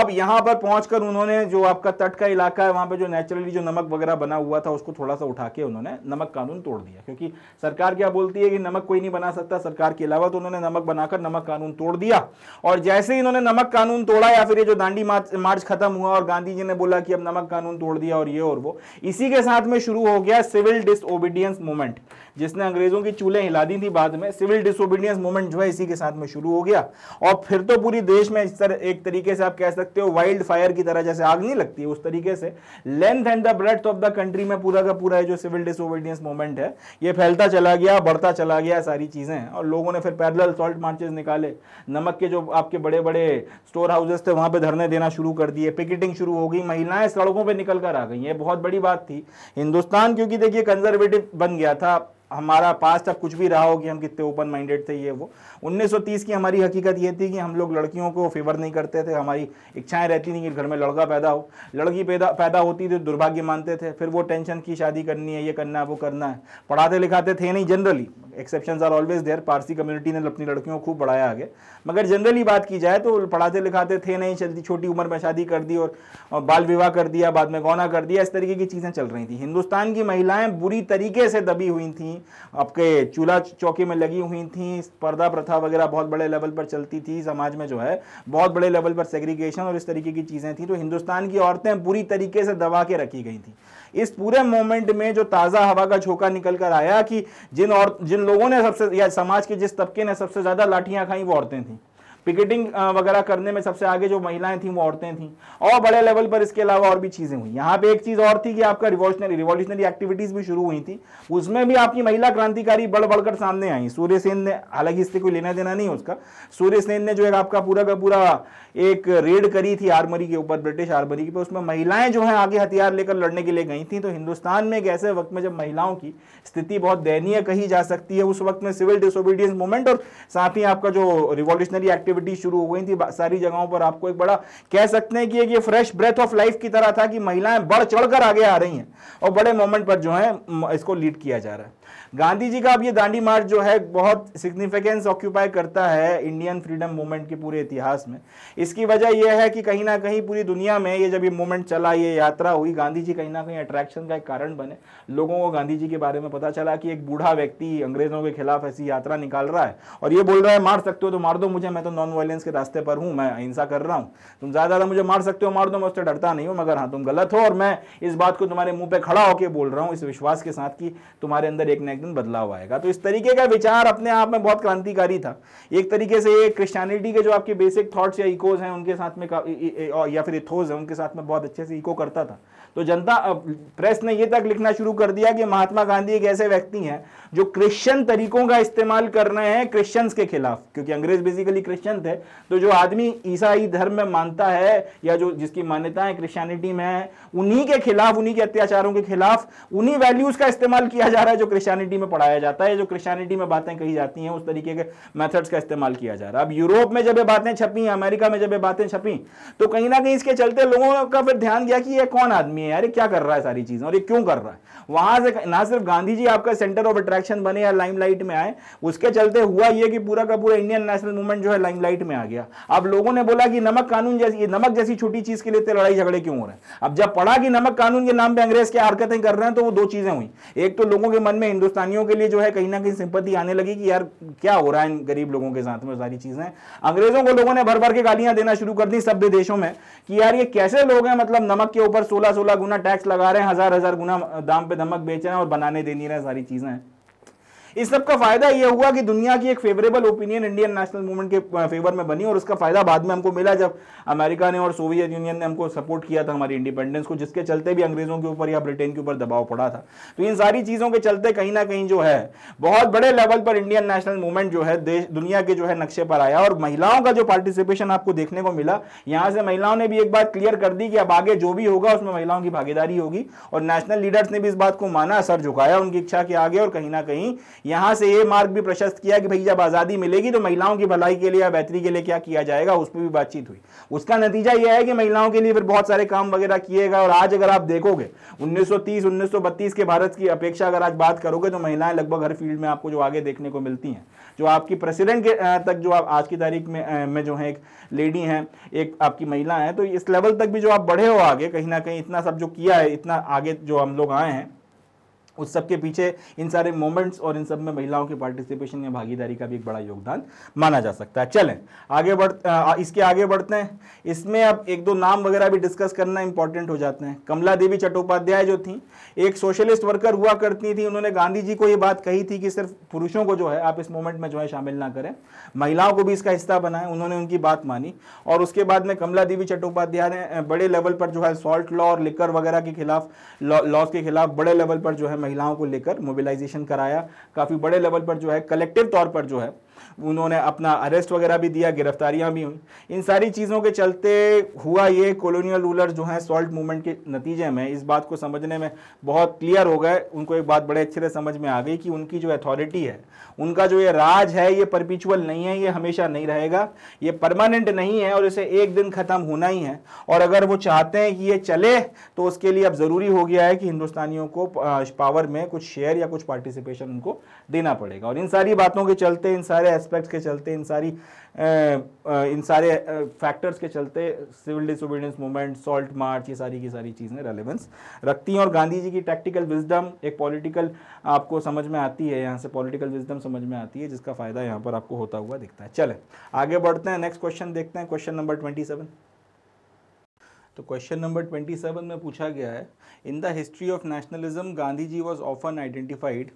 अब यहाँ पर पहुंचकर उन्होंने जो आपका तट का इलाका है वहां पर जो नेचुरली जो नमक वगैरह बना हुआ था उसको थोड़ा सा उठा के उन्होंने नमक कानून तोड़ दिया क्योंकि सरकार क्या बोलती है कि नमक कोई नहीं बना सकता सरकार के अलावा तो उन्होंने नमक बनाकर नमक नमक कानून तोड़ दिया और जैसे ही इन्होंने नमक कानून तोड़ा या फिर ये जो दांडी मार्च खत्म हुआ और गांधी जी ने बोला कि अब नमक कानून तोड़ दिया और ये और वो इसी के साथ में शुरू हो गया सिविल डिसओबीडियंस मूवमेंट जिसने अंग्रेजों की चूल्हे हिला दी थी बाद में सिविल डिसोबीडियंस मूवमेंट जो है इसी के साथ में शुरू हो गया और फिर तो पूरी देश में इस तरह एक तरीके से आप कह सकते हो वाइल्ड फायर की तरह जैसे आग नहीं लगती है उस तरीके से length and the breadth of the country में पूरा का पूरा जो सिविल डिसोबीडियंस मूवमेंट है ये फैलता चला गया बढ़ता चला गया सारी चीजें और लोगों ने फिर पैदल सॉल्ट मार्चेस मार्चेज निकाले नमक के जो आपके बड़े बड़े स्टोर हाउसेस थे वहां पे धरने देना शुरू कर दिए पिकेटिंग शुरू हो गई महिलाएं सड़कों पर निकल कर आ गई ये बहुत बड़ी बात थी हिंदुस्तान क्योंकि देखिए कंजर्वेटिव बन गया था हमारा पास अब कुछ भी रहा हो कि हम कितने ओपन माइंडेड थे ये वो 1930 की हमारी हकीकत ये थी कि हम लोग लड़कियों को फेवर नहीं करते थे हमारी इच्छाएं रहती थी कि घर में लड़का पैदा हो लड़की पैदा पैदा होती थी तो दुर्भाग्य मानते थे फिर वो टेंशन की शादी करनी है ये करना है वो करना है पढ़ाते लिखाते थे नहीं generally exception are always there Parsi community ने अपनी लड़कियों को खूब बढ़ाया आगे मगर जनरली बात की जाए तो पढ़ाते लिखाते थे नहीं चलती छोटी उम्र में शादी कर दी और बाल विवाह कर दिया बाद में गौना कर दिया इस तरीके की चीज़ें चल रही थी हिंदुस्तान की महिलाएं बुरी तरीके से दबी हुई थी थीं आपके चूल्हा चौकी में लगी हुई थी पर्दा प्रथा वगैरह बहुत बड़े लेवल पर चलती थी समाज में जो है बहुत बड़े लेवल पर सेग्रीगेशन और इस तरीके की चीज़ें थी तो हिंदुस्तान की औरतें पूरी तरीके से दबा के रखी गई थी इस पूरे मोमेंट में जो ताज़ा हवा का झोंका निकल कर आया कि जिन और जिन लोगों ने सबसे या समाज के जिस तबके ने सबसे ज़्यादा लाठियाँ खाई वो औरतें थीं पिकेटिंग uh, वगैरह करने में सबसे आगे जो महिलाएं थी वो औरतें थी और बड़े लेवल पर इसके अलावा और भी चीजें हुई यहाँ पे एक चीज और थी कि आपका रिवॉल्यूशनरी रिवॉल्यूशनरी एक्टिविटीज भी शुरू हुई थी उसमें भी आपकी महिला क्रांतिकारी बढ़ बढ़कर सामने आई सूर्य सेन ने हालांकि इससे कोई लेना देना नहीं उसका सूर्य सेन ने जो एक आपका पूरा का पूरा एक रेड करी थी आर्मरी के ऊपर ब्रिटिश आर्मरी के ऊपर उसमें महिलाएं जो है आगे हथियार लेकर लड़ने के लिए गई थी तो हिंदुस्तान में एक ऐसे वक्त में जब महिलाओं की स्थिति बहुत दयनीय कही जा सकती है उस वक्त में सिविल डिसोबीडियंस मूवमेंट और साथ ही आपका जो रिवॉल्यूशनरी एक्टिविटी एक्टिविटी शुरू हो गई थी सारी जगहों पर आपको एक बड़ा कह सकते हैं कि एक ये फ्रेश ब्रेथ ऑफ लाइफ की तरह था कि महिलाएं बढ़ चढ़कर आगे आ रही हैं और बड़े मोमेंट पर जो है इसको लीड किया जा रहा है गांधी जी का अब ये दांडी मार्च जो है बहुत सिग्निफिकेंस ऑक्यूपाई करता है इंडियन फ्रीडम मूवमेंट के पूरे इतिहास में इसकी वजह यह है कि कहीं ना कहीं पूरी दुनिया में ये जब ये मूवमेंट चला ये यात्रा हुई गांधी जी कहीं ना कहीं अट्रैक्शन का एक कारण बने लोगों को गांधी जी के बारे में पता चला कि एक बूढ़ा व्यक्ति अंग्रेजों के खिलाफ ऐसी यात्रा निकाल रहा है और ये बोल रहा है मार सकते हो तो मार दो मुझे मैं तो नॉन वायलेंस के रास्ते पर हूँ मैं अहिंसा कर रहा हूँ तुम ज़्यादा ज़्यादा तो मुझे मार सकते हो मार दो मैं उससे डरता नहीं हूँ मगर हाँ तुम गलत हो और मैं इस बात को तुम्हारे मुंह पर खड़ा होकर बोल रहा हूँ इस विश्वास के साथ कि तुम्हारे अंदर एक एक दिन बदलाव आएगा तो इस तरीके का विचार अपने आप में बहुत क्रांतिकारी था एक तरीके से ये क्रिश्चियनिटी के जो आपके बेसिक थॉट्स या इकोज हैं उनके साथ में या फिर इथोज हैं उनके साथ में बहुत अच्छे से इको करता था तो जनता प्रेस ने ये तक लिखना शुरू कर दिया कि महात्मा गांधी एक ऐसे व्यक्ति हैं जो क्रिश्चियन तरीकों का इस्तेमाल कर रहे हैं क्रिश्चियंस के खिलाफ क्योंकि अंग्रेज बेसिकली क्रिश्चियन थे तो जो आदमी ईसाई धर्म में मानता है या जो जिसकी मान्यता है क्रिश्चियनिटी में है उन्हीं के खिलाफ उन्हीं के अत्याचारों के खिलाफ उन्हीं वैल्यूज का इस्तेमाल किया जा रहा है जो क्रिश्चियनिटी में पढ़ाया जाता है जो क्रिश्चियनिटी में बातें कही जाती हैं उस तरीके के मैथड्स का इस्तेमाल किया जा रहा है अब यूरोप में जब ये बातें छपी अमेरिका में जब ये बातें छपी तो कहीं ना कहीं इसके चलते लोगों का फिर ध्यान गया कि ये कौन आदमी है यार ये क्या कर रहा है सारी चीजें और ये क्यों कर रहा है वहां से ना सिर्फ गांधी जी आपका सेंटर ऑफ अट्रैक्शन अट्रैक्शन बने या लाइमलाइट में आए उसके चलते हुआ यह कि पूरा का पूरा इंडियन नेशनल मूवमेंट जो है लाइमलाइट में आ गया अब लोगों ने बोला कि नमक कानून जैसी नमक जैसी छोटी चीज के लिए लड़ाई झगड़े क्यों हो रहे हैं अब जब पढ़ा कि नमक कानून के नाम पर अंग्रेज क्या हरकतें कर रहे हैं तो वो दो चीजें हुई एक तो लोगों के मन में हिंदुस्तानियों के लिए जो है कहीं ना कहीं सिंपत्ति आने लगी कि यार क्या हो रहा है इन गरीब लोगों के साथ में सारी चीजें अंग्रेजों को लोगों ने भर भर के गालियां देना शुरू कर दी सब देशों में कि यार ये कैसे लोग हैं मतलब नमक के ऊपर सोलह सोलह गुना टैक्स लगा रहे हैं हजार हजार गुना दाम पे नमक बेच रहे हैं और बनाने दे नहीं रहे सारी चीजें हैं इस सब का फायदा यह हुआ कि दुनिया की एक favourable opinion Indian national movement के फेवर में बनी और उसका फायदा बाद में हमको मिला जब अमेरिका ने और सोवियत यूनियन ने हमको सपोर्ट किया था हमारी इंडिपेंडेंस को जिसके चलते भी अंग्रेजों के ऊपर या ब्रिटेन के ऊपर दबाव पड़ा था तो इन सारी चीजों के चलते कहीं ना कहीं जो है बहुत बड़े लेवल पर इंडियन नेशनल मूवमेंट जो है देश दुनिया के जो है नक्शे पर आया और महिलाओं का जो पार्टिसिपेशन आपको देखने को मिला यहां से महिलाओं ने भी एक बात क्लियर कर दी कि अब आगे जो भी होगा उसमें महिलाओं की भागीदारी होगी और नेशनल लीडर्स ने भी इस बात को माना सर झुकाया उनकी इच्छा के आगे और कहीं ना कहीं यहाँ से ये मार्ग भी प्रशस्त किया कि भाई जब आज़ादी मिलेगी तो महिलाओं की भलाई के लिए या बेहतरी के लिए क्या किया जाएगा उस पर भी बातचीत हुई उसका नतीजा यह है कि महिलाओं के लिए फिर बहुत सारे काम वगैरह किए गए और आज अगर आप देखोगे 1930 1932 के भारत की अपेक्षा अगर आज बात करोगे तो महिलाएं लगभग हर फील्ड में आपको जो आगे देखने को मिलती हैं जो आपकी प्रेसिडेंट के तक जो आप आज की तारीख में में जो है एक लेडी हैं एक आपकी महिला हैं तो इस लेवल तक भी जो आप बढ़े हो आगे कहीं ना कहीं इतना सब जो किया है इतना आगे जो हम लोग आए हैं उस सब के पीछे इन सारे मोमेंट्स और इन सब में महिलाओं की पार्टिसिपेशन या भागीदारी का भी एक बड़ा योगदान माना जा सकता है चलें आगे बढ़ इसके आगे बढ़ते हैं इसमें अब एक दो नाम वगैरह भी डिस्कस करना इंपॉर्टेंट हो जाते हैं कमला देवी चट्टोपाध्याय जो थी एक सोशलिस्ट वर्कर हुआ करती थी उन्होंने गांधी जी को ये बात कही थी कि सिर्फ पुरुषों को जो है आप इस मोमेंट में जो है शामिल ना करें महिलाओं को भी इसका हिस्सा बनाएं उन्होंने उनकी बात मानी और उसके बाद में कमला देवी चट्टोपाध्याय ने बड़े लेवल पर जो है सॉल्ट लॉ और लिकर वगैरह के खिलाफ लॉज के खिलाफ बड़े लेवल पर जो है महिलाओं को लेकर मोबिलाइजेशन कराया काफ़ी बड़े लेवल पर जो है कलेक्टिव तौर पर जो है उन्होंने अपना अरेस्ट वगैरह भी दिया गिरफ्तारियां भी हुई इन सारी चीज़ों के चलते हुआ ये कॉलोनियल रूलर जो हैं सॉल्ट मूवमेंट के नतीजे में इस बात को समझने में बहुत क्लियर हो गए उनको एक बात बड़े अच्छे से समझ में आ गई कि उनकी जो अथॉरिटी है उनका जो ये राज है ये परपिचुअल नहीं है ये हमेशा नहीं रहेगा ये परमानेंट नहीं है और इसे एक दिन ख़त्म होना ही है और अगर वो चाहते हैं कि ये चले तो उसके लिए अब ज़रूरी हो गया है कि हिंदुस्तानियों को पावर में कुछ शेयर या कुछ पार्टिसिपेशन उनको देना पड़ेगा और इन सारी बातों के चलते इन सारे एस्पेक्ट्स के चलते इन सारी इन सारे फैक्टर्स के चलते civil disobedience movement salt march ये सारी की सारी चीज़ें रेलिवेंस रखती हैं और गांधी जी की टैक्टिकल विजडम एक पॉलिटिकल आपको समझ में आती है यहाँ से पॉलिटिकल विजडम समझ में आती है जिसका फ़ायदा यहाँ पर आपको होता हुआ दिखता है चले आगे बढ़ते हैं नेक्स्ट क्वेश्चन देखते हैं क्वेश्चन नंबर ट्वेंटी तो क्वेश्चन नंबर ट्वेंटी सेवन में पूछा गया है in the history of nationalism Gandhi ji was often identified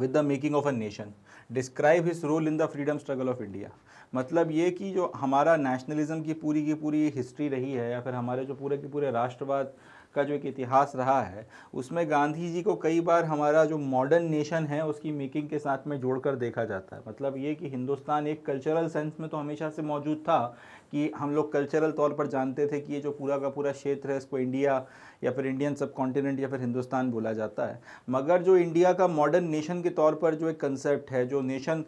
with the making of a nation describe his role in the freedom struggle of India मतलब ये कि जो हमारा नेशनलिज्म की पूरी की पूरी हिस्ट्री रही है या फिर हमारे जो पूरे के पूरे राष्ट्रवाद का जो एक इतिहास रहा है उसमें गांधी जी को कई बार हमारा जो मॉडर्न नेशन है उसकी मेकिंग के साथ में जोड़कर देखा जाता है मतलब ये कि हिंदुस्तान एक कल्चरल सेंस में तो हमेशा से मौजूद था कि हम लोग कल्चरल तौर पर जानते थे कि ये जो पूरा का पूरा क्षेत्र है इसको इंडिया या फिर इंडियन सब कॉन्टिनेंट या फिर हिंदुस्तान बोला जाता है मगर जो इंडिया का मॉडर्न नेशन के तौर पर जो एक कंसेप्ट है जो नेशन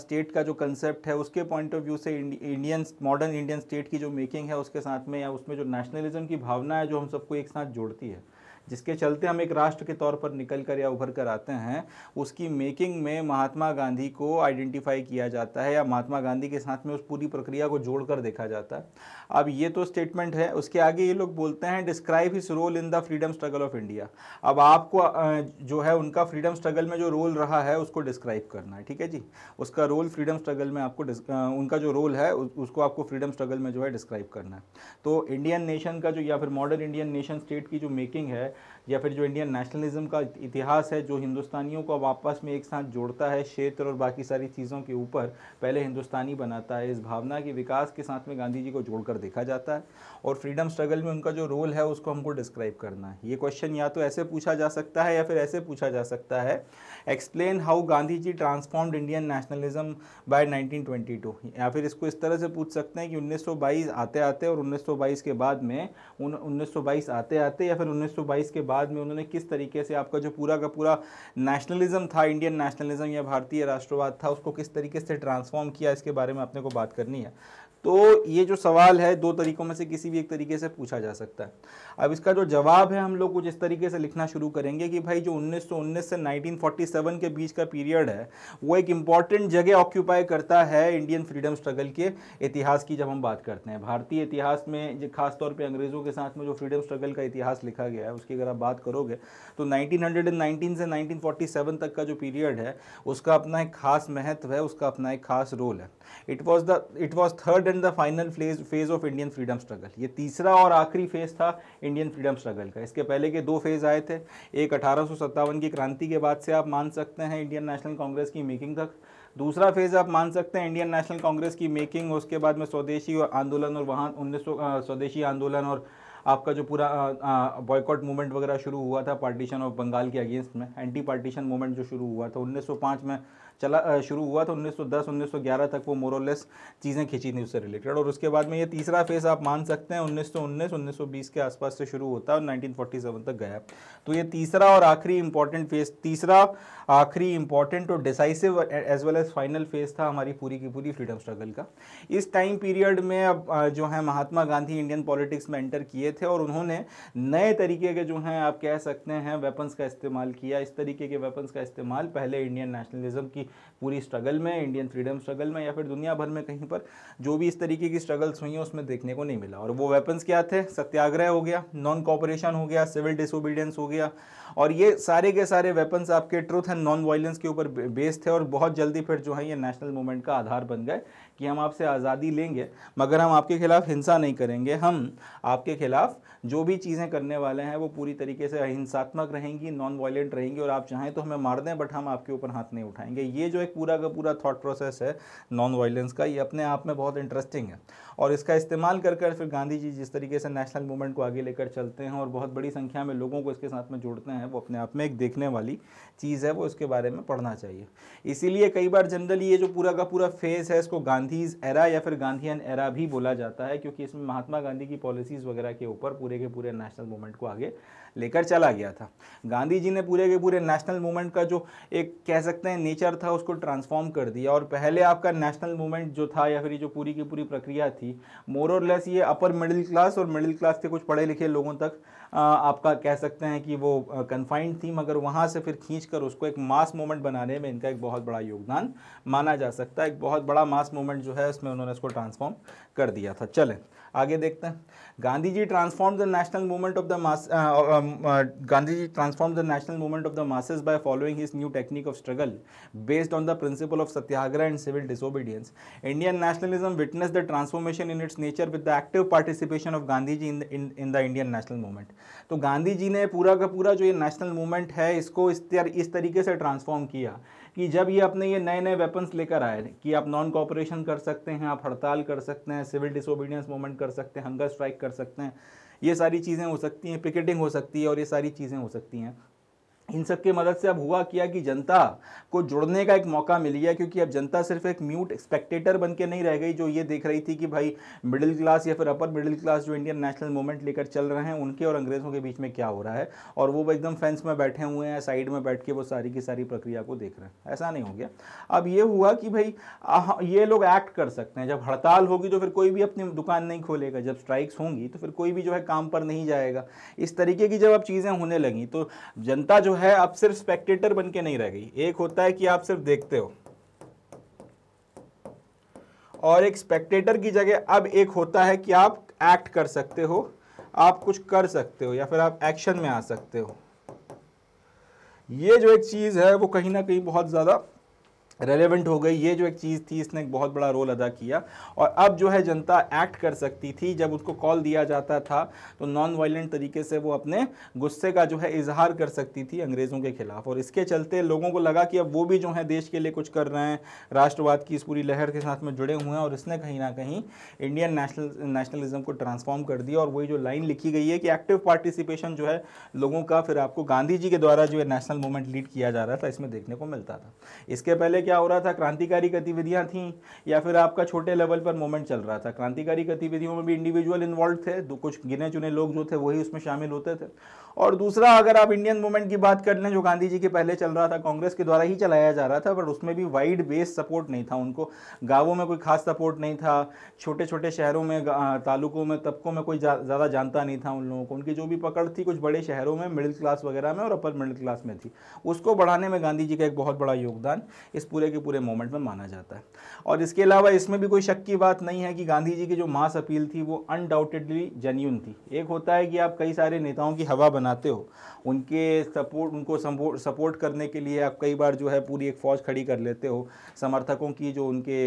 स्टेट का जो कंसेप्ट है उसके पॉइंट ऑफ व्यू से इंडियन मॉडर्न इंडियन स्टेट की जो मेकिंग है उसके साथ में या उसमें जो नेशनलिज्म की भावना है जो हम सबको एक साथ जोड़ती है जिसके चलते हम एक राष्ट्र के तौर पर निकल कर या उभर कर आते हैं उसकी मेकिंग में महात्मा गांधी को आइडेंटिफाई किया जाता है या महात्मा गांधी के साथ में उस पूरी प्रक्रिया को जोड़ कर देखा जाता है अब ये तो स्टेटमेंट है उसके आगे ये लोग बोलते हैं describe his role in the freedom struggle of India अब आपको जो है उनका फ्रीडम स्ट्रगल में जो रोल रहा है उसको डिस्क्राइब करना है ठीक है जी उसका रोल फ्रीडम स्ट्रगल में आपको उनका जो रोल है उसको आपको फ्रीडम स्ट्रगल में जो है डिस्क्राइब करना है तो इंडियन नेशन का जो या फिर मॉडर्न इंडियन नेशन स्टेट की जो मेकिंग है या फिर जो इंडियन नेशनलिज्म का इतिहास है जो हिंदुस्तानियों को वापस में एक साथ जोड़ता है क्षेत्र और बाकी सारी चीज़ों के ऊपर पहले हिंदुस्तानी बनाता है इस भावना के विकास के साथ में गांधी जी को जोड़कर देखा जाता है और फ्रीडम स्ट्रगल में उनका जो रोल है उसको हमको डिस्क्राइब करना है ये क्वेश्चन या तो ऐसे पूछा जा सकता है या फिर ऐसे पूछा जा सकता है explain how Gandhi ji transformed Indian nationalism by 1922 या फिर इसको इस तरह से पूछ सकते हैं कि 1922 आते आते और 1922 के बाद में उन्नीस आते आते या फिर उन्नीस के बाद में उन्होंने किस तरीके से आपका जो पूरा का पूरा नेशनलिज्म था इंडियन नेशनलिज्म या भारतीय राष्ट्रवाद था उसको किस तरीके से ट्रांसफॉर्म किया इसके बारे में अपने को बात करनी है तो ये जो सवाल है दो तरीकों में से किसी भी एक तरीके से पूछा जा सकता है अब इसका जो जवाब है हम लोग कुछ इस तरीके से लिखना शुरू करेंगे कि भाई जो 1919 से 1947 के बीच का पीरियड है वो एक इम्पॉर्टेंट जगह ऑक्यूपाई करता है इंडियन फ्रीडम स्ट्रगल के इतिहास की जब हम बात करते हैं भारतीय इतिहास में खासतौर पर अंग्रेज़ों के साथ में जो फ्रीडम स्ट्रगल का इतिहास लिखा गया है उसकी अगर आप बात करोगे तो नाइनटीन से नाइनटीन तक का जो पीरियड है उसका अपना एक खास महत्व है उसका अपना एक खास रोल है it was the it was third and in the final phase phase of Indian freedom struggle ये तीसरा और आखिरी फेज था इंडियन फ्रीडम स्ट्रगल का इसके पहले के दो फेज आए थे एक अठारह की क्रांति के बाद से आप मान सकते हैं इंडियन नेशनल कांग्रेस की मेकिंग तक दूसरा फेज आप मान सकते हैं इंडियन नेशनल कांग्रेस की मेकिंग उसके बाद में स्वदेशी और आंदोलन और वहाँ उन्नीस स्वदेशी आंदोलन और आपका जो पूरा बॉयकॉट मूवमेंट वगैरह शुरू हुआ था पार्टीशन ऑफ बंगाल के अगेंस्ट में एंटी पार्टीशन मूवमेंट जो शुरू हुआ था 1905 में चला शुरू हुआ था 1910 1911 तक वो मोरलेस चीज़ें खींची थी उससे रिलेटेड और उसके बाद में ये तीसरा फेज़ आप मान सकते हैं 1919 1920 के आसपास से शुरू होता है और 1947 तक गया तो ये तीसरा और आखिरी इंपॉर्टेंट फेज़ तीसरा आखिरी इंपॉर्टेंट और decisive as well as final phase था हमारी पूरी की पूरी फ्रीडम स्ट्रगल का इस टाइम पीरियड में अब जो है महात्मा गांधी इंडियन पॉलिटिक्स में एंटर किए थे और उन्होंने नए तरीके के जो हैं आप कह सकते हैं वेपन्स का इस्तेमाल किया इस तरीके के वेपन्स का इस्तेमाल पहले इंडियन नेशनलिज्म की पूरी स्ट्रगल में इंडियन फ्रीडम स्ट्रगल में या फिर दुनिया भर में कहीं पर जो भी इस तरीके की स्ट्रगल्स हुई हैं उसमें देखने को नहीं मिला और वो वेपन्स क्या थे सत्याग्रह हो गया नॉन कॉपरेशन हो गया सिविल डिसोबीडियंस हो गया और ये सारे के सारे वेपन्स आपके ट्रुथ एंड नॉन वायलेंस के ऊपर बेस्ड थे और बहुत जल्दी फिर जो है ये नेशनल मूवमेंट का आधार बन गए कि हम आपसे आज़ादी लेंगे मगर हम आपके खिलाफ हिंसा नहीं करेंगे हम आपके खिलाफ जो भी चीज़ें करने वाले हैं वो पूरी तरीके से अहिंसात्मक रहेंगी नॉन वायलेंट रहेंगी और आप चाहें तो हमें मार दें बट हम आपके ऊपर हाथ नहीं उठाएंगे ये जो एक पूरा का पूरा थाट प्रोसेस है नॉन वायलेंस का ये अपने आप में बहुत इंटरेस्टिंग है और इसका इस्तेमाल कर कर फिर गांधी जी जिस तरीके से नेशनल मूवमेंट को आगे लेकर चलते हैं और बहुत बड़ी संख्या में लोगों को इसके साथ में जोड़ते हैं वो अपने आप में एक देखने वाली चीज़ है वो इसके बारे में पढ़ना चाहिए इसीलिए कई बार जनरली ये जो पूरा का पूरा फेज़ है इसको गांधीज एरा या फिर गांधीन एरा भी बोला जाता है क्योंकि इसमें महात्मा गांधी की पॉलिसीज़ वगैरह के ऊपर पूरे के पूरे नेशनल मूवमेंट को आगे लेकर चला गया था गांधी जी ने पूरे के पूरे नेशनल मूवमेंट का जो एक कह सकते हैं नेचर था उसको ट्रांसफॉर्म कर दिया और पहले आपका नेशनल मूवमेंट जो था या फिर जो पूरी की पूरी प्रक्रिया थी मोर और लेस ये अपर मिडिल क्लास और मिडिल क्लास के कुछ पढ़े लिखे लोगों तक आपका कह सकते हैं कि वो कन्फाइंड थी मगर वहाँ से फिर खींच उसको एक मास मूवमेंट बनाने में इनका एक बहुत बड़ा योगदान माना जा सकता है एक बहुत बड़ा मास मूवमेंट जो है उसमें उन्होंने इसको ट्रांसफॉर्म कर दिया था चलें आगे देखते हैं Gandhi ji transform the national movement of the mass Gandhi ji transform the national movement of the masses by following his new technique of struggle based on the principle of satyagraha and civil disobedience Indian nationalism witness the transformation in its nature with the active participation of Gandhi ji in the Indian national movement तो गांधी जी ने पूरा का पूरा जो ये national movement है इसको इस तरीके से ट्रांसफॉर्म किया कि जब ये अपने ये नए नए वेपन्स लेकर आए कि आप नॉन कॉपरेशन कर सकते हैं आप हड़ताल कर सकते हैं सिविल डिसोबीडियंस मूवमेंट कर सकते हैं हंगर स्ट्राइक कर सकते हैं ये सारी चीज़ें हो सकती हैं पिकेटिंग हो सकती है और ये सारी चीज़ें हो सकती हैं इन सब के मदद से अब हुआ किया कि जनता को जुड़ने का एक मौका मिल गया क्योंकि अब जनता सिर्फ एक म्यूट स्पेक्टेटर बन के नहीं रह गई जो ये देख रही थी कि भाई मिडिल क्लास या फिर अपर मिडिल क्लास जो इंडियन नेशनल मूवमेंट लेकर चल रहे हैं उनके और अंग्रेज़ों के बीच में क्या हो रहा है और वो एकदम फेंस में बैठे हुए हैं साइड में बैठ के वो सारी की सारी प्रक्रिया को देख रहे हैं ऐसा नहीं हो गया अब ये हुआ कि भाई ये लोग एक्ट कर सकते हैं जब हड़ताल होगी तो फिर कोई भी अपनी दुकान नहीं खोलेगा जब स्ट्राइक्स होंगी तो फिर कोई भी जो है काम पर नहीं जाएगा इस तरीके की जब अब चीज़ें होने लगी तो जनता जो है आप सिर्फ स्पेक्टेटर बन के नहीं रह गई एक होता है कि आप सिर्फ देखते हो और एक स्पेक्टेटर की जगह अब एक होता है कि आप एक्ट कर सकते हो आप कुछ कर सकते हो या फिर आप एक्शन में आ सकते हो ये जो एक चीज़ है वो कहीं ना कहीं बहुत ज़्यादा रेलेवेंट हो गई ये जो एक चीज़ थी इसने एक बहुत बड़ा रोल अदा किया और अब जो है जनता एक्ट कर सकती थी जब उसको कॉल दिया जाता था तो नॉन वायलेंट तरीके से वो अपने गुस्से का जो है इजहार कर सकती थी अंग्रेज़ों के खिलाफ और इसके चलते लोगों को लगा कि अब वो भी जो है देश के लिए कुछ कर रहे हैं राष्ट्रवाद की इस पूरी लहर के साथ में जुड़े हुए हैं और इसने कहीं ना कहीं इंडियन नेशनल नेशनलिज्म को ट्रांसफॉर्म कर दिया और वही जो लाइन लिखी गई है कि एक्टिव पार्टिसिपेशन जो है लोगों का फिर आपको गांधी जी के द्वारा जो है नेशनल मूवमेंट लीड किया जा रहा था इसमें देखने को मिलता था इसके पहले क्या हो रहा था क्रांतिकारी गतिविधियां थी या फिर आपका छोटे लेवल पर मूवमेंट चल रहा था क्रांतिकारी गतिविधियों में भी इंडिविजुअल इन्वॉल्व थे दो कुछ गिने चुने लोग जो थे वही उसमें शामिल होते थे और दूसरा अगर आप इंडियन मूवमेंट की बात कर लें जो गांधी जी के पहले चल रहा था कांग्रेस के द्वारा ही चलाया जा रहा था बट उसमें भी वाइड बेस सपोर्ट नहीं था उनको गाँवों में कोई खास सपोर्ट नहीं था छोटे छोटे शहरों में तालुकों में तबकों में कोई ज़्यादा जानता नहीं था उन लोगों को उनकी जो भी पकड़ थी कुछ बड़े शहरों में मिडिल क्लास वगैरह में और अपर मिडिल क्लास में थी उसको बढ़ाने में गांधी जी का एक बहुत बड़ा योगदान इस पूरे पूरे के पूरे मोमेंट में माना जाता है और इसके अलावा इसमें भी कोई शक की बात नहीं है कि गांधी जी की जो मास अपील थी वो अनडाउटेडली जेन्यून थी एक होता है कि आप कई सारे नेताओं की हवा बनाते हो उनके सपोर्ट उनको सपोर्ट करने के लिए आप कई बार जो है पूरी एक फ़ौज खड़ी कर लेते हो समर्थकों की जो उनके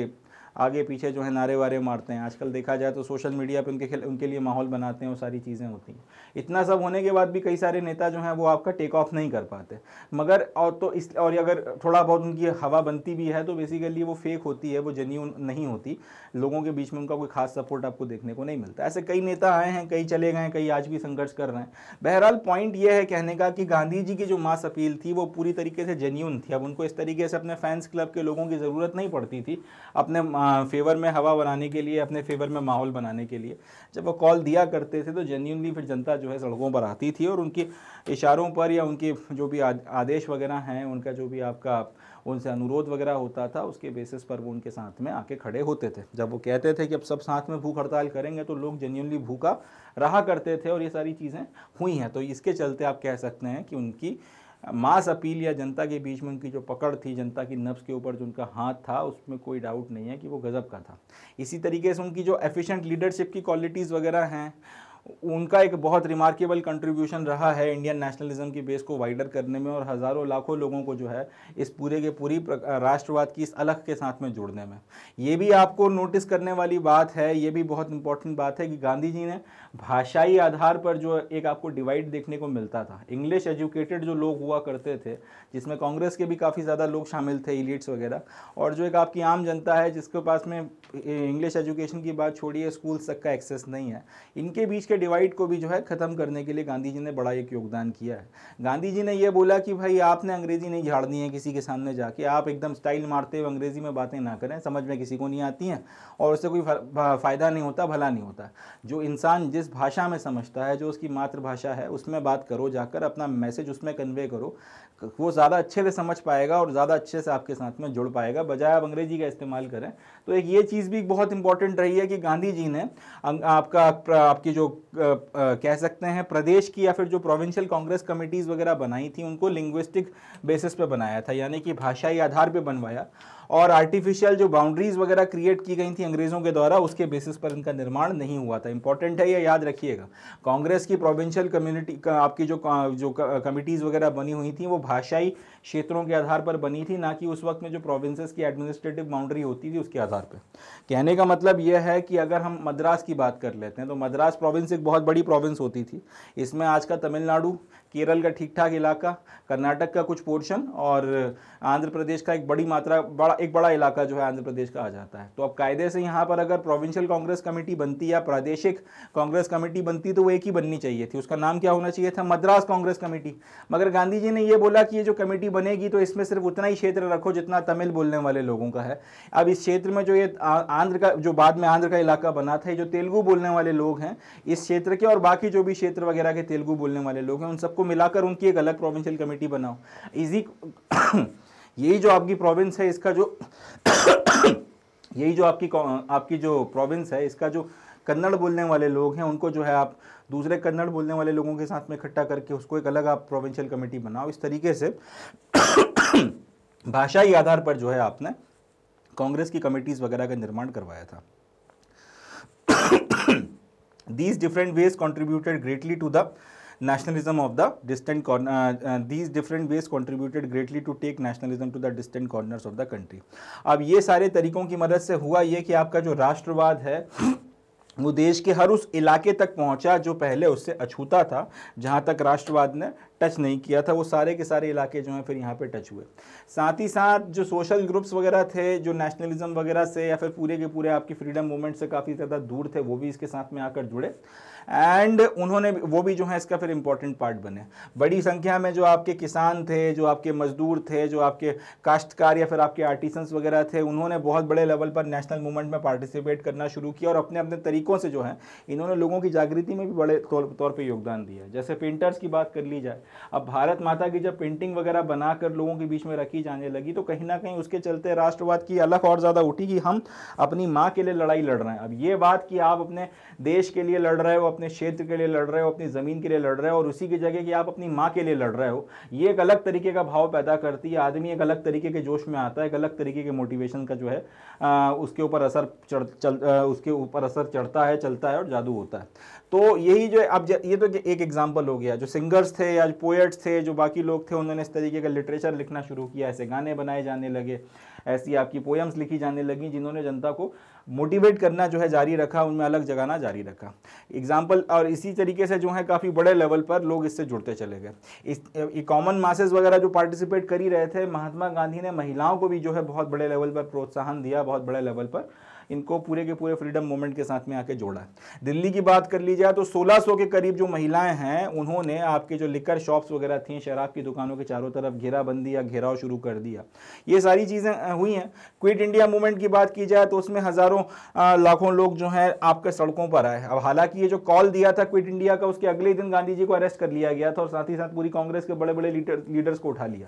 आगे पीछे जो है नारे वारे मारते हैं आजकल देखा जाए तो सोशल मीडिया पर उनके खेल उनके लिए माहौल बनाते हैं वो सारी चीज़ें होती हैं इतना सब होने के बाद भी कई सारे नेता जो हैं वो आपका टेक ऑफ नहीं कर पाते मगर और तो इस और अगर थोड़ा बहुत उनकी हवा बनती भी है तो बेसिकली वो फेक होती है वो जेन्यून नहीं होती लोगों के बीच में उनका कोई खास सपोर्ट आपको देखने को नहीं मिलता ऐसे कई नेता आए हैं कई चले गए कई आज भी संघर्ष कर रहे हैं बहरहाल पॉइंट ये है कहने का कि गांधी जी की जो मास अपील थी वो पूरी तरीके से जेन्यून थी अब उनको इस तरीके से अपने फैंस क्लब के लोगों की ज़रूरत नहीं पड़ती थी अपने फेवर में हवा बनाने के लिए अपने फेवर में माहौल बनाने के लिए जब वो कॉल दिया करते थे तो जेन्यूनली फिर जनता जो है सड़कों पर आती थी और उनके इशारों पर या उनके जो भी आदेश वगैरह हैं उनका जो भी आपका उनसे अनुरोध वगैरह होता था उसके बेसिस पर वो उनके साथ में आके खड़े होते थे जब वो कहते थे कि अब सब साथ में भूख हड़ताल करेंगे तो लोग जेन्यूनली भूखा रहा करते थे और ये सारी चीज़ें हुई हैं तो इसके चलते आप कह सकते हैं कि उनकी मास अपील या जनता के बीच में उनकी जो पकड़ थी जनता की नब्स के ऊपर जो उनका हाथ था उसमें कोई डाउट नहीं है कि वो गज़ब का था इसी तरीके से उनकी जो एफिशिएंट लीडरशिप की क्वालिटीज़ वगैरह हैं उनका एक बहुत रिमार्केबल कंट्रीब्यूशन रहा है इंडियन नेशनलिज्म की बेस को वाइडर करने में और हज़ारों लाखों लोगों को जो है इस पूरे के पूरी राष्ट्रवाद की इस अलग के साथ में जुड़ने में ये भी आपको नोटिस करने वाली बात है ये भी बहुत इंपॉर्टेंट बात है कि गांधी जी ने भाषाई आधार पर जो एक आपको डिवाइड देखने को मिलता था इंग्लिश एजुकेटेड जो लोग हुआ करते थे जिसमें कांग्रेस के भी काफ़ी ज़्यादा लोग शामिल थे इलीट्स वगैरह और जो एक आपकी आम जनता है जिसके पास में इंग्लिश एजुकेशन की बात छोड़िए स्कूल तक का एक्सेस नहीं है इनके बीच के डिवाइड को भी जो है ख़त्म करने के लिए गांधी जी ने बड़ा एक योगदान किया है गांधी जी ने यह बोला कि भाई आपने अंग्रेज़ी नहीं झाड़नी है किसी के सामने जाके आप एकदम स्टाइल मारते हुए अंग्रेज़ी में बातें ना करें समझ में किसी को नहीं आती हैं और उससे कोई फ़ायदा नहीं होता भला नहीं होता जो इंसान जिस जिस भाषा में समझता है जो उसकी मातृभाषा है उसमें बात करो जाकर अपना मैसेज उसमें कन्वे करो वो ज़्यादा अच्छे से समझ पाएगा और ज़्यादा अच्छे से आपके साथ में जुड़ पाएगा बजाय आप अंग्रेजी का इस्तेमाल करें तो एक ये चीज़ भी बहुत इंपॉर्टेंट रही है कि गांधी जी ने अं, आपका आपकी जो कह सकते हैं प्रदेश की या फिर जो प्रोविंशियल कांग्रेस कमिटीज़ वगैरह बनाई थी उनको लिंग्विस्टिक बेसिस पर बनाया था यानी कि भाषाई आधार पर बनवाया और आर्टिफिशियल जो बाउंड्रीज वगैरह क्रिएट की गई थी अंग्रेजों के द्वारा उसके बेसिस पर इनका निर्माण नहीं हुआ था इंपॉर्टेंट है यह याद रखिएगा कांग्रेस की प्रोविंशियल कम्युनिटी आपकी जो जो कमिटीज़ वगैरह बनी हुई थी वो भाषाई क्षेत्रों के आधार पर बनी थी ना कि उस वक्त में जो प्रोविंसेस की एडमिनिस्ट्रेटिव बाउंड्री होती थी उसके आधार पर कहने का मतलब यह है कि अगर हम मद्रास की बात कर लेते हैं तो मद्रास प्रोविंस एक बहुत बड़ी प्रोविंस होती थी इसमें आज का तमिलनाडु केरल का ठीक ठाक इलाका कर्नाटक का कुछ पोर्शन और आंध्र प्रदेश का एक बड़ी मात्रा बड़ा एक बड़ा इलाका जो है आंध्र प्रदेश का आ जाता है तो अब कायदे से यहाँ पर अगर प्रोविंशियल कांग्रेस कमेटी बनती या प्रादेशिक कांग्रेस कमेटी बनती तो वो एक ही बननी चाहिए थी उसका नाम क्या होना चाहिए था मद्रास कांग्रेस कमेटी मगर गांधी जी ने यह बोला कि ये जो कमेटी बनेगी तो इसमें सिर्फ उतना ही क्षेत्र रखो जितना तमिल बोलने वाले लोगों का है अब इस क्षेत्र में जो ये आंध्र का जो बाद में आंध्र का इलाका बना था जो तेलुगु बोलने वाले लोग हैं इस क्षेत्र के और बाकी जो भी क्षेत्र वगैरह के तेलुगु बोलने वाले लोग हैं उन सबको सबको मिलाकर उनकी एक अलग प्रोविंशियल कमेटी बनाओ इजी (coughs) यही जो आपकी प्रोविंस है इसका जो (coughs) यही जो आपकी आपकी जो प्रोविंस है इसका जो कन्नड़ बोलने वाले लोग हैं उनको जो है आप दूसरे कन्नड़ बोलने वाले लोगों के साथ में इकट्ठा करके उसको एक अलग आप प्रोविंशियल कमेटी बनाओ इस तरीके से (coughs) भाषाई आधार पर जो है आपने कांग्रेस की कमेटीज़ वगैरह का निर्माण करवाया था these different ways contributed greatly to the nationalism of the distant corner uh, uh, these different ways contributed greatly to take nationalism to the distant corners of the country अब ये सारे तरीकों की मदद से हुआ ye कि आपका जो राष्ट्रवाद है वो देश के हर उस इलाके तक पहुंचा जो पहले उससे अछूता था जहां तक राष्ट्रवाद ने टच नहीं किया था वो सारे के सारे इलाके जो हैं फिर यहाँ पे टच हुए साथ ही साथ जो सोशल ग्रुप्स वगैरह थे जो नेशनलिज्म वगैरह से या फिर पूरे के पूरे आपकी फ्रीडम मूवमेंट से काफ़ी ज़्यादा दूर थे वो भी इसके साथ में आकर जुड़े एंड उन्होंने वो भी जो है इसका फिर इंपॉर्टेंट पार्ट बने बड़ी संख्या में जो आपके किसान थे जो आपके मजदूर थे जो आपके काश्तकार या फिर आपके आर्टिसंस वगैरह थे उन्होंने बहुत बड़े लेवल पर नेशनल मूवमेंट में पार्टिसिपेट करना शुरू किया और अपने अपने तरीकों से जो है इन्होंने लोगों की जागृति में भी बड़े तौर, तौर पर योगदान दिया जैसे पेंटर्स की बात कर ली जाए अब भारत माता की जब पेंटिंग वगैरह बनाकर लोगों के बीच में रखी जाने लगी तो कहीं ना कहीं उसके चलते राष्ट्रवाद की अलग और ज़्यादा उठी कि हम अपनी माँ के लिए लड़ाई लड़ रहे हैं अब ये बात कि आप अपने देश के लिए लड़ रहे हो अपने क्षेत्र के लिए लड़ रहे हो अपनी ज़मीन के लिए लड़ रहे हो और उसी की जगह कि आप अपनी माँ के लिए लड़ रहे हो ये एक अलग तरीके का भाव पैदा करती है आदमी एक अलग तरीके के जोश में आता है एक अलग तरीके के मोटिवेशन का जो है आ, उसके ऊपर असर चढ़ चल आ, उसके ऊपर असर चढ़ता है चलता है और जादू होता है तो यही जो अब ये तो एक एग्जाम्पल हो गया जो सिंगर्स थे या पोएट्स थे जो बाकी लोग थे उन्होंने इस तरीके का लिटरेचर लिखना शुरू किया ऐसे गाने बनाए जाने लगे ऐसी आपकी पोएम्स लिखी जाने लगी जिन्होंने जनता को मोटिवेट करना जो है जारी रखा उनमें अलग जगाना जारी रखा एग्जाम्पल और इसी तरीके से जो है काफ़ी बड़े लेवल पर लोग इससे जुड़ते चले गए इस कॉमन मासेज वगैरह जो पार्टिसिपेट कर ही रहे थे महात्मा गांधी ने महिलाओं को भी जो है बहुत बड़े लेवल पर प्रोत्साहन दिया बहुत बड़े लेवल पर इनको पूरे के पूरे फ्रीडम मूवमेंट के साथ में आके जोड़ा है दिल्ली की बात कर ली जाए तो 1600 के करीब जो महिलाएं हैं उन्होंने आपके जो लिकर शॉप्स वगैरह थी शराब की दुकानों के चारों तरफ घेराबंदी या घेराव शुरू कर दिया ये सारी चीज़ें हुई हैं क्विट इंडिया मूवमेंट की बात की जाए तो उसमें हज़ारों लाखों लोग जो हैं आपके सड़कों पर आए अब हालांकि ये जो कॉल दिया था क्विट इंडिया का उसके अगले दिन गांधी जी को अरेस्ट कर लिया गया था और साथ ही साथ पूरी कांग्रेस के बड़े बड़े लीडर्स को उठा लिया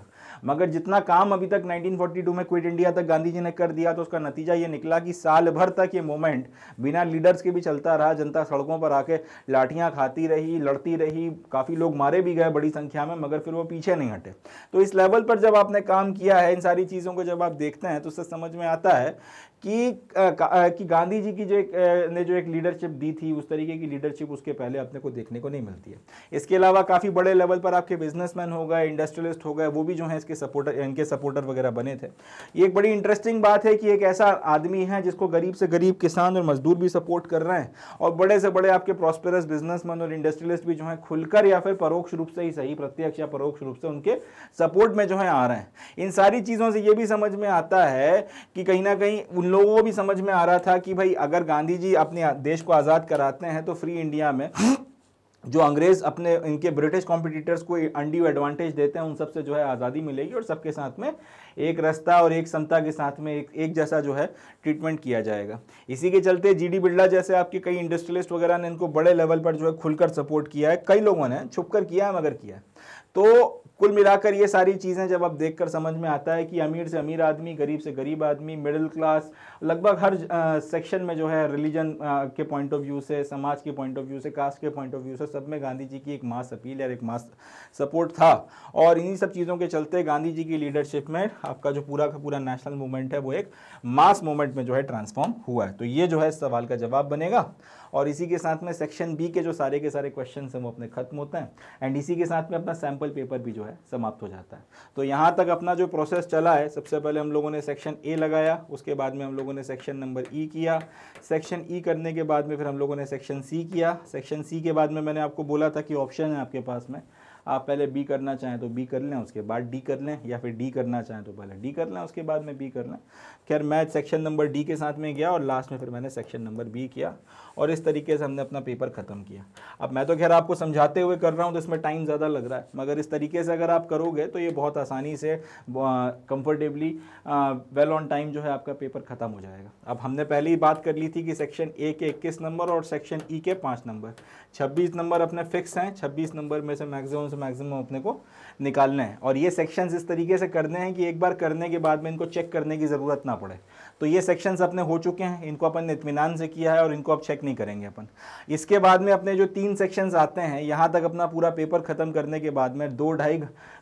मगर जितना काम अभी तक 1942 में क्विट इंडिया तक गांधी जी ने कर दिया तो उसका नतीजा ये निकला कि साल भर तक ये मूवमेंट बिना लीडर्स के भी चलता रहा जनता सड़कों पर आके लाठियां खाती रही लड़ती रही काफ़ी लोग मारे भी गए बड़ी संख्या में मगर फिर वो पीछे नहीं हटे तो इस लेवल पर जब आपने काम किया है इन सारी चीज़ों को जब आप देखते हैं तो उससे समझ में आता है कि कि गांधी जी की जो एक ने जो एक लीडरशिप दी थी उस तरीके की लीडरशिप उसके पहले अपने को देखने को नहीं मिलती है इसके अलावा काफ़ी बड़े लेवल पर आपके बिजनेसमैन हो गए इंडस्ट्रियलिस्ट हो गए वो भी जो है इसके सपोर्टर इनके सपोर्टर वगैरह बने थे ये एक बड़ी इंटरेस्टिंग बात है कि एक ऐसा आदमी है जिसको गरीब से गरीब किसान और मजदूर भी सपोर्ट कर रहे हैं और बड़े से बड़े आपके प्रॉस्पेरस बिजनेसमैन और इंडस्ट्रियलिस्ट भी जो है खुलकर या फिर परोक्ष रूप से ही सही प्रत्यक्ष या परोक्ष रूप से उनके सपोर्ट में जो है आ रहे हैं इन सारी चीज़ों से ये भी समझ में आता है कि कहीं ना कहीं उन लोगों को भी समझ में आ रहा था कि भाई अगर गांधी जी अपने देश को आज़ाद कराते हैं तो फ्री इंडिया में जो अंग्रेज अपने इनके ब्रिटिश कॉम्पिटिटर्स को अंडी एडवांटेज देते हैं उन सबसे जो है आज़ादी मिलेगी और सबके साथ में एक रास्ता और एक समता के साथ में एक एक जैसा जो है ट्रीटमेंट किया जाएगा इसी के चलते जी डी बिरला जैसे आपके कई इंडस्ट्रियलिस्ट वगैरह ने इनको बड़े लेवल पर जो है खुलकर सपोर्ट किया है कई लोगों ने छुप किया है मगर किया है तो कुल मिलाकर ये सारी चीज़ें जब आप देखकर समझ में आता है कि अमीर से अमीर आदमी गरीब से गरीब आदमी मिडिल क्लास लगभग हर सेक्शन में जो है रिलीजन के पॉइंट ऑफ व्यू से समाज के पॉइंट ऑफ व्यू से कास्ट के पॉइंट ऑफ व्यू से सब में गांधी जी की एक मास अपील या एक मास सपोर्ट था और इन्हीं सब चीज़ों के चलते गांधी जी की लीडरशिप में आपका जो पूरा का पूरा नेशनल मूवमेंट है वो एक मास मूवमेंट में जो है ट्रांसफॉर्म हुआ है तो ये जो है इस सवाल का जवाब बनेगा और इसी के साथ में सेक्शन बी के जो सारे के सारे क्वेश्चन हैं वो अपने खत्म होते हैं एंड इसी के साथ में अपना सैम्पल पेपर भी जो है समाप्त हो जाता है तो यहाँ तक अपना जो प्रोसेस चला है सबसे पहले हम लोगों ने सेक्शन ए लगाया उसके बाद में हम लोगों ने सेक्शन नंबर ई किया सेक्शन ई e करने के बाद में फिर हम लोगों ने सेक्शन सी किया सेक्शन सी के बाद में मैंने आपको बोला था कि ऑप्शन है आपके पास में आप पहले बी करना चाहें तो बी कर लें उसके बाद डी कर लें या फिर डी करना चाहें तो पहले डी कर लें उसके बाद में बी कर लें खैर मैं सेक्शन नंबर डी के साथ में गया और लास्ट में फिर मैंने सेक्शन नंबर बी किया और इस तरीके से हमने अपना पेपर ख़त्म किया अब मैं तो खैर आपको समझाते हुए कर रहा हूँ तो इसमें टाइम ज़्यादा लग रहा है मगर इस तरीके से अगर आप करोगे तो ये बहुत आसानी से कंफर्टेबली वेल ऑन टाइम जो है आपका पेपर ख़त्म हो जाएगा अब हमने पहले ही बात कर ली थी कि सेक्शन ए के इक्कीस नंबर और सेक्शन ई e के पाँच नंबर छब्बीस नंबर अपने फिक्स हैं छब्बीस नंबर में से मैक्सिमम से मैक्सिमम अपने को निकालने हैं और ये सेक्शन इस तरीके से करने हैं कि एक बार करने के बाद में इनको चेक करने की ज़रूरत ना पड़े तो ये सेक्शंस अपने हो चुके हैं इनको अपन ने इतमान से किया है और इनको अब चेक नहीं करेंगे अपन इसके बाद में अपने जो तीन सेक्शंस आते हैं यहाँ तक अपना पूरा पेपर ख़त्म करने के बाद में दो ढाई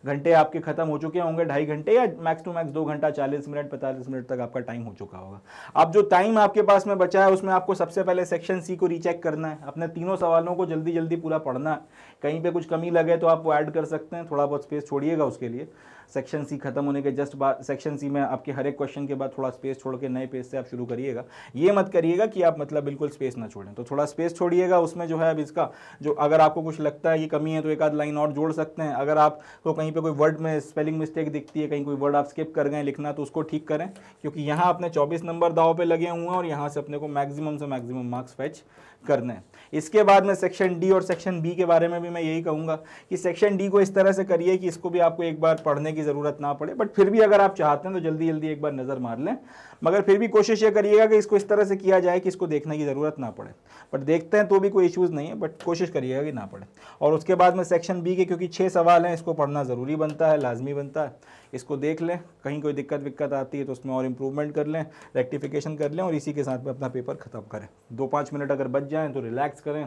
घंटे आपके ख़त्म हो चुके होंगे ढाई घंटे या मैक्स टू मैक्स दो घंटा चालीस मिनट पैंतालीस मिनट तक आपका टाइम हो चुका होगा अब जो टाइम आपके पास में बचा है उसमें आपको सबसे पहले सेक्शन सी को रीचेक करना है अपने तीनों सवालों को जल्दी जल्दी पूरा पढ़ना है कहीं पर कुछ कमी लगे तो आप वो ऐड कर सकते हैं थोड़ा बहुत स्पेस छोड़िएगा उसके लिए सेक्शन सी खत्म होने के जस्ट बाद सेक्शन सी में आपके हर एक क्वेश्चन के बाद थोड़ा स्पेस छोड़ के नए पेज से आप शुरू करिएगा ये मत करिएगा कि आप मतलब बिल्कुल स्पेस ना छोड़ें तो थोड़ा स्पेस छोड़िएगा उसमें जो है अब इसका जो अगर आपको कुछ लगता है ये कमी है तो एक आध लाइन और जोड़ सकते हैं अगर आपको कहीं पर कोई वर्ड में स्पेलिंग मिस्टेक दिखती है कहीं कोई वर्ड आप स्किप कर गए लिखना तो उसको ठीक करें क्योंकि यहाँ अपने चौबीस नंबर दाव पर लगे हुए हैं और यहाँ से अपने को मैक्सिमम से मैक्सिमम मार्क्स फैच करने हैं इसके बाद में सेक्शन डी और सेक्शन बी के बारे में भी मैं यही कहूँगा कि सेक्शन डी को इस तरह से करिए कि इसको भी आपको एक बार पढ़ने की ज़रूरत ना पड़े बट फिर भी अगर आप चाहते हैं तो जल्दी जल्दी एक बार नज़र मार लें मगर फिर भी कोशिश ये करिएगा कि इसको इस तरह से किया जाए कि इसको देखने की ज़रूरत ना पड़े बट देखते हैं तो भी कोई इशूज़ नहीं है बट कोशिश करिएगा कि ना पड़े और उसके बाद में सेक्शन बी के क्योंकि छः सवाल हैं इसको पढ़ना ज़रूरी बनता है लाजमी बनता है इसको देख लें कहीं कोई दिक्कत विक्कत आती है तो उसमें और इम्प्रूवमेंट कर लें रेक्टिफिकेशन कर लें और इसी के साथ में अपना पेपर ख़त्म करें दो पाँच मिनट अगर बच जाएँ तो रिलैक्स करें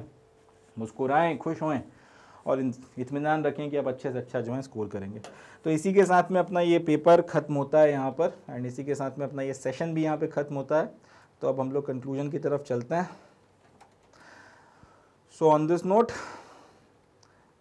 मुस्कुराएँ खुश होएँ और इतमान रखें कि आप अच्छे से अच्छा जो है स्कोर करेंगे तो इसी के साथ में अपना ये पेपर ख़त्म होता है यहाँ पर एंड इसी के साथ में अपना ये सेशन भी यहाँ पर ख़त्म होता है तो अब हम लोग कंक्लूजन की तरफ चलते हैं so on this note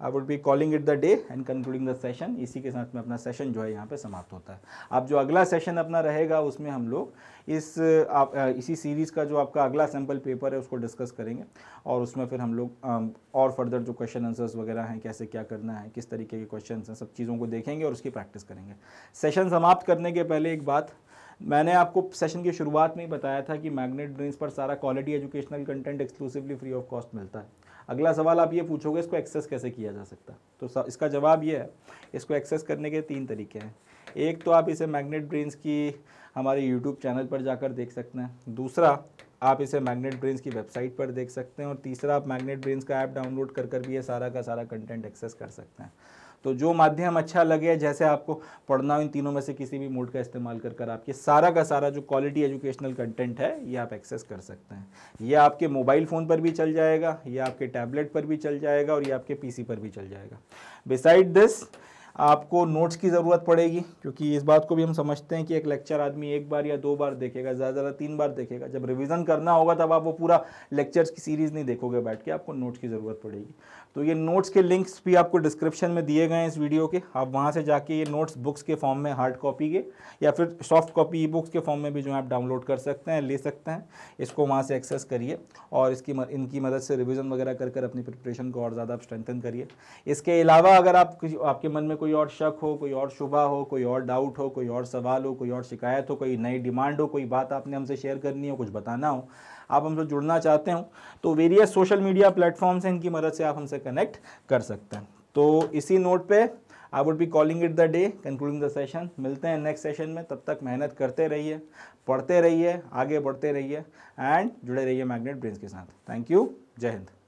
I would be calling it the day and concluding the session इसी के साथ में अपना सेशन जो है यहाँ पे समाप्त होता है अब जो अगला सेशन अपना रहेगा उसमें हम लोग इस आप इसी सीरीज़ का जो आपका अगला सैम्पल पेपर है उसको डिस्कस करेंगे और उसमें फिर हम लोग और फर्दर जो क्वेश्चन आंसर्स वगैरह हैं कैसे क्या करना है किस तरीके के क्वेश्चन हैं सब चीज़ों को देखेंगे और उसकी प्रैक्टिस करेंगे सेशन समाप्त करने के पहले एक बात मैंने आपको सेशन की शुरुआत में ही बताया था कि मैग्नेट ड्रिंक्स पर सारा quality educational content exclusively free of cost मिलता है अगला सवाल आप ये पूछोगे इसको एक्सेस कैसे किया जा सकता तो इसका जवाब ये है इसको एक्सेस करने के तीन तरीके हैं एक तो आप इसे मैग्नेट ब्रेन्स की हमारे यूट्यूब चैनल पर जाकर देख सकते हैं दूसरा आप इसे मैग्नेट ब्रेन्स की वेबसाइट पर देख सकते हैं और तीसरा आप मैग्नेट ब्रेन्स का ऐप डाउनलोड कर कर भी ये सारा का सारा कंटेंट एक्सेस कर सकते हैं तो जो माध्यम अच्छा लगे जैसे आपको पढ़ना हो इन तीनों में से किसी भी मोड का इस्तेमाल कर कर आपके सारा का सारा जो क्वालिटी एजुकेशनल कंटेंट है ये आप एक्सेस कर सकते हैं ये आपके मोबाइल फ़ोन पर भी चल जाएगा ये आपके टैबलेट पर भी चल जाएगा और ये आपके पी पर भी चल जाएगा बिसाइड दिस आपको नोट्स की ज़रूरत पड़ेगी क्योंकि इस बात को भी हम समझते हैं कि एक लेक्चर आदमी एक बार या दो बार देखेगा ज़्यादा ज़्यादा तीन बार देखेगा जब रिवीजन करना होगा तब आप वो पूरा लेक्चर्स की सीरीज़ नहीं देखोगे बैठ के आपको नोट्स की ज़रूरत पड़ेगी तो ये नोट्स के लिंक्स भी आपको डिस्क्रिप्शन में दिए गए हैं इस वीडियो के आप वहाँ से जाके ये नोट्स बुक्स के फॉर्म में हार्ड कॉपी के या फिर सॉफ्ट कॉपी ई बुक्स के फॉर्म में भी जो है आप डाउनलोड कर सकते हैं ले सकते हैं इसको वहाँ से एक्सेस करिए और इसकी इनकी मदद से रिविज़न वगैरह कर कर अपनी प्रिपरेशन को और ज़्यादा आप स्ट्रेंथन करिए इसके अलावा अगर आप किसी आपके मन में कोई और शक हो कोई और शुभा हो कोई और डाउट हो कोई और सवाल हो कोई और शिकायत हो कोई नई डिमांड हो कोई बात आपने हमसे शेयर करनी हो कुछ बताना हो आप हमसे जुड़ना चाहते हो तो वेरियस सोशल मीडिया प्लेटफॉर्म्स हैं इनकी मदद से आप हमसे कनेक्ट कर सकते हैं तो इसी नोट पे I would be calling it the day concluding the session मिलते हैं नेक्स्ट सेशन में तब तक मेहनत करते रहिए पढ़ते रहिए आगे बढ़ते रहिए एंड जुड़े रहिए मैग्नेट ब्रेन्स के साथ थैंक यू जय हिंद